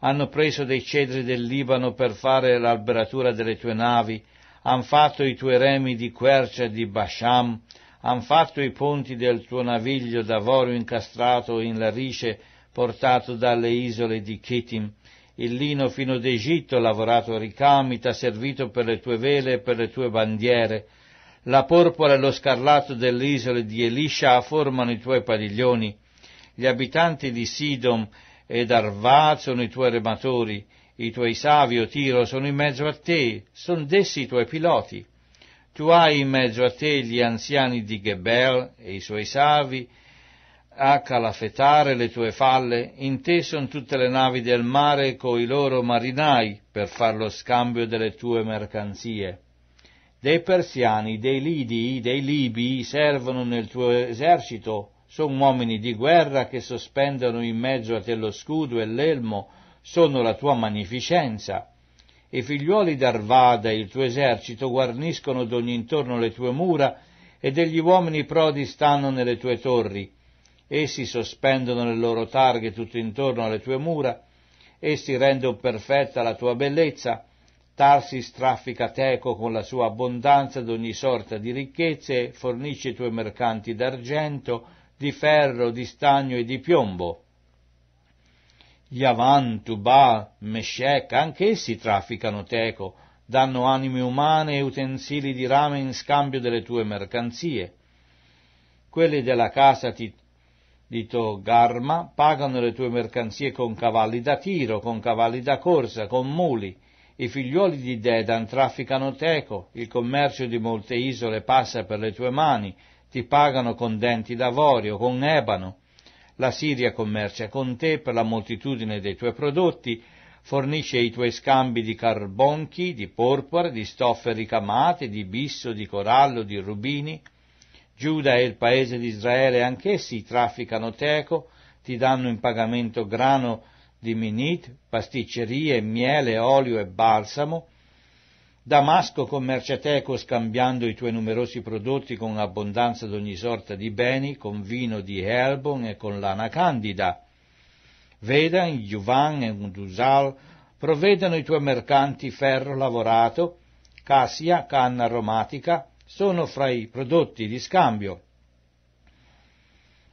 hanno preso dei cedri del Libano per fare l'alberatura delle tue navi, han fatto i tuoi remi di quercia e di Basham, han fatto i ponti del tuo naviglio d'avorio incastrato in la rice portato dalle isole di Kittim, il lino fino d'Egitto lavorato a ricami t'ha servito per le tue vele e per le tue bandiere, la porpora e lo scarlato dell'isola di Elisha formano i tuoi padiglioni, gli abitanti di Sidom ed Arvad sono i tuoi rematori, i tuoi savi, o Tiro, sono in mezzo a te, son dessi i tuoi piloti. Tu hai in mezzo a te gli anziani di Gebel e i suoi savi, a calafetare le tue falle, in te son tutte le navi del mare coi loro marinai per far lo scambio delle tue mercanzie. Dei persiani, dei lidii, dei libii servono nel tuo esercito, sono uomini di guerra che sospendono in mezzo a te lo scudo e l'elmo, sono la tua magnificenza. I figliuoli d'Arvada e il tuo esercito guarniscono d'ogni intorno le tue mura, e degli uomini prodi stanno nelle tue torri essi sospendono le loro targhe tutto intorno alle tue mura, essi rendono perfetta la tua bellezza, Tarsis traffica teco con la sua abbondanza d'ogni sorta di ricchezze, fornisce i tuoi mercanti d'argento, di ferro, di stagno e di piombo. Yavan, Tuba, Meshek, anch'essi trafficano teco, danno anime umane e utensili di rame in scambio delle tue mercanzie. Quelli della casa ti di Togarma pagano le tue mercanzie con cavalli da tiro, con cavalli da corsa, con muli. I figliuoli di Dedan trafficano teco, il commercio di molte isole passa per le tue mani, ti pagano con denti d'avorio, con ebano. La Siria commercia con te per la moltitudine dei tuoi prodotti, fornisce i tuoi scambi di carbonchi, di porpora, di stoffe ricamate, di bisso, di corallo, di rubini, Giuda e il paese di Israele anch'essi trafficano teco, ti danno in pagamento grano di minit, pasticcerie, miele, olio e balsamo. Damasco commercia teco scambiando i tuoi numerosi prodotti con abbondanza d'ogni sorta di beni, con vino di Helbon e con lana candida. Vedan, Juvan e Undusal provvedono i tuoi mercanti ferro lavorato, cassia, canna aromatica, sono fra i prodotti di scambio.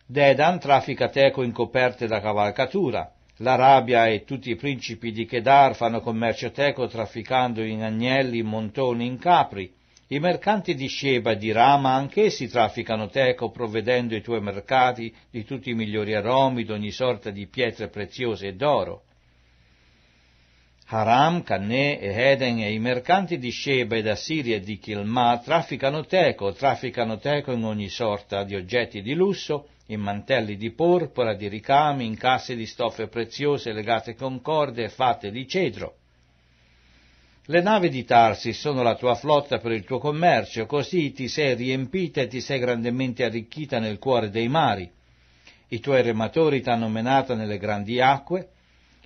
Dedan traffica teco in coperte da cavalcatura. L'Arabia e tutti i principi di Kedar fanno commercio teco trafficando in agnelli, in montoni, in capri. I mercanti di Sheba e di Rama anch'essi trafficano teco provvedendo i tuoi mercati di tutti i migliori aromi, d'ogni sorta di pietre preziose e d'oro. Haram, Canne e Eden e i mercanti di Sheba e ed Assiria e di Kilma trafficano teco, trafficano teco in ogni sorta di oggetti di lusso, in mantelli di porpora, di ricami, in casse di stoffe preziose legate con corde e fatte di cedro. Le navi di Tarsi sono la tua flotta per il tuo commercio, così ti sei riempita e ti sei grandemente arricchita nel cuore dei mari. I tuoi rematori t'hanno menata nelle grandi acque,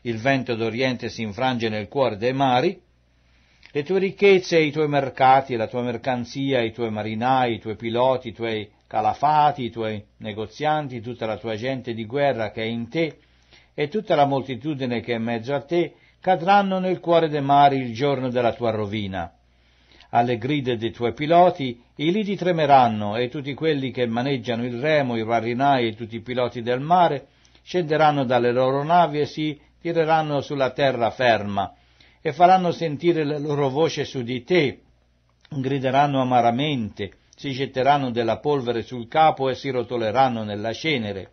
il vento d'Oriente si infrange nel cuore dei mari, le tue ricchezze, i tuoi mercati, la tua mercanzia, i tuoi marinai, i tuoi piloti, i tuoi calafati, i tuoi negozianti, tutta la tua gente di guerra che è in te e tutta la moltitudine che è in mezzo a te cadranno nel cuore dei mari il giorno della tua rovina. Alle grida dei tuoi piloti i lidi tremeranno e tutti quelli che maneggiano il remo, i marinai e tutti i piloti del mare scenderanno dalle loro navi e si tireranno sulla terra ferma e faranno sentire la loro voce su di te, grideranno amaramente, si getteranno della polvere sul capo e si rotoleranno nella cenere.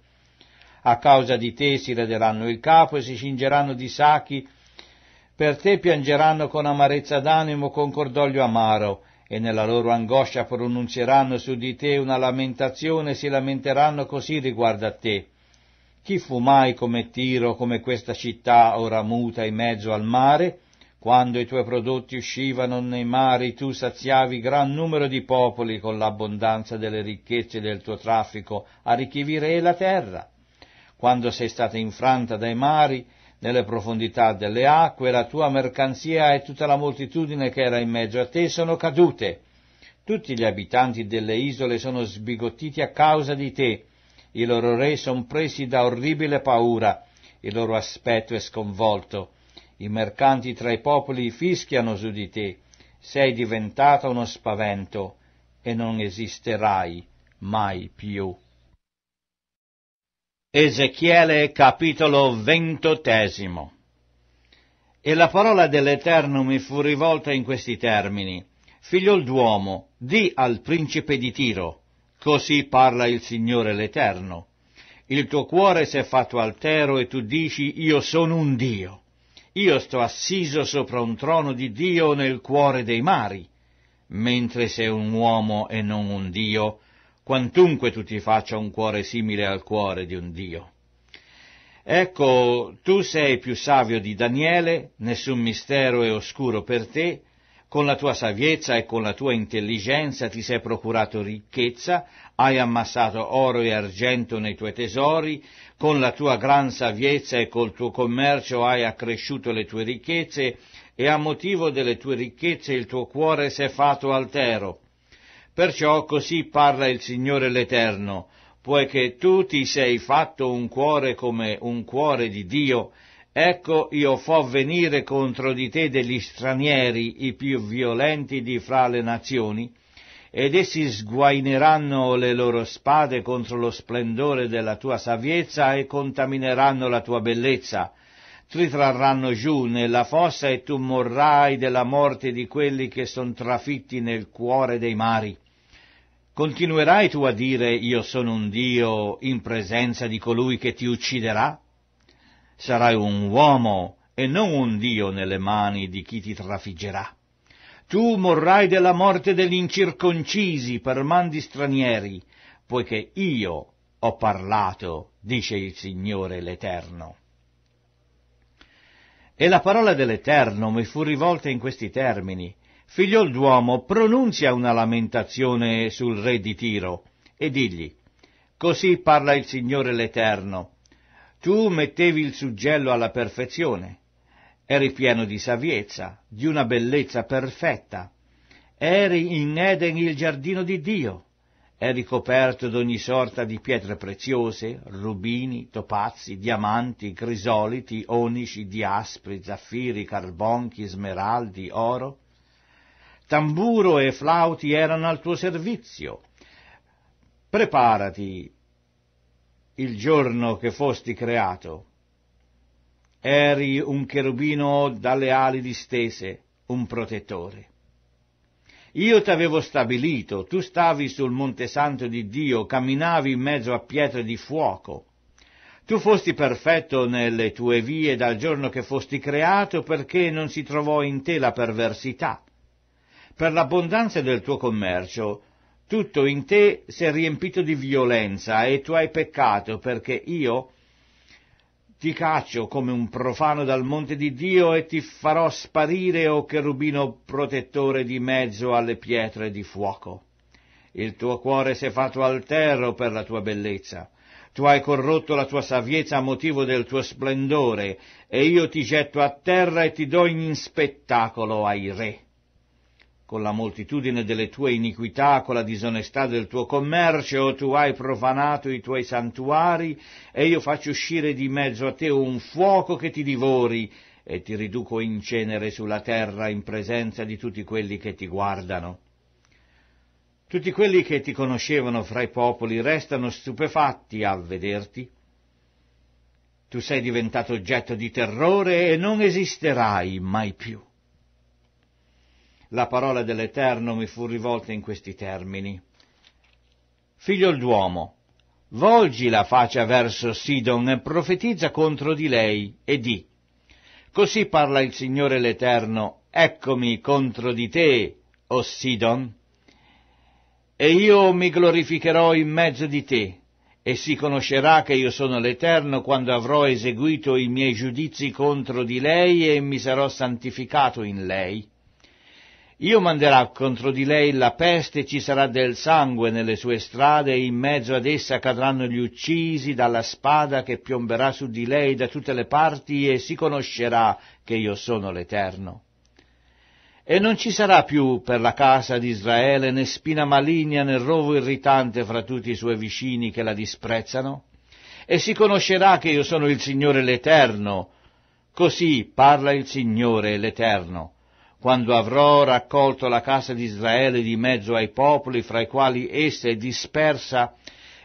A causa di te si raderanno il capo e si cingeranno di sacchi, per te piangeranno con amarezza d'animo, con cordoglio amaro, e nella loro angoscia pronunzieranno su di te una lamentazione e si lamenteranno così riguardo a te. Chi fu mai come Tiro, come questa città ora muta in mezzo al mare? Quando i tuoi prodotti uscivano nei mari, tu saziavi gran numero di popoli con l'abbondanza delle ricchezze del tuo traffico, arricchivirei la terra. Quando sei stata infranta dai mari, nelle profondità delle acque, la tua mercanzia e tutta la moltitudine che era in mezzo a te sono cadute. Tutti gli abitanti delle isole sono sbigottiti a causa di te, i loro re son presi da orribile paura, il loro aspetto è sconvolto. I mercanti tra i popoli fischiano su di te, sei diventato uno spavento e non esisterai mai più. Ezechiele capitolo ventottesimo E la parola dell'Eterno mi fu rivolta in questi termini. Figlio d'uomo, di al principe di Tiro, Così parla il Signore l'Eterno. Il tuo cuore si è fatto altero e tu dici io sono un Dio. Io sto assiso sopra un trono di Dio nel cuore dei mari. Mentre sei un uomo e non un Dio, quantunque tu ti faccia un cuore simile al cuore di un Dio. Ecco, tu sei più savio di Daniele, nessun mistero è oscuro per te, con la tua saviezza e con la tua intelligenza ti sei procurato ricchezza, hai ammassato oro e argento nei tuoi tesori, con la tua gran saviezza e col tuo commercio hai accresciuto le tue ricchezze, e a motivo delle tue ricchezze il tuo cuore s'è fatto altero. Perciò così parla il Signore l'Eterno, poiché tu ti sei fatto un cuore come un cuore di Dio, Ecco io fo venire contro di te degli stranieri, i più violenti di fra le nazioni, ed essi sguaineranno le loro spade contro lo splendore della tua saviezza e contamineranno la tua bellezza. Tritrarranno giù nella fossa e tu morrai della morte di quelli che son trafitti nel cuore dei mari. Continuerai tu a dire io sono un Dio in presenza di colui che ti ucciderà? sarai un uomo e non un Dio nelle mani di chi ti trafiggerà. Tu morrai della morte degli incirconcisi per man di stranieri, poiché io ho parlato, dice il Signore l'Eterno. E la parola dell'Eterno mi fu rivolta in questi termini. Figliol d'uomo, pronunzia una lamentazione sul re di Tiro e digli, Così parla il Signore l'Eterno, tu mettevi il suggello alla perfezione, eri pieno di saviezza, di una bellezza perfetta, eri in Eden il giardino di Dio, eri coperto d'ogni sorta di pietre preziose, rubini, topazzi, diamanti, crisoliti, onici, diaspri, zaffiri, carbonchi, smeraldi, oro. Tamburo e flauti erano al tuo servizio. Preparati il giorno che fosti creato. Eri un cherubino dalle ali distese, un protettore. Io t'avevo stabilito, tu stavi sul Monte Santo di Dio, camminavi in mezzo a pietre di fuoco. Tu fosti perfetto nelle tue vie dal giorno che fosti creato perché non si trovò in te la perversità. Per l'abbondanza del tuo commercio tutto in te si è riempito di violenza e tu hai peccato perché io ti caccio come un profano dal monte di Dio e ti farò sparire, o oh cherubino protettore, di mezzo alle pietre di fuoco. Il tuo cuore si è fatto altero per la tua bellezza. Tu hai corrotto la tua saviezza a motivo del tuo splendore, e io ti getto a terra e ti do in spettacolo ai re con la moltitudine delle tue iniquità, con la disonestà del tuo commercio, tu hai profanato i tuoi santuari, e io faccio uscire di mezzo a te un fuoco che ti divori, e ti riduco in cenere sulla terra in presenza di tutti quelli che ti guardano. Tutti quelli che ti conoscevano fra i popoli restano stupefatti a vederti. Tu sei diventato oggetto di terrore e non esisterai mai più la parola dell'Eterno mi fu rivolta in questi termini. Figlio d'uomo, volgi la faccia verso Sidon e profetizza contro di lei e di. Così parla il Signore l'Eterno, eccomi contro di te, o Sidon, e io mi glorificherò in mezzo di te, e si conoscerà che io sono l'Eterno quando avrò eseguito i miei giudizi contro di lei e mi sarò santificato in lei. Io manderà contro di lei la peste, e ci sarà del sangue nelle sue strade e in mezzo ad essa cadranno gli uccisi dalla spada che piomberà su di lei da tutte le parti e si conoscerà che io sono l'Eterno. E non ci sarà più per la casa di Israele né spina maligna né rovo irritante fra tutti i suoi vicini che la disprezzano? E si conoscerà che io sono il Signore l'Eterno. Così parla il Signore l'Eterno quando avrò raccolto la casa di Israele di mezzo ai popoli fra i quali essa è dispersa,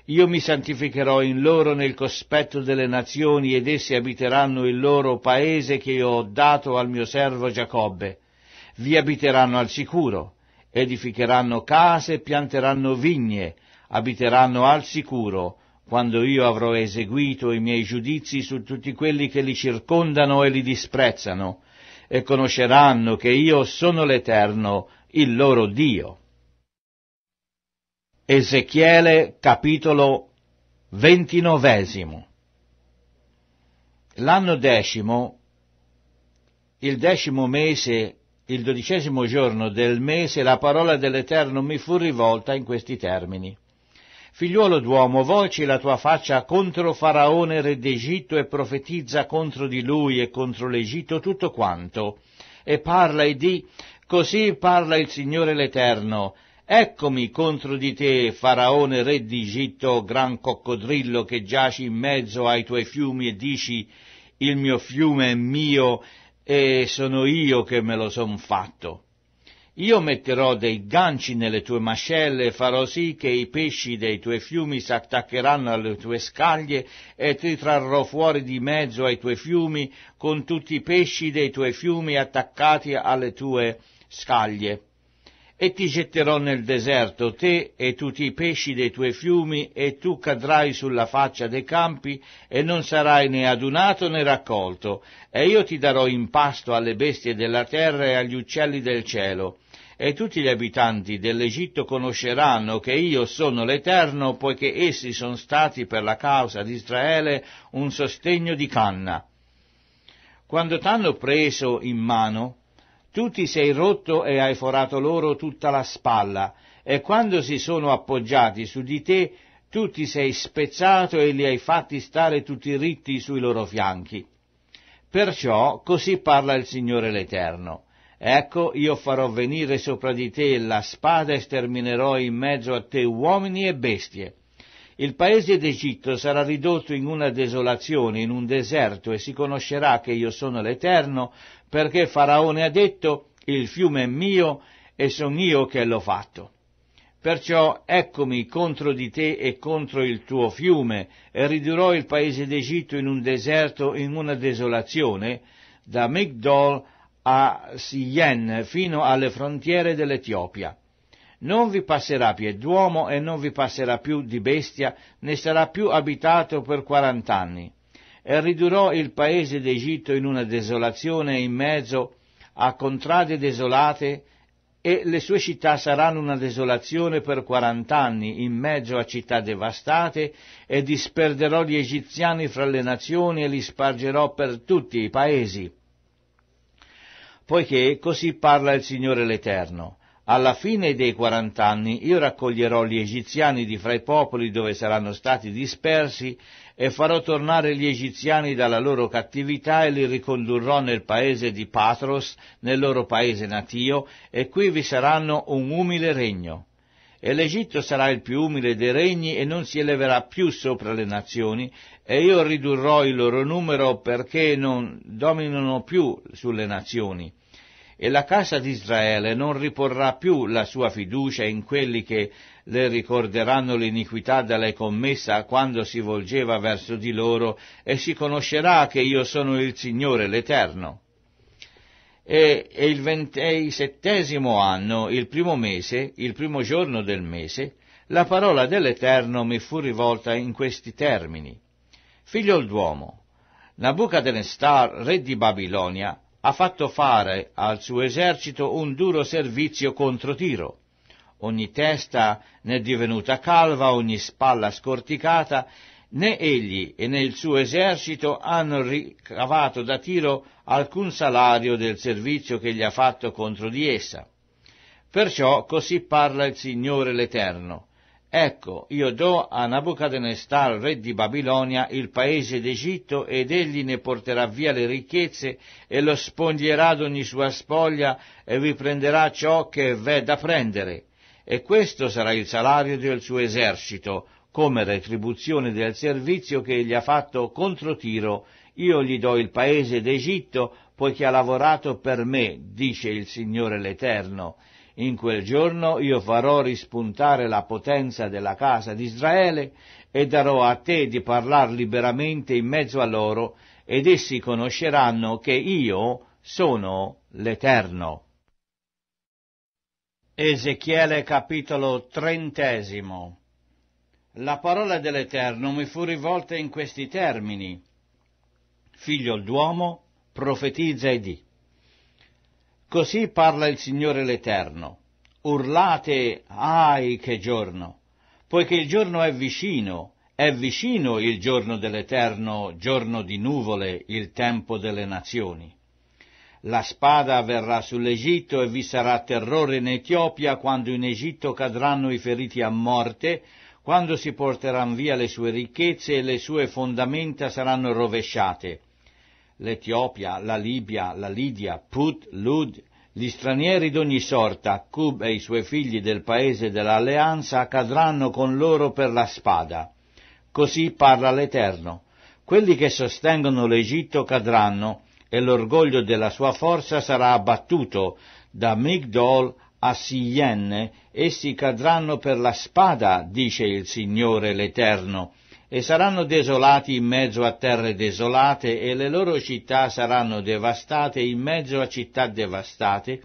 io mi santificherò in loro nel cospetto delle nazioni ed essi abiteranno il loro paese che io ho dato al mio servo Giacobbe. Vi abiteranno al sicuro, edificheranno case pianteranno vigne, abiteranno al sicuro, quando io avrò eseguito i miei giudizi su tutti quelli che li circondano e li disprezzano, e conosceranno che io sono l'Eterno, il loro Dio. Ezechiele capitolo 29 L'anno decimo, il decimo mese, il dodicesimo giorno del mese, la parola dell'Eterno mi fu rivolta in questi termini. Figliuolo d'uomo, volci la tua faccia contro Faraone re d'Egitto e profetizza contro di lui e contro l'Egitto tutto quanto. E parla e di, così parla il Signore l'Eterno, Eccomi contro di te, Faraone re d'Egitto, gran coccodrillo che giaci in mezzo ai tuoi fiumi e dici, il mio fiume è mio e sono io che me lo son fatto. Io metterò dei ganci nelle tue mascelle e farò sì che i pesci dei tuoi fiumi s'attaccheranno alle tue scaglie e ti trarrò fuori di mezzo ai tuoi fiumi con tutti i pesci dei tuoi fiumi attaccati alle tue scaglie. E ti getterò nel deserto, te e tutti i pesci dei tuoi fiumi, e tu cadrai sulla faccia dei campi, e non sarai né adunato né raccolto, e io ti darò in pasto alle bestie della terra e agli uccelli del cielo e tutti gli abitanti dell'Egitto conosceranno che io sono l'Eterno, poiché essi sono stati per la causa di Israele un sostegno di canna. Quando t'hanno preso in mano, tu ti sei rotto e hai forato loro tutta la spalla, e quando si sono appoggiati su di te, tu ti sei spezzato e li hai fatti stare tutti ritti sui loro fianchi. Perciò così parla il Signore l'Eterno. Ecco, io farò venire sopra di te la spada e sterminerò in mezzo a te uomini e bestie. Il paese d'Egitto sarà ridotto in una desolazione, in un deserto, e si conoscerà che io sono l'Eterno, perché Faraone ha detto, il fiume è mio e son io che l'ho fatto. Perciò eccomi contro di te e contro il tuo fiume, e ridurrò il paese d'Egitto in un deserto, in una desolazione, da Migdol a Siyen fino alle frontiere dell'Etiopia. Non vi passerà più d'uomo e non vi passerà più di bestia, né sarà più abitato per quarant'anni. E ridurrò il paese d'Egitto in una desolazione in mezzo a contrade desolate, e le sue città saranno una desolazione per quarant'anni in mezzo a città devastate, e disperderò gli egiziani fra le nazioni e li spargerò per tutti i paesi poiché così parla il Signore l'Eterno. Alla fine dei quarant'anni io raccoglierò gli egiziani di fra i popoli dove saranno stati dispersi e farò tornare gli egiziani dalla loro cattività e li ricondurrò nel paese di Patros, nel loro paese natio, e qui vi saranno un umile regno e l'Egitto sarà il più umile dei regni e non si eleverà più sopra le nazioni, e io ridurrò il loro numero perché non dominano più sulle nazioni. E la casa di Israele non riporrà più la sua fiducia in quelli che le ricorderanno l'iniquità da lei commessa quando si volgeva verso di loro, e si conoscerà che io sono il Signore l'Eterno e, e il ventisettesimo anno, il primo mese, il primo giorno del mese, la parola dell'Eterno mi fu rivolta in questi termini. Figlio d'uomo, Nabucodonosor, re di Babilonia, ha fatto fare al suo esercito un duro servizio contro Tiro. Ogni testa ne è divenuta calva, ogni spalla scorticata Né egli e né il suo esercito hanno ricavato da Tiro alcun salario del servizio che gli ha fatto contro di essa. Perciò così parla il Signore l'Eterno. Ecco, io do a Nabucodonosor, re di Babilonia, il paese d'Egitto ed egli ne porterà via le ricchezze e lo spoglierà d'ogni sua spoglia e vi prenderà ciò che v'è da prendere. E questo sarà il salario del suo esercito, come retribuzione del servizio che egli ha fatto contro Tiro, io gli do il paese d'Egitto, poiché ha lavorato per me, dice il Signore l'Eterno. In quel giorno io farò rispuntare la potenza della casa di Israele e darò a te di parlare liberamente in mezzo a loro, ed essi conosceranno che io sono l'Eterno. Ezechiele capitolo trentesimo la parola dell'Eterno mi fu rivolta in questi termini. Figlio d'uomo, profetizza e di. Così parla il Signore l'Eterno. Urlate, ahi che giorno, poiché il giorno è vicino, è vicino il giorno dell'Eterno, giorno di nuvole, il tempo delle nazioni. La spada verrà sull'Egitto e vi sarà terrore in Etiopia quando in Egitto cadranno i feriti a morte quando si porteranno via le sue ricchezze e le sue fondamenta saranno rovesciate. L'Etiopia, la Libia, la Lidia, Put, Lud, gli stranieri d'ogni sorta, Cub e i suoi figli del paese dell'alleanza cadranno con loro per la spada. Così parla l'Eterno. Quelli che sostengono l'Egitto cadranno, e l'orgoglio della sua forza sarà abbattuto da Migdol a Sien, essi cadranno per la spada, dice il Signore l'Eterno, e saranno desolati in mezzo a terre desolate, e le loro città saranno devastate in mezzo a città devastate,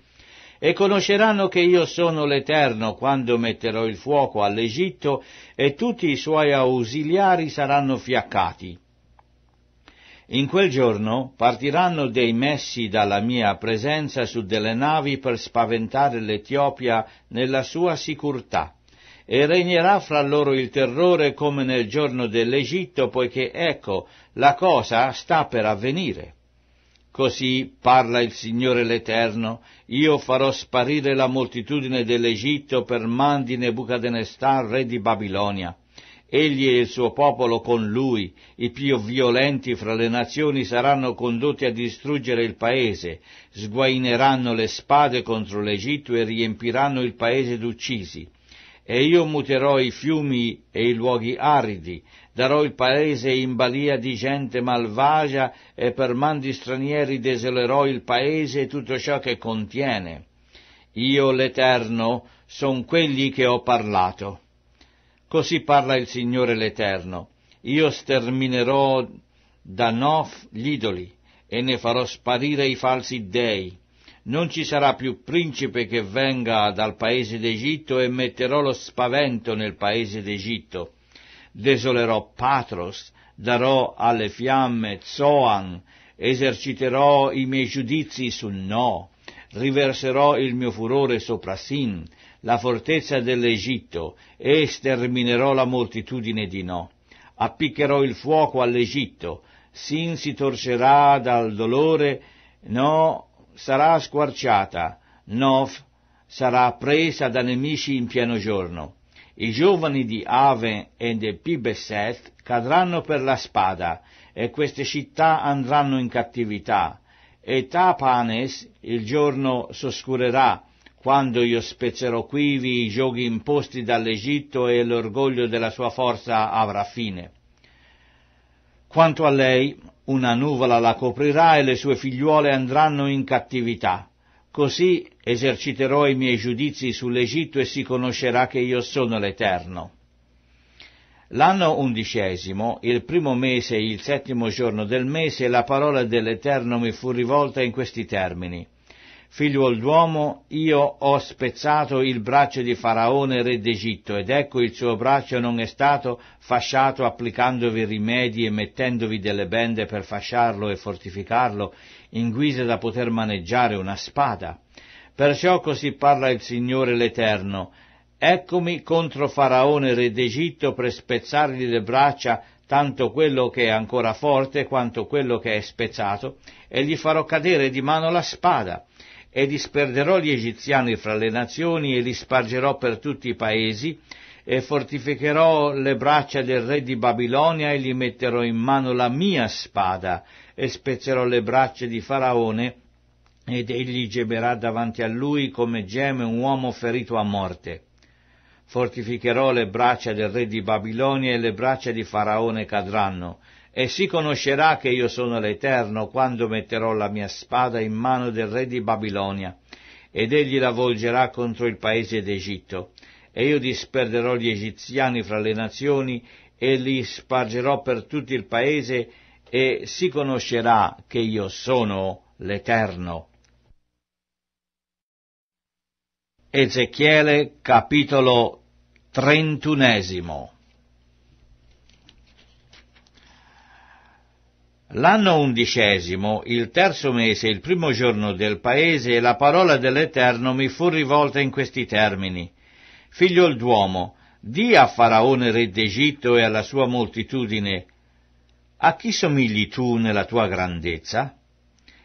e conosceranno che io sono l'Eterno quando metterò il fuoco all'Egitto, e tutti i suoi ausiliari saranno fiaccati. In quel giorno partiranno dei messi dalla mia presenza su delle navi per spaventare l'Etiopia nella sua sicurtà e regnerà fra loro il terrore come nel giorno dell'Egitto, poiché ecco, la cosa sta per avvenire. Così parla il Signore l'Eterno, io farò sparire la moltitudine dell'Egitto per man di Nebuchadnezzar, re di Babilonia. Egli e il suo popolo con lui, i più violenti fra le nazioni saranno condotti a distruggere il paese, sguaineranno le spade contro l'Egitto e riempiranno il paese d'uccisi. E io muterò i fiumi e i luoghi aridi, darò il paese in balia di gente malvagia e per man di stranieri desolerò il paese e tutto ciò che contiene. Io l'Eterno son quelli che ho parlato. Così parla il Signore l'Eterno. Io sterminerò da Nof gli idoli e ne farò sparire i falsi dei. Non ci sarà più principe che venga dal paese d'Egitto e metterò lo spavento nel paese d'Egitto. Desolerò Patros, darò alle fiamme Zoan, eserciterò i miei giudizi su no, riverserò il mio furore sopra Sin, la fortezza dell'Egitto e sterminerò la moltitudine di No. Appiccherò il fuoco all'Egitto, Sin si torcerà dal dolore, No sarà squarciata, Nof sarà presa da nemici in pieno giorno. I giovani di Aven e di Pibeseth cadranno per la spada, e queste città andranno in cattività. E Tapanes il giorno s'oscurerà, quando io spezzerò quivi i giochi imposti dall'Egitto e l'orgoglio della sua forza avrà fine. Quanto a lei, una nuvola la coprirà e le sue figliuole andranno in cattività. Così eserciterò i miei giudizi sull'Egitto e si conoscerà che io sono l'Eterno. L'anno undicesimo, il primo mese e il settimo giorno del mese, la parola dell'Eterno mi fu rivolta in questi termini. Figliuol d'uomo, io ho spezzato il braccio di Faraone, re d'Egitto, ed ecco il suo braccio non è stato fasciato applicandovi rimedi e mettendovi delle bende per fasciarlo e fortificarlo, in guisa da poter maneggiare una spada. Perciò così parla il Signore l'Eterno. Eccomi contro Faraone, re d'Egitto, per spezzargli le braccia, tanto quello che è ancora forte quanto quello che è spezzato, e gli farò cadere di mano la spada e disperderò gli egiziani fra le nazioni e li spargerò per tutti i paesi e fortificherò le braccia del re di Babilonia e gli metterò in mano la mia spada e spezzerò le braccia di Faraone ed egli gemerà davanti a lui come geme un uomo ferito a morte. Fortificherò le braccia del re di Babilonia e le braccia di Faraone cadranno e si conoscerà che io sono l'Eterno quando metterò la mia spada in mano del re di Babilonia, ed egli la volgerà contro il paese d'Egitto. E io disperderò gli egiziani fra le nazioni, e li spargerò per tutto il paese, e si conoscerà che io sono l'Eterno. Ezechiele capitolo trentunesimo L'anno undicesimo, il terzo mese, il primo giorno del paese, la parola dell'Eterno mi fu rivolta in questi termini. Figlio il d'uomo, di a Faraone re d'Egitto e alla sua moltitudine, a chi somigli tu nella tua grandezza?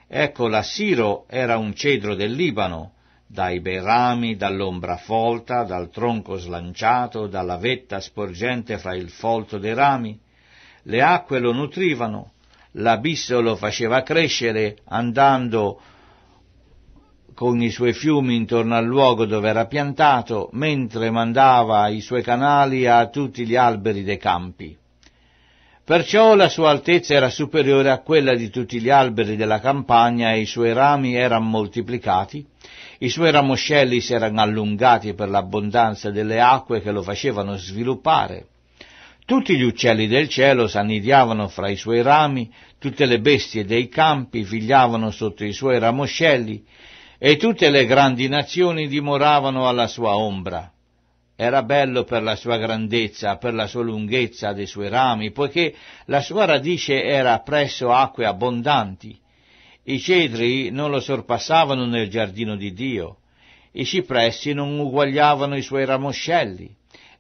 Ecco, la Siro era un cedro del Libano, dai bei rami, dall'ombra folta, dal tronco slanciato, dalla vetta sporgente fra il folto dei rami. Le acque lo nutrivano, l'abisso lo faceva crescere andando con i suoi fiumi intorno al luogo dove era piantato, mentre mandava i suoi canali a tutti gli alberi dei campi. Perciò la sua altezza era superiore a quella di tutti gli alberi della campagna e i suoi rami erano moltiplicati, i suoi ramoscelli si erano allungati per l'abbondanza delle acque che lo facevano sviluppare tutti gli uccelli del cielo s'annidiavano fra i suoi rami, tutte le bestie dei campi figliavano sotto i suoi ramoscelli, e tutte le grandi nazioni dimoravano alla sua ombra. Era bello per la sua grandezza, per la sua lunghezza dei suoi rami, poiché la sua radice era presso acque abbondanti. I cedri non lo sorpassavano nel giardino di Dio, i cipressi non uguagliavano i suoi ramoscelli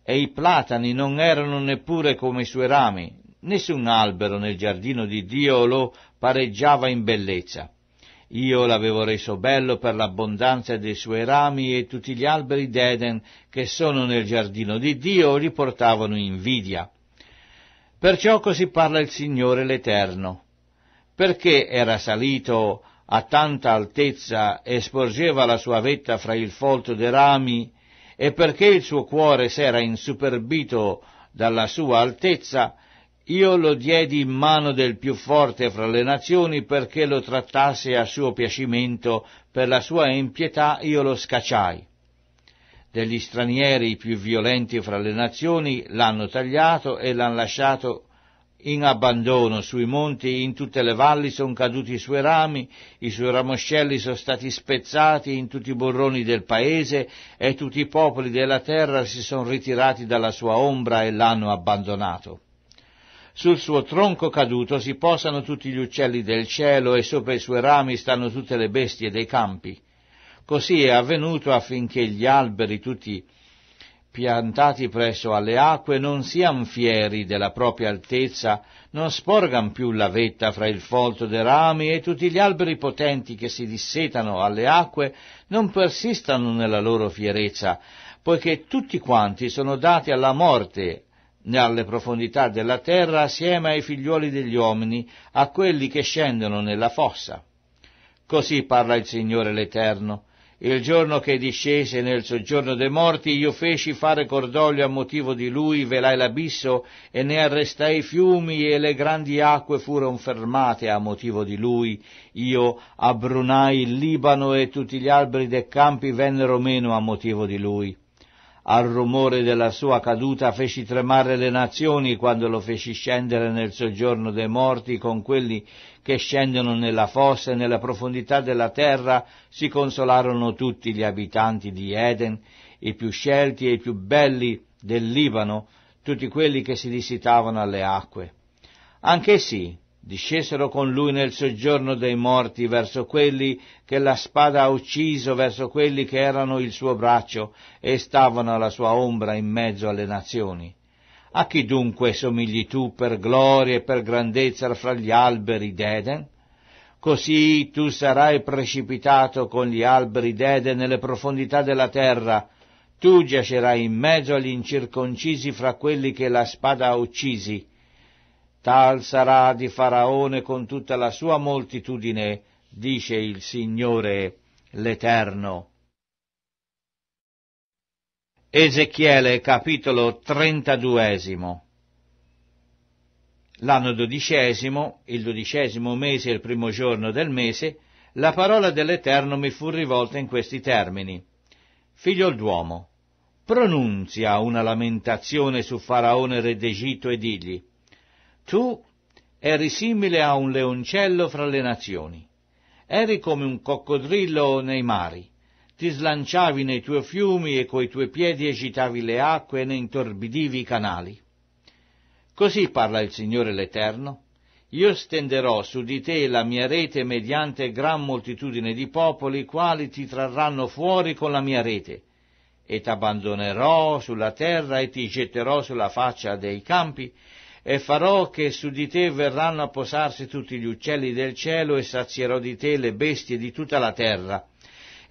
e i platani non erano neppure come i suoi rami, nessun albero nel giardino di Dio lo pareggiava in bellezza. Io l'avevo reso bello per l'abbondanza dei suoi rami e tutti gli alberi d'Eden che sono nel giardino di Dio li portavano invidia. Perciò così parla il Signore l'Eterno. Perché era salito a tanta altezza e sporgeva la sua vetta fra il folto dei rami e perché il suo cuore s'era insuperbito dalla sua altezza, io lo diedi in mano del più forte fra le nazioni perché lo trattasse a suo piacimento, per la sua impietà io lo scacciai. Degli stranieri più violenti fra le nazioni l'hanno tagliato e l'hanno lasciato in abbandono sui monti in tutte le valli sono caduti i suoi rami, i suoi ramoscelli sono stati spezzati in tutti i borroni del paese e tutti i popoli della terra si sono ritirati dalla sua ombra e l'hanno abbandonato. Sul suo tronco caduto si posano tutti gli uccelli del cielo e sopra i suoi rami stanno tutte le bestie dei campi. Così è avvenuto affinché gli alberi tutti piantati presso alle acque, non sian fieri della propria altezza, non sporgan più la vetta fra il folto dei rami e tutti gli alberi potenti che si dissetano alle acque non persistano nella loro fierezza, poiché tutti quanti sono dati alla morte nelle profondità della terra assieme ai figliuoli degli uomini, a quelli che scendono nella fossa. Così parla il Signore l'Eterno, il giorno che discese nel soggiorno dei morti, io feci fare cordoglio a motivo di lui, velai l'abisso e ne arrestai i fiumi e le grandi acque furono fermate a motivo di lui. Io abbrunai il Libano e tutti gli alberi dei campi vennero meno a motivo di lui. Al rumore della sua caduta feci tremare le nazioni quando lo feci scendere nel soggiorno dei morti con quelli che scendono nella fossa e nella profondità della terra, si consolarono tutti gli abitanti di Eden, i più scelti e i più belli del Libano, tutti quelli che si dissitavano alle acque. Anch'essi discesero con lui nel soggiorno dei morti verso quelli che la spada ha ucciso, verso quelli che erano il suo braccio e stavano alla sua ombra in mezzo alle nazioni. A chi dunque somigli tu per gloria e per grandezza fra gli alberi d'Eden? Così tu sarai precipitato con gli alberi d'Eden nelle profondità della terra, tu giacerai in mezzo agli incirconcisi fra quelli che la spada ha uccisi. Tal sarà di Faraone con tutta la sua moltitudine, dice il Signore l'Eterno. Ezechiele capitolo trentaduesimo L'anno dodicesimo, il dodicesimo mese e il primo giorno del mese, la parola dell'Eterno mi fu rivolta in questi termini. Figlio d'uomo, pronunzia una lamentazione su Faraone re d'Egitto e digli, tu eri simile a un leoncello fra le nazioni, eri come un coccodrillo nei mari, ti slanciavi nei tuoi fiumi e coi tuoi piedi agitavi le acque e ne intorbidivi i canali. Così parla il Signore l'Eterno, io stenderò su di te la mia rete mediante gran moltitudine di popoli, quali ti trarranno fuori con la mia rete, e t'abbandonerò sulla terra e ti getterò sulla faccia dei campi, e farò che su di te verranno a posarsi tutti gli uccelli del cielo e sazierò di te le bestie di tutta la terra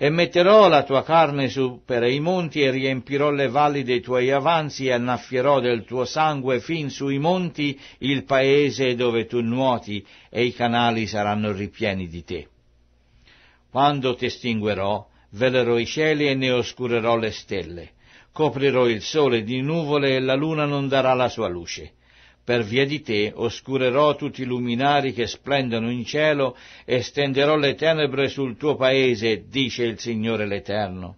e metterò la tua carne su per i monti e riempirò le valli dei tuoi avanzi e annaffierò del tuo sangue fin sui monti il paese dove tu nuoti e i canali saranno ripieni di te. Quando ti estinguerò, velerò i cieli e ne oscurerò le stelle, coprirò il sole di nuvole e la luna non darà la sua luce per via di te oscurerò tutti i luminari che splendono in cielo e stenderò le tenebre sul tuo paese, dice il Signore l'Eterno.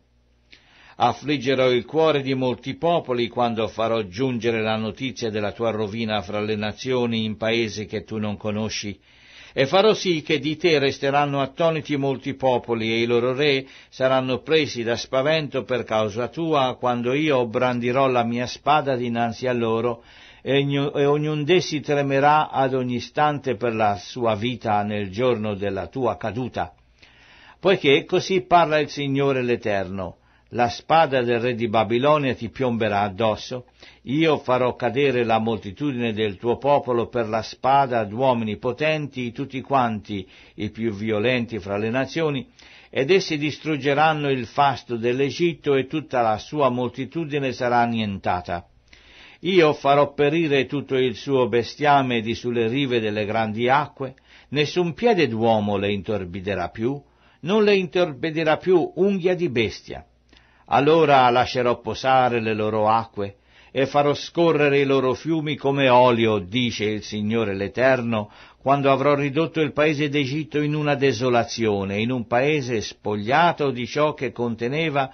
Affliggerò il cuore di molti popoli quando farò giungere la notizia della tua rovina fra le nazioni in paese che tu non conosci, e farò sì che di te resteranno attoniti molti popoli e i loro re saranno presi da spavento per causa tua quando io brandirò la mia spada dinanzi a loro e, e ognun d'essi tremerà ad ogni istante per la sua vita nel giorno della tua caduta. Poiché così parla il Signore l'Eterno, la spada del re di Babilonia ti piomberà addosso, io farò cadere la moltitudine del tuo popolo per la spada d'uomini potenti, tutti quanti i più violenti fra le nazioni, ed essi distruggeranno il fasto dell'Egitto e tutta la sua moltitudine sarà annientata. Io farò perire tutto il suo bestiame di sulle rive delle grandi acque, nessun piede d'uomo le intorbiderà più, non le intorbiderà più unghia di bestia. Allora lascerò posare le loro acque e farò scorrere i loro fiumi come olio, dice il Signore l'Eterno, quando avrò ridotto il paese d'Egitto in una desolazione, in un paese spogliato di ciò che conteneva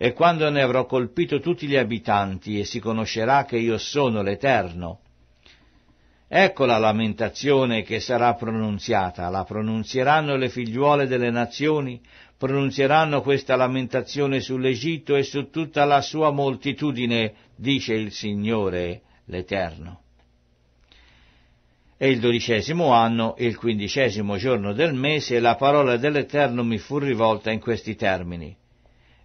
e quando ne avrò colpito tutti gli abitanti e si conoscerà che io sono l'Eterno. Ecco la lamentazione che sarà pronunziata, la pronunzieranno le figliuole delle nazioni, pronunzieranno questa lamentazione sull'Egitto e su tutta la sua moltitudine, dice il Signore l'Eterno. E il dodicesimo anno, il quindicesimo giorno del mese, la parola dell'Eterno mi fu rivolta in questi termini.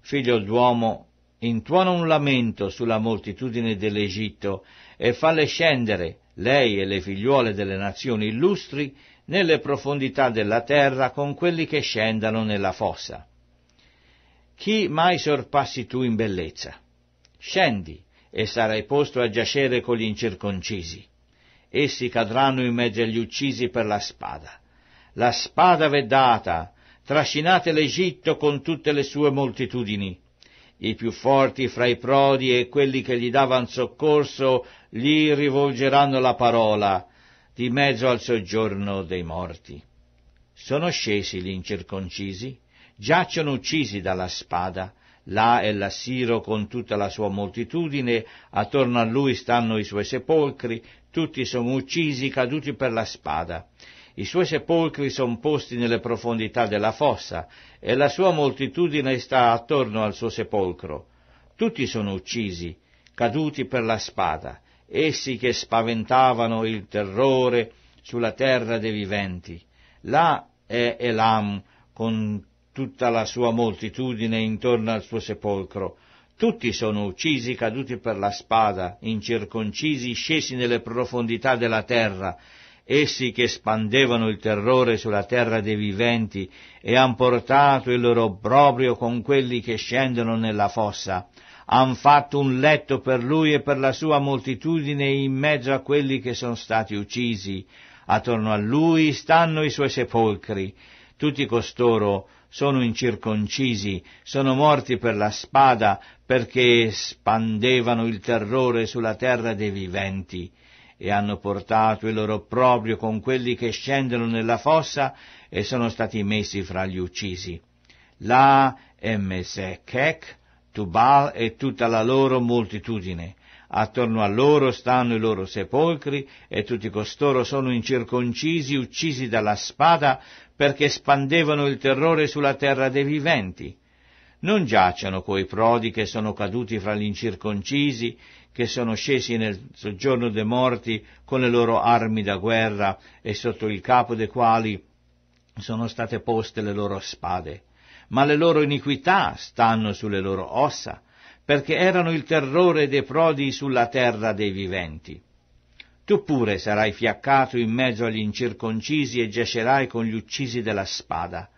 Figlio d'uomo, intuona un lamento sulla moltitudine dell'Egitto e falle scendere, lei e le figliuole delle nazioni illustri, nelle profondità della terra con quelli che scendano nella fossa. Chi mai sorpassi tu in bellezza? Scendi e sarai posto a giacere con gli incirconcisi. Essi cadranno in mezzo agli uccisi per la spada. La spada v'è data, trascinate l'Egitto con tutte le sue moltitudini. I più forti fra i prodi e quelli che gli davan soccorso gli rivolgeranno la parola di mezzo al soggiorno dei morti. Sono scesi gli incirconcisi, giacciono uccisi dalla spada, là è l'Assiro con tutta la sua moltitudine, attorno a lui stanno i suoi sepolcri, tutti sono uccisi, caduti per la spada. I suoi sepolcri sono posti nelle profondità della fossa e la sua moltitudine sta attorno al suo sepolcro. Tutti sono uccisi, caduti per la spada, essi che spaventavano il terrore sulla terra dei viventi. Là è Elam con tutta la sua moltitudine intorno al suo sepolcro. Tutti sono uccisi, caduti per la spada, incirconcisi, scesi nelle profondità della terra, essi che spandevano il terrore sulla terra dei viventi e han portato il loro proprio con quelli che scendono nella fossa. Han fatto un letto per lui e per la sua moltitudine in mezzo a quelli che sono stati uccisi. Attorno a lui stanno i suoi sepolcri. Tutti costoro sono incirconcisi, sono morti per la spada, perché spandevano il terrore sulla terra dei viventi e hanno portato il loro proprio con quelli che scendono nella fossa e sono stati messi fra gli uccisi. Là è Mesechech, Tubal e tutta la loro moltitudine. Attorno a loro stanno i loro sepolcri e tutti costoro sono incirconcisi, uccisi dalla spada, perché spandevano il terrore sulla terra dei viventi. Non giacciono coi prodi che sono caduti fra gli incirconcisi che sono scesi nel soggiorno dei morti con le loro armi da guerra e sotto il capo dei quali sono state poste le loro spade. Ma le loro iniquità stanno sulle loro ossa, perché erano il terrore dei prodi sulla terra dei viventi. Tu pure sarai fiaccato in mezzo agli incirconcisi e giacerai con gli uccisi della spada.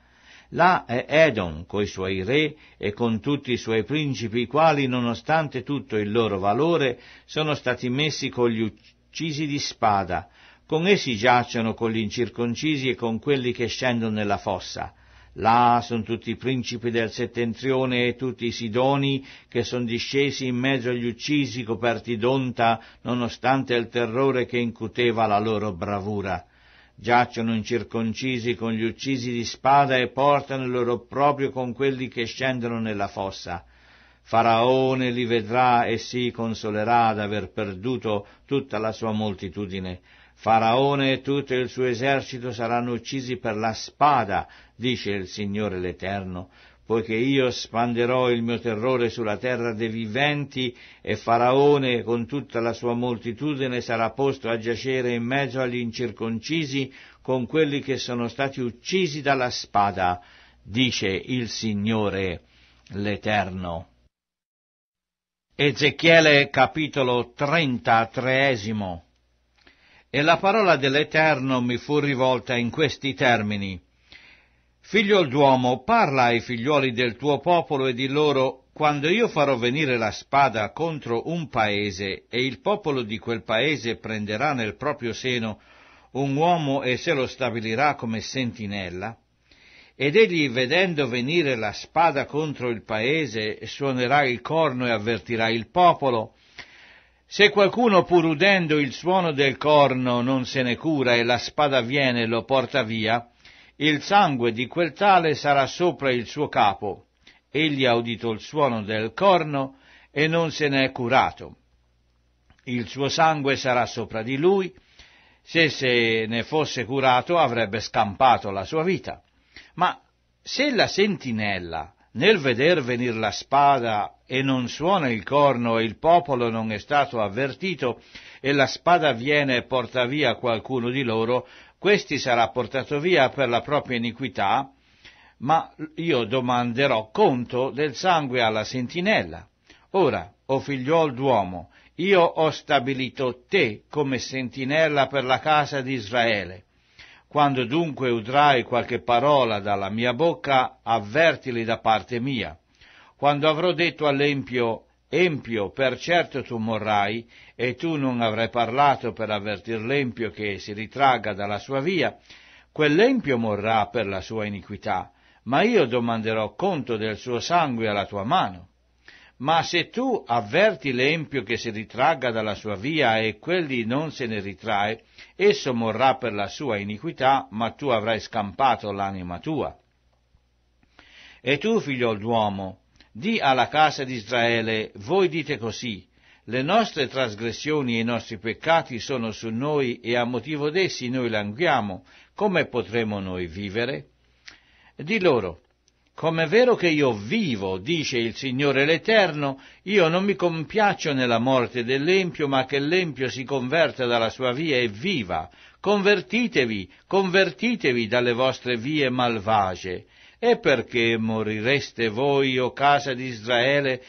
Là è Edom coi suoi re e con tutti i suoi principi, i quali, nonostante tutto il loro valore, sono stati messi con gli uccisi di spada. Con essi giacciono con gli incirconcisi e con quelli che scendono nella fossa. Là sono tutti i principi del settentrione e tutti i sidoni che sono discesi in mezzo agli uccisi coperti d'onta, nonostante il terrore che incuteva la loro bravura giacciono incirconcisi con gli uccisi di spada e portano il loro proprio con quelli che scendono nella fossa. Faraone li vedrà e si consolerà d'aver perduto tutta la sua moltitudine. Faraone e tutto il suo esercito saranno uccisi per la spada, dice il Signore l'Eterno poiché io spanderò il mio terrore sulla terra dei viventi e Faraone con tutta la sua moltitudine sarà posto a giacere in mezzo agli incirconcisi con quelli che sono stati uccisi dalla spada, dice il Signore l'Eterno. Ezechiele capitolo 33 E la parola dell'Eterno mi fu rivolta in questi termini. Figlio d'uomo, parla ai figliuoli del tuo popolo e di loro, quando io farò venire la spada contro un paese e il popolo di quel paese prenderà nel proprio seno un uomo e se lo stabilirà come sentinella, ed egli vedendo venire la spada contro il paese suonerà il corno e avvertirà il popolo, se qualcuno pur udendo il suono del corno non se ne cura e la spada viene e lo porta via, il sangue di quel tale sarà sopra il suo capo. Egli ha udito il suono del corno e non se ne è curato. Il suo sangue sarà sopra di lui. Se se ne fosse curato avrebbe scampato la sua vita. Ma se la sentinella, nel veder venir la spada e non suona il corno e il popolo non è stato avvertito e la spada viene e porta via qualcuno di loro, questi sarà portato via per la propria iniquità, ma io domanderò conto del sangue alla sentinella. Ora, o figliuol d'uomo, io ho stabilito te come sentinella per la casa di Israele. Quando dunque udrai qualche parola dalla mia bocca, avvertili da parte mia. Quando avrò detto all'empio, empio, per certo tu morrai, e tu non avrai parlato per avvertir l'empio che si ritragga dalla sua via, quell'empio morrà per la sua iniquità, ma io domanderò conto del suo sangue alla tua mano. Ma se tu avverti l'empio che si ritragga dalla sua via e quelli non se ne ritrae, esso morrà per la sua iniquità, ma tu avrai scampato l'anima tua. E tu, figlio d'uomo, di alla casa di Israele, voi dite così, le nostre trasgressioni e i nostri peccati sono su noi e a motivo d'essi noi languiamo. Come potremo noi vivere? Di loro, Com'è vero che io vivo, dice il Signore l'Eterno, io non mi compiaccio nella morte dell'Empio, ma che l'Empio si converta dalla sua via e viva. Convertitevi, convertitevi dalle vostre vie malvagie. E perché morireste voi, o casa di Israele,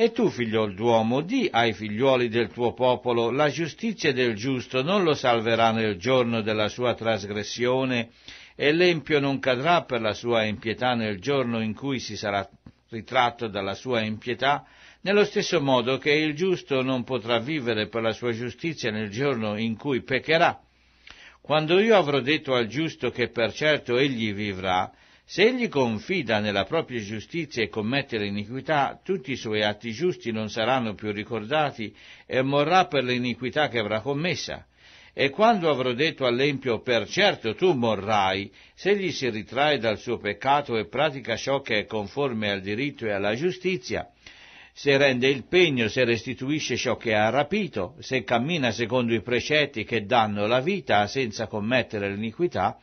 e tu, figliol d'uomo, di ai figliuoli del tuo popolo, la giustizia del giusto non lo salverà nel giorno della sua trasgressione, e l'empio non cadrà per la sua impietà nel giorno in cui si sarà ritratto dalla sua impietà, nello stesso modo che il giusto non potrà vivere per la sua giustizia nel giorno in cui pecherà. Quando io avrò detto al giusto che per certo egli vivrà, se egli confida nella propria giustizia e commette l'iniquità, tutti i suoi atti giusti non saranno più ricordati e morrà per l'iniquità che avrà commessa. E quando avrò detto all'empio per certo tu morrai, se egli si ritrae dal suo peccato e pratica ciò che è conforme al diritto e alla giustizia, se rende il pegno, se restituisce ciò che ha rapito, se cammina secondo i precetti che danno la vita senza commettere l'iniquità,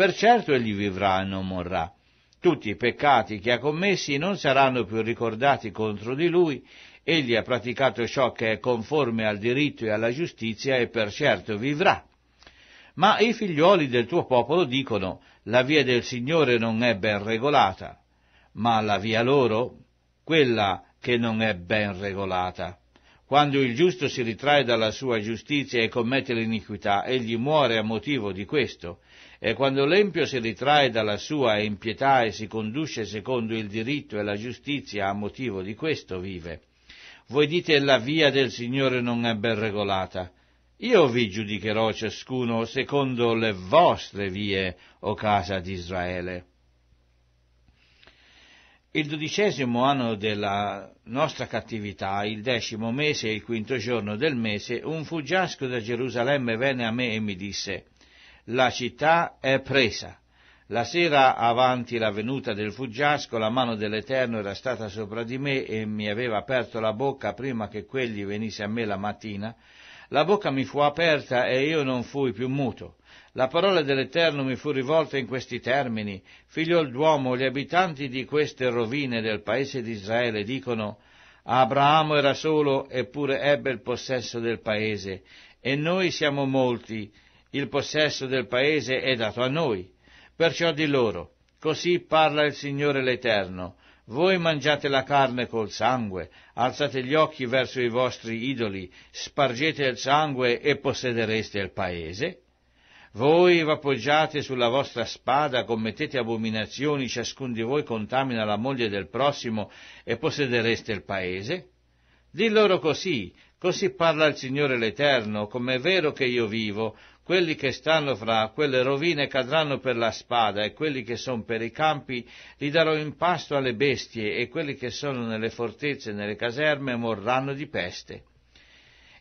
per certo egli vivrà e non morrà. Tutti i peccati che ha commessi non saranno più ricordati contro di lui, egli ha praticato ciò che è conforme al diritto e alla giustizia e per certo vivrà. Ma i figliuoli del tuo popolo dicono, la via del Signore non è ben regolata, ma la via loro, quella che non è ben regolata. Quando il giusto si ritrae dalla sua giustizia e commette l'iniquità, egli muore a motivo di questo, e quando l'empio si ritrae dalla sua impietà e si conduce secondo il diritto e la giustizia, a motivo di questo vive. Voi dite la via del Signore non è ben regolata. Io vi giudicherò ciascuno secondo le vostre vie, o casa di Israele. Il dodicesimo anno della nostra cattività, il decimo mese e il quinto giorno del mese, un fuggiasco da Gerusalemme venne a me e mi disse, la città è presa. La sera avanti la venuta del fuggiasco, la mano dell'Eterno era stata sopra di me e mi aveva aperto la bocca prima che quegli venisse a me la mattina. La bocca mi fu aperta e io non fui più muto. La parola dell'Eterno mi fu rivolta in questi termini. Figlio d'uomo, gli abitanti di queste rovine del paese di Israele dicono Abramo era solo eppure ebbe il possesso del paese e noi siamo molti il possesso del paese è dato a noi. Perciò di loro, così parla il Signore l'Eterno, voi mangiate la carne col sangue, alzate gli occhi verso i vostri idoli, spargete il sangue e possedereste il paese? Voi v'appoggiate sulla vostra spada, commettete abominazioni, ciascun di voi contamina la moglie del prossimo e possedereste il paese? Di loro così, così parla il Signore l'Eterno, come è vero che io vivo, quelli che stanno fra quelle rovine cadranno per la spada e quelli che sono per i campi li darò in pasto alle bestie e quelli che sono nelle fortezze e nelle caserme morranno di peste.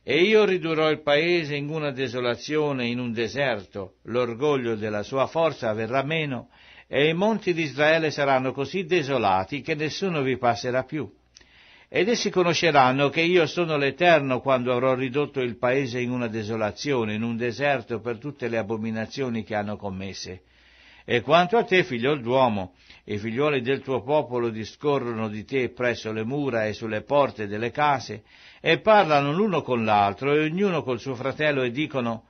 E io ridurrò il paese in una desolazione, in un deserto, l'orgoglio della sua forza verrà meno, e i monti di Israele saranno così desolati che nessuno vi passerà più. Ed essi conosceranno che io sono l'Eterno quando avrò ridotto il paese in una desolazione, in un deserto per tutte le abominazioni che hanno commesse. E quanto a te, figliol d'uomo, i figlioli del tuo popolo discorrono di te presso le mura e sulle porte delle case, e parlano l'uno con l'altro e ognuno col suo fratello e dicono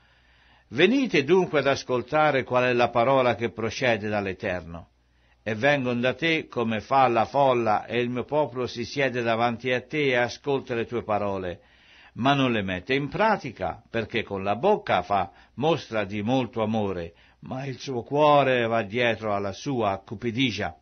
Venite dunque ad ascoltare qual è la parola che procede dall'Eterno e vengono da te come fa la folla e il mio popolo si siede davanti a te e ascolta le tue parole, ma non le mette in pratica, perché con la bocca fa mostra di molto amore, ma il suo cuore va dietro alla sua cupidigia.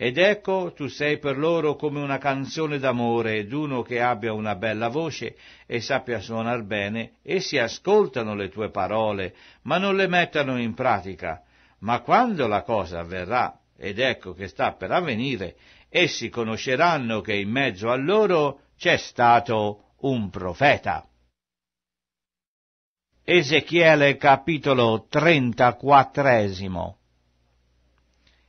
Ed ecco tu sei per loro come una canzone d'amore ed uno che abbia una bella voce e sappia suonar bene, essi ascoltano le tue parole, ma non le mettano in pratica. Ma quando la cosa avverrà, ed ecco che sta per avvenire, essi conosceranno che in mezzo a loro c'è stato un profeta. Ezechiele capitolo 34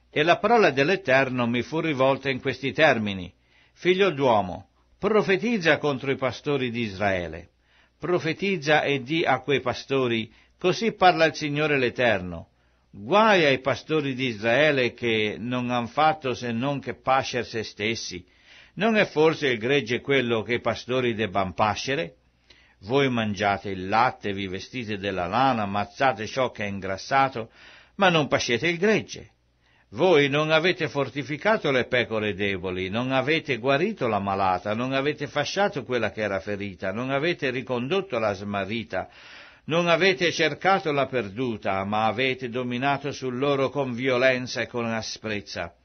E la parola dell'Eterno mi fu rivolta in questi termini, Figlio d'uomo, profetizza contro i pastori di Israele, profetizza e di a quei pastori, così parla il Signore l'Eterno, Guai ai pastori di Israele che non han fatto se non che pascer se stessi. Non è forse il gregge quello che i pastori debban pascere? Voi mangiate il latte, vi vestite della lana, ammazzate ciò che è ingrassato, ma non pascete il gregge. Voi non avete fortificato le pecore deboli, non avete guarito la malata, non avete fasciato quella che era ferita, non avete ricondotto la smarrita, non avete cercato la perduta, ma avete dominato su loro con violenza e con asprezza.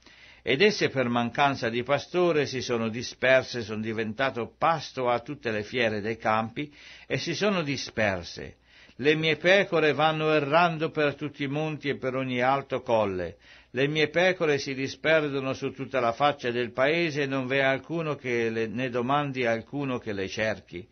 Ed esse per mancanza di pastore si sono disperse, sono diventato pasto a tutte le fiere dei campi e si sono disperse. Le mie pecore vanno errando per tutti i monti e per ogni alto colle. Le mie pecore si disperdono su tutta la faccia del paese e non v'è alcuno che le, ne domandi alcuno che le cerchi.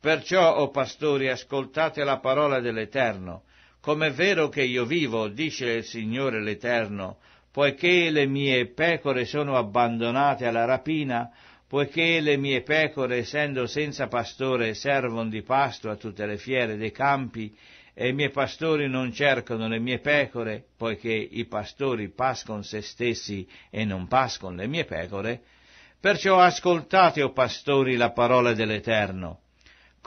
Perciò, o pastori, ascoltate la parola dell'Eterno. Come è vero che io vivo, dice il Signore l'Eterno, poiché le mie pecore sono abbandonate alla rapina, poiché le mie pecore, essendo senza pastore, servono di pasto a tutte le fiere dei campi, e i miei pastori non cercano le mie pecore, poiché i pastori pascono se stessi e non pascono le mie pecore, perciò ascoltate, o pastori, la parola dell'Eterno.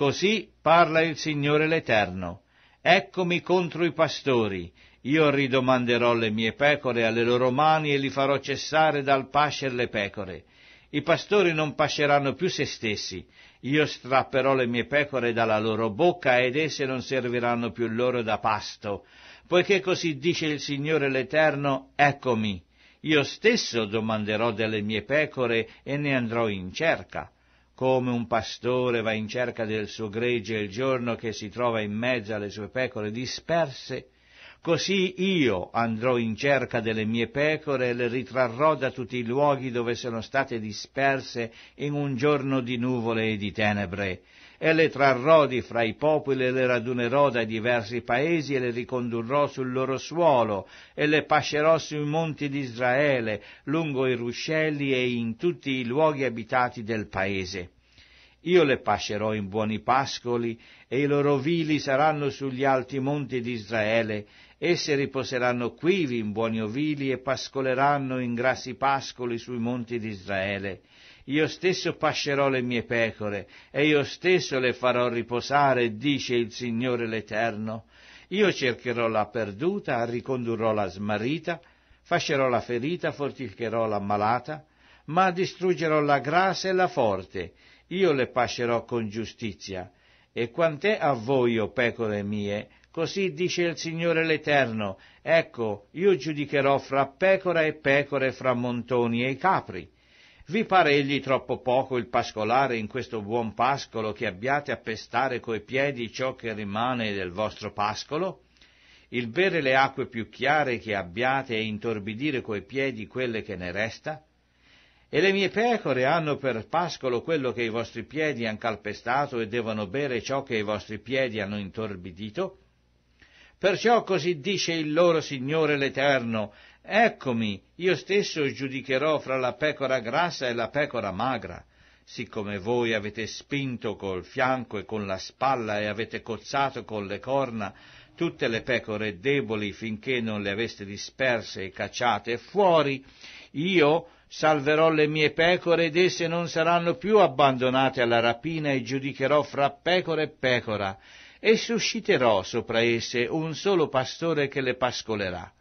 Così parla il Signore l'Eterno. Eccomi contro i pastori, io ridomanderò le mie pecore alle loro mani e li farò cessare dal pascer le pecore. I pastori non pasceranno più se stessi, io strapperò le mie pecore dalla loro bocca ed esse non serviranno più loro da pasto, poiché così dice il Signore l'Eterno, eccomi, io stesso domanderò delle mie pecore e ne andrò in cerca come un pastore va in cerca del suo gregge il giorno che si trova in mezzo alle sue pecore disperse, così io andrò in cerca delle mie pecore e le ritrarrò da tutti i luoghi dove sono state disperse in un giorno di nuvole e di tenebre, e le trarrò di fra i popoli e le radunerò dai diversi paesi e le ricondurrò sul loro suolo e le pascerò sui monti di Israele, lungo i ruscelli e in tutti i luoghi abitati del paese. Io le pascerò in buoni pascoli, e i loro vili saranno sugli alti monti di Israele, esse riposeranno quivi in buoni ovili e pascoleranno in grassi pascoli sui monti di Israele. Io stesso pascerò le mie pecore e io stesso le farò riposare, dice il Signore l'Eterno. Io cercherò la perduta, ricondurrò la smarrita, fascerò la ferita, fortificherò la malata, ma distruggerò la grassa e la forte, io le pascerò con giustizia. E quant'è a voi, o pecore mie, così dice il Signore l'Eterno, ecco, io giudicherò fra pecora e pecore, fra montoni e capri. Vi pare egli troppo poco il pascolare in questo buon pascolo che abbiate a pestare coi piedi ciò che rimane del vostro pascolo? Il bere le acque più chiare che abbiate e intorbidire coi piedi quelle che ne resta? E le mie pecore hanno per pascolo quello che i vostri piedi han calpestato e devono bere ciò che i vostri piedi hanno intorbidito? Perciò così dice il loro Signore l'Eterno, Eccomi, io stesso giudicherò fra la pecora grassa e la pecora magra. Siccome voi avete spinto col fianco e con la spalla e avete cozzato con le corna tutte le pecore deboli finché non le aveste disperse e cacciate fuori, io salverò le mie pecore ed esse non saranno più abbandonate alla rapina e giudicherò fra pecora e pecora e susciterò sopra esse un solo pastore che le pascolerà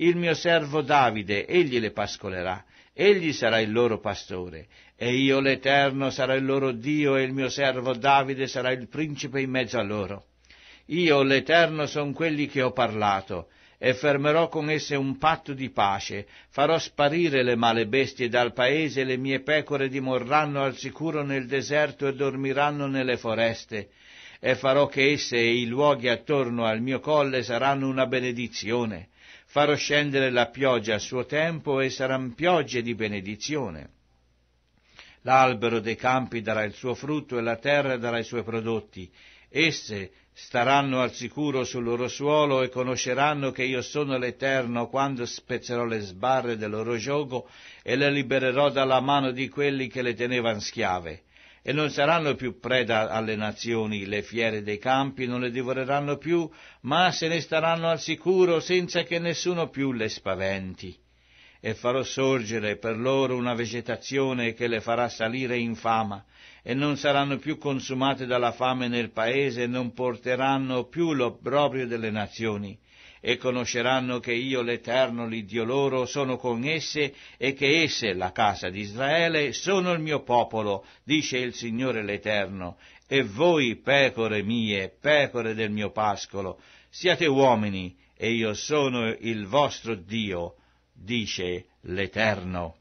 il mio servo Davide, egli le pascolerà, egli sarà il loro pastore, e io l'Eterno sarò il loro Dio e il mio servo Davide sarà il principe in mezzo a loro. Io l'Eterno son quelli che ho parlato, e fermerò con esse un patto di pace, farò sparire le male bestie dal paese, e le mie pecore dimorranno al sicuro nel deserto e dormiranno nelle foreste, e farò che esse e i luoghi attorno al mio colle saranno una benedizione, farò scendere la pioggia a suo tempo e saranno piogge di benedizione. L'albero dei campi darà il suo frutto e la terra darà i suoi prodotti. Esse staranno al sicuro sul loro suolo e conosceranno che io sono l'Eterno quando spezzerò le sbarre del loro gioco e le libererò dalla mano di quelli che le tenevan schiave e non saranno più preda alle nazioni, le fiere dei campi non le divoreranno più, ma se ne staranno al sicuro senza che nessuno più le spaventi. E farò sorgere per loro una vegetazione che le farà salire in fama, e non saranno più consumate dalla fame nel paese e non porteranno più l'obbrobrio delle nazioni e conosceranno che io l'Eterno, l'Iddio loro, sono con esse e che esse, la casa di Israele, sono il mio popolo, dice il Signore l'Eterno. E voi, pecore mie, pecore del mio pascolo, siate uomini, e io sono il vostro Dio, dice l'Eterno.